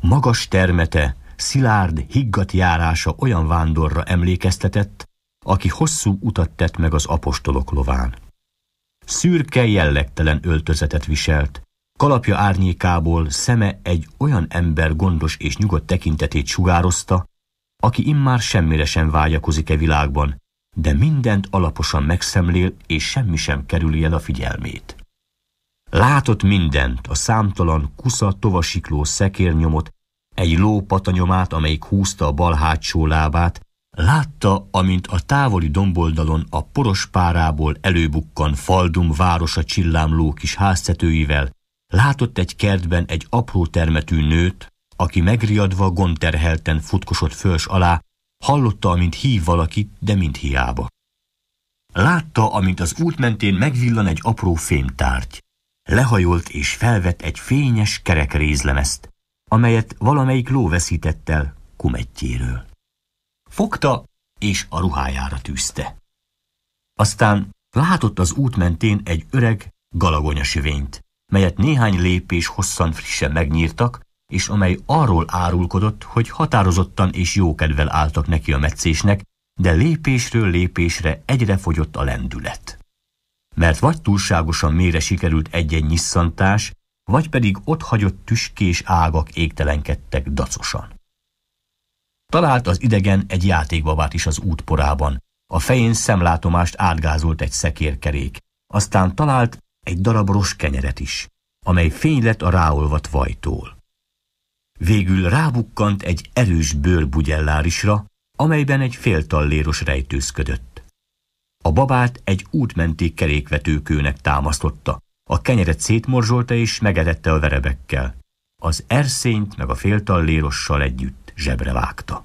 Magas termete, szilárd, higgadt járása olyan vándorra emlékeztetett, aki hosszú utat tett meg az apostolok lován. Szürke jellegtelen öltözetet viselt, kalapja árnyékából szeme egy olyan ember gondos és nyugodt tekintetét sugározta, aki immár semmire sem vágyakozik e világban, de mindent alaposan megszemlél, és semmi sem kerüli el a figyelmét. Látott mindent, a számtalan kusza tovasikló szekérnyomot, egy ló patanyomát, amelyik húzta a bal hátsó lábát, Látta, amint a távoli domboldalon a poros párából előbukkan Faldum városa csillámló kis háztetőivel, látott egy kertben egy apró termetű nőt, aki megriadva gondterhelten futkosott fős alá, hallotta, amint hív valakit, de mint hiába. Látta, amint az út mentén megvillan egy apró fémtárgy. Lehajolt és felvett egy fényes kerek amelyet valamelyik ló veszített el Fogta, és a ruhájára tűzte. Aztán látott az út mentén egy öreg, galagonyasövényt, melyet néhány lépés hosszan frissen megnyírtak, és amely arról árulkodott, hogy határozottan és jókedvel álltak neki a meccésnek, de lépésről lépésre egyre fogyott a lendület. Mert vagy túlságosan mére sikerült egy-egy nyisszantás, vagy pedig ott hagyott tüskés ágak égtelenkedtek dacosan. Talált az idegen egy játékbabát is az útporában. A fején szemlátomást átgázolt egy szekérkerék. Aztán talált egy darab roskenyeret is, amely fény lett a ráolvat vajtól. Végül rábukkant egy erős bőrbugyellárisra, amelyben egy féltalléros rejtőzködött. A babát egy útmenti kerékvetőkőnek támasztotta, a kenyeret szétmorzsolta és megedette a verebekkel, az erszényt meg a féltallérossal együtt. žebrelák to.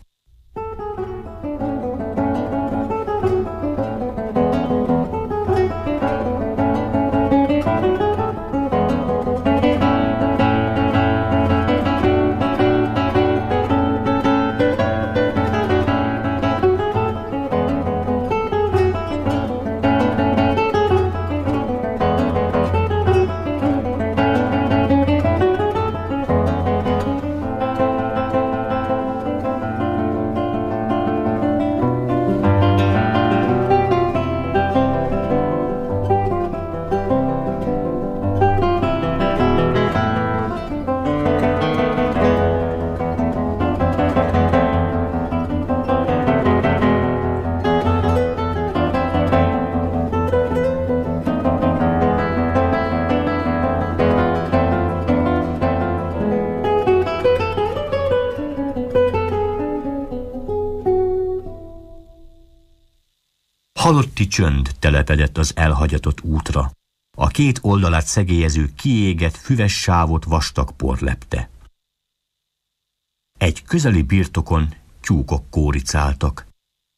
csönd telepedett az elhagyatott útra. A két oldalát szegélyező kiégett füves sávot vastag por lepte. Egy közeli birtokon tyúkok kóricáltak.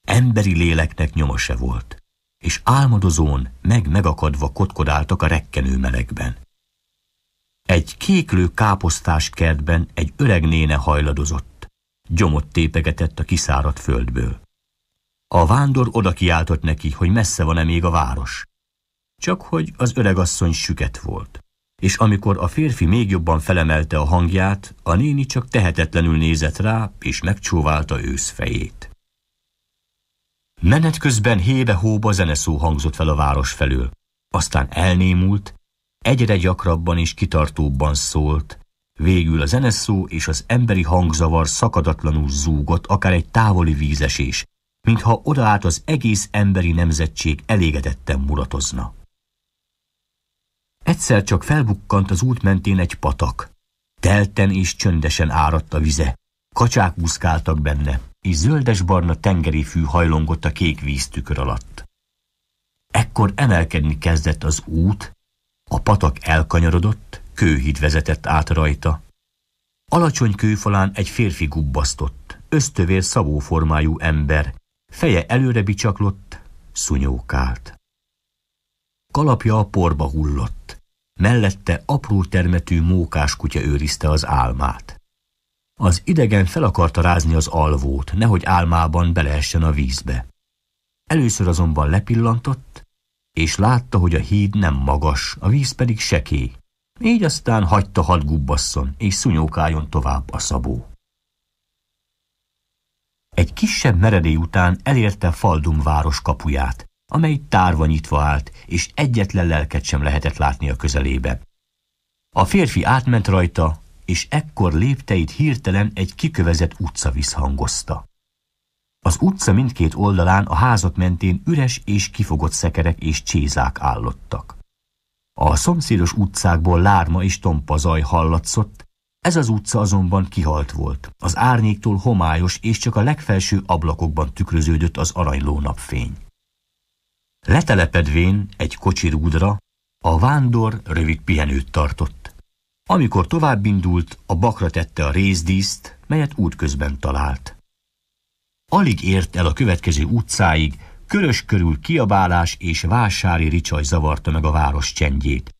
Emberi léleknek nyoma se volt, és álmodozón meg-megakadva kotkodáltak a rekkenő melegben. Egy kéklő káposztás kertben egy öreg néne hajladozott. Gyomot tépegetett a kiszáradt földből. A vándor oda kiáltott neki, hogy messze van-e még a város. Csak hogy az öregasszony süket volt, és amikor a férfi még jobban felemelte a hangját, a néni csak tehetetlenül nézett rá, és megcsóválta ősz fejét. Menet közben hébe-hóba zeneszó hangzott fel a város felől, aztán elnémult, egyre gyakrabban és kitartóbban szólt, végül a zeneszó és az emberi hangzavar szakadatlanul zúgott, akár egy távoli vízesés, mintha odaát az egész emberi nemzetség elégedetten mulatozna. Egyszer csak felbukkant az út mentén egy patak. Telten és csöndesen áradt a vize. Kacsák úszkáltak benne, és zöldes-barna tengeri fű hajlongott a kék víztükör alatt. Ekkor emelkedni kezdett az út, a patak elkanyarodott, kőhíd vezetett át rajta. Alacsony kőfalán egy férfi gubbasztott, ösztövér szabóformájú ember, Feje előre bicsaklott, szunyókált. Kalapja a porba hullott. Mellette apró termetű mókás kutya őrizte az álmát. Az idegen fel akarta rázni az alvót, nehogy álmában beleessen a vízbe. Először azonban lepillantott, és látta, hogy a híd nem magas, a víz pedig sekély. Így aztán hagyta hadd gubbasszon, és szunyókáljon tovább a szabó. Egy kisebb meredély után elérte Faldum város kapuját, amely tárva nyitva állt, és egyetlen lelket sem lehetett látni a közelébe. A férfi átment rajta, és ekkor lépteit hirtelen egy kikövezett utca visszhangozta. Az utca mindkét oldalán a házak mentén üres és kifogott szekerek és csézák állottak. A szomszédos utcákból lárma és tompa zaj hallatszott, ez az utca azonban kihalt volt. Az árnyéktól homályos, és csak a legfelső ablakokban tükröződött az aranyló napfény. Letelepedvén egy kocsirúdra a vándor rövid pihenőt tartott. Amikor továbbindult, a bakra tette a részdíszt, melyet útközben talált. Alig ért el a következő utcáig, körös körül kiabálás és vásári ricsaj zavarta meg a város csendjét.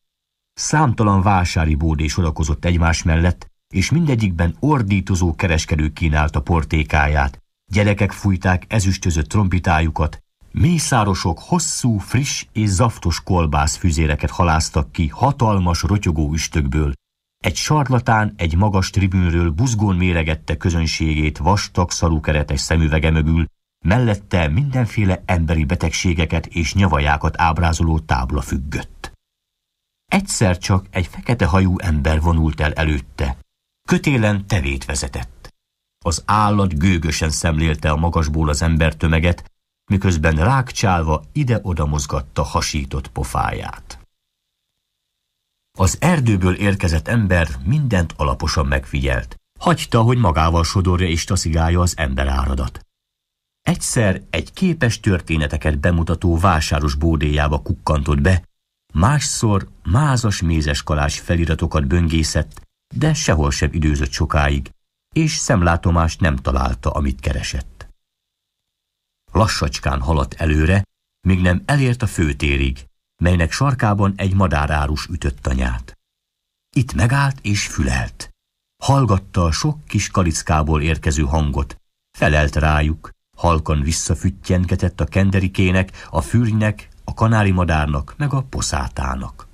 Számtalan vásári bódé sorakozott egymás mellett, és mindegyikben ordítozó kereskedő kínálta portékáját, gyerekek fújták ezüstözött trombitájukat, mészárosok hosszú, friss és zaftos kolbász füzéreket haláztak ki hatalmas, rotyogó üstökből, egy sarlatán egy magas tribűnről buzgón méregette közönségét vastag szarukeretes szemüvege mögül, mellette mindenféle emberi betegségeket és nyavajákat ábrázoló tábla függött. Egyszer csak egy fekete hajú ember vonult el előtte kötélen tevét vezetett. Az állat gőgösen szemlélte a magasból az embertömeget, miközben rákcsálva ide-oda mozgatta hasított pofáját. Az erdőből érkezett ember mindent alaposan megfigyelt. Hagyta, hogy magával sodorja és taszigálja az emberáradat. Egyszer egy képes történeteket bemutató vásáros bódéjába kukkantott be, másszor mázas mézeskalás feliratokat böngészett, de sehol sem időzött sokáig, és szemlátomást nem találta, amit keresett. Lassacskán haladt előre, még nem elért a főtérig, melynek sarkában egy madárárus ütött anyát. Itt megállt és fülelt. Hallgatta a sok kis kalickából érkező hangot, felelt rájuk, halkan visszafüttyenketett a kenderikének, a fűrnek, a kanári madárnak, meg a poszátának.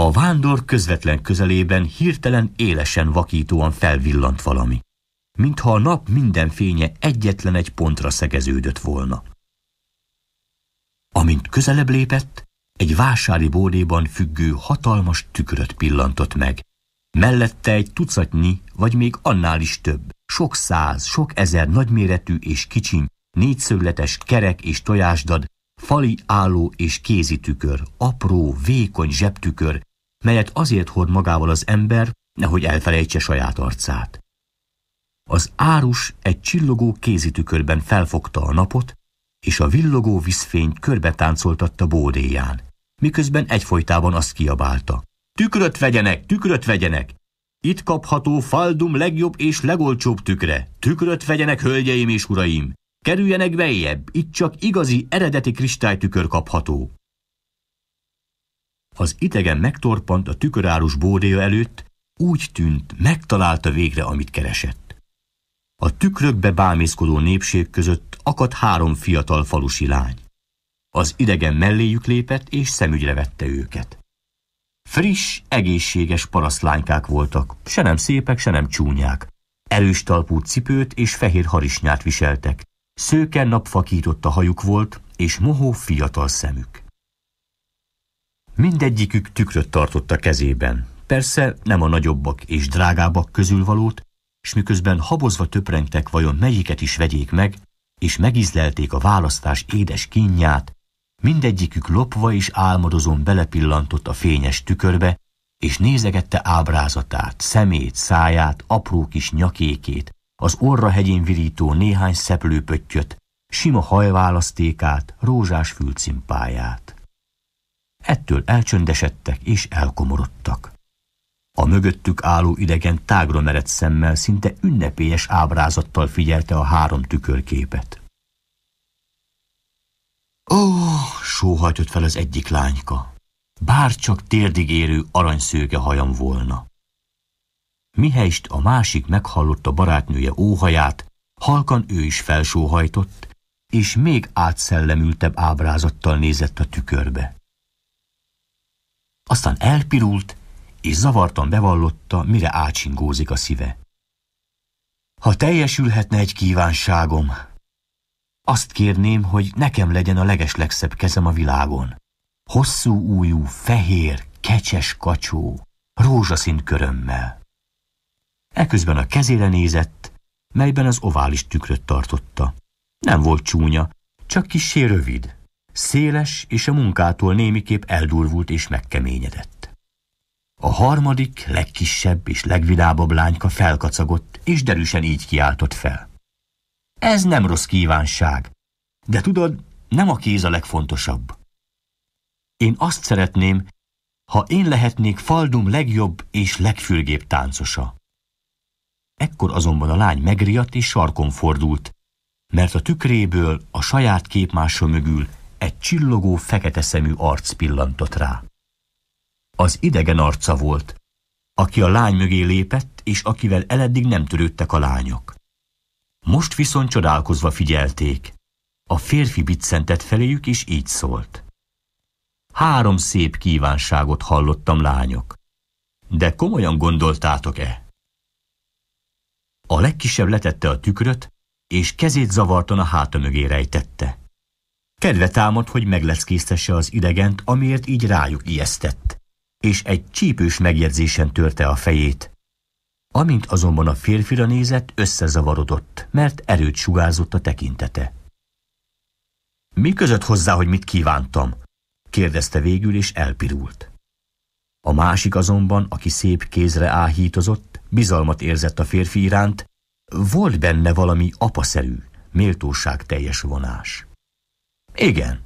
A vándor közvetlen közelében hirtelen élesen vakítóan felvillant valami, mintha a nap minden fénye egyetlen egy pontra szegeződött volna. Amint közelebb lépett, egy vásári bódéban függő hatalmas tükröt pillantott meg. Mellette egy tucatnyi, vagy még annál is több, sok száz, sok ezer nagyméretű és kicsiny, négyszögletes kerek és tojásdad, fali álló és kézi tükör, apró, vékony zsebtükör, melyet azért hord magával az ember, nehogy elfelejtse saját arcát. Az árus egy csillogó kézitükörben felfogta a napot, és a villogó vízfény körbe táncoltatta bódéján, miközben egyfolytában azt kiabálta. Tükröt vegyenek, tükröt vegyenek! Itt kapható faldum legjobb és legolcsóbb tükre. Tükröt vegyenek, hölgyeim és uraim! Kerüljenek vejjebb, itt csak igazi, eredeti kristálytükör kapható. Az idegen megtorpant a tükörárus bódéja előtt, úgy tűnt, megtalálta végre, amit keresett. A tükrökbe bámészkodó népség között akadt három fiatal falusi lány. Az idegen melléjük lépett, és szemügyre vette őket. Friss, egészséges paraszlánykák voltak, se nem szépek, se nem csúnyák. Erős talpú cipőt és fehér harisnyát viseltek. Szőke napfakított a hajuk volt, és mohó fiatal szemük. Mindegyikük tükröt tartott a kezében, persze nem a nagyobbak és drágábbak közül valót, és miközben habozva töprengtek vajon melyiket is vegyék meg, és megizlelték a választás édes kínját, mindegyikük lopva és álmodozón belepillantott a fényes tükörbe, és nézegette ábrázatát, szemét, száját, apró kis nyakékét, az orra hegyén virító néhány szeplőpöttyöt, sima hajválasztékát, rózsás fülcimpáját. Ettől elcsöndesedtek és elkomorodtak. A mögöttük álló idegen tágra merett szemmel szinte ünnepélyes ábrázattal figyelte a három tükörképet. Ó, oh, sóhajtott fel az egyik lányka. Bár csak térdig érő aranyszőke hajam volna. Mihelyst a másik meghallotta barátnője óhaját, halkan ő is felsóhajtott, és még átszellemültebb ábrázattal nézett a tükörbe. Aztán elpirult, és zavartan bevallotta, mire ácsingózik a szíve. Ha teljesülhetne egy kívánságom, azt kérném, hogy nekem legyen a legeslegszebb kezem a világon. Hosszú újú, fehér, kecses kacsó, rózsaszín körömmel. Eközben a kezére nézett, melyben az ovális tükröt tartotta. Nem volt csúnya, csak kisé rövid széles és a munkától némiképp eldurvult és megkeményedett. A harmadik, legkisebb és legvidábabb lányka felkacagott, és derűsen így kiáltott fel. Ez nem rossz kívánság, de tudod, nem a kéz a legfontosabb. Én azt szeretném, ha én lehetnék faldum legjobb és legfürgébb táncosa. Ekkor azonban a lány megriadt és sarkon fordult, mert a tükréből a saját képmása mögül egy csillogó fekete szemű arc pillantott rá. Az idegen arca volt, aki a lány mögé lépett, és akivel eleddig nem törődtek a lányok. Most viszont csodálkozva figyelték. A férfi biccentett feléjük, és így szólt. Három szép kívánságot hallottam, lányok. De komolyan gondoltátok-e? A legkisebb letette a tükröt, és kezét zavartan a háta mögé rejtette. Kedve támad, hogy megleckésztesse az idegent, amiért így rájuk ijesztett, és egy csípős megjegyzésen törte a fejét. Amint azonban a férfira nézett, összezavarodott, mert erőt sugárzott a tekintete. Mi között hozzá, hogy mit kívántam? kérdezte végül, és elpirult. A másik azonban, aki szép kézre áhítozott, bizalmat érzett a férfi iránt, volt benne valami apaszerű, méltóság teljes vonás. Igen,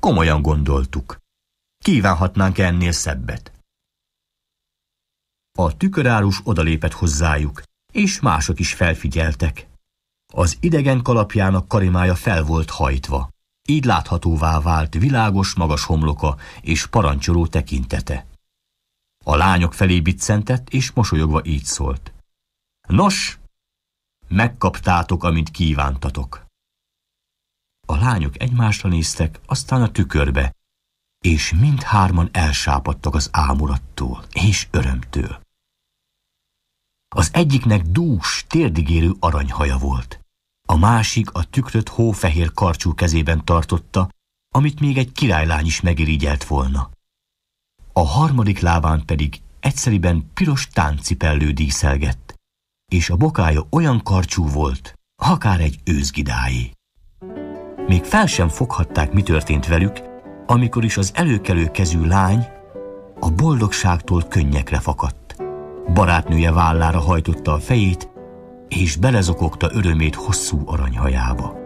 komolyan gondoltuk. Kívánhatnánk -e ennél szebbet? A tükörárus odalépett hozzájuk, és mások is felfigyeltek. Az idegen kalapjának karimája fel volt hajtva, így láthatóvá vált világos magas homloka és parancsoló tekintete. A lányok felé biccentett, és mosolyogva így szólt. Nos, megkaptátok, amit kívántatok. A lányok egymásra néztek, aztán a tükörbe, és mindhárman elsápadtak az ámulattól és örömtől. Az egyiknek dús, térdigérő aranyhaja volt. A másik a tükröt hófehér karcsú kezében tartotta, amit még egy királylány is megirigyelt volna. A harmadik lábán pedig egyszeriben piros táncipellő díszelgett, és a bokája olyan karcsú volt, akár egy őzgidáé. Még fel sem foghatták, mi történt velük, amikor is az előkelő kezű lány a boldogságtól könnyekre fakadt. Barátnője vállára hajtotta a fejét, és belezokogta örömét hosszú aranyhajába.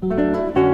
thank you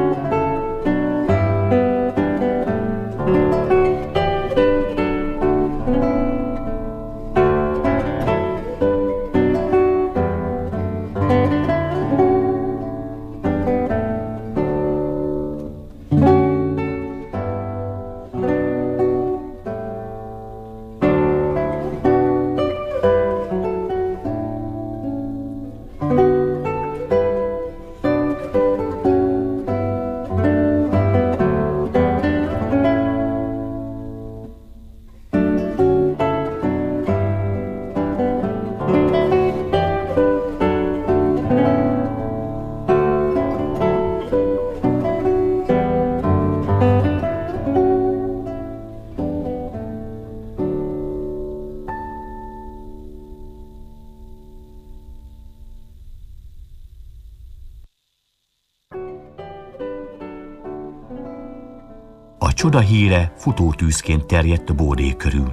csoda híre futótűzként terjedt a bódé körül.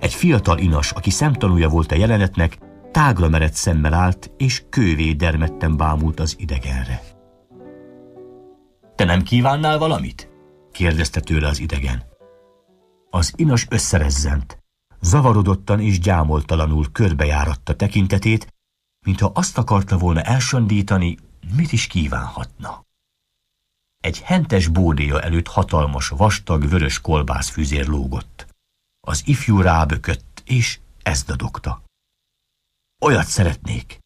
Egy fiatal inas, aki szemtanúja volt a jelenetnek, tágra merett szemmel állt, és kővé dermedten bámult az idegenre. Te nem kívánnál valamit? kérdezte tőle az idegen. Az inas összerezzent, zavarodottan és gyámoltalanul körbejáratta tekintetét, mintha azt akarta volna elsöndítani, mit is kívánhatna. Egy hentes bódéja előtt hatalmas, vastag, vörös kolbászfűzér lógott. Az ifjú rábökött, és ez dadogta. Olyat szeretnék.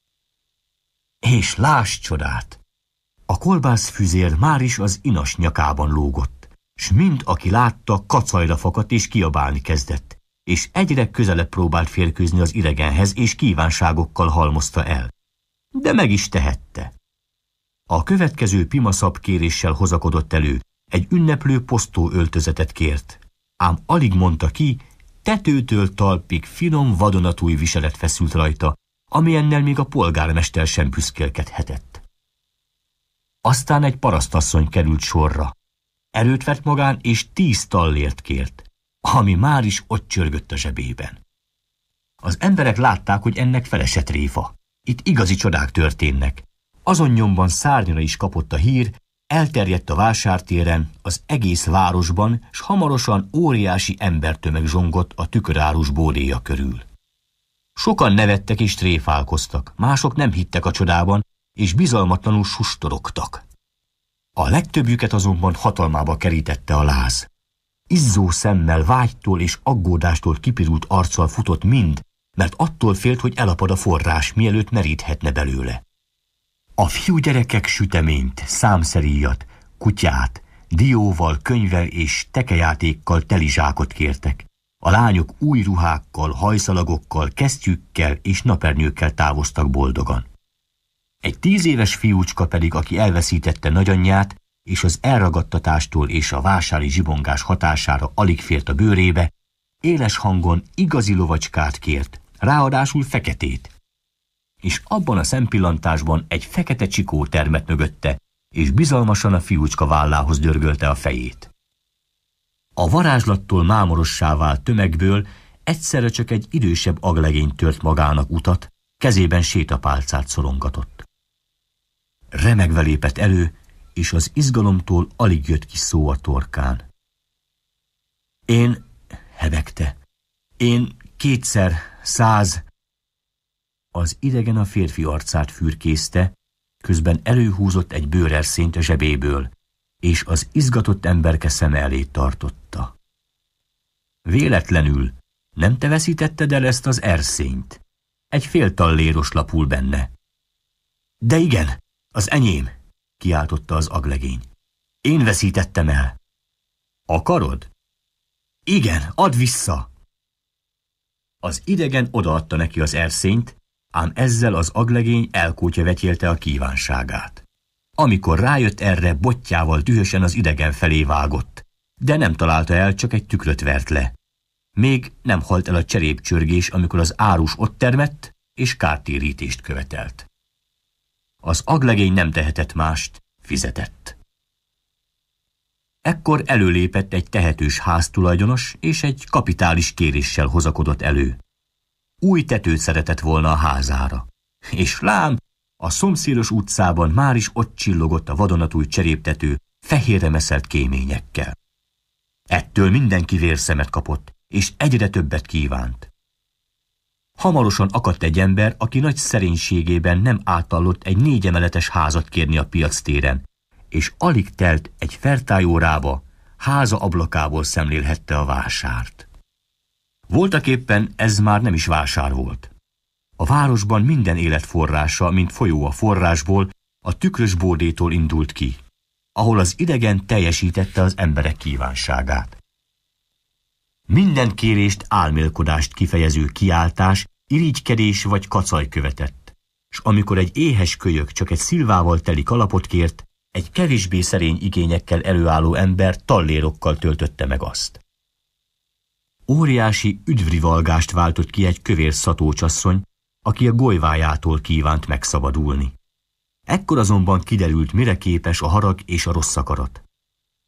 És láss csodát! A kolbászfűzér már is az inas nyakában lógott, s mint aki látta, kacajra fakadt és kiabálni kezdett, és egyre közelebb próbált férkőzni az idegenhez, és kívánságokkal halmozta el. De meg is tehette. A következő pimaszab kéréssel hozakodott elő, egy ünneplő posztó öltözetet kért, ám alig mondta ki, tetőtől talpig finom vadonatúj viselet feszült rajta, amilyennel még a polgármester sem büszkélkedhetett. Aztán egy parasztasszony került sorra. Erőt vett magán, és tíz tallért kért, ami már is ott csörgött a zsebében. Az emberek látták, hogy ennek feleset réfa. Itt igazi csodák történnek, azon nyomban szárnyra is kapott a hír, elterjedt a vásártéren, az egész városban, s hamarosan óriási embertömeg zsongott a tükörárus bódéja körül. Sokan nevettek és tréfálkoztak, mások nem hittek a csodában, és bizalmatlanul sustorogtak. A legtöbbjüket azonban hatalmába kerítette a láz. Izzó szemmel, vágytól és aggódástól kipirult arccal futott mind, mert attól félt, hogy elapad a forrás, mielőtt meríthetne belőle. A fiúgyerekek süteményt, számszeríjat, kutyát, dióval, könyvel és tekejátékkal zsákot kértek. A lányok új ruhákkal, hajszalagokkal, kesztyűkkel és napernyőkkel távoztak boldogan. Egy tíz éves fiúcska pedig, aki elveszítette nagyanyját, és az elragadtatástól és a vásári zsibongás hatására alig fért a bőrébe, éles hangon igazi lovacskát kért, ráadásul feketét és abban a szempillantásban egy fekete csikó termet mögötte, és bizalmasan a fiúcska vállához dörgölte a fejét. A varázslattól mámorossá vált tömegből egyszerre csak egy idősebb aglegény tört magának utat, kezében sétapálcát szorongatott. Remegve lépett elő, és az izgalomtól alig jött ki szó a torkán. Én, hebegte, én kétszer, száz, az idegen a férfi arcát fürkészte, közben előhúzott egy bőrerszént a zsebéből, és az izgatott emberke szeme elé tartotta. Véletlenül, nem te veszítetted el ezt az erszényt? Egy fél talléros lapul benne. De igen, az enyém, kiáltotta az aglegény. Én veszítettem el. Akarod? Igen, add vissza! Az idegen odaadta neki az erszényt, ám ezzel az aglegény elkótya vetélte a kívánságát. Amikor rájött erre, botjával dühösen az idegen felé vágott, de nem találta el, csak egy tükröt vert le. Még nem halt el a cserépcsörgés, amikor az árus ott termett, és kártérítést követelt. Az aglegény nem tehetett mást, fizetett. Ekkor előlépett egy tehetős háztulajdonos, és egy kapitális kéréssel hozakodott elő új tetőt szeretett volna a házára. És lám, a szomszédos utcában már is ott csillogott a vadonatúj cseréptető fehérre meszelt kéményekkel. Ettől mindenki vérszemet kapott, és egyre többet kívánt. Hamarosan akadt egy ember, aki nagy szerénységében nem átallott egy négy emeletes házat kérni a piac téren, és alig telt egy fertájórába, háza ablakából szemlélhette a vásárt. Voltak éppen ez már nem is vásár volt. A városban minden életforrása, mint folyó a forrásból, a tükrös bódétól indult ki, ahol az idegen teljesítette az emberek kívánságát. Minden kérést álmélkodást kifejező kiáltás, irigykedés vagy kacaj követett, és amikor egy éhes kölyök csak egy szilvával teli kalapot kért, egy kevésbé szerény igényekkel előálló ember tallérokkal töltötte meg azt. Óriási üdvrivalgást váltott ki egy kövér szatócsasszony, aki a golyvájától kívánt megszabadulni. Ekkor azonban kiderült, mire képes a harag és a rossz akarat.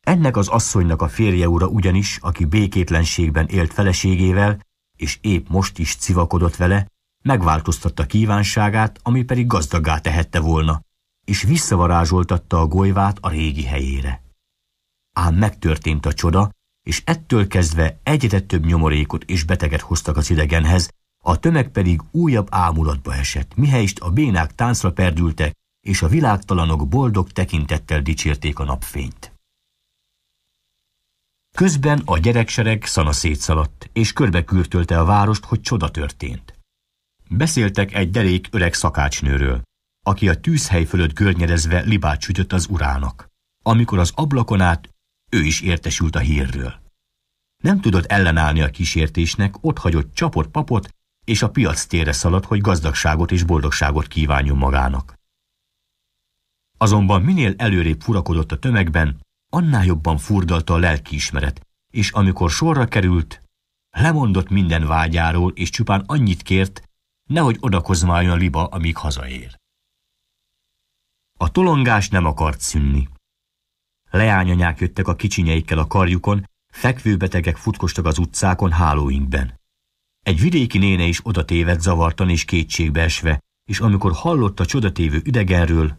Ennek az asszonynak a férje ura ugyanis, aki békétlenségben élt feleségével, és épp most is civakodott vele, megváltoztatta kívánságát, ami pedig gazdagá tehette volna, és visszavarázsoltatta a golyvát a régi helyére. Ám megtörtént a csoda, és ettől kezdve egyre több nyomorékot és beteget hoztak az idegenhez, a tömeg pedig újabb ámulatba esett, mihelyist a bénák táncra perdültek, és a világtalanok boldog tekintettel dicsérték a napfényt. Közben a gyereksereg szana szétszaladt, és körbe kürtölte a várost, hogy csoda történt. Beszéltek egy derék öreg szakácsnőről, aki a tűzhely fölött görnyedezve libát sütött az urának. Amikor az ablakon át ő is értesült a hírről. Nem tudott ellenállni a kísértésnek, ott hagyott csapott papot, és a piac térre szaladt, hogy gazdagságot és boldogságot kívánjon magának. Azonban minél előrébb furakodott a tömegben, annál jobban furdalta a lelkiismeret, és amikor sorra került, lemondott minden vágyáról, és csupán annyit kért, nehogy odakozmáljon a liba, amíg hazaér. A tolongás nem akart szűnni leányanyák jöttek a kicsinyeikkel a karjukon, fekvőbetegek futkostak az utcákon hálóinkben. Egy vidéki néne is oda tévedt zavartan és kétségbe esve, és amikor hallott a csodatévő idegenről,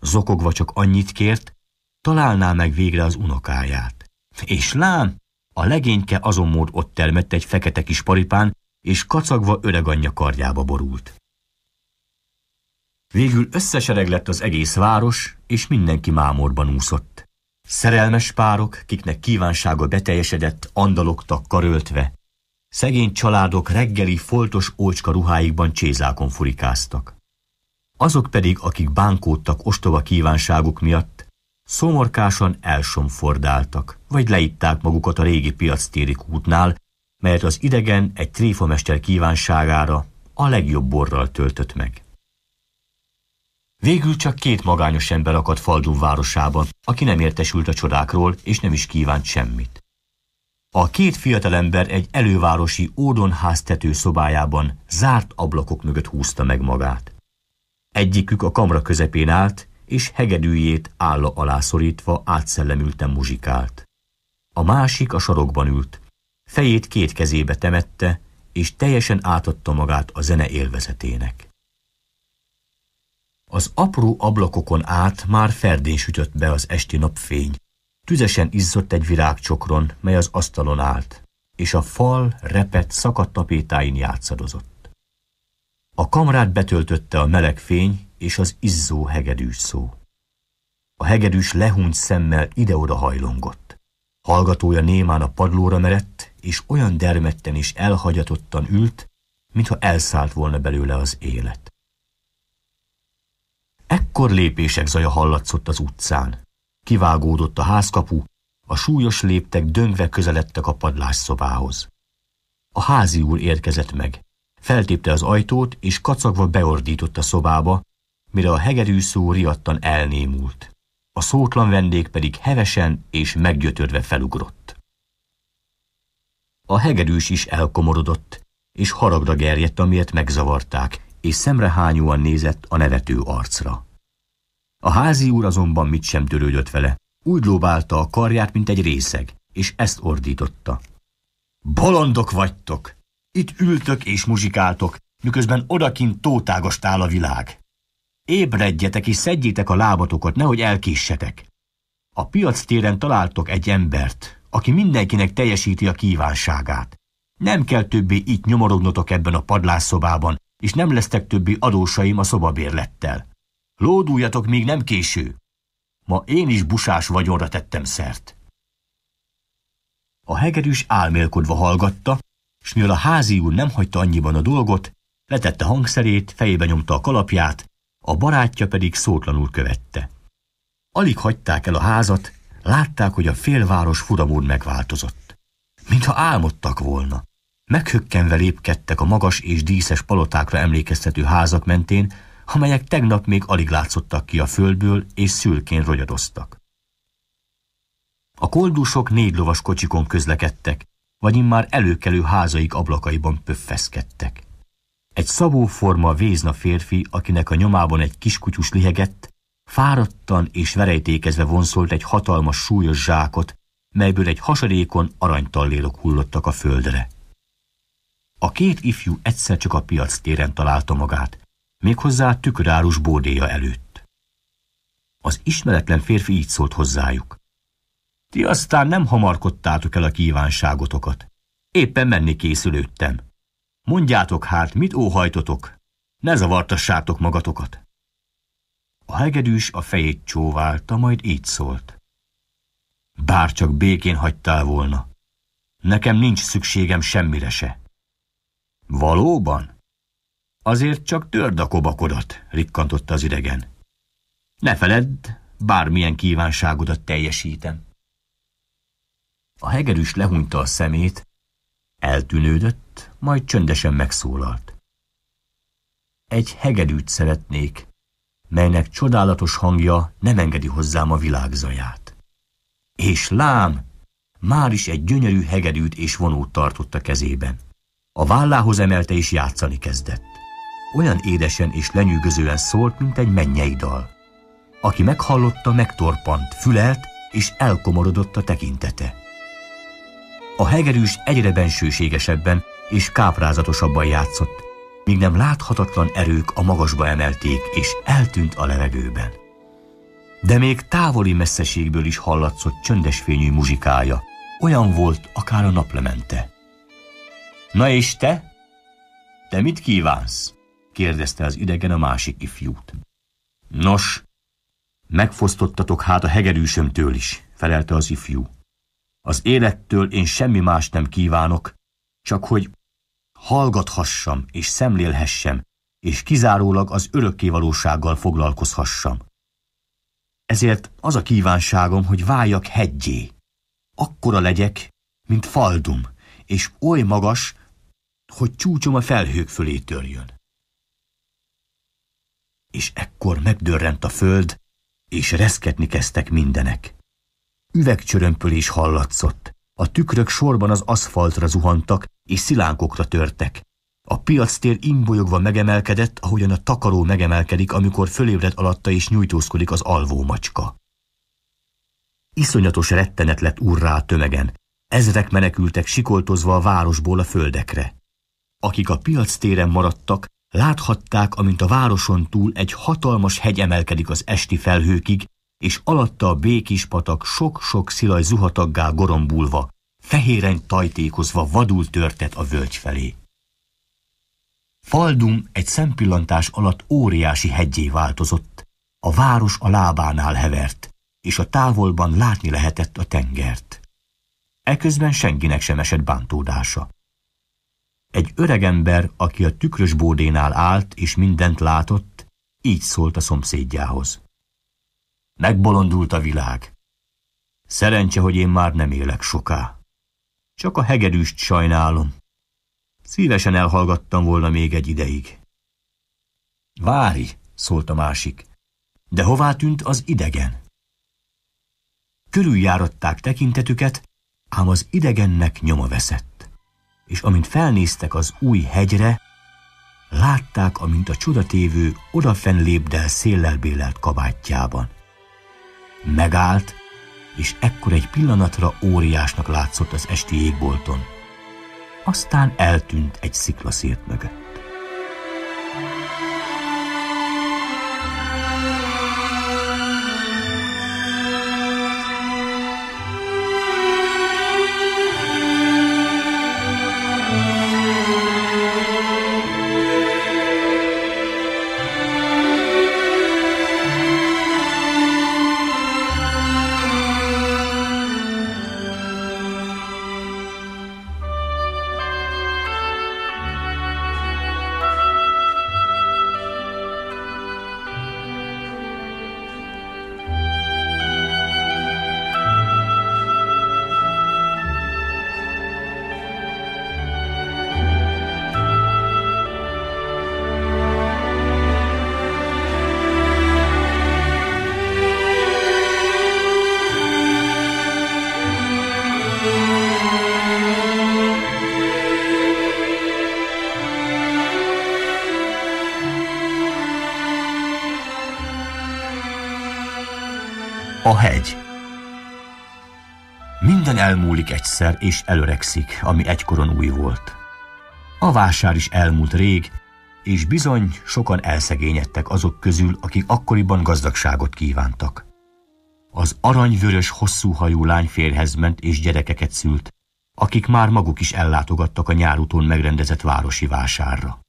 zokogva csak annyit kért, találná meg végre az unokáját. És lám, a legényke mód ott termett egy fekete kis paripán, és kacagva öreganyja karjába borult. Végül összesereg lett az egész város, és mindenki mámorban úszott. Szerelmes párok, kiknek kívánsága beteljesedett, andaloktak karöltve. Szegény családok reggeli foltos ócska ruháikban csézákon furikáztak. Azok pedig, akik bánkódtak ostoba kívánságuk miatt, szomorkásan elsomfordáltak, vagy leitták magukat a régi piactéri útnál, mert az idegen egy tréfamester kívánságára a legjobb borral töltött meg. Végül csak két magányos ember akadt Faldun városában, aki nem értesült a csodákról, és nem is kívánt semmit. A két fiatalember egy elővárosi ódonház tető szobájában zárt ablakok mögött húzta meg magát. Egyikük a kamra közepén állt, és hegedűjét álla alá szorítva átszellemülten muzsikált. A másik a sarokban ült, fejét két kezébe temette, és teljesen átadta magát a zene élvezetének. Az apró ablakokon át már ferdén sütött be az esti napfény. Tüzesen izzott egy virágcsokron, mely az asztalon állt, és a fal repett szakadt tapétáin játszadozott. A kamrát betöltötte a meleg fény és az izzó hegedűs szó. A hegedűs lehúnyt szemmel ide-oda hajlongott. Hallgatója némán a padlóra merett, és olyan dermedten és elhagyatottan ült, mintha elszállt volna belőle az élet. Ekkor lépések zaja hallatszott az utcán. Kivágódott a házkapu, a súlyos léptek döngve közeledtek a padlásszobához. A házi úr érkezett meg. Feltépte az ajtót, és kacagva beordított a szobába, mire a hegerű szó riadtan elnémult. A szótlan vendég pedig hevesen és meggyötörve felugrott. A hegerűs is elkomorodott, és haragra gerjedt, amiért megzavarták, és szemrehányúan nézett a nevető arcra. A házi úr azonban mit sem törődött vele. Úgy lóbálta a karját, mint egy részeg, és ezt ordította. Bolondok vagytok! Itt ültök és muzsikáltok, miközben odakint tótágostál a világ. Ébredjetek és szedjétek a lábatokat, nehogy elkéssetek. A piac téren találtok egy embert, aki mindenkinek teljesíti a kívánságát. Nem kell többé itt nyomorognotok ebben a padlásszobában, és nem lesztek többi adósaim a szobabérlettel. Lóduljatok, még nem késő. Ma én is busás vagyonra tettem szert. A hegerűs álmélkodva hallgatta, s mivel a házi úr nem hagyta annyiban a dolgot, letette hangszerét, fejébe nyomta a kalapját, a barátja pedig szótlanul követte. Alig hagyták el a házat, látták, hogy a félváros furamúr megváltozott. Mintha álmodtak volna. Meghökkenve lépkedtek a magas és díszes palotákra emlékeztető házak mentén, amelyek tegnap még alig látszottak ki a földből és szülkén rogyadoztak. A koldusok négy lovas kocsikon közlekedtek, vagy immár előkelő házaik ablakaiban pöffeszkedtek. Egy szabóforma vézna férfi, akinek a nyomában egy kiskutyus lihegett, fáradtan és verejtékezve vonszolt egy hatalmas súlyos zsákot, melyből egy hasadékon aranytallélok hullottak a földre. A két ifjú egyszer csak a piac téren találta magát, méghozzá tükörárus bódéja előtt. Az ismeretlen férfi így szólt hozzájuk. Ti aztán nem hamarkodtátok el a kívánságotokat. Éppen menni készülődtem. Mondjátok hát, mit óhajtotok? Ne zavartassátok magatokat. A hegedűs a fejét csóválta, majd így szólt. Bár csak békén hagytál volna. Nekem nincs szükségem semmire se. Valóban? Azért csak kobakodat, rikkantotta az idegen. Ne feledd, bármilyen kívánságodat teljesítem. A hegerűs lehunyta a szemét, eltűnődött, majd csöndesen megszólalt. Egy hegedűt szeretnék, melynek csodálatos hangja nem engedi hozzám a világzaját. És lám, már is egy gyönyörű hegedűt és vonót tartott a kezében. A vállához emelte és játszani kezdett. Olyan édesen és lenyűgözően szólt, mint egy mennyei dal. Aki meghallotta, megtorpant, fülelt, és elkomorodott a tekintete. A hegerűs egyre bensőségesebben és káprázatosabban játszott, míg nem láthatatlan erők a magasba emelték, és eltűnt a levegőben. De még távoli messzeségből is hallatszott csöndes fényű muzsikája, olyan volt akár a naplemente. Na és te? Te mit kívánsz? kérdezte az idegen a másik ifjút. Nos, megfosztottatok hát a hegedűsömtől is, felelte az ifjú. Az élettől én semmi más nem kívánok, csak hogy hallgathassam és szemlélhessem, és kizárólag az örökkévalósággal foglalkozhassam. Ezért az a kívánságom, hogy váljak hegyé. Akkora legyek, mint faldum, és oly magas, hogy csúcsom a felhők fölé törjön. És ekkor megdörrent a föld, és reszketni kezdtek mindenek. Üvegcsörömpölés hallatszott, a tükrök sorban az aszfaltra zuhantak, és szilánkokra törtek. A tér imbolyogva megemelkedett, ahogyan a takaró megemelkedik, amikor fölébred alatta és nyújtózkodik az alvó macska. Iszonyatos rettenet lett urrá a tömegen. Ezrek menekültek sikoltozva a városból a földekre. Akik a piac téren maradtak, láthatták, amint a városon túl egy hatalmas hegy emelkedik az esti felhőkig, és alatta a békis patak sok-sok szilaj zuhataggá gorombulva, fehéren tajtékozva vadul törtet a völgy felé. Faldum egy szempillantás alatt óriási hegyé változott, a város a lábánál hevert, és a távolban látni lehetett a tengert. Eközben senkinek sem esett bántódása. Egy öregember, aki a tükrös bódénál állt és mindent látott, így szólt a szomszédjához. Megbolondult a világ. Szerencse, hogy én már nem élek soká. Csak a hegedűst sajnálom. Szívesen elhallgattam volna még egy ideig. Várj, szólt a másik. De hová tűnt az idegen? Körüljáratták tekintetüket, ám az idegennek nyoma veszett és amint felnéztek az új hegyre, látták, amint a csodatévő odafen lépdel széllel bélelt kabátjában. Megállt, és ekkor egy pillanatra óriásnak látszott az esti égbolton. Aztán eltűnt egy sziklaszért mögött. elmúlik egyszer és előrekszik, ami egykoron új volt. A vásár is elmúlt rég, és bizony sokan elszegényedtek azok közül, akik akkoriban gazdagságot kívántak. Az aranyvörös hosszú hajú lány férhez ment és gyerekeket szült, akik már maguk is ellátogattak a nyárúton megrendezett városi vásárra.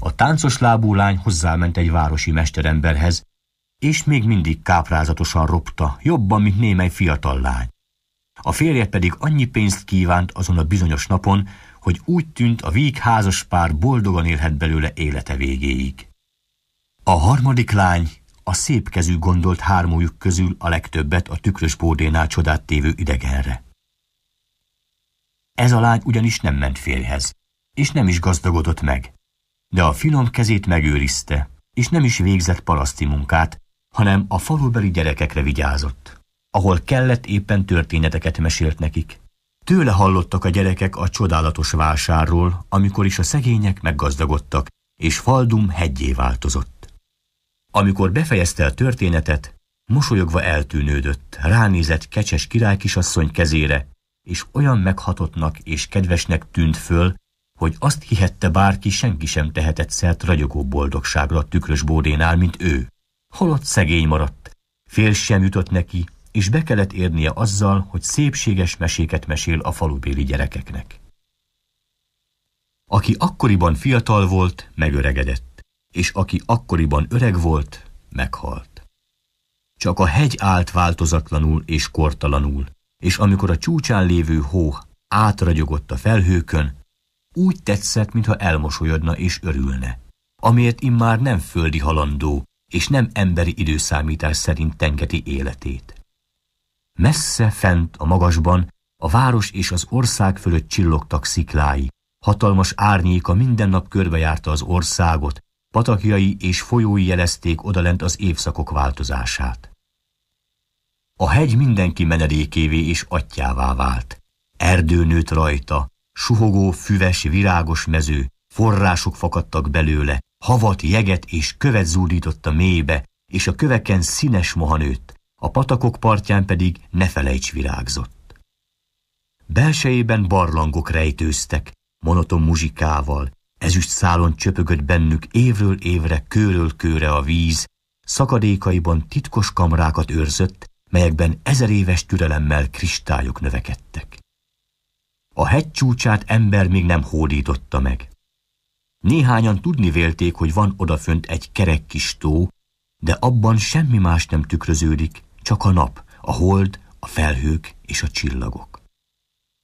A táncos lábú lány hozzáment egy városi mesteremberhez, és még mindig káprázatosan ropta, jobban, mint némely fiatal lány. A férje pedig annyi pénzt kívánt azon a bizonyos napon, hogy úgy tűnt a víg házas pár boldogan élhet belőle élete végéig. A harmadik lány a szépkezű gondolt hármójuk közül a legtöbbet a tükrös bódénál csodát tévő idegenre. Ez a lány ugyanis nem ment férjhez, és nem is gazdagodott meg, de a finom kezét megőrizte, és nem is végzett paraszti munkát, hanem a falubeli gyerekekre vigyázott ahol kellett éppen történeteket mesélt nekik. Tőle hallottak a gyerekek a csodálatos vásárról, amikor is a szegények meggazdagodtak, és Faldum hegyé változott. Amikor befejezte a történetet, mosolyogva eltűnődött, ránézett kecses királykisasszony kezére, és olyan meghatottnak és kedvesnek tűnt föl, hogy azt hihette bárki, senki sem tehetett szert ragyogó boldogságra a tükrös bódénál, mint ő. Holott szegény maradt, fél sem jutott neki, és be kellett érnie azzal, hogy szépséges meséket mesél a falubéli gyerekeknek. Aki akkoriban fiatal volt, megöregedett, és aki akkoriban öreg volt, meghalt. Csak a hegy állt változatlanul és kortalanul, és amikor a csúcsán lévő hó átragyogott a felhőkön, úgy tetszett, mintha elmosolyodna és örülne, amiért immár nem földi halandó, és nem emberi időszámítás szerint tengeti életét. Messze fent a magasban a város és az ország fölött csillogtak sziklái. Hatalmas árnyéka minden nap körbejárta az országot, patakjai és folyói jelezték odalent az évszakok változását. A hegy mindenki menedékévé és atyává vált. Erdő nőtt rajta, suhogó, füves, virágos mező, források fakadtak belőle, havat, jeget és követ zúdított a mélybe, és a köveken színes moha nőtt a patakok partján pedig ne felejts virágzott. Belsejében barlangok rejtőztek, monoton muzsikával, ezüst szálon csöpögött bennük évről évre, kőről kőre a víz, szakadékaiban titkos kamrákat őrzött, melyekben ezer éves türelemmel kristályok növekedtek. A hegy csúcsát ember még nem hódította meg. Néhányan tudni vélték, hogy van odafönt egy kerek kis tó, de abban semmi más nem tükröződik, csak a nap, a hold, a felhők és a csillagok.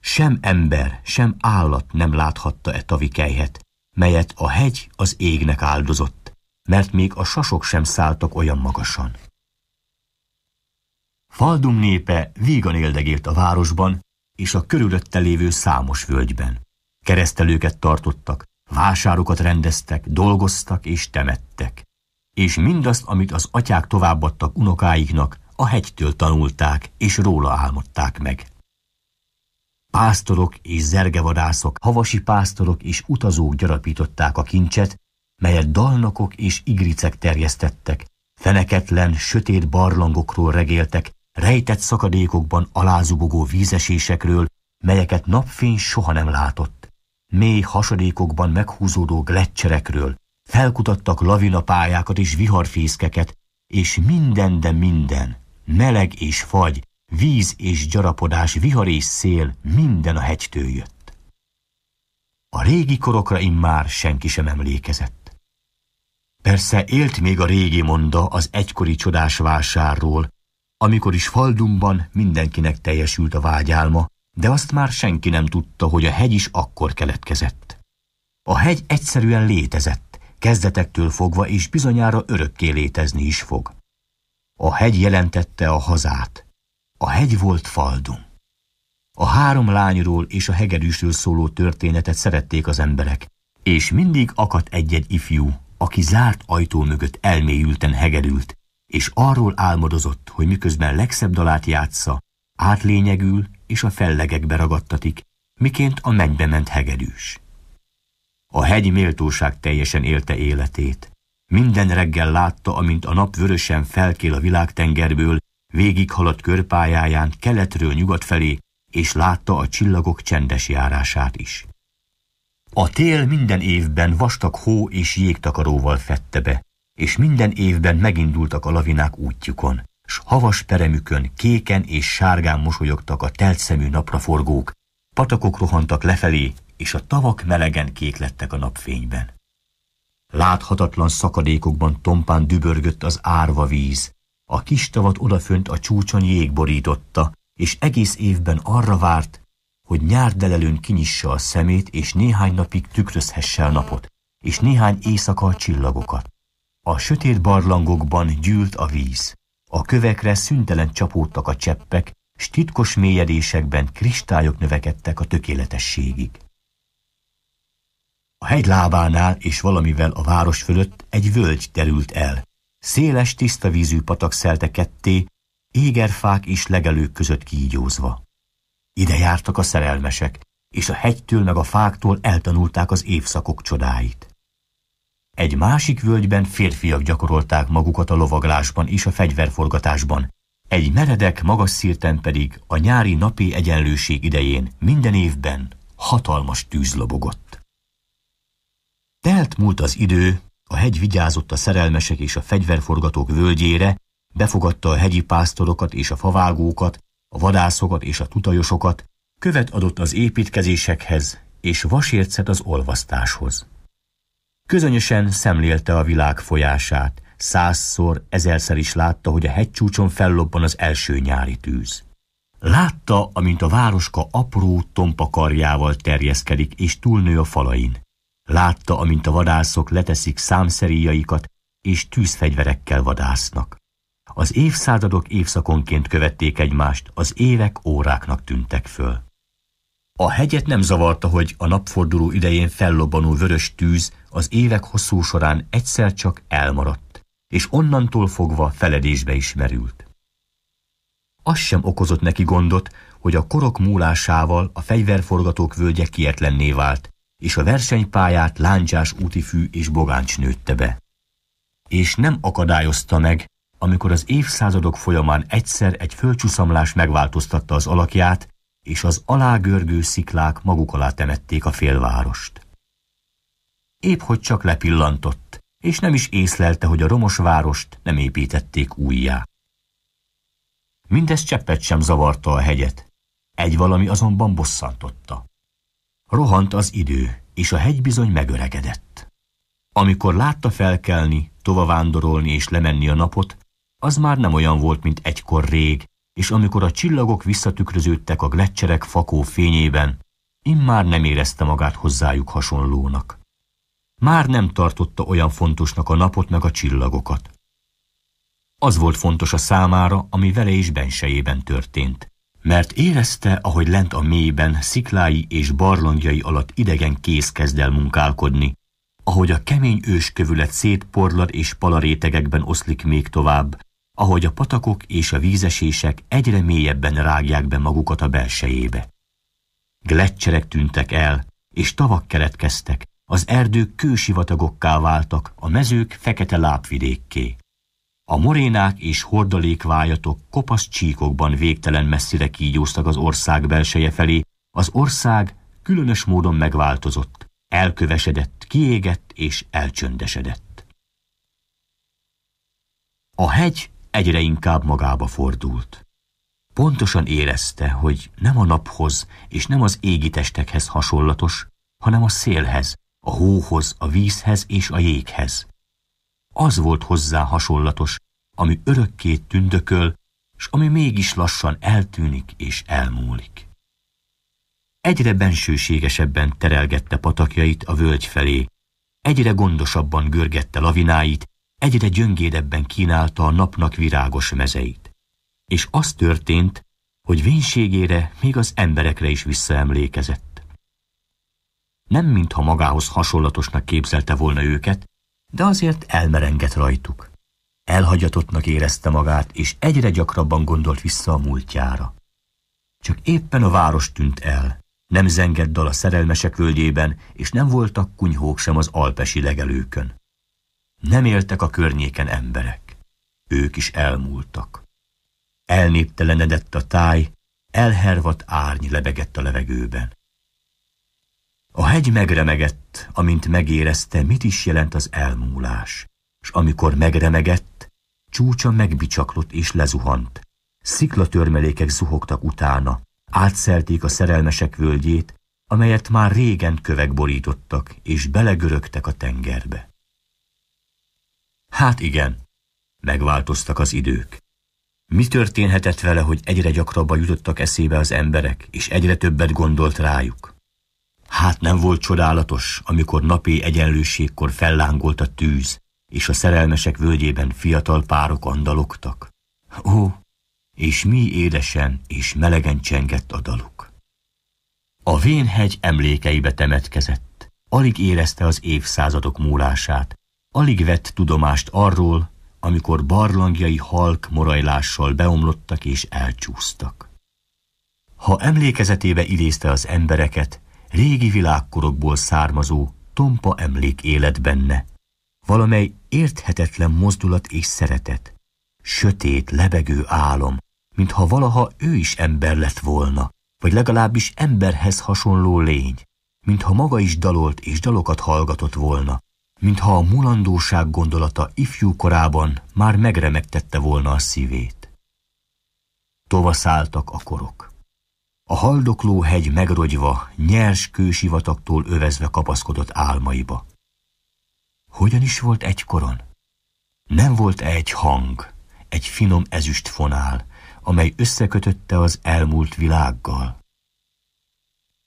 Sem ember, sem állat nem láthatta e tavikelyhet, melyet a hegy az égnek áldozott, mert még a sasok sem szálltak olyan magasan. Faldum népe vígan éldegélt a városban és a körülötte lévő számos völgyben. Keresztelőket tartottak, vásárokat rendeztek, dolgoztak és temettek. És mindazt, amit az atyák továbbadtak unokáiknak, a hegytől tanulták és róla álmodták meg. Pásztorok és zergevadászok, havasi pásztorok és utazók gyarapították a kincset, melyet dalnokok és igricek terjesztettek, feneketlen, sötét barlangokról regéltek, rejtett szakadékokban alázubogó vízesésekről, melyeket napfény soha nem látott, mély hasadékokban meghúzódó gletcserekről, felkutattak lavinapályákat és viharfészkeket, és minden, de minden, meleg és fagy, víz és gyarapodás, vihar és szél, minden a hegytől jött. A régi korokra immár senki sem emlékezett. Persze élt még a régi monda az egykori csodás vásárról, amikor is Faldumban mindenkinek teljesült a vágyálma, de azt már senki nem tudta, hogy a hegy is akkor keletkezett. A hegy egyszerűen létezett, kezdetektől fogva és bizonyára örökké létezni is fog. A hegy jelentette a hazát. A hegy volt Faldum. A három lányról és a hegedűsről szóló történetet szerették az emberek, és mindig akadt egy-egy ifjú, aki zárt ajtó mögött elmélyülten hegedült, és arról álmodozott, hogy miközben legszebb dalát játsza, átlényegül és a fellegekbe ragadtatik, miként a mennybe ment hegedűs. A hegy méltóság teljesen élte életét. Minden reggel látta, amint a nap vörösen felkél a világtengerből, végighaladt körpályáján keletről nyugat felé, és látta a csillagok csendes járását is. A tél minden évben vastag hó és jégtakaróval fette be, és minden évben megindultak a lavinák útjukon, s havas peremükön kéken és sárgán mosolyogtak a teltszemű napraforgók, patakok rohantak lefelé, és a tavak melegen kék lettek a napfényben. Láthatatlan szakadékokban tompán dübörgött az árva víz. A kis tavat odafönt a csúcson jég borította, és egész évben arra várt, hogy nyár delelőn kinyissa a szemét, és néhány napig tükrözhesse a napot, és néhány éjszaka a csillagokat. A sötét barlangokban gyűlt a víz. A kövekre szüntelen csapódtak a cseppek, s titkos mélyedésekben kristályok növekedtek a tökéletességig. A hegy lábánál és valamivel a város fölött egy völgy terült el. Széles, tiszta vízű patak szelte ketté, égerfák és legelők között kígyózva. Ide jártak a szerelmesek, és a hegytől meg a fáktól eltanulták az évszakok csodáit. Egy másik völgyben férfiak gyakorolták magukat a lovaglásban és a fegyverforgatásban, egy meredek, magas szírten pedig a nyári napi egyenlőség idején minden évben hatalmas tűz lobogott. Telt múlt az idő, a hegy vigyázott a szerelmesek és a fegyverforgatók völgyére, befogadta a hegyi pásztorokat és a favágókat, a vadászokat és a tutajosokat, követ adott az építkezésekhez, és vasércet az olvasztáshoz. Közönösen szemlélte a világ folyását, százszor, ezerszer is látta, hogy a hegycsúcson fellobban az első nyári tűz. Látta, amint a városka apró tompa karjával terjeszkedik és túlnő a falain. Látta, amint a vadászok leteszik számszeríjaikat, és tűzfegyverekkel vadásznak. Az évszázadok évszakonként követték egymást, az évek óráknak tűntek föl. A hegyet nem zavarta, hogy a napforduló idején fellobbanó vörös tűz az évek hosszú során egyszer csak elmaradt, és onnantól fogva feledésbe is merült. Az sem okozott neki gondot, hogy a korok múlásával a fegyverforgatók völgye kietlenné vált, és a versenypályát láncsás útifű és bogáncs nőtte be. És nem akadályozta meg, amikor az évszázadok folyamán egyszer egy földcsúszamlás megváltoztatta az alakját, és az alágörgő sziklák maguk alá temették a félvárost. Épp hogy csak lepillantott, és nem is észlelte, hogy a romos várost nem építették újjá. Mindez cseppet sem zavarta a hegyet, egy valami azonban bosszantotta. Rohant az idő, és a hegy bizony megöregedett. Amikor látta felkelni, vándorolni és lemenni a napot, az már nem olyan volt, mint egykor rég, és amikor a csillagok visszatükröződtek a gletcserek fakó fényében, immár nem érezte magát hozzájuk hasonlónak. Már nem tartotta olyan fontosnak a napot meg a csillagokat. Az volt fontos a számára, ami vele is bensejében történt mert érezte, ahogy lent a mélyben, sziklái és barlangjai alatt idegen kéz kezd el munkálkodni, ahogy a kemény őskövület szétporlad és palarétegekben oszlik még tovább, ahogy a patakok és a vízesések egyre mélyebben rágják be magukat a belsejébe. Gletcserek tűntek el, és tavak keletkeztek, az erdők kősivatagokká váltak, a mezők fekete lábvidékké. A morénák és hordalékvájatok kopasz csíkokban végtelen messzire kígyóztak az ország belseje felé, az ország különös módon megváltozott, elkövesedett, kiégett és elcsöndesedett. A hegy egyre inkább magába fordult. Pontosan érezte, hogy nem a naphoz és nem az égi testekhez hasonlatos, hanem a szélhez, a hóhoz, a vízhez és a jéghez az volt hozzá hasonlatos, ami örökké tündököl, s ami mégis lassan eltűnik és elmúlik. Egyre bensőségesebben terelgette patakjait a völgy felé, egyre gondosabban görgette lavináit, egyre gyöngédebben kínálta a napnak virágos mezeit. És az történt, hogy vénységére még az emberekre is visszaemlékezett. Nem mintha magához hasonlatosnak képzelte volna őket, de azért elmerengett rajtuk. Elhagyatottnak érezte magát, és egyre gyakrabban gondolt vissza a múltjára. Csak éppen a város tűnt el, nem zengett dal a szerelmesek völgyében, és nem voltak kunyhók sem az alpesi legelőkön. Nem éltek a környéken emberek. Ők is elmúltak. Elnéptelenedett a táj, elhervat árny lebegett a levegőben. A hegy megremegett, amint megérezte, mit is jelent az elmúlás, és amikor megremegett, csúcsa megbicsaklott és lezuhant. Sziklatörmelékek zuhogtak utána, átszelték a szerelmesek völgyét, amelyet már régen kövek borítottak, és belegörögtek a tengerbe. Hát igen, megváltoztak az idők. Mi történhetett vele, hogy egyre gyakrabban jutottak eszébe az emberek, és egyre többet gondolt rájuk? Hát nem volt csodálatos, amikor napi egyenlőségkor fellángolt a tűz, és a szerelmesek völgyében fiatal párok andalogtak. Ó, és mi édesen és melegen csengett a daluk. A Vénhegy emlékeibe temetkezett. Alig érezte az évszázadok múlását, alig vett tudomást arról, amikor barlangjai halk morajlással beomlottak és elcsúsztak. Ha emlékezetébe idézte az embereket, régi világkorokból származó, tompa emlék élet benne. Valamely érthetetlen mozdulat és szeretet. Sötét, lebegő álom, mintha valaha ő is ember lett volna, vagy legalábbis emberhez hasonló lény, mintha maga is dalolt és dalokat hallgatott volna, mintha a mulandóság gondolata ifjú korában már megremegtette volna a szívét. Tovaszáltak a korok a haldokló hegy megrogyva, nyers kősivataktól övezve kapaszkodott álmaiba. Hogyan is volt egykoron? Nem volt -e egy hang, egy finom ezüst fonál, amely összekötötte az elmúlt világgal?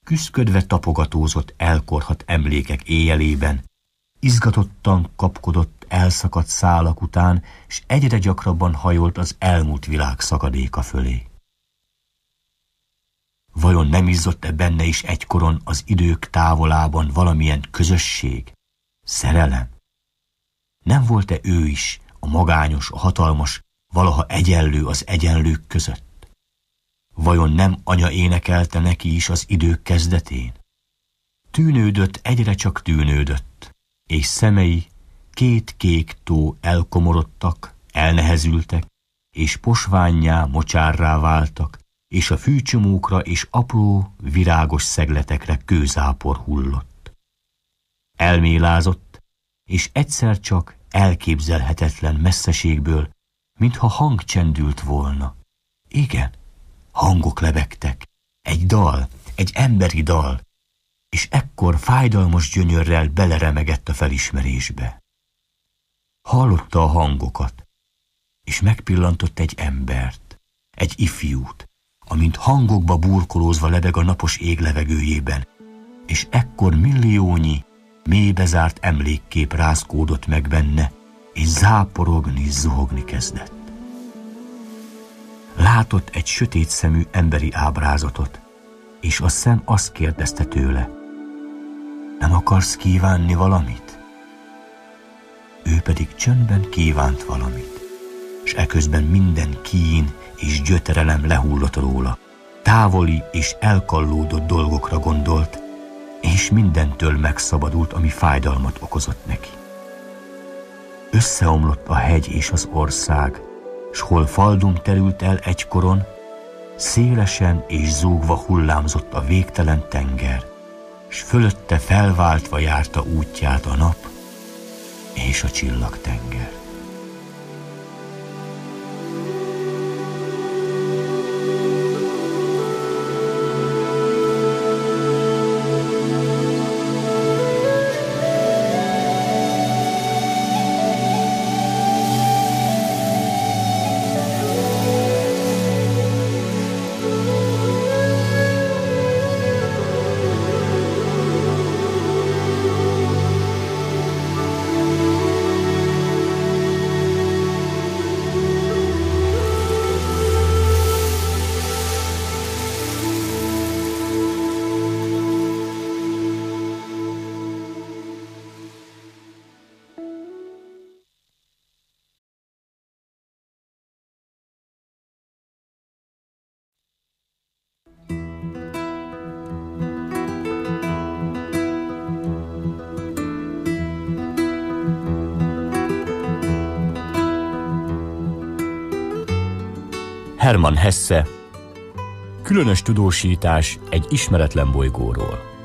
Küszködve tapogatózott elkorhat emlékek éjjelében, izgatottan kapkodott elszakadt szálak után, s egyre gyakrabban hajolt az elmúlt világ szakadéka fölé. Vajon nem izzott-e benne is egykoron az idők távolában valamilyen közösség, szerelem? Nem volt-e ő is a magányos, a hatalmas, valaha egyenlő az egyenlők között? Vajon nem anya énekelte neki is az idők kezdetén? Tűnődött, egyre csak tűnődött, és szemei két kék tó elkomorodtak, elnehezültek, és posványjá, mocsárrá váltak, és a fűcsomókra és apró, virágos szegletekre kőzápor hullott. Elmélázott, és egyszer csak elképzelhetetlen messzeségből, mintha hang csendült volna. Igen, hangok lebegtek, egy dal, egy emberi dal, és ekkor fájdalmas gyönyörrel beleremegett a felismerésbe. Hallotta a hangokat, és megpillantott egy embert, egy ifjút, amint hangokba burkolózva lebeg a napos ég levegőjében, és ekkor milliónyi, mélybe zárt emlékkép rázkódott meg benne, és záporogni, zuhogni kezdett. Látott egy sötét szemű emberi ábrázatot, és a szem azt kérdezte tőle, nem akarsz kívánni valamit? Ő pedig csöndben kívánt valamit, és eközben minden kín és gyötrelem lehullott róla. Távoli és elkallódott dolgokra gondolt, és mindentől megszabadult, ami fájdalmat okozott neki. Összeomlott a hegy és az ország, s hol faldum terült el egykoron, szélesen és zúgva hullámzott a végtelen tenger, s fölötte felváltva járta útját a nap és a csillagtenger. Hermann Hesse Különös tudósítás egy ismeretlen bolygóról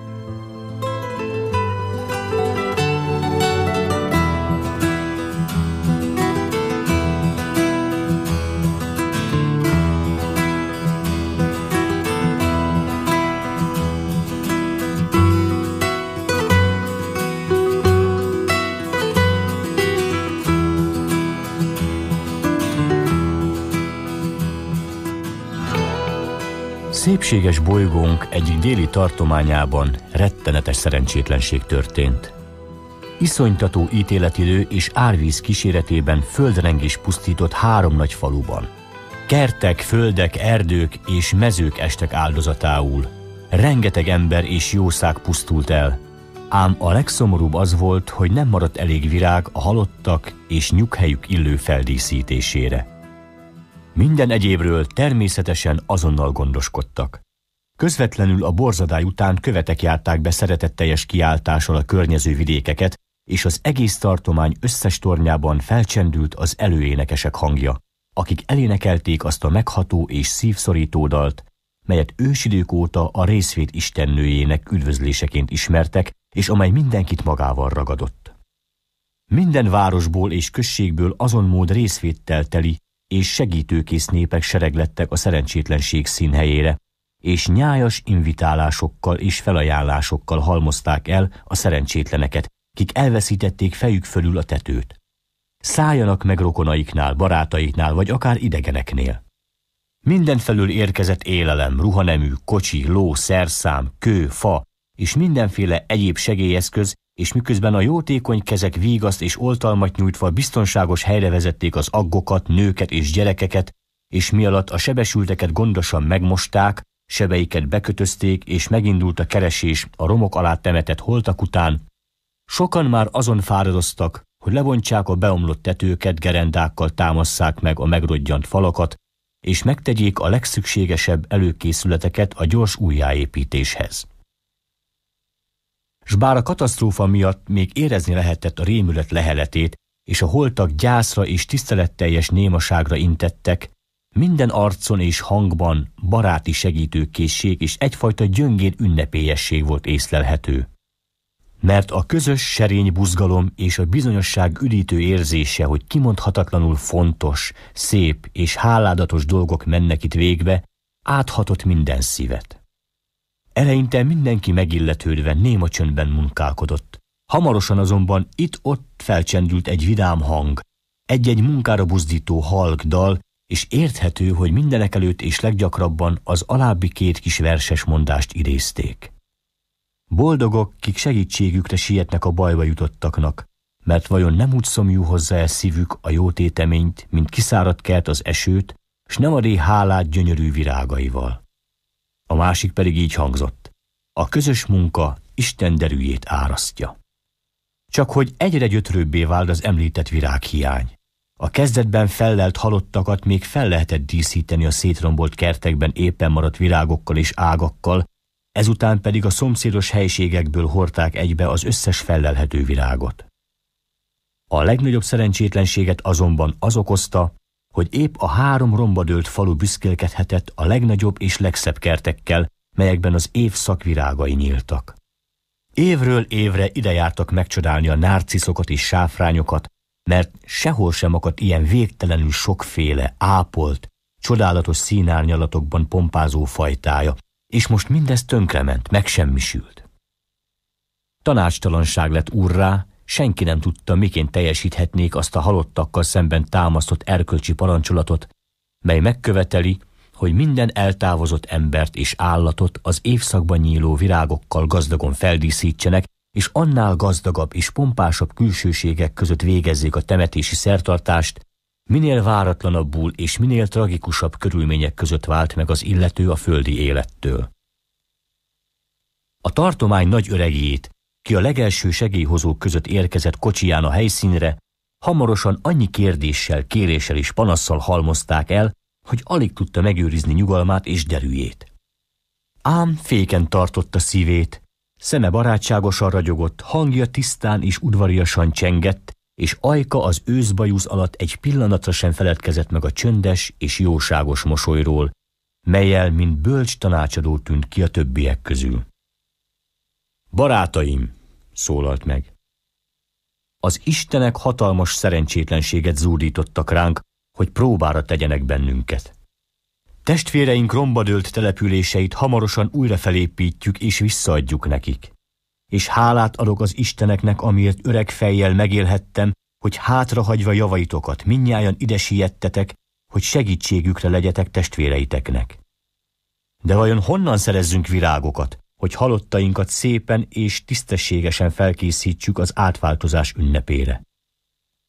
szépséges bolygónk egyik déli tartományában rettenetes szerencsétlenség történt. Iszonytató ítéletidő és árvíz kíséretében földrengés pusztított három nagy faluban. Kertek, földek, erdők és mezők estek áldozatául. Rengeteg ember és jószág pusztult el, ám a legszomorúbb az volt, hogy nem maradt elég virág a halottak és nyughelyük illő feldíszítésére. Minden egyébről természetesen azonnal gondoskodtak. Közvetlenül a borzadály után követek járták be szeretetteljes kiáltással a környező vidékeket, és az egész tartomány összes tornyában felcsendült az előénekesek hangja, akik elénekelték azt a megható és szívszorító dalt, melyet ősidők óta a részvét istennőjének üdvözléseként ismertek, és amely mindenkit magával ragadott. Minden városból és községből azon mód részvéttel teli, és segítőkész népek sereglettek a szerencsétlenség színhelyére, és nyájas invitálásokkal és felajánlásokkal halmozták el a szerencsétleneket, kik elveszítették fejük fölül a tetőt. Szálljanak meg rokonaiknál, barátaiknál, vagy akár idegeneknél. Mindenfelül érkezett élelem, ruhanemű, kocsi, ló, szerszám, kő, fa és mindenféle egyéb segélyeszköz és miközben a jótékony kezek vígaszt és oltalmat nyújtva biztonságos helyre vezették az aggokat, nőket és gyerekeket, és mi alatt a sebesülteket gondosan megmosták, sebeiket bekötözték, és megindult a keresés a romok alá temetett holtak után, sokan már azon fáradoztak, hogy levontsák a beomlott tetőket, gerendákkal támasszák meg a megrodjant falakat, és megtegyék a legszükségesebb előkészületeket a gyors újjáépítéshez s bár a katasztrófa miatt még érezni lehetett a rémület leheletét, és a holtak gyászra és tiszteletteljes némaságra intettek, minden arcon és hangban baráti segítőkészség és egyfajta gyöngén ünnepélyesség volt észlelhető. Mert a közös serény buzgalom és a bizonyosság üdítő érzése, hogy kimondhatatlanul fontos, szép és háládatos dolgok mennek itt végbe, áthatott minden szívet. Eleinte mindenki megilletődve néma csöndben munkálkodott. Hamarosan azonban itt-ott felcsendült egy vidám hang, egy-egy munkára buzdító halk dal, és érthető, hogy mindenek előtt és leggyakrabban az alábbi két kis verses mondást idézték. Boldogok, kik segítségükre sietnek a bajba jutottaknak, mert vajon nem úgy szomjú hozzá el szívük a jó téteményt, mint kiszáradt kert az esőt, s nem adé hálát gyönyörű virágaival. A másik pedig így hangzott. A közös munka Isten derűjét árasztja. Csak hogy egyre gyötrőbbé vált az említett virághiány. A kezdetben fellelt halottakat még fel lehetett díszíteni a szétrombolt kertekben éppen maradt virágokkal és ágakkal, ezután pedig a szomszédos helységekből hordták egybe az összes fellelhető virágot. A legnagyobb szerencsétlenséget azonban az okozta, hogy épp a három rombadőlt falu büszkélkedhetett a legnagyobb és legszebb kertekkel, melyekben az év szakvirágai nyíltak. Évről évre idejártak megcsodálni a nárciszokat és sáfrányokat, mert sehol sem akadt ilyen végtelenül sokféle, ápolt, csodálatos színárnyalatokban pompázó fajtája, és most mindez tönkrement, megsemmisült. Tanácstalanság lett úrrá, senki nem tudta, miként teljesíthetnék azt a halottakkal szemben támasztott erkölcsi parancsolatot, mely megköveteli, hogy minden eltávozott embert és állatot az évszakban nyíló virágokkal gazdagon feldíszítsenek, és annál gazdagabb és pompásabb külsőségek között végezzék a temetési szertartást, minél váratlanabbul és minél tragikusabb körülmények között vált meg az illető a földi élettől. A tartomány nagy öregét, ki a legelső segélyhozók között érkezett kocsiján a helyszínre, hamarosan annyi kérdéssel, kéréssel és panasszal halmozták el, hogy alig tudta megőrizni nyugalmát és derűjét. Ám féken tartotta szívét, szeme barátságosan ragyogott, hangja tisztán és udvariasan csengett, és ajka az őszbajusz alatt egy pillanatra sem feledkezett meg a csöndes és jóságos mosolyról, melyel, mint bölcs tanácsadó tűnt ki a többiek közül. Barátaim, szólalt meg. Az istenek hatalmas szerencsétlenséget zúdítottak ránk, hogy próbára tegyenek bennünket. Testvéreink rombadölt településeit hamarosan újra felépítjük és visszaadjuk nekik. És hálát adok az isteneknek, amiért öreg fejjel megélhettem, hogy hátrahagyva javaitokat minnyáján ide siettetek, hogy segítségükre legyetek testvéreiteknek. De vajon honnan szerezzünk virágokat, hogy halottainkat szépen és tisztességesen felkészítsük az átváltozás ünnepére.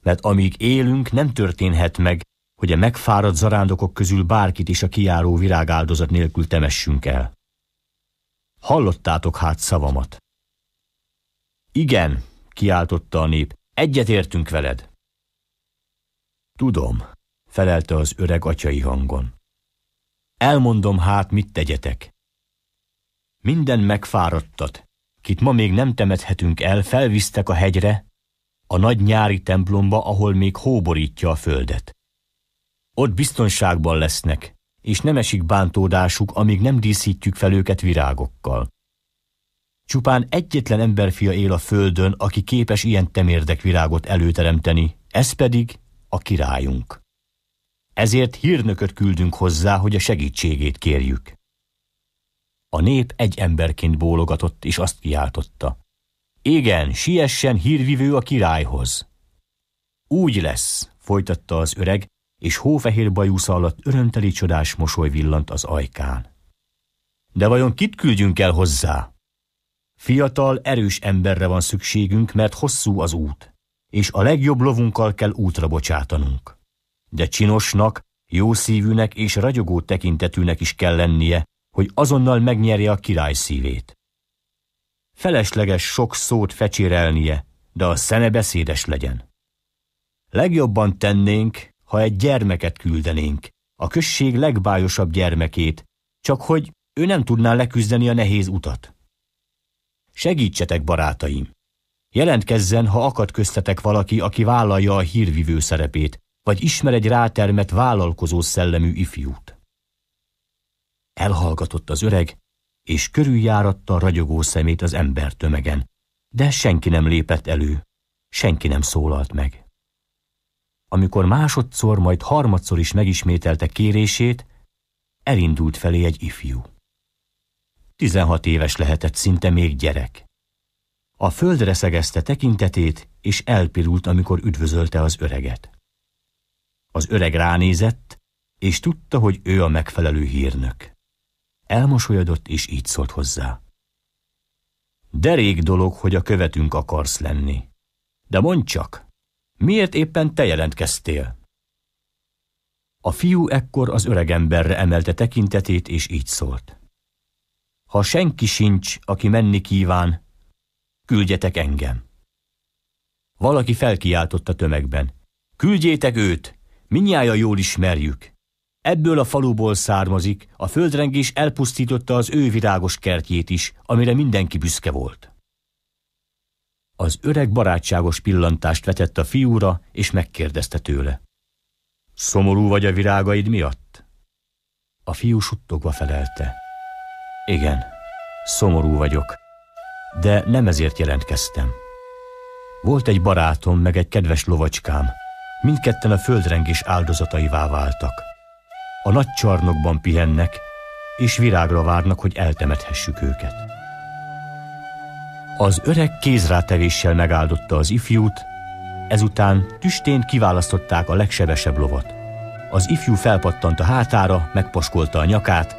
Mert amíg élünk, nem történhet meg, hogy a megfáradt zarándokok közül bárkit is a kiáró virágáldozat nélkül temessünk el. Hallottátok hát szavamat? Igen, kiáltotta a nép, egyetértünk veled. Tudom, felelte az öreg atyai hangon. Elmondom hát, mit tegyetek. Minden megfáradtat, kit ma még nem temethetünk el, felvisztek a hegyre, a nagy nyári templomba, ahol még hóborítja a földet. Ott biztonságban lesznek, és nem esik bántódásuk, amíg nem díszítjük fel őket virágokkal. Csupán egyetlen emberfia él a földön, aki képes ilyen temérdek virágot előteremteni, ez pedig a királyunk. Ezért hírnököt küldünk hozzá, hogy a segítségét kérjük. A nép egy emberként bólogatott, és azt kiáltotta. Igen, siessen hírvivő a királyhoz. Úgy lesz, folytatta az öreg, és hófehér bajusza alatt örönteli csodás mosoly villant az ajkán. De vajon kit küldjünk el hozzá? Fiatal, erős emberre van szükségünk, mert hosszú az út, és a legjobb lovunkkal kell útra bocsátanunk. De csinosnak, jó szívűnek és ragyogó tekintetűnek is kell lennie, hogy azonnal megnyerje a király szívét. Felesleges sok szót fecsérelnie, de a szene beszédes legyen. Legjobban tennénk, ha egy gyermeket küldenénk, a község legbájosabb gyermekét, csak hogy ő nem tudná leküzdeni a nehéz utat. Segítsetek, barátaim! Jelentkezzen, ha akad köztetek valaki, aki vállalja a hírvivő szerepét, vagy ismer egy rátermet vállalkozó szellemű ifjút. Elhallgatott az öreg, és körüljáratta a ragyogó szemét az ember tömegen, de senki nem lépett elő, senki nem szólalt meg. Amikor másodszor, majd harmadszor is megismételte kérését, elindult felé egy ifjú. Tizenhat éves lehetett, szinte még gyerek. A földre szegezte tekintetét, és elpirult, amikor üdvözölte az öreget. Az öreg ránézett, és tudta, hogy ő a megfelelő hírnök. Elmosolyodott, és így szólt hozzá. Derék dolog, hogy a követünk akarsz lenni. De mondd csak, miért éppen te jelentkeztél? A fiú ekkor az öregemberre emelte tekintetét, és így szólt. Ha senki sincs, aki menni kíván, küldjetek engem. Valaki felkiáltott a tömegben. Küldjétek őt, minnyája jól ismerjük. Ebből a faluból származik, a földrengés elpusztította az ő virágos kertjét is, amire mindenki büszke volt. Az öreg barátságos pillantást vetett a fiúra, és megkérdezte tőle. Szomorú vagy a virágaid miatt? A fiú suttogva felelte. Igen, szomorú vagyok, de nem ezért jelentkeztem. Volt egy barátom, meg egy kedves lovacskám. Mindketten a földrengés áldozataivá váltak a nagy csarnokban pihennek, és virágra várnak, hogy eltemethessük őket. Az öreg kézrátevéssel megáldotta az ifjút, ezután tüstént kiválasztották a legsebesebb lovat. Az ifjú felpattant a hátára, megpaskolta a nyakát,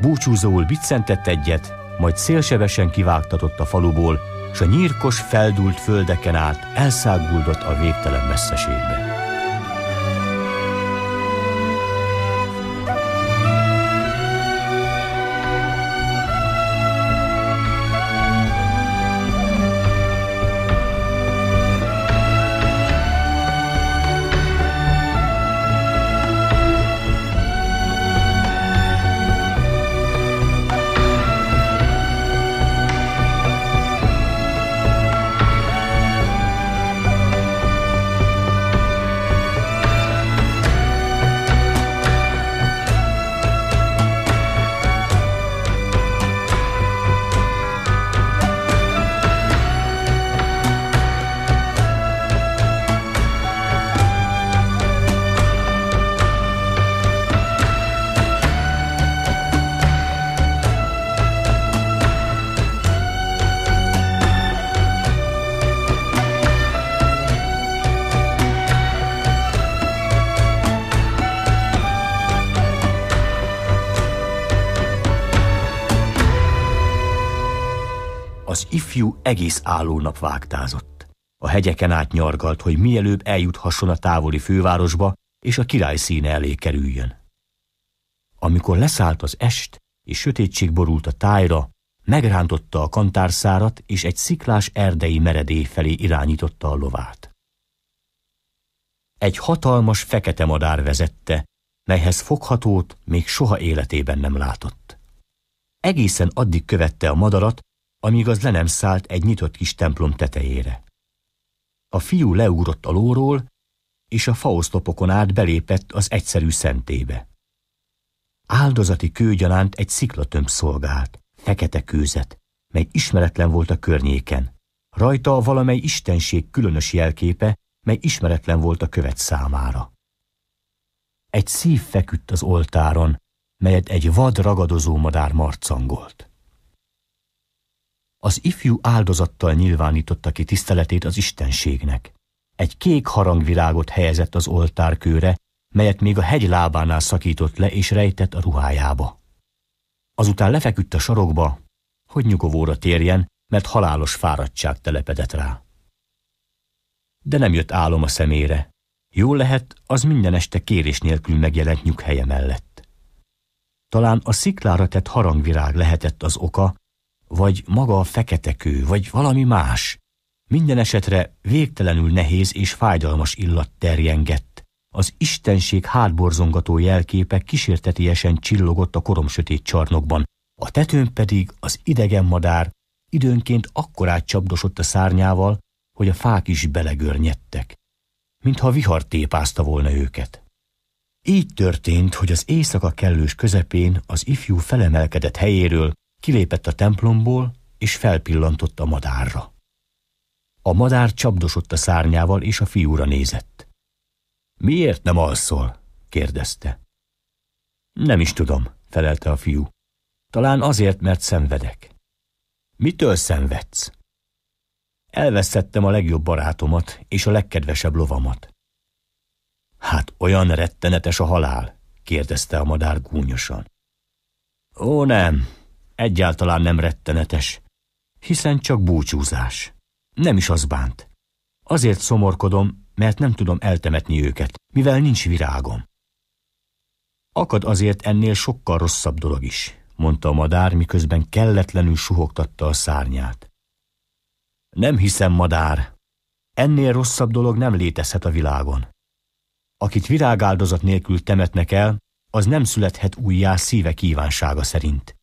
búcsúzóul biccentett egyet, majd szélsebesen kivágtatott a faluból, s a nyírkos feldult földeken át elszáguldott a végtelen messzeségbe. egész állónap vágtázott. A hegyeken át nyargalt, hogy mielőbb eljuthasson a távoli fővárosba, és a király színe elé kerüljön. Amikor leszállt az est, és sötétség borult a tájra, megrántotta a kantárszárat, és egy sziklás erdei meredély felé irányította a lovát. Egy hatalmas fekete madár vezette, melyhez foghatót még soha életében nem látott. Egészen addig követte a madarat, amíg az le nem szállt egy nyitott kis templom tetejére. A fiú leúrott a lóról, és a faoszlopokon át belépett az egyszerű szentébe. Áldozati kőgyanánt egy sziklatömb szolgált, fekete kőzet, mely ismeretlen volt a környéken. Rajta valamely istenség különös jelképe, mely ismeretlen volt a követ számára. Egy szív feküdt az oltáron, melyet egy vad ragadozó madár marcangolt az ifjú áldozattal nyilvánította ki tiszteletét az istenségnek. Egy kék harangvirágot helyezett az oltárkőre, melyet még a hegy lábánál szakított le és rejtett a ruhájába. Azután lefeküdt a sarokba, hogy nyugovóra térjen, mert halálos fáradtság telepedett rá. De nem jött álom a szemére. Jól lehet, az minden este kérés nélkül megjelent nyughelye mellett. Talán a sziklára tett harangvirág lehetett az oka, vagy maga a fekete kő, vagy valami más. Minden esetre végtelenül nehéz és fájdalmas illat terjengett. Az istenség hátborzongató jelképe kísértetiesen csillogott a korom sötét csarnokban, a tetőn pedig az idegen madár időnként akkorát csapdosott a szárnyával, hogy a fák is belegörnyedtek, mintha vihar tépázta volna őket. Így történt, hogy az éjszaka kellős közepén az ifjú felemelkedett helyéről, Kilépett a templomból, és felpillantott a madárra. A madár csapdosott a szárnyával, és a fiúra nézett. – Miért nem alszol? – kérdezte. – Nem is tudom – felelte a fiú. – Talán azért, mert szenvedek. – Mitől szenvedsz? – Elvesztettem a legjobb barátomat és a legkedvesebb lovamat. – Hát olyan rettenetes a halál – kérdezte a madár gúnyosan. – Ó nem, egyáltalán nem rettenetes, hiszen csak búcsúzás. Nem is az bánt. Azért szomorkodom, mert nem tudom eltemetni őket, mivel nincs virágom. Akad azért ennél sokkal rosszabb dolog is, mondta a madár, miközben kelletlenül suhogtatta a szárnyát. Nem hiszem, madár, ennél rosszabb dolog nem létezhet a világon. Akit virágáldozat nélkül temetnek el, az nem születhet újjá szíve kívánsága szerint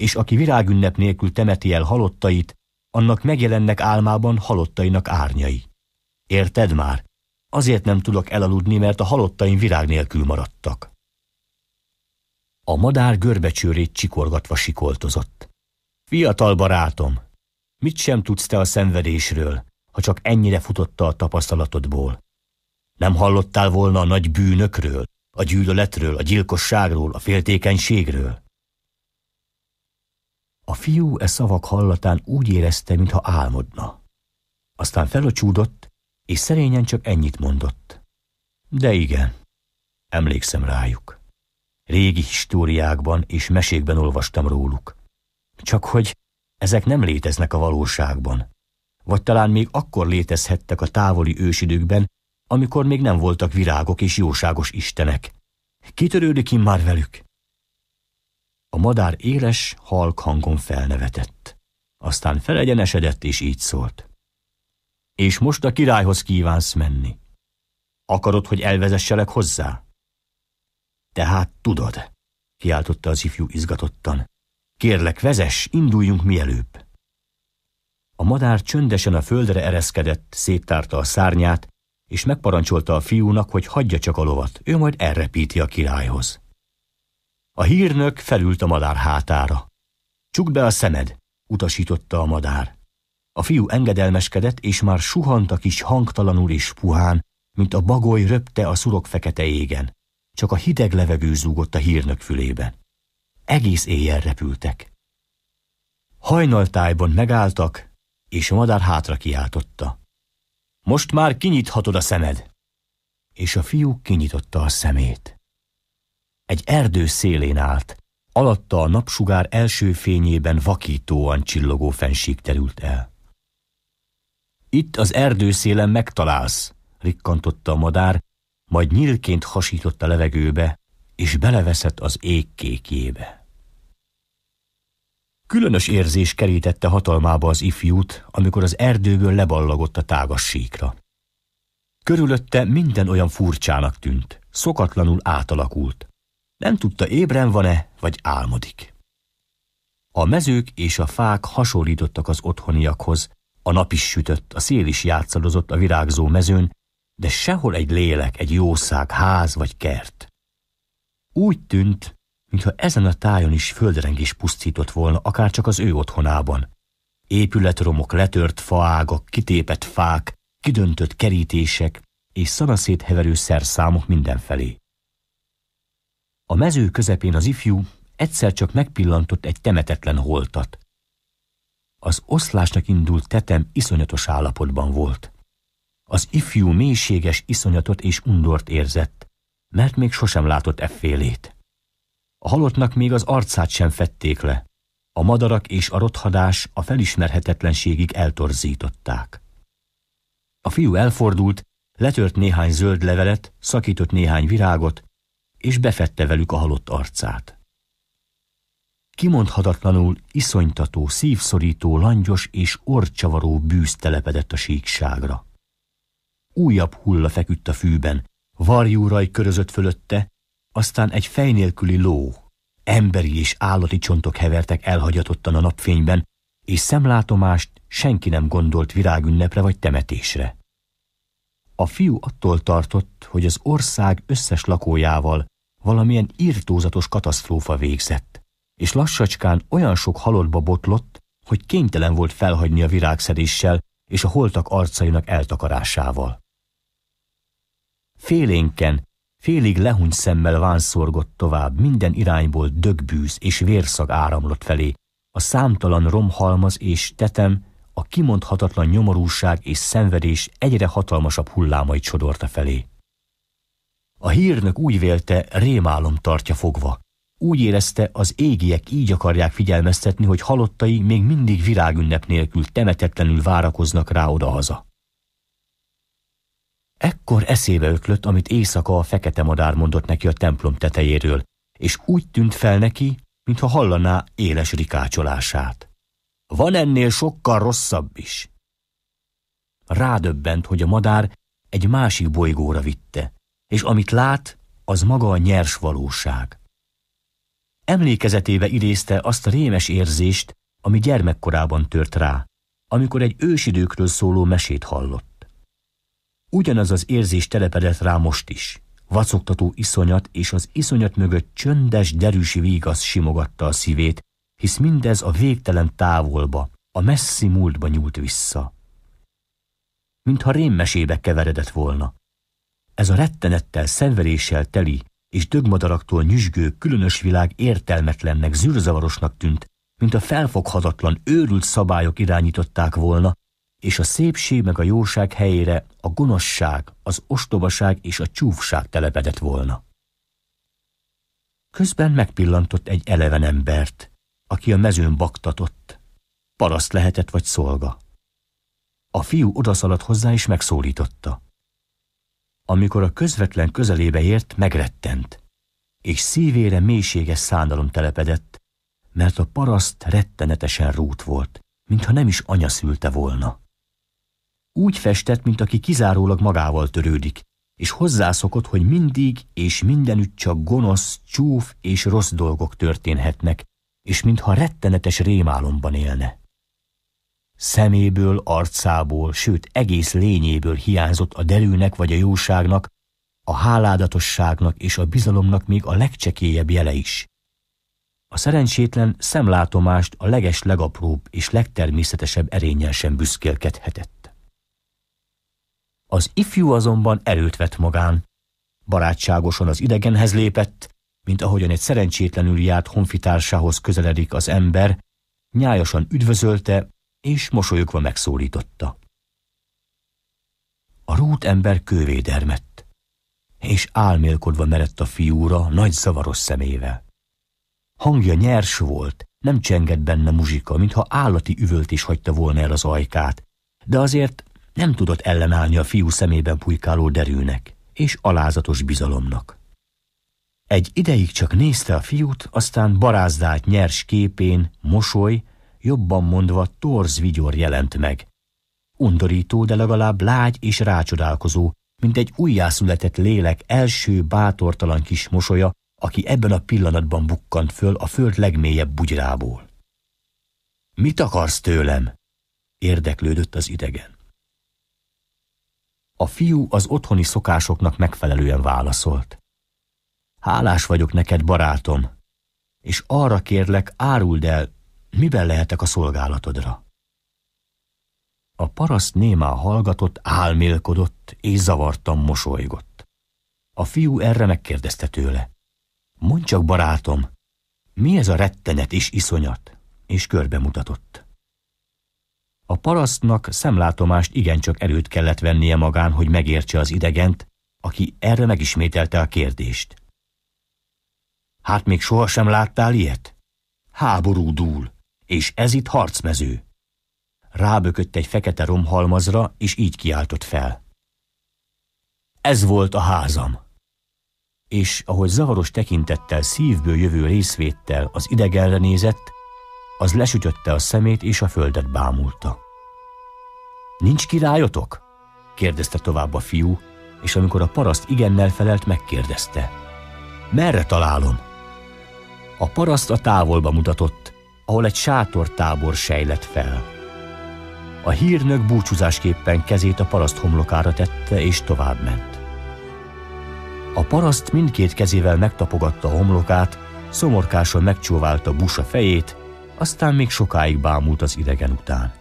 és aki virágünnep nélkül temeti el halottait, annak megjelennek álmában halottainak árnyai. Érted már? Azért nem tudok elaludni, mert a halottaim virág nélkül maradtak. A madár görbecsőrét csikorgatva sikoltozott. Fiatal barátom, mit sem tudsz te a szenvedésről, ha csak ennyire futotta a tapasztalatodból. Nem hallottál volna a nagy bűnökről, a gyűlöletről, a gyilkosságról, a féltékenységről? A fiú e szavak hallatán úgy érezte, mintha álmodna. Aztán felocsúdott, és szerényen csak ennyit mondott. De igen, emlékszem rájuk. Régi históriákban és mesékben olvastam róluk. Csak hogy ezek nem léteznek a valóságban. Vagy talán még akkor létezhettek a távoli ősidőkben, amikor még nem voltak virágok és jóságos istenek. Kitörődik már velük? A madár éles, halk hangon felnevetett. Aztán felegyenesedett, és így szólt. És most a királyhoz kívánsz menni. Akarod, hogy elvezesselek hozzá? Tehát tudod, kiáltotta az ifjú izgatottan. Kérlek, vezess, induljunk mielőbb. A madár csöndesen a földre ereszkedett, széttárta a szárnyát, és megparancsolta a fiúnak, hogy hagyja csak a lovat, ő majd elrepíti a királyhoz. A hírnök felült a madár hátára. Csukd be a szemed, utasította a madár. A fiú engedelmeskedett, és már suhant a kis hangtalanul és puhán, mint a bagoly röpte a szurok fekete égen. Csak a hideg levegő zúgott a hírnök fülébe. Egész éjjel repültek. Hajnaltájban megálltak, és a madár hátra kiáltotta. Most már kinyithatod a szemed! És a fiú kinyitotta a szemét. Egy erdő szélén állt, alatta a napsugár első fényében vakítóan csillogó fenség terült el. Itt az erdő szélen megtalálsz, rikkantotta a madár, majd nyílként hasított a levegőbe, és beleveszett az ég kékjébe. Különös érzés kerítette hatalmába az ifjút, amikor az erdőből leballagott a tágas síkra. Körülötte minden olyan furcsának tűnt, szokatlanul átalakult. Nem tudta, ébren van-e, vagy álmodik. A mezők és a fák hasonlítottak az otthoniakhoz, a nap is sütött, a szél is játszadozott a virágzó mezőn, de sehol egy lélek, egy jószág, ház vagy kert. Úgy tűnt, mintha ezen a tájon is földrengés pusztított volna, akár csak az ő otthonában. Épületromok, letört faágak, kitépett fák, kidöntött kerítések és szanaszét heverő szerszámok mindenfelé. A mező közepén az ifjú egyszer csak megpillantott egy temetetlen holtat. Az oszlásnak indult tetem iszonyatos állapotban volt. Az ifjú mélységes iszonyatot és undort érzett, mert még sosem látott effélét. A halottnak még az arcát sem fették le. A madarak és a rothadás a felismerhetetlenségig eltorzították. A fiú elfordult, letört néhány zöld levelet, szakított néhány virágot, és befette velük a halott arcát. Kimondhatatlanul iszonytató, szívszorító, langyos és orcsavaró bűz telepedett a síkságra. Újabb hulla feküdt a fűben, raj körözött fölötte, aztán egy fej nélküli ló, emberi és állati csontok hevertek elhagyatottan a napfényben, és szemlátomást senki nem gondolt virágünnepre vagy temetésre. A fiú attól tartott, hogy az ország összes lakójával valamilyen irtózatos katasztrófa végzett, és lassacskán olyan sok halottba botlott, hogy kénytelen volt felhagyni a virágszedéssel és a holtak arcainak eltakarásával. Félénken, félig lehúny szemmel vánszorgott tovább, minden irányból dögbűz és vérszag áramlott felé, a számtalan romhalmaz és tetem, a kimondhatatlan nyomorúság és szenvedés egyre hatalmasabb hullámait sodorta felé. A hírnök úgy vélte, rémálom tartja fogva. Úgy érezte, az égiek így akarják figyelmeztetni, hogy halottai még mindig virágünnep nélkül temetetlenül várakoznak rá odahaza. Ekkor eszébe ötlött, amit éjszaka a fekete madár mondott neki a templom tetejéről, és úgy tűnt fel neki, mintha hallaná éles rikácsolását. Van ennél sokkal rosszabb is. Rádöbbent, hogy a madár egy másik bolygóra vitte, és amit lát, az maga a nyers valóság. Emlékezetébe idézte azt a rémes érzést, ami gyermekkorában tört rá, amikor egy ősidőkről szóló mesét hallott. Ugyanaz az érzés telepedett rá most is. Vacogtató iszonyat és az iszonyat mögött csöndes, derűsi vígasz simogatta a szívét, hisz mindez a végtelen távolba, a messzi múltba nyúlt vissza. Mintha rémmesébe keveredett volna. Ez a rettenettel, szenveléssel teli és dögmadaraktól nyüzsgő, különös világ értelmetlennek, zűrzavarosnak tűnt, mint a felfoghatatlan, őrült szabályok irányították volna, és a szépség meg a jóság helyére a gonoszság, az ostobaság és a csúfság telepedett volna. Közben megpillantott egy eleven embert, aki a mezőn baktatott. Paraszt lehetett vagy szolga. A fiú odaszaladt hozzá és megszólította. Amikor a közvetlen közelébe ért, megrettent, és szívére mélységes szándalom telepedett, mert a paraszt rettenetesen rút volt, mintha nem is anya szülte volna. Úgy festett, mint aki kizárólag magával törődik, és hozzászokott, hogy mindig és mindenütt csak gonosz, csúf és rossz dolgok történhetnek, és mintha rettenetes rémálomban élne. Szeméből, arcából, sőt egész lényéből hiányzott a derűnek vagy a jóságnak, a háládatosságnak és a bizalomnak még a legcsekélyebb jele is. A szerencsétlen szemlátomást a leges legapróbb és legtermészetesebb erényel sem büszkélkedhetett. Az ifjú azonban erőt vett magán, barátságosan az idegenhez lépett, mint ahogyan egy szerencsétlenül járt honfitársához közeledik az ember, nyájasan üdvözölte, és mosolyogva megszólította. A rút ember kővé dermett, és álmélkodva merett a fiúra nagy zavaros szemével. Hangja nyers volt, nem csengett benne muzsika, mintha állati üvölt is hagyta volna el az ajkát, de azért nem tudott ellenállni a fiú szemében pulykáló derűnek és alázatos bizalomnak. Egy ideig csak nézte a fiút, aztán barázdált nyers képén mosoly, jobban mondva torz vigyor jelent meg. Undorító, de legalább lágy és rácsodálkozó, mint egy újjászületett lélek első bátortalan kis mosolya, aki ebben a pillanatban bukkant föl a föld legmélyebb bugyrából. Mit akarsz tőlem? érdeklődött az idegen. A fiú az otthoni szokásoknak megfelelően válaszolt. Hálás vagyok neked, barátom, és arra kérlek, áruld el, miben lehetek a szolgálatodra? A paraszt némá hallgatott, álmélkodott és zavartan mosolygott. A fiú erre megkérdezte tőle. Mondj csak, barátom, mi ez a rettenet és iszonyat? És körbe mutatott. A parasztnak szemlátomást igencsak erőt kellett vennie magán, hogy megértse az idegent, aki erre megismételte a kérdést. Hát még sohasem láttál ilyet? Háború dúl és ez itt harcmező. Rábökött egy fekete romhalmazra, és így kiáltott fel. Ez volt a házam! És ahogy zavaros tekintettel, szívből jövő részvéttel az idegenre nézett, az lesütötte a szemét és a földet bámulta. Nincs királyotok? kérdezte tovább a fiú, és amikor a paraszt igennel felelt, megkérdezte. Merre találom? A paraszt a távolba mutatott, ahol egy sátortábor sejlett fel. A hírnök búcsúzásképpen kezét a paraszt homlokára tette, és továbbment. A paraszt mindkét kezével megtapogatta a homlokát, szomorkáson megcsóválta busa fejét, aztán még sokáig bámult az idegen után.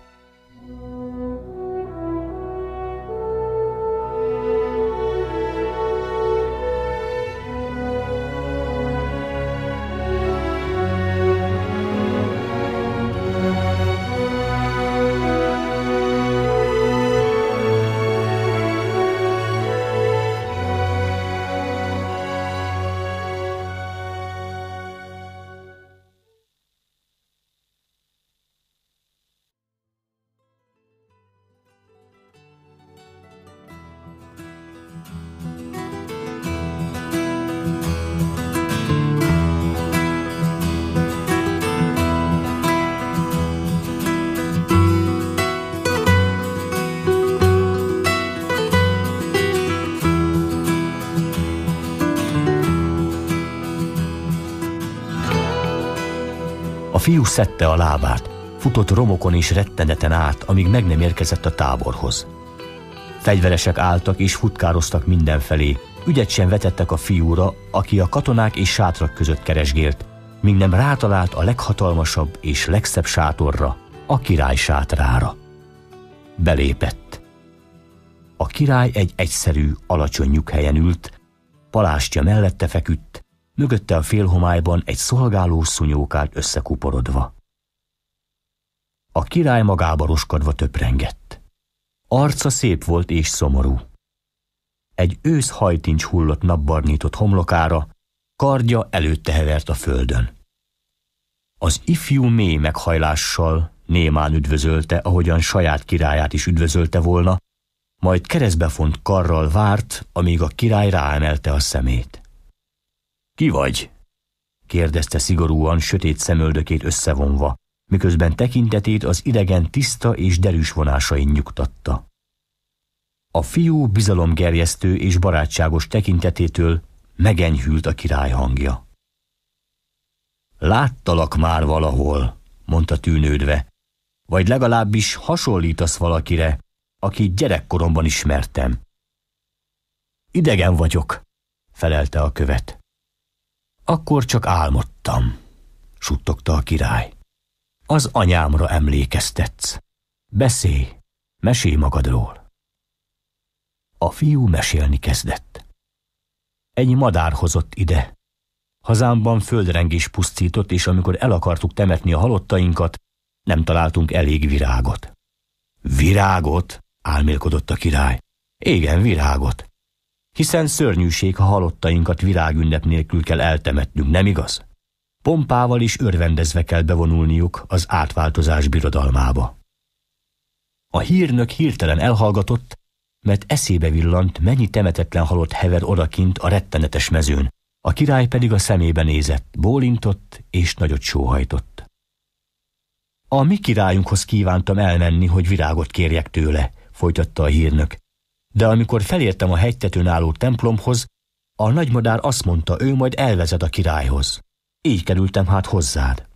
szedte a lábát, futott romokon is retteneten át, amíg meg nem érkezett a táborhoz. Fegyveresek álltak és futkároztak mindenfelé, ügyet sem vetettek a fiúra, aki a katonák és sátrak között keresgélt, míg nem rátalált a leghatalmasabb és legszebb sátorra, a király sátrára. Belépett. A király egy egyszerű, alacsony nyughelyen ült, palástja mellette feküdt, mögötte a félhomályban egy szolgáló szunyókált összekuporodva. A király magába roskadva töprengett. Arca szép volt és szomorú. Egy ősz hajtincs hullott napbarnított homlokára, kardja előtte hevert a földön. Az ifjú mély meghajlással némán üdvözölte, ahogyan saját királyát is üdvözölte volna, majd keresztbefont karral várt, amíg a király ráemelte a szemét. Ki vagy? kérdezte szigorúan, sötét szemöldökét összevonva, miközben tekintetét az idegen tiszta és derűs vonásain nyugtatta. A fiú bizalomgerjesztő és barátságos tekintetétől megenyhült a király hangja. Láttalak már valahol, mondta tűnődve, vagy legalábbis hasonlítasz valakire, akit gyerekkoromban ismertem. Idegen vagyok, felelte a követ. Akkor csak álmodtam, suttogta a király. Az anyámra emlékeztetsz. Beszélj, mesélj magadról. A fiú mesélni kezdett. Egy madár hozott ide. Hazámban földrengés pusztított, és amikor el akartuk temetni a halottainkat, nem találtunk elég virágot. Virágot? álmélkodott a király. Igen, virágot hiszen szörnyűség, ha halottainkat virágünnep nélkül kell eltemetnünk, nem igaz? Pompával is örvendezve kell bevonulniuk az átváltozás birodalmába. A hírnök hirtelen elhallgatott, mert eszébe villant, mennyi temetetlen halott hever odakint a rettenetes mezőn, a király pedig a szemébe nézett, bólintott és nagyot sóhajtott. A mi királyunkhoz kívántam elmenni, hogy virágot kérjek tőle, folytatta a hírnök, de amikor felértem a hegytetőn álló templomhoz, a nagymadár azt mondta, ő majd elvezet a királyhoz. Így kerültem hát hozzád.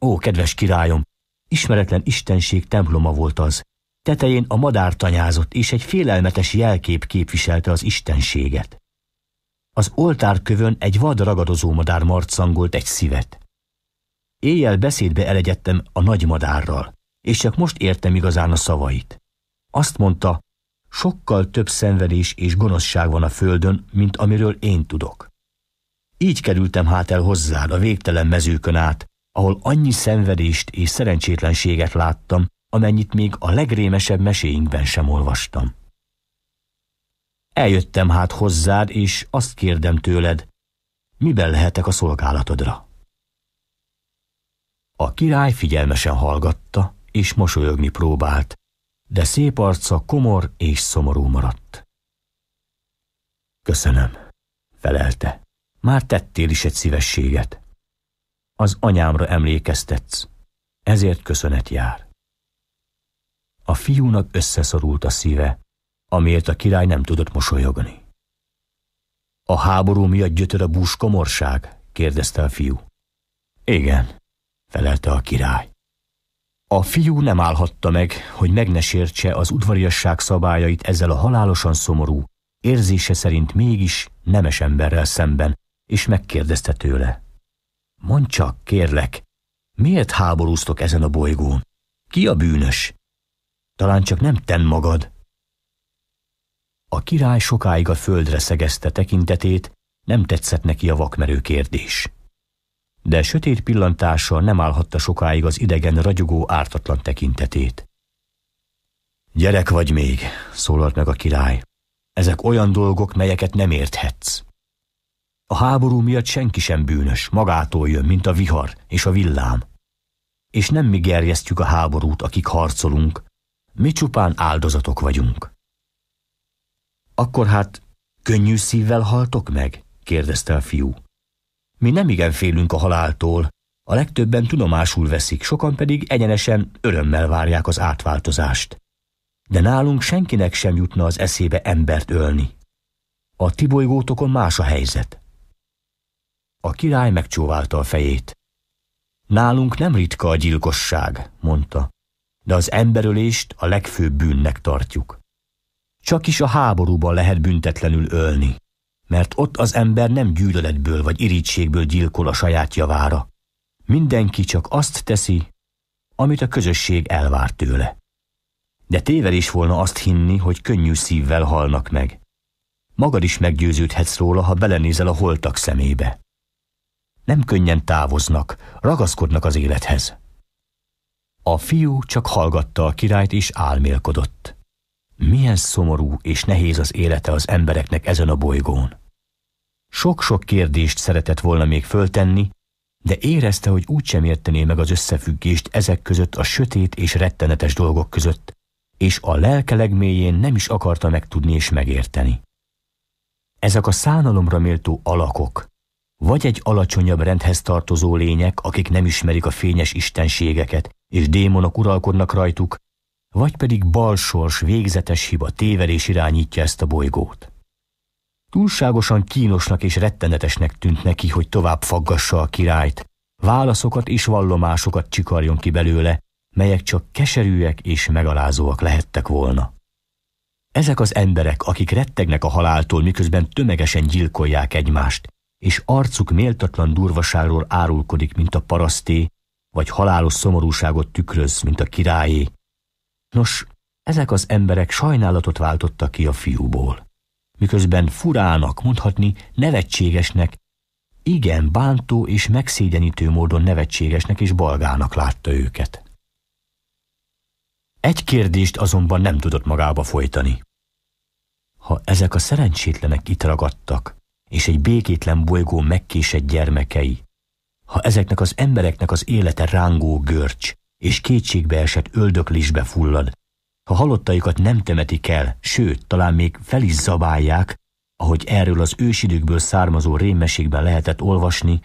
Ó, kedves királyom, ismeretlen istenség temploma volt az. Tetején a madár tanyázott, és egy félelmetes jelkép képviselte az istenséget. Az oltárkövön egy vad ragadozó madár marcangolt egy szívet. Éjjel beszédbe elegyedtem a nagymadárral és csak most értem igazán a szavait. Azt mondta, sokkal több szenvedés és gonoszság van a földön, mint amiről én tudok. Így kerültem hát el hozzád a végtelen mezőkön át, ahol annyi szenvedést és szerencsétlenséget láttam, amennyit még a legrémesebb meséinkben sem olvastam. Eljöttem hát hozzád, és azt kérdem tőled, miben lehetek a szolgálatodra? A király figyelmesen hallgatta, és mosolyogni próbált, de szép arca komor és szomorú maradt. Köszönöm, felelte. Már tettél is egy szívességet. Az anyámra emlékeztetsz, ezért köszönet jár. A fiúnak összeszorult a szíve, amiért a király nem tudott mosolyogni. A háború miatt gyötör a bús komorság? kérdezte a fiú. Igen, felelte a király. A fiú nem állhatta meg, hogy meg ne sértse az udvariasság szabályait ezzel a halálosan szomorú, érzése szerint mégis nemes emberrel szemben, és megkérdezte tőle. Mondd csak, kérlek, miért háborúztok ezen a bolygón? Ki a bűnös? Talán csak nem ten magad. A király sokáig a földre szegezte tekintetét, nem tetszett neki a vakmerő kérdés de sötét pillantása nem állhatta sokáig az idegen ragyogó ártatlan tekintetét. Gyerek vagy még, szólalt meg a király. Ezek olyan dolgok, melyeket nem érthetsz. A háború miatt senki sem bűnös, magától jön, mint a vihar és a villám. És nem mi gerjesztjük a háborút, akik harcolunk, mi csupán áldozatok vagyunk. Akkor hát könnyű szívvel haltok meg? kérdezte a fiú. Mi nem igen félünk a haláltól, a legtöbben tudomásul veszik, sokan pedig egyenesen örömmel várják az átváltozást. De nálunk senkinek sem jutna az eszébe embert ölni. A ti bolygótokon más a helyzet. A király megcsóválta a fejét. Nálunk nem ritka a gyilkosság, mondta, de az emberölést a legfőbb bűnnek tartjuk. Csak is a háborúban lehet büntetlenül ölni mert ott az ember nem gyűlöletből vagy irítségből gyilkol a saját javára. Mindenki csak azt teszi, amit a közösség elvár tőle. De is volna azt hinni, hogy könnyű szívvel halnak meg. Magad is meggyőződhetsz róla, ha belenézel a holtak szemébe. Nem könnyen távoznak, ragaszkodnak az élethez. A fiú csak hallgatta a királyt és álmélkodott. Milyen szomorú és nehéz az élete az embereknek ezen a bolygón. Sok-sok kérdést szeretett volna még föltenni, de érezte, hogy úgysem értené meg az összefüggést ezek között a sötét és rettenetes dolgok között, és a lelke legmélyén nem is akarta megtudni és megérteni. Ezek a szánalomra méltó alakok, vagy egy alacsonyabb rendhez tartozó lények, akik nem ismerik a fényes istenségeket, és démonok uralkodnak rajtuk, vagy pedig balsors, végzetes hiba, tévedés irányítja ezt a bolygót. Túlságosan kínosnak és rettenetesnek tűnt neki, hogy tovább faggassa a királyt, válaszokat és vallomásokat csikarjon ki belőle, melyek csak keserűek és megalázóak lehettek volna. Ezek az emberek, akik rettegnek a haláltól, miközben tömegesen gyilkolják egymást, és arcuk méltatlan durvaságról árulkodik, mint a paraszté, vagy halálos szomorúságot tükröz, mint a királyé, Nos, ezek az emberek sajnálatot váltottak ki a fiúból. Miközben furának, mondhatni nevetségesnek, igen bántó és megszégyenítő módon nevetségesnek és balgának látta őket. Egy kérdést azonban nem tudott magába folytani. Ha ezek a szerencsétlenek itt ragadtak, és egy békétlen bolygó megkésett gyermekei, ha ezeknek az embereknek az élete rángó görcs, és esett öldöklisbe fullad. Ha halottaikat nem temetik el, sőt, talán még fel is zabálják, ahogy erről az ősidőkből származó rémmesékben lehetett olvasni,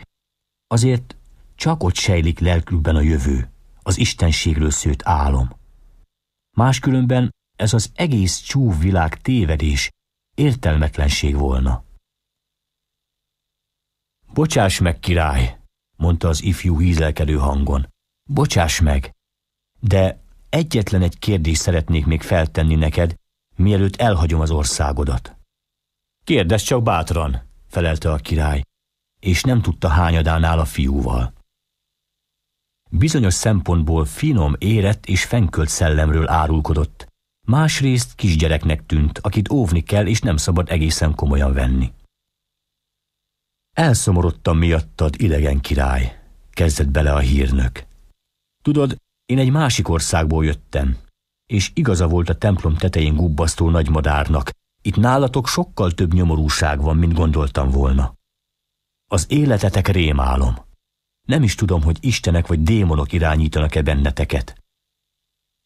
azért csak ott sejlik lelkükben a jövő, az istenségről szőtt álom. Máskülönben ez az egész csúv világ tévedés, értelmetlenség volna. Bocsáss meg, király, mondta az ifjú hízelkedő hangon. Bocsáss meg, de egyetlen egy kérdést szeretnék még feltenni neked, mielőtt elhagyom az országodat. Kérdezz csak bátran, felelte a király, és nem tudta hányadán áll a fiúval. Bizonyos szempontból finom, érett és fenkölt szellemről árulkodott, másrészt kisgyereknek tűnt, akit óvni kell és nem szabad egészen komolyan venni. Elszomorodtam miattad, idegen király, kezdett bele a hírnök. Tudod, én egy másik országból jöttem, és igaza volt a templom tetején gubbasztó nagymadárnak. Itt nálatok sokkal több nyomorúság van, mint gondoltam volna. Az életetek rémálom. Nem is tudom, hogy istenek vagy démonok irányítanak-e benneteket.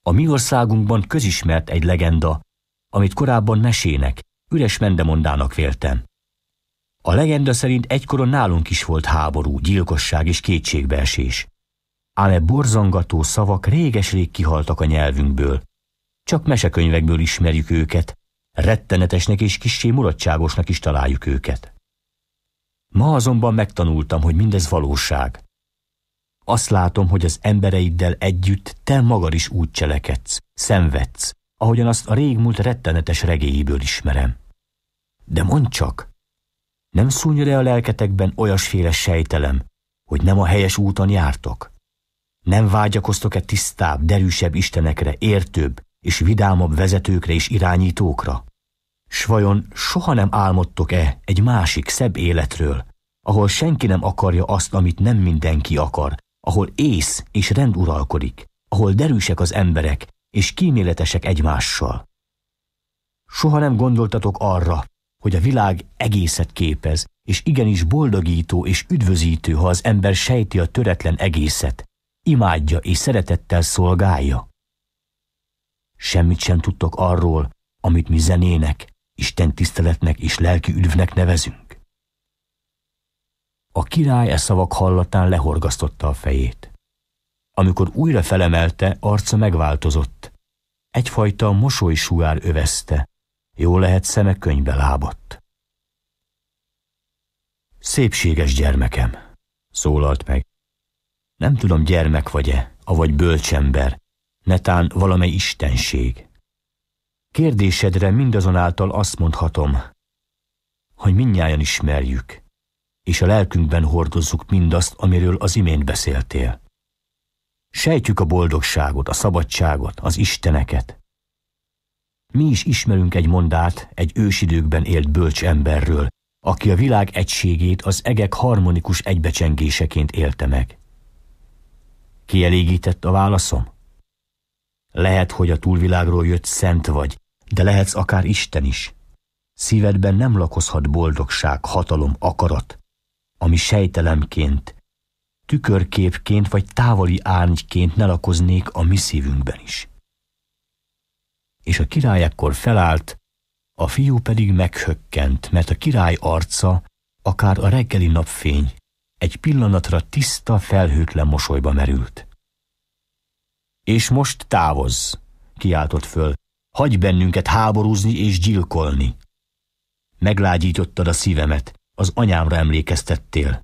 A mi országunkban közismert egy legenda, amit korábban mesének, üres mendemondának véltem. A legenda szerint egykoron nálunk is volt háború, gyilkosság és kétségbeesés ám borzongató szavak réges-rég kihaltak a nyelvünkből. Csak mesekönyvekből ismerjük őket, rettenetesnek és kissé mulatságosnak is találjuk őket. Ma azonban megtanultam, hogy mindez valóság. Azt látom, hogy az embereiddel együtt te magad is úgy cselekedsz, szenvedsz, ahogyan azt a régmúlt rettenetes regéiből ismerem. De mondd csak, nem szúnyod-e a lelketekben olyasféle sejtelem, hogy nem a helyes úton jártok? Nem vágyakoztok-e tisztább, derűsebb istenekre, értőbb és vidámabb vezetőkre és irányítókra? S vajon soha nem álmodtok-e egy másik, szebb életről, ahol senki nem akarja azt, amit nem mindenki akar, ahol ész és rend uralkodik, ahol derűsek az emberek, és kíméletesek egymással. Soha nem gondoltatok arra, hogy a világ egészet képez, és igenis boldogító és üdvözítő, ha az ember sejti a töretlen egészet, imádja és szeretettel szolgálja. Semmit sem tudtok arról, amit mi zenének, Isten tiszteletnek és lelki üdvnek nevezünk. A király e szavak hallatán lehorgasztotta a fejét. Amikor újra felemelte, arca megváltozott. Egyfajta mosoly sugár övezte. Jó lehet szeme könyvbe lábott. Szépséges gyermekem, szólalt meg. Nem tudom, gyermek vagy-e, avagy bölcsember, netán valamely istenség. Kérdésedre mindazonáltal azt mondhatom, hogy mindnyájan ismerjük, és a lelkünkben hordozzuk mindazt, amiről az imént beszéltél. Sejtjük a boldogságot, a szabadságot, az isteneket. Mi is ismerünk egy mondát egy ősidőkben élt bölcs emberről, aki a világ egységét az egek harmonikus egybecsengéseként élte meg. Kielégített a válaszom? Lehet, hogy a túlvilágról jött szent vagy, de lehetsz akár Isten is. Szívedben nem lakozhat boldogság, hatalom, akarat, ami sejtelemként, tükörképként vagy távoli árnyként ne lakoznék a mi szívünkben is. És a király ekkor felállt, a fiú pedig meghökkent, mert a király arca akár a reggeli napfény egy pillanatra tiszta, felhőtlen mosolyba merült. És most távozz, kiáltott föl, hagy bennünket háborúzni és gyilkolni. Meglágyítottad a szívemet, az anyámra emlékeztettél.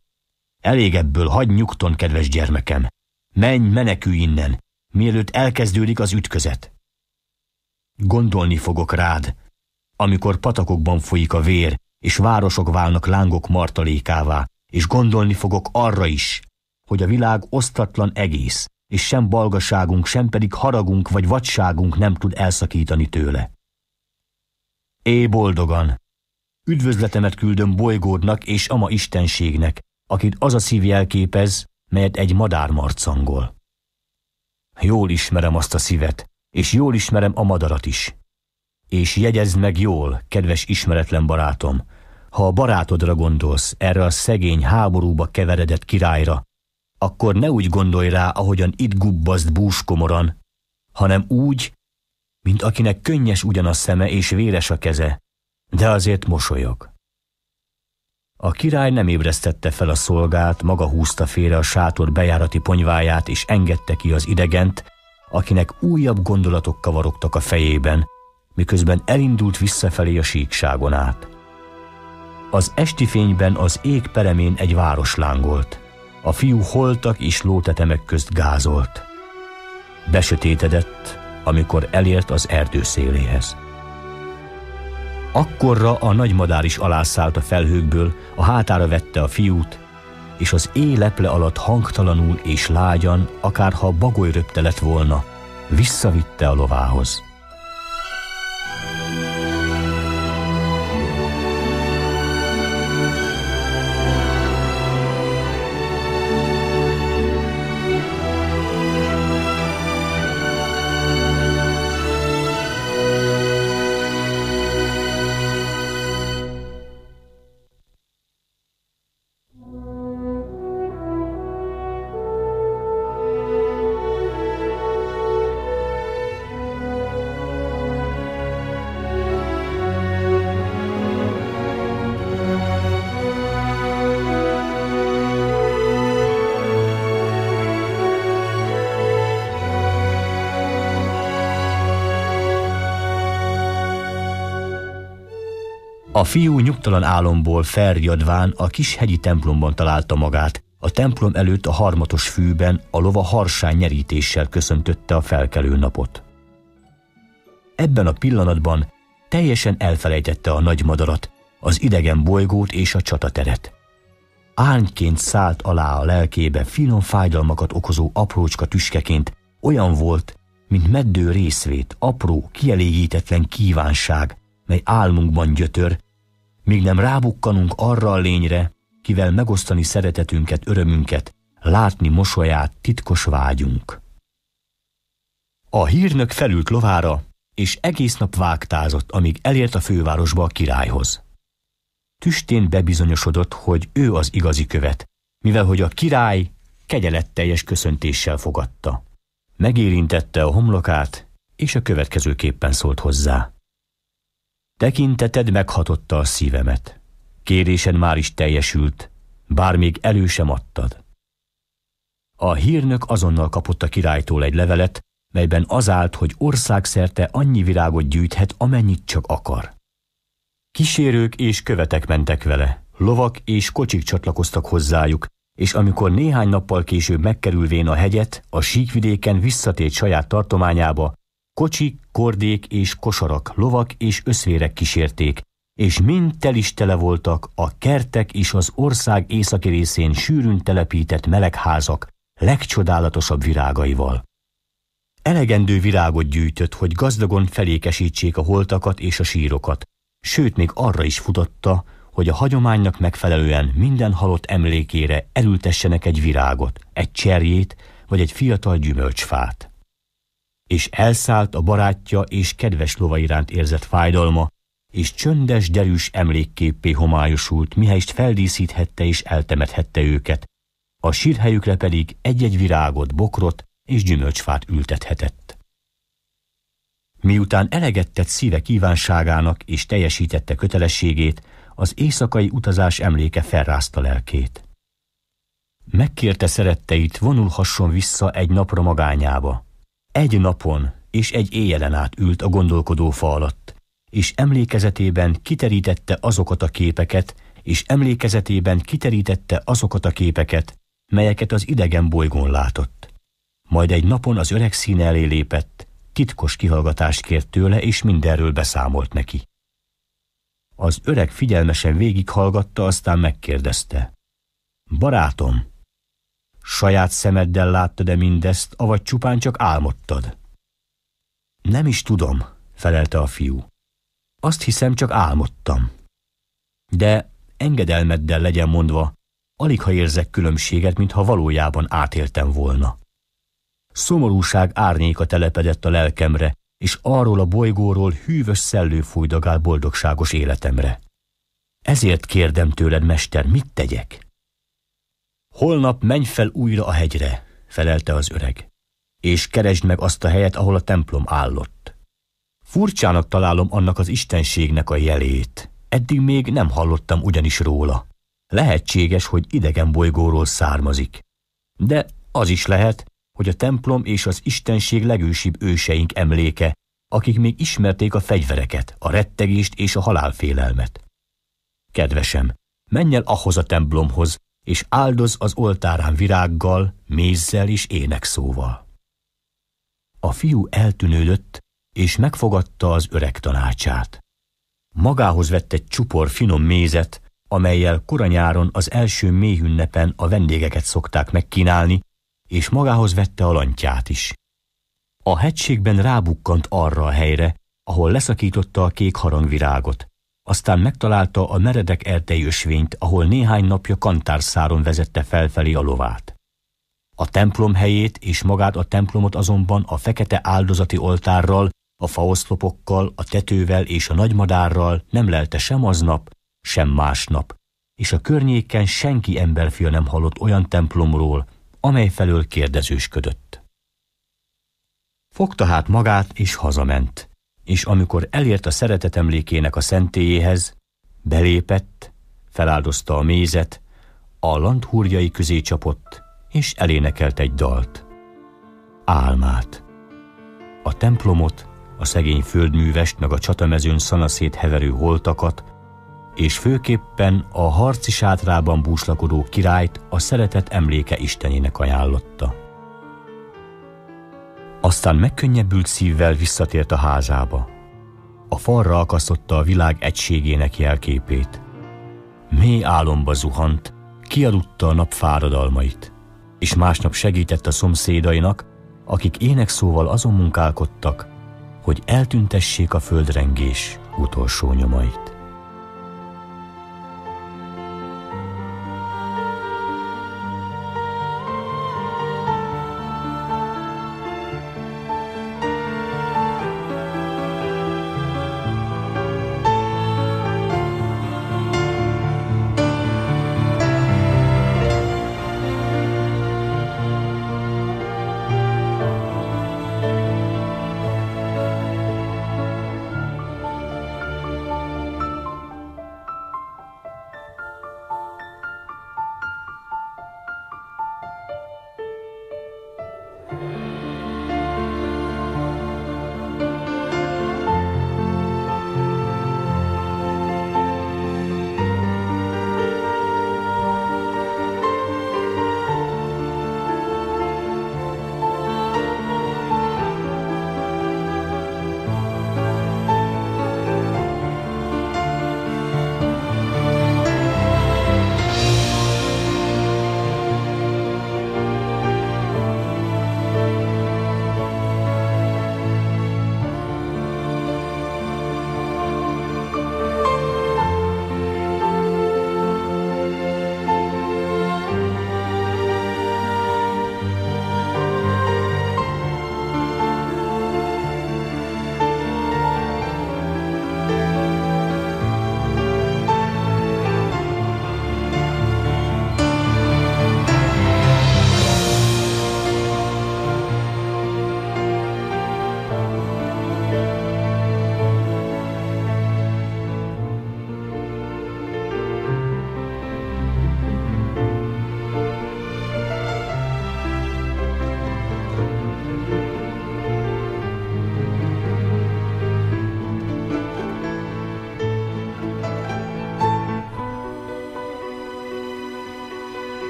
Elég ebből, hagyj nyugton, kedves gyermekem. Menj, menekülj innen, mielőtt elkezdődik az ütközet. Gondolni fogok rád, amikor patakokban folyik a vér, és városok válnak lángok martalékává, és gondolni fogok arra is, hogy a világ osztatlan egész, és sem balgaságunk, sem pedig haragunk vagy vadságunk nem tud elszakítani tőle. É boldogan! Üdvözletemet küldöm bolygódnak és ama istenségnek, akit az a szív jelképez, melyet egy madár marcangol. Jól ismerem azt a szívet, és jól ismerem a madarat is. És jegyezd meg jól, kedves ismeretlen barátom, ha a barátodra gondolsz, erre a szegény háborúba keveredett királyra, akkor ne úgy gondolj rá, ahogyan itt gubbaszt búskomoran, hanem úgy, mint akinek könnyes ugyan a szeme és véres a keze, de azért mosolyog. A király nem ébresztette fel a szolgát, maga húzta félre a sátor bejárati ponyváját, és engedte ki az idegent, akinek újabb gondolatok kavarogtak a fejében, miközben elindult visszafelé a síkságon át. Az esti fényben az ég peremén egy város lángolt. A fiú holtak és lótetemek közt gázolt. Besötétedett, amikor elért az erdő széléhez. Akkorra a nagymadár is alászállt a felhőkből, a hátára vette a fiút, és az éleple alatt hangtalanul és lágyan, akárha bagoly röpte lett volna, visszavitte a lovához. fiú nyugtalan álomból felriadván a kis hegyi templomban találta magát. A templom előtt a harmatos fűben a lova harsány nyerítéssel köszöntötte a felkelő napot. Ebben a pillanatban teljesen elfelejtette a nagy madarat, az idegen bolygót és a csatateret. Ányként szállt alá a lelkébe finom fájdalmakat okozó aprócska tüskeként, olyan volt, mint meddő részvét, apró, kielégítetlen kívánság, mely álmunkban gyötör, míg nem rábukkanunk arra a lényre, kivel megosztani szeretetünket, örömünket, látni mosolyát, titkos vágyunk. A hírnök felült lovára, és egész nap vágtázott, amíg elért a fővárosba a királyhoz. Tüstén bebizonyosodott, hogy ő az igazi követ, mivel hogy a király kegyeletteljes köszöntéssel fogadta. Megérintette a homlokát, és a következőképpen szólt hozzá. Tekinteted meghatotta a szívemet. Kérésen már is teljesült, bár még elő sem adtad. A hírnök azonnal kapott a királytól egy levelet, melyben az állt, hogy országszerte annyi virágot gyűjthet, amennyit csak akar. Kísérők és követek mentek vele, lovak és kocsik csatlakoztak hozzájuk, és amikor néhány nappal később megkerülvén a hegyet, a síkvidéken visszatért saját tartományába, Kocsik, kordék és kosarak, lovak és összvérek kísérték, és mind tele voltak a kertek és az ország északi részén sűrűn telepített melegházak legcsodálatosabb virágaival. Elegendő virágot gyűjtött, hogy gazdagon felékesítsék a holtakat és a sírokat, sőt még arra is futotta, hogy a hagyománynak megfelelően minden halott emlékére elültessenek egy virágot, egy cserjét vagy egy fiatal gyümölcsfát és elszállt a barátja és kedves lova iránt érzett fájdalma, és csöndes, derűs emlékképpé homályosult, mihelyst feldíszíthette és eltemethette őket, a sírhelyükre pedig egy-egy virágot, bokrot és gyümölcsfát ültethetett. Miután elegettett szíve kívánságának és teljesítette kötelességét, az éjszakai utazás emléke felrázta lelkét. Megkérte szeretteit, vonulhasson vissza egy napra magányába, egy napon és egy éjjelen át ült a gondolkodó fa alatt, és emlékezetében kiterítette azokat a képeket, és emlékezetében kiterítette azokat a képeket, melyeket az idegen bolygón látott. Majd egy napon az öreg színe elé lépett, titkos kihallgatást kért tőle, és mindenről beszámolt neki. Az öreg figyelmesen végighallgatta, aztán megkérdezte. Barátom, Saját szemeddel láttad-e mindezt, avagy csupán csak álmodtad? Nem is tudom, felelte a fiú. Azt hiszem, csak álmodtam. De engedelmeddel legyen mondva, alig ha érzek különbséget, mintha valójában átéltem volna. Szomorúság árnyéka telepedett a lelkemre, és arról a bolygóról hűvös szellő fújdagál boldogságos életemre. Ezért kérdem tőled, mester, mit tegyek? Holnap menj fel újra a hegyre, felelte az öreg, és keresd meg azt a helyet, ahol a templom állott. Furcsának találom annak az istenségnek a jelét. Eddig még nem hallottam ugyanis róla. Lehetséges, hogy idegen bolygóról származik. De az is lehet, hogy a templom és az istenség legősibb őseink emléke, akik még ismerték a fegyvereket, a rettegést és a halálfélelmet. Kedvesem, menj el ahhoz a templomhoz, és áldoz az oltárán virággal, mézzel és énekszóval. A fiú eltűnődött, és megfogadta az öreg tanácsát. Magához vett egy csupor finom mézet, amelyel koranyáron az első méhünnepen a vendégeket szokták megkínálni, és magához vette a lantját is. A hegységben rábukkant arra a helyre, ahol leszakította a kék harangvirágot, aztán megtalálta a meredek erdejösvényt, ahol néhány napja kantárszáron vezette felfelé a lovát. A templom helyét és magát a templomot azonban a fekete áldozati oltárral, a faoszlopokkal, a tetővel és a nagymadárral nem lelte sem aznap, sem másnap, és a környéken senki emberfia nem hallott olyan templomról, amely felől kérdezősködött. Fogta hát magát és hazament és amikor elért a szeretet emlékének a szentélyéhez, belépett, feláldozta a mézet, a landhúrjai közé csapott, és elénekelt egy dalt. Álmát. A templomot, a szegény földművest meg a csatamezőn szanaszét heverő holtakat, és főképpen a harci sátrában búslakodó királyt a szeretet emléke istenének ajánlotta. Aztán megkönnyebbült szívvel visszatért a házába. A falra akasztotta a világ egységének jelképét. Mély álomba zuhant, kiadutta a nap fáradalmait, és másnap segített a szomszédainak, akik énekszóval azon munkálkodtak, hogy eltüntessék a földrengés utolsó nyomait.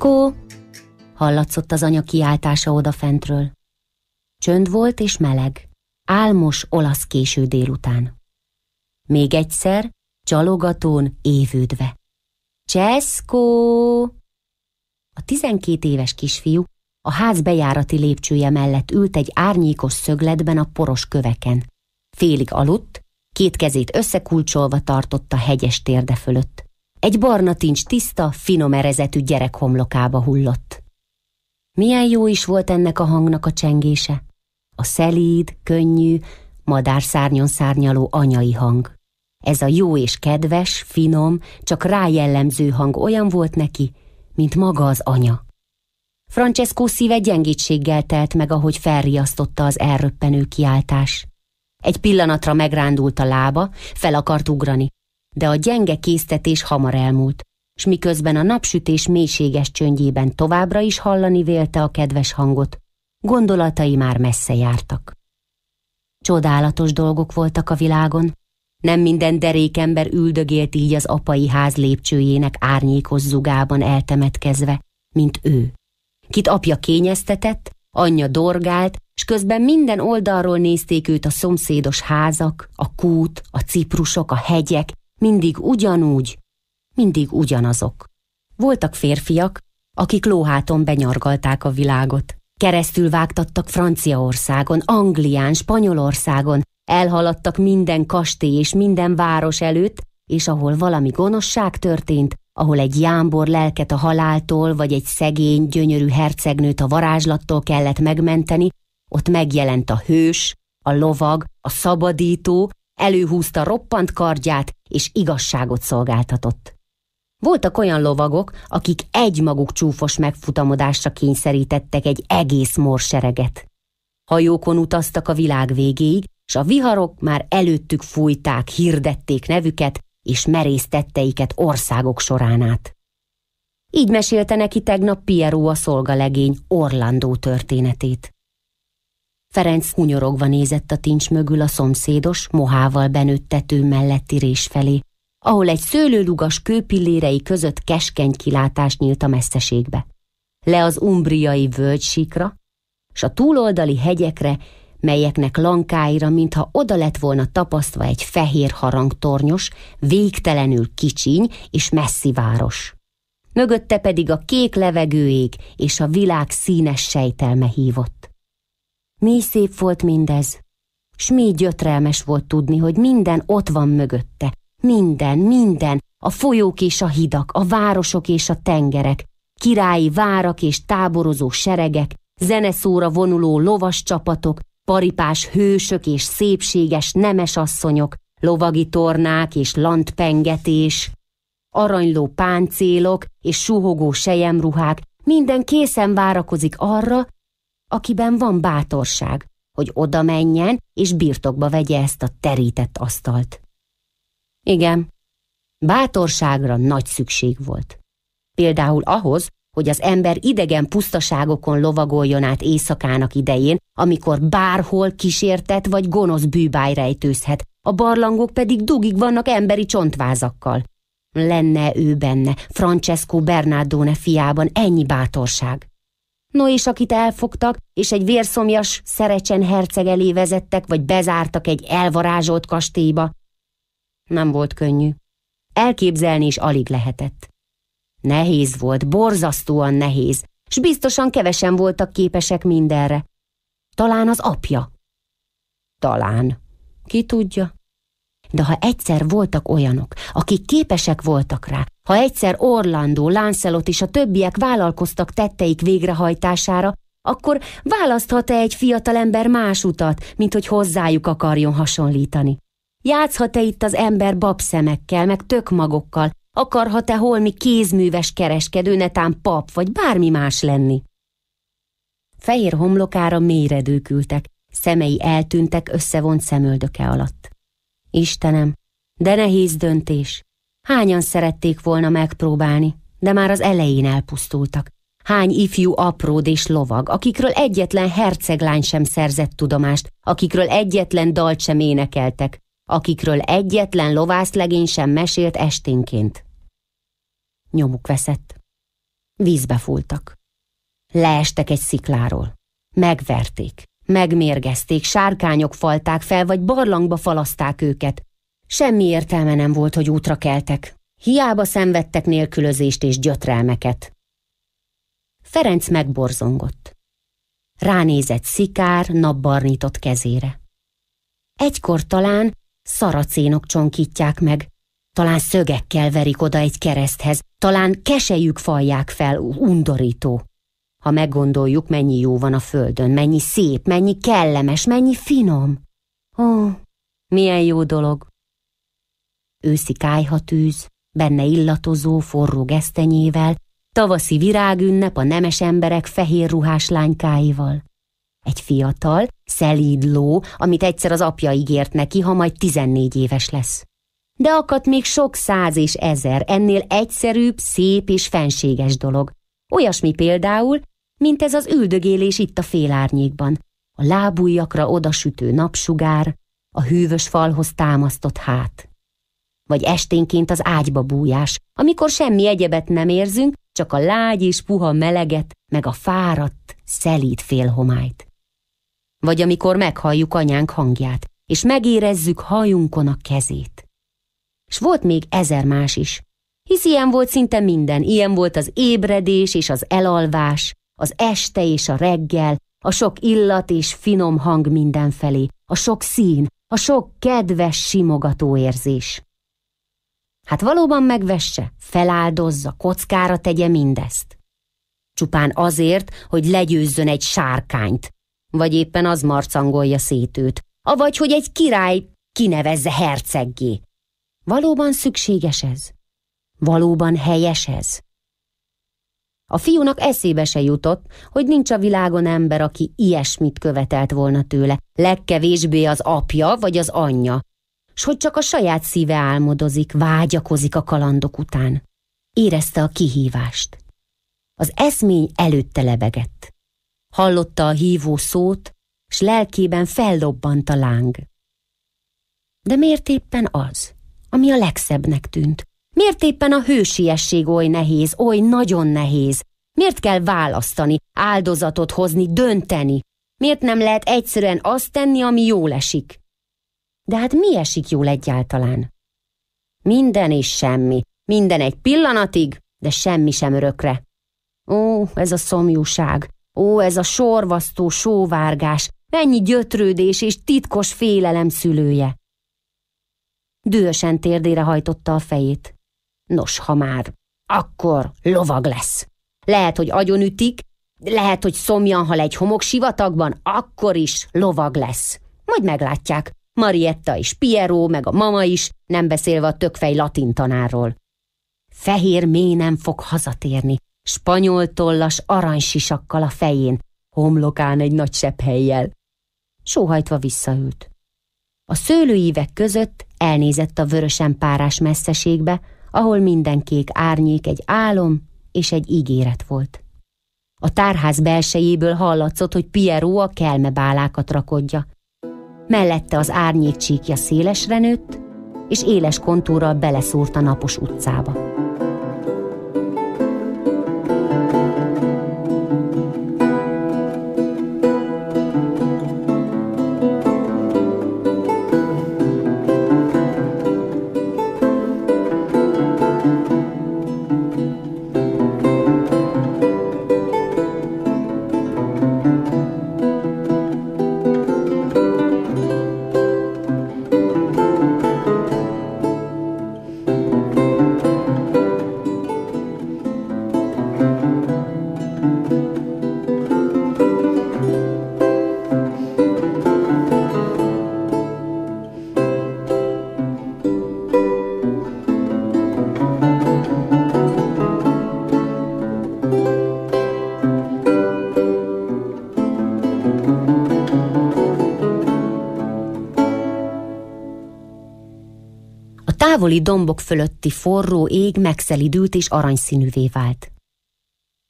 Fickó! Hallatszott az anya kiáltása odafentről. Csönd volt és meleg. Álmos olasz késő délután. Még egyszer, csalogatón évődve. Cseszkó! A tizenkét éves kisfiú a ház bejárati lépcsője mellett ült egy árnyékos szögletben a poros köveken. Félig aludt, két kezét összekulcsolva tartotta hegyes térde fölött. Egy barna tincs tiszta, finom erezetű gyerek homlokába hullott. Milyen jó is volt ennek a hangnak a csengése. A szelíd, könnyű, madárszárnyon szárnyaló anyai hang. Ez a jó és kedves, finom, csak rájellemző hang olyan volt neki, mint maga az anya. Francesco szíve gyengítséggel telt meg, ahogy felriasztotta az elröppenő kiáltás. Egy pillanatra megrándult a lába, fel akart ugrani, de a gyenge késztetés hamar elmúlt, s miközben a napsütés mélységes csöndjében továbbra is hallani vélte a kedves hangot, gondolatai már messze jártak. Csodálatos dolgok voltak a világon, nem minden derékember üldögélt így az apai ház lépcsőjének árnyékos zugában eltemetkezve, mint ő. Kit apja kényeztetett, anyja dorgált, s közben minden oldalról nézték őt a szomszédos házak, a kút, a ciprusok, a hegyek, mindig ugyanúgy, mindig ugyanazok. Voltak férfiak, akik lóháton benyargalták a világot. Keresztül vágtattak Franciaországon, Anglián, Spanyolországon, elhaladtak minden kastély és minden város előtt, és ahol valami gonoszság történt, ahol egy jámbor lelket a haláltól, vagy egy szegény, gyönyörű hercegnőt a varázslattól kellett megmenteni, ott megjelent a hős, a lovag, a szabadító, előhúzta roppant kardját, és igazságot szolgáltatott. Voltak olyan lovagok, akik egymaguk csúfos megfutamodásra kényszerítettek egy egész morsereget. Hajókon utaztak a világ végéig, s a viharok már előttük fújták, hirdették nevüket és merésztetteiket országok során át. Így mesélte neki tegnap Piero a szolgalegény Orlandó történetét. Ferenc hunyorogva nézett a tincs mögül a szomszédos, mohával tető melletti rés felé, ahol egy szőlőlugas kőpillérei között keskeny kilátás nyílt a messzeségbe. Le az umbriai völgysíkra, s a túloldali hegyekre, melyeknek lankáira, mintha oda lett volna tapasztva egy fehér harangtornyos, végtelenül kicsiny és messzi város. Mögötte pedig a kék levegőig és a világ színes sejtelme hívott. Mély szép volt mindez, s mély gyötrelmes volt tudni, hogy minden ott van mögötte. Minden, minden, a folyók és a hidak, a városok és a tengerek, királyi várak és táborozó seregek, zeneszóra vonuló lovas csapatok, paripás hősök és szépséges nemes asszonyok, lovagi tornák és lantpengetés, aranyló páncélok és suhogó sejemruhák, minden készen várakozik arra, akiben van bátorság, hogy oda menjen és birtokba vegye ezt a terített asztalt. Igen, bátorságra nagy szükség volt. Például ahhoz, hogy az ember idegen pusztaságokon lovagoljon át éjszakának idején, amikor bárhol kísértet vagy gonosz bűbáj rejtőzhet, a barlangok pedig dugig vannak emberi csontvázakkal. Lenne ő benne, Francesco Bernardone fiában ennyi bátorság. No és akit elfogtak, és egy vérszomjas szerecsen herceg elé vezettek, vagy bezártak egy elvarázsolt kastélyba. Nem volt könnyű. Elképzelni is alig lehetett. Nehéz volt, borzasztóan nehéz, s biztosan kevesen voltak képesek mindenre. Talán az apja. Talán. Ki tudja? De ha egyszer voltak olyanok, akik képesek voltak rá, ha egyszer Orlandó, Lancelot és a többiek vállalkoztak tetteik végrehajtására, akkor választhat-e egy fiatalember más utat, mint hogy hozzájuk akarjon hasonlítani? Játszhat-e itt az ember babszemekkel, meg tökmagokkal, akarhat-e holmi kézműves kereskedő, netán pap vagy bármi más lenni? Fehér homlokára mélyre dőkültek, szemei eltűntek összevont szemöldöke alatt. Istenem, de nehéz döntés. Hányan szerették volna megpróbálni, de már az elején elpusztultak. Hány ifjú apród és lovag, akikről egyetlen herceglány sem szerzett tudomást, akikről egyetlen dalt sem énekeltek, akikről egyetlen lovászlegény sem mesélt esténként. Nyomuk veszett. Vízbe fúltak. Leestek egy szikláról. Megverték, megmérgezték, sárkányok falták fel, vagy barlangba falaszták őket, Semmi értelme nem volt, hogy útra keltek. Hiába szenvedtek nélkülözést és gyötrelmeket. Ferenc megborzongott. Ránézett szikár, napbarnított kezére. Egykor talán szaracénok csonkítják meg, talán szögekkel verik oda egy kereszthez, talán kesejük falják fel, undorító. Ha meggondoljuk, mennyi jó van a földön, mennyi szép, mennyi kellemes, mennyi finom. Ó, milyen jó dolog őszi kájhatűz, benne illatozó, forró gesztenyével, tavaszi virágünnep a nemes emberek fehér ruhás lánykáival. Egy fiatal, szelíd ló, amit egyszer az apja ígért neki, ha majd tizennégy éves lesz. De akadt még sok száz és ezer, ennél egyszerűbb, szép és fenséges dolog. Olyasmi például, mint ez az üldögélés itt a félárnyékban, a lábújakra odasütő napsugár, a hűvös falhoz támasztott hát vagy esténként az ágyba bújás, amikor semmi egyebet nem érzünk, csak a lágy és puha meleget, meg a fáradt, szelíd félhomályt. Vagy amikor meghalljuk anyánk hangját, és megérezzük hajunkon a kezét. S volt még ezer más is, hisz ilyen volt szinte minden, ilyen volt az ébredés és az elalvás, az este és a reggel, a sok illat és finom hang mindenfelé, a sok szín, a sok kedves simogató érzés. Hát valóban megvesse, feláldozza, kockára tegye mindezt. Csupán azért, hogy legyőzzön egy sárkányt, vagy éppen az marcangolja szét őt, avagy hogy egy király kinevezze herceggé. Valóban szükséges ez? Valóban helyes ez? A fiúnak eszébe se jutott, hogy nincs a világon ember, aki ilyesmit követelt volna tőle, legkevésbé az apja vagy az anyja, s hogy csak a saját szíve álmodozik, vágyakozik a kalandok után. Érezte a kihívást. Az eszmény előtte lebegett. Hallotta a hívó szót, s lelkében fellobbant a láng. De miért éppen az, ami a legszebbnek tűnt? Miért éppen a hősiesség oly nehéz, oly nagyon nehéz? Miért kell választani, áldozatot hozni, dönteni? Miért nem lehet egyszerűen azt tenni, ami jól esik? De hát mi esik jól egyáltalán? Minden és semmi. Minden egy pillanatig, de semmi sem örökre. Ó, ez a szomjúság. Ó, ez a sorvasztó sóvárgás. Mennyi gyötrődés és titkos félelem szülője. Dühösen térdére hajtotta a fejét. Nos, ha már, akkor lovag lesz. Lehet, hogy agyonütik, lehet, hogy szomjan hal egy homok sivatagban, akkor is lovag lesz. Majd meglátják, Marietta és Piero, meg a mama is, nem beszélve a tökfej latin tanárról. Fehér mély nem fog hazatérni, spanyol tollas aranysisakkal a fején, homlokán egy nagy helyjel. Sóhajtva visszaült. A szőlőívek között elnézett a vörösen párás messzeségbe, ahol minden kék árnyék egy álom és egy ígéret volt. A tárház belsejéből hallatszott, hogy Piero a kelmebálákat rakodja mellette az árnyék csíkja szélesre nőtt, és éles kontúrral beleszúrt a napos utcába. távoli dombok fölötti forró ég megszelidült és aranyszínűvé vált.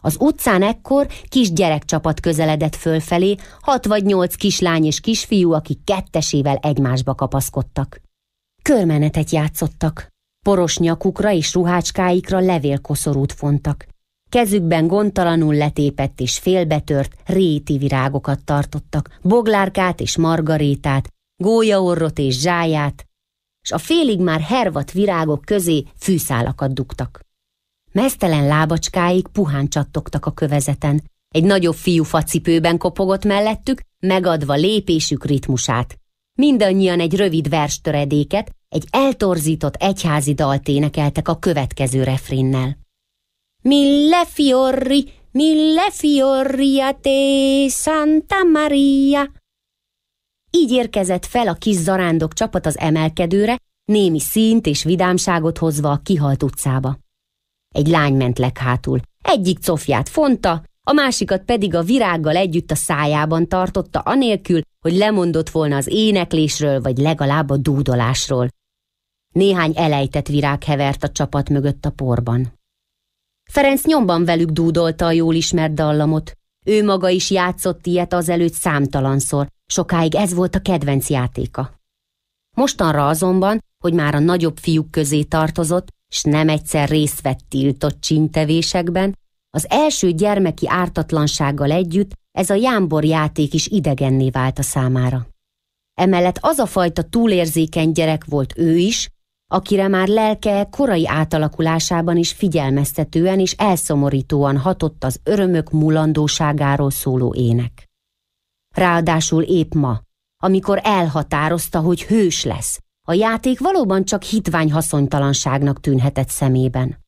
Az utcán ekkor kis gyerekcsapat közeledett fölfelé, hat vagy nyolc kislány és kisfiú, akik kettesével egymásba kapaszkodtak. Körmenetet játszottak, poros nyakukra és ruhácskáikra levélkoszorút fontak. Kezükben gondtalanul letépett és félbetört réti virágokat tartottak, boglárkát és margarétát, gólyaorrot és zsáját, s a félig már hervat virágok közé fűszálakat dugtak. Mesztelen lábacskáig puhán csattogtak a kövezeten, egy nagyobb fiú facipőben kopogott mellettük, megadva lépésük ritmusát. Mindannyian egy rövid töredéket, egy eltorzított egyházi dalt énekeltek a következő refrénnel. Mille fiorri, mille fiorri a te, Santa Maria, így érkezett fel a kis zarándok csapat az emelkedőre, némi színt és vidámságot hozva a kihalt utcába. Egy lány ment leghátul. Egyik cofját fonta, a másikat pedig a virággal együtt a szájában tartotta, anélkül, hogy lemondott volna az éneklésről, vagy legalább a dúdolásról. Néhány elejtett virág hevert a csapat mögött a porban. Ferenc nyomban velük dúdolta a jól ismert dallamot. Ő maga is játszott ilyet azelőtt számtalanszor, sokáig ez volt a kedvenc játéka. Mostanra azonban, hogy már a nagyobb fiúk közé tartozott, s nem egyszer részt vett tiltott csintevésekben, az első gyermeki ártatlansággal együtt ez a jámbor játék is idegenné vált a számára. Emellett az a fajta túlérzékeny gyerek volt ő is, akire már lelke korai átalakulásában is figyelmeztetően és elszomorítóan hatott az örömök mulandóságáról szóló ének. Ráadásul épp ma, amikor elhatározta, hogy hős lesz, a játék valóban csak hitvány haszonytalanságnak tűnhetett szemében.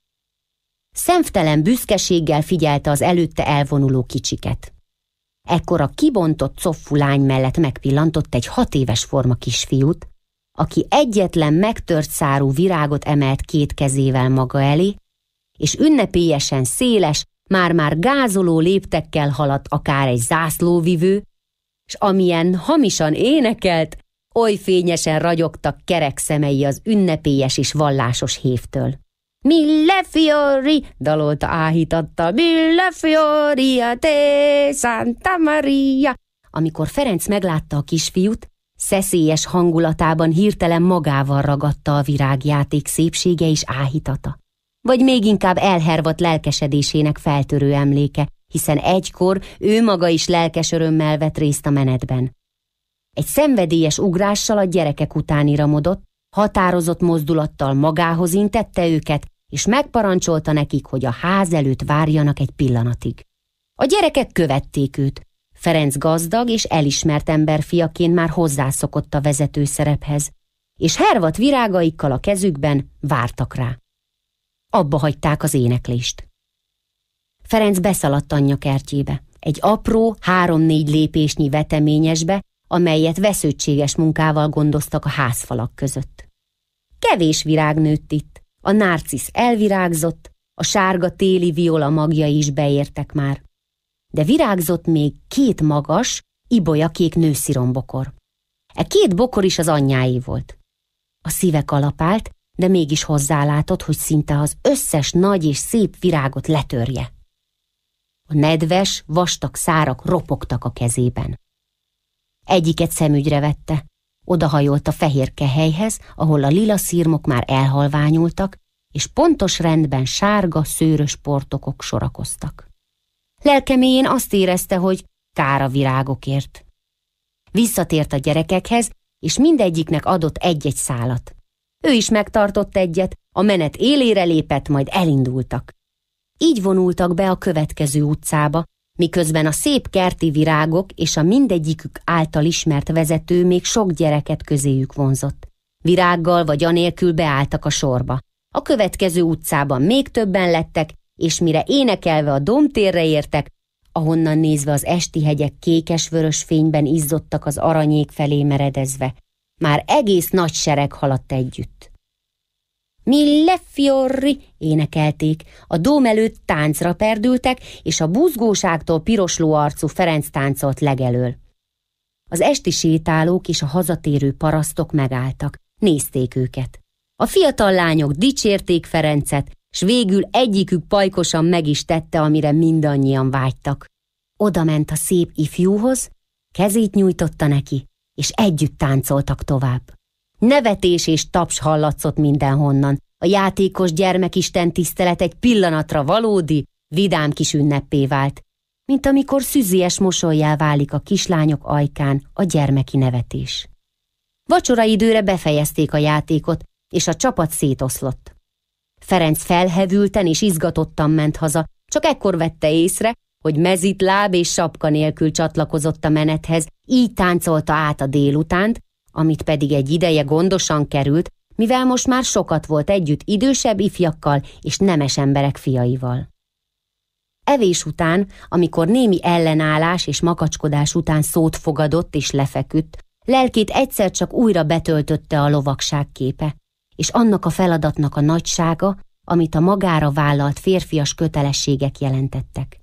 Szemtelen büszkeséggel figyelte az előtte elvonuló kicsiket. Ekkor a kibontott coffulány mellett megpillantott egy hat éves forma kisfiút, aki egyetlen megtört szárú virágot emelt két kezével maga elé, és ünnepélyesen széles, már-már gázoló léptekkel haladt akár egy zászlóvivő, s amilyen hamisan énekelt, oly fényesen ragyogtak kerek szemei az ünnepélyes és vallásos hévtől. Mille fiori, dalolta áhítatta, Mille fiori a te Santa Maria. Amikor Ferenc meglátta a kisfiút, Szeszélyes hangulatában hirtelen magával ragadta a virágjáték szépsége és áhítata. Vagy még inkább elhervat lelkesedésének feltörő emléke, hiszen egykor ő maga is lelkes örömmel vett részt a menetben. Egy szenvedélyes ugrással a gyerekek után iramodott, határozott mozdulattal magához intette őket, és megparancsolta nekik, hogy a ház előtt várjanak egy pillanatig. A gyerekek követték őt, Ferenc gazdag és elismert ember fiaként már hozzászokott a vezető szerephez, és hervat virágaikkal a kezükben vártak rá. Abba hagyták az éneklést. Ferenc beszaladt anyja kertjébe, egy apró, három-négy lépésnyi veteményesbe, amelyet vesződséges munkával gondoztak a házfalak között. Kevés virág nőtt itt, a narcisz elvirágzott, a sárga téli viola magjai is beértek már de virágzott még két magas, ibolyakék nőszirombokor. E két bokor is az anyjáé volt. A szíve kalapált, de mégis hozzálátott, hogy szinte az összes nagy és szép virágot letörje. A nedves, vastag szárak ropogtak a kezében. Egyiket szemügyre vette, odahajolt a fehér kehelyhez, ahol a lila szírmok már elhalványultak, és pontos rendben sárga, szőrös portokok sorakoztak. Lelkeméjén azt érezte, hogy kár a virágokért. Visszatért a gyerekekhez, és mindegyiknek adott egy-egy szálat. Ő is megtartott egyet, a menet élére lépett, majd elindultak. Így vonultak be a következő utcába, miközben a szép kerti virágok és a mindegyikük által ismert vezető még sok gyereket közéjük vonzott. Virággal vagy anélkül beálltak a sorba. A következő utcában még többen lettek, és mire énekelve a domtérre értek, ahonnan nézve az esti hegyek kékes-vörös fényben izzottak az aranyék felé meredezve. Már egész nagy sereg haladt együtt. Mille fiorri énekelték, a dóm előtt táncra perdültek, és a buzgóságtól pirosló arcú Ferenc táncolt legelől. Az esti sétálók és a hazatérő parasztok megálltak, nézték őket. A fiatal lányok dicsérték Ferencet, s végül egyikük pajkosan meg is tette, amire mindannyian vágytak. Oda ment a szép ifjúhoz, kezét nyújtotta neki, és együtt táncoltak tovább. Nevetés és taps hallatszott mindenhonnan, a játékos gyermekisten tisztelet egy pillanatra valódi, vidám kis ünneppé vált, mint amikor szüzies mosolyá válik a kislányok ajkán a gyermeki nevetés. Vacsora időre befejezték a játékot, és a csapat szétoszlott. Ferenc felhevülten és izgatottan ment haza, csak ekkor vette észre, hogy mezit láb és sapka nélkül csatlakozott a menethez, így táncolta át a délutánt, amit pedig egy ideje gondosan került, mivel most már sokat volt együtt idősebb ifjakkal és nemes emberek fiaival. Evés után, amikor némi ellenállás és makacskodás után szót fogadott és lefeküdt, lelkét egyszer csak újra betöltötte a lovagság képe és annak a feladatnak a nagysága, amit a magára vállalt férfias kötelességek jelentettek.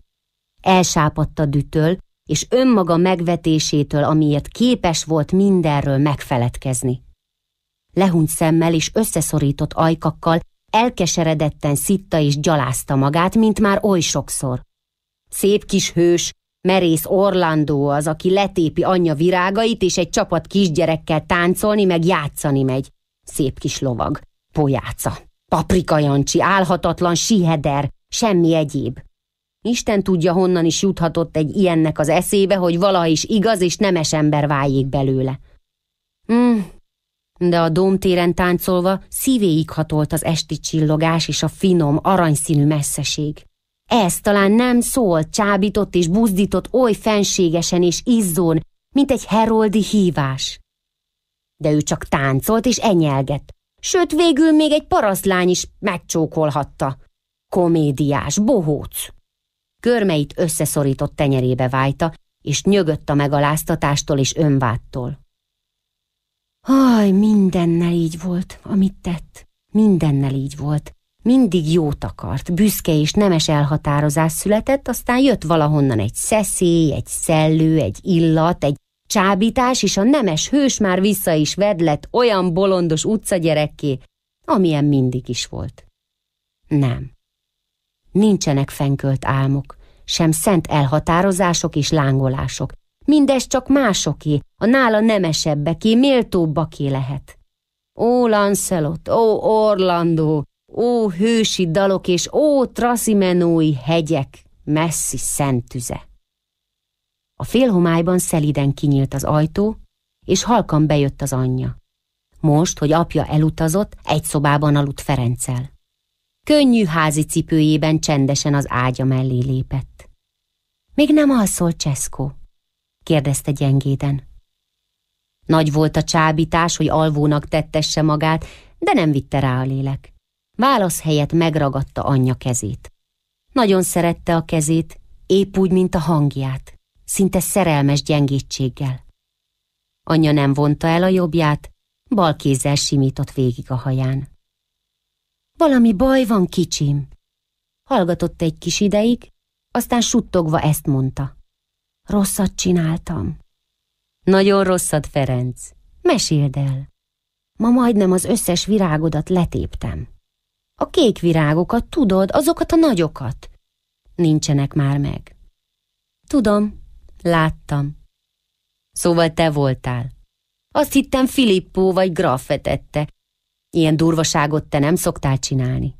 Elsápadta dütöl, és önmaga megvetésétől, amiért képes volt mindenről megfeledkezni. Lehunt szemmel és összeszorított ajkakkal elkeseredetten szitta és gyalázta magát, mint már oly sokszor. Szép kis hős, merész Orlandó az, aki letépi anyja virágait, és egy csapat kisgyerekkel táncolni meg játszani megy, Szép kis lovag, pojáca, paprikajancsi, álhatatlan siheder, semmi egyéb. Isten tudja, honnan is juthatott egy ilyennek az eszébe, hogy vala is igaz és nemes ember váljék belőle. Hmm, de a domtéren táncolva szívéig hatolt az esti csillogás és a finom, aranyszínű messzeség. Ez talán nem szólt, csábított és buzdított oly fenségesen és izzón, mint egy heroldi hívás de ő csak táncolt és enyelgett. Sőt, végül még egy parasztlány is megcsókolhatta. Komédiás, bohóc. Körmeit összeszorított tenyerébe vájta, és nyögött a megaláztatástól és önváttól. Haj, mindennel így volt, amit tett. Mindennel így volt. Mindig jót akart, büszke és nemes elhatározás született, aztán jött valahonnan egy szeszély, egy szellő, egy illat, egy Csábítás és a nemes hős már vissza is lett olyan bolondos utcagyerekké, amilyen mindig is volt. Nem. Nincsenek fenkölt álmok, sem szent elhatározások és lángolások. Mindez csak másoké, a nála nemesebbeké, méltóbbaké lehet. Ó, Lancelot, ó, Orlandó, ó, hősi dalok és ó, trasimenói hegyek, messzi szent tüze. A félhomályban szeliden kinyílt az ajtó, és halkan bejött az anyja. Most, hogy apja elutazott, egy szobában aludt Ferenccel. Könnyű házi cipőjében csendesen az ágya mellé lépett. Még nem alszol, Cseszkó? kérdezte gyengéden. Nagy volt a csábítás, hogy alvónak tettesse magát, de nem vitte rá a lélek. Válasz helyett megragadta anyja kezét. Nagyon szerette a kezét, épp úgy, mint a hangját szinte szerelmes gyengétséggel. Anyja nem vonta el a jobbját, bal kézzel simított végig a haján. Valami baj van, kicsim. Hallgatott egy kis ideig, aztán suttogva ezt mondta. Rosszat csináltam. Nagyon rosszat, Ferenc. Meséld el. Ma majdnem az összes virágodat letéptem. A kék virágokat, tudod, azokat a nagyokat. Nincsenek már meg. Tudom, Láttam. Szóval te voltál. Azt hittem Filippó vagy Graf vetette. Ilyen durvaságot te nem szoktál csinálni.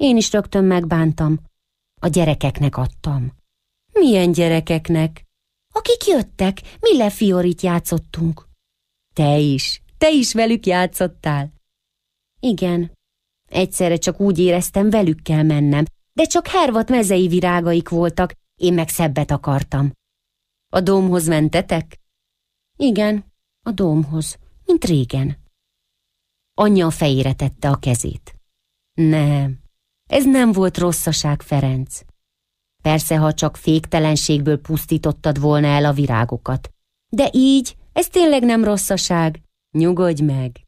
Én is rögtön megbántam. A gyerekeknek adtam. Milyen gyerekeknek? Akik jöttek, mi lefiorit játszottunk. Te is, te is velük játszottál. Igen. Egyszerre csak úgy éreztem, velük kell mennem, de csak hervat mezei virágaik voltak, én meg szebbet akartam. A dómhoz mentetek? Igen, a dómhoz, mint régen. Anyja a fejére tette a kezét. Nem, ez nem volt rosszaság, Ferenc. Persze, ha csak féktelenségből pusztítottad volna el a virágokat. De így, ez tényleg nem rosszaság. Nyugodj meg.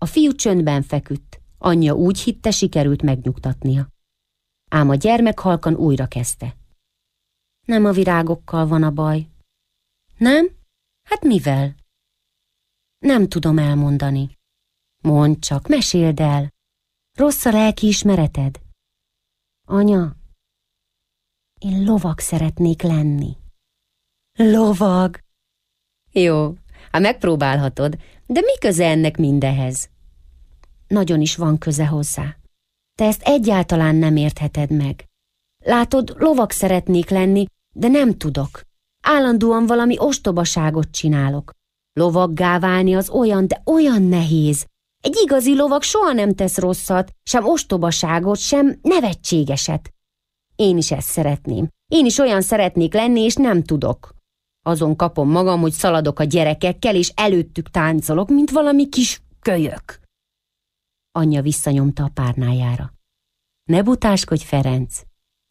A fiú csöndben feküdt. Anyja úgy hitte, sikerült megnyugtatnia. Ám a gyermek halkan újra kezdte. Nem a virágokkal van a baj, nem? Hát mivel? Nem tudom elmondani. Mondd csak, meséld el. Rossz a lelki ismereted. Anya, én lovag szeretnék lenni. Lovag? Jó, hát megpróbálhatod, de mi köze ennek mindehez? Nagyon is van köze hozzá. Te ezt egyáltalán nem értheted meg. Látod, lovag szeretnék lenni, de nem tudok. Állandóan valami ostobaságot csinálok. Lovaggá válni az olyan, de olyan nehéz. Egy igazi lovag soha nem tesz rosszat, sem ostobaságot, sem nevetségeset. Én is ezt szeretném. Én is olyan szeretnék lenni, és nem tudok. Azon kapom magam, hogy szaladok a gyerekekkel, és előttük táncolok, mint valami kis kölyök. Anyja visszanyomta a párnájára. Ne butáskodj, Ferenc!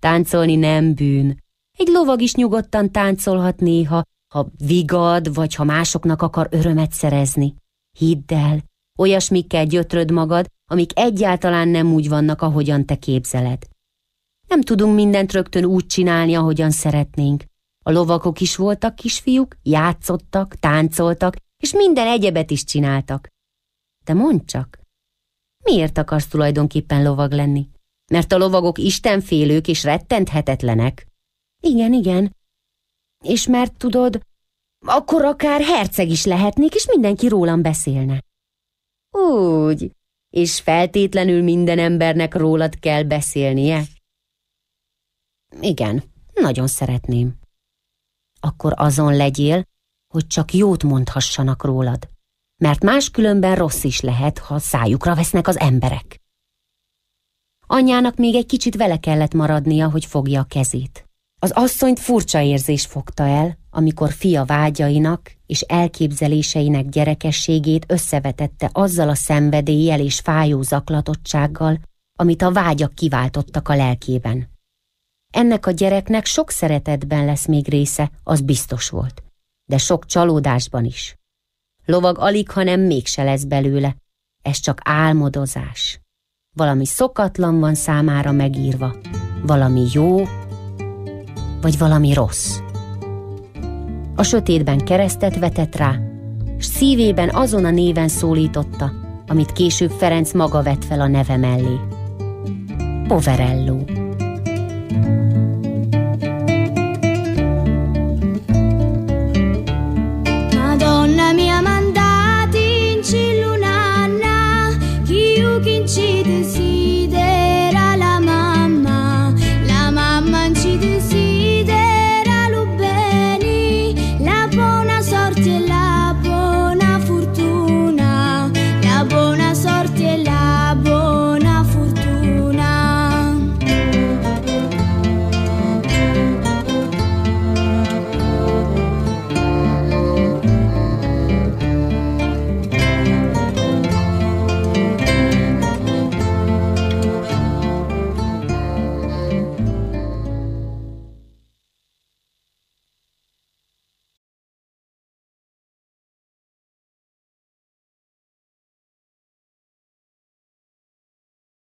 Táncolni nem bűn, egy lovag is nyugodtan táncolhat néha, ha vigad, vagy ha másoknak akar örömet szerezni. Hidd el, olyasmikkel gyötröd magad, amik egyáltalán nem úgy vannak, ahogyan te képzeled. Nem tudunk mindent rögtön úgy csinálni, ahogyan szeretnénk. A lovakok is voltak kisfiúk, játszottak, táncoltak, és minden egyebet is csináltak. De mondd csak, miért akarsz tulajdonképpen lovag lenni? Mert a lovagok istenfélők és rettenthetetlenek. Igen, igen. És mert tudod, akkor akár herceg is lehetnék, és mindenki rólam beszélne. Úgy, és feltétlenül minden embernek rólad kell beszélnie? Igen, nagyon szeretném. Akkor azon legyél, hogy csak jót mondhassanak rólad, mert máskülönben rossz is lehet, ha szájukra vesznek az emberek. Anyának még egy kicsit vele kellett maradnia, hogy fogja a kezét. Az asszonyt furcsa érzés fogta el, amikor fia vágyainak és elképzeléseinek gyerekességét összevetette azzal a szenvedéllyel és fájó zaklatottsággal, amit a vágyak kiváltottak a lelkében. Ennek a gyereknek sok szeretetben lesz még része, az biztos volt, de sok csalódásban is. Lovag alig, hanem mégse lesz belőle, ez csak álmodozás. Valami szokatlan van számára megírva, valami jó, vagy valami rossz. A sötétben keresztet vetett rá, s szívében azon a néven szólította, amit később Ferenc maga vett fel a neve mellé. Poverello.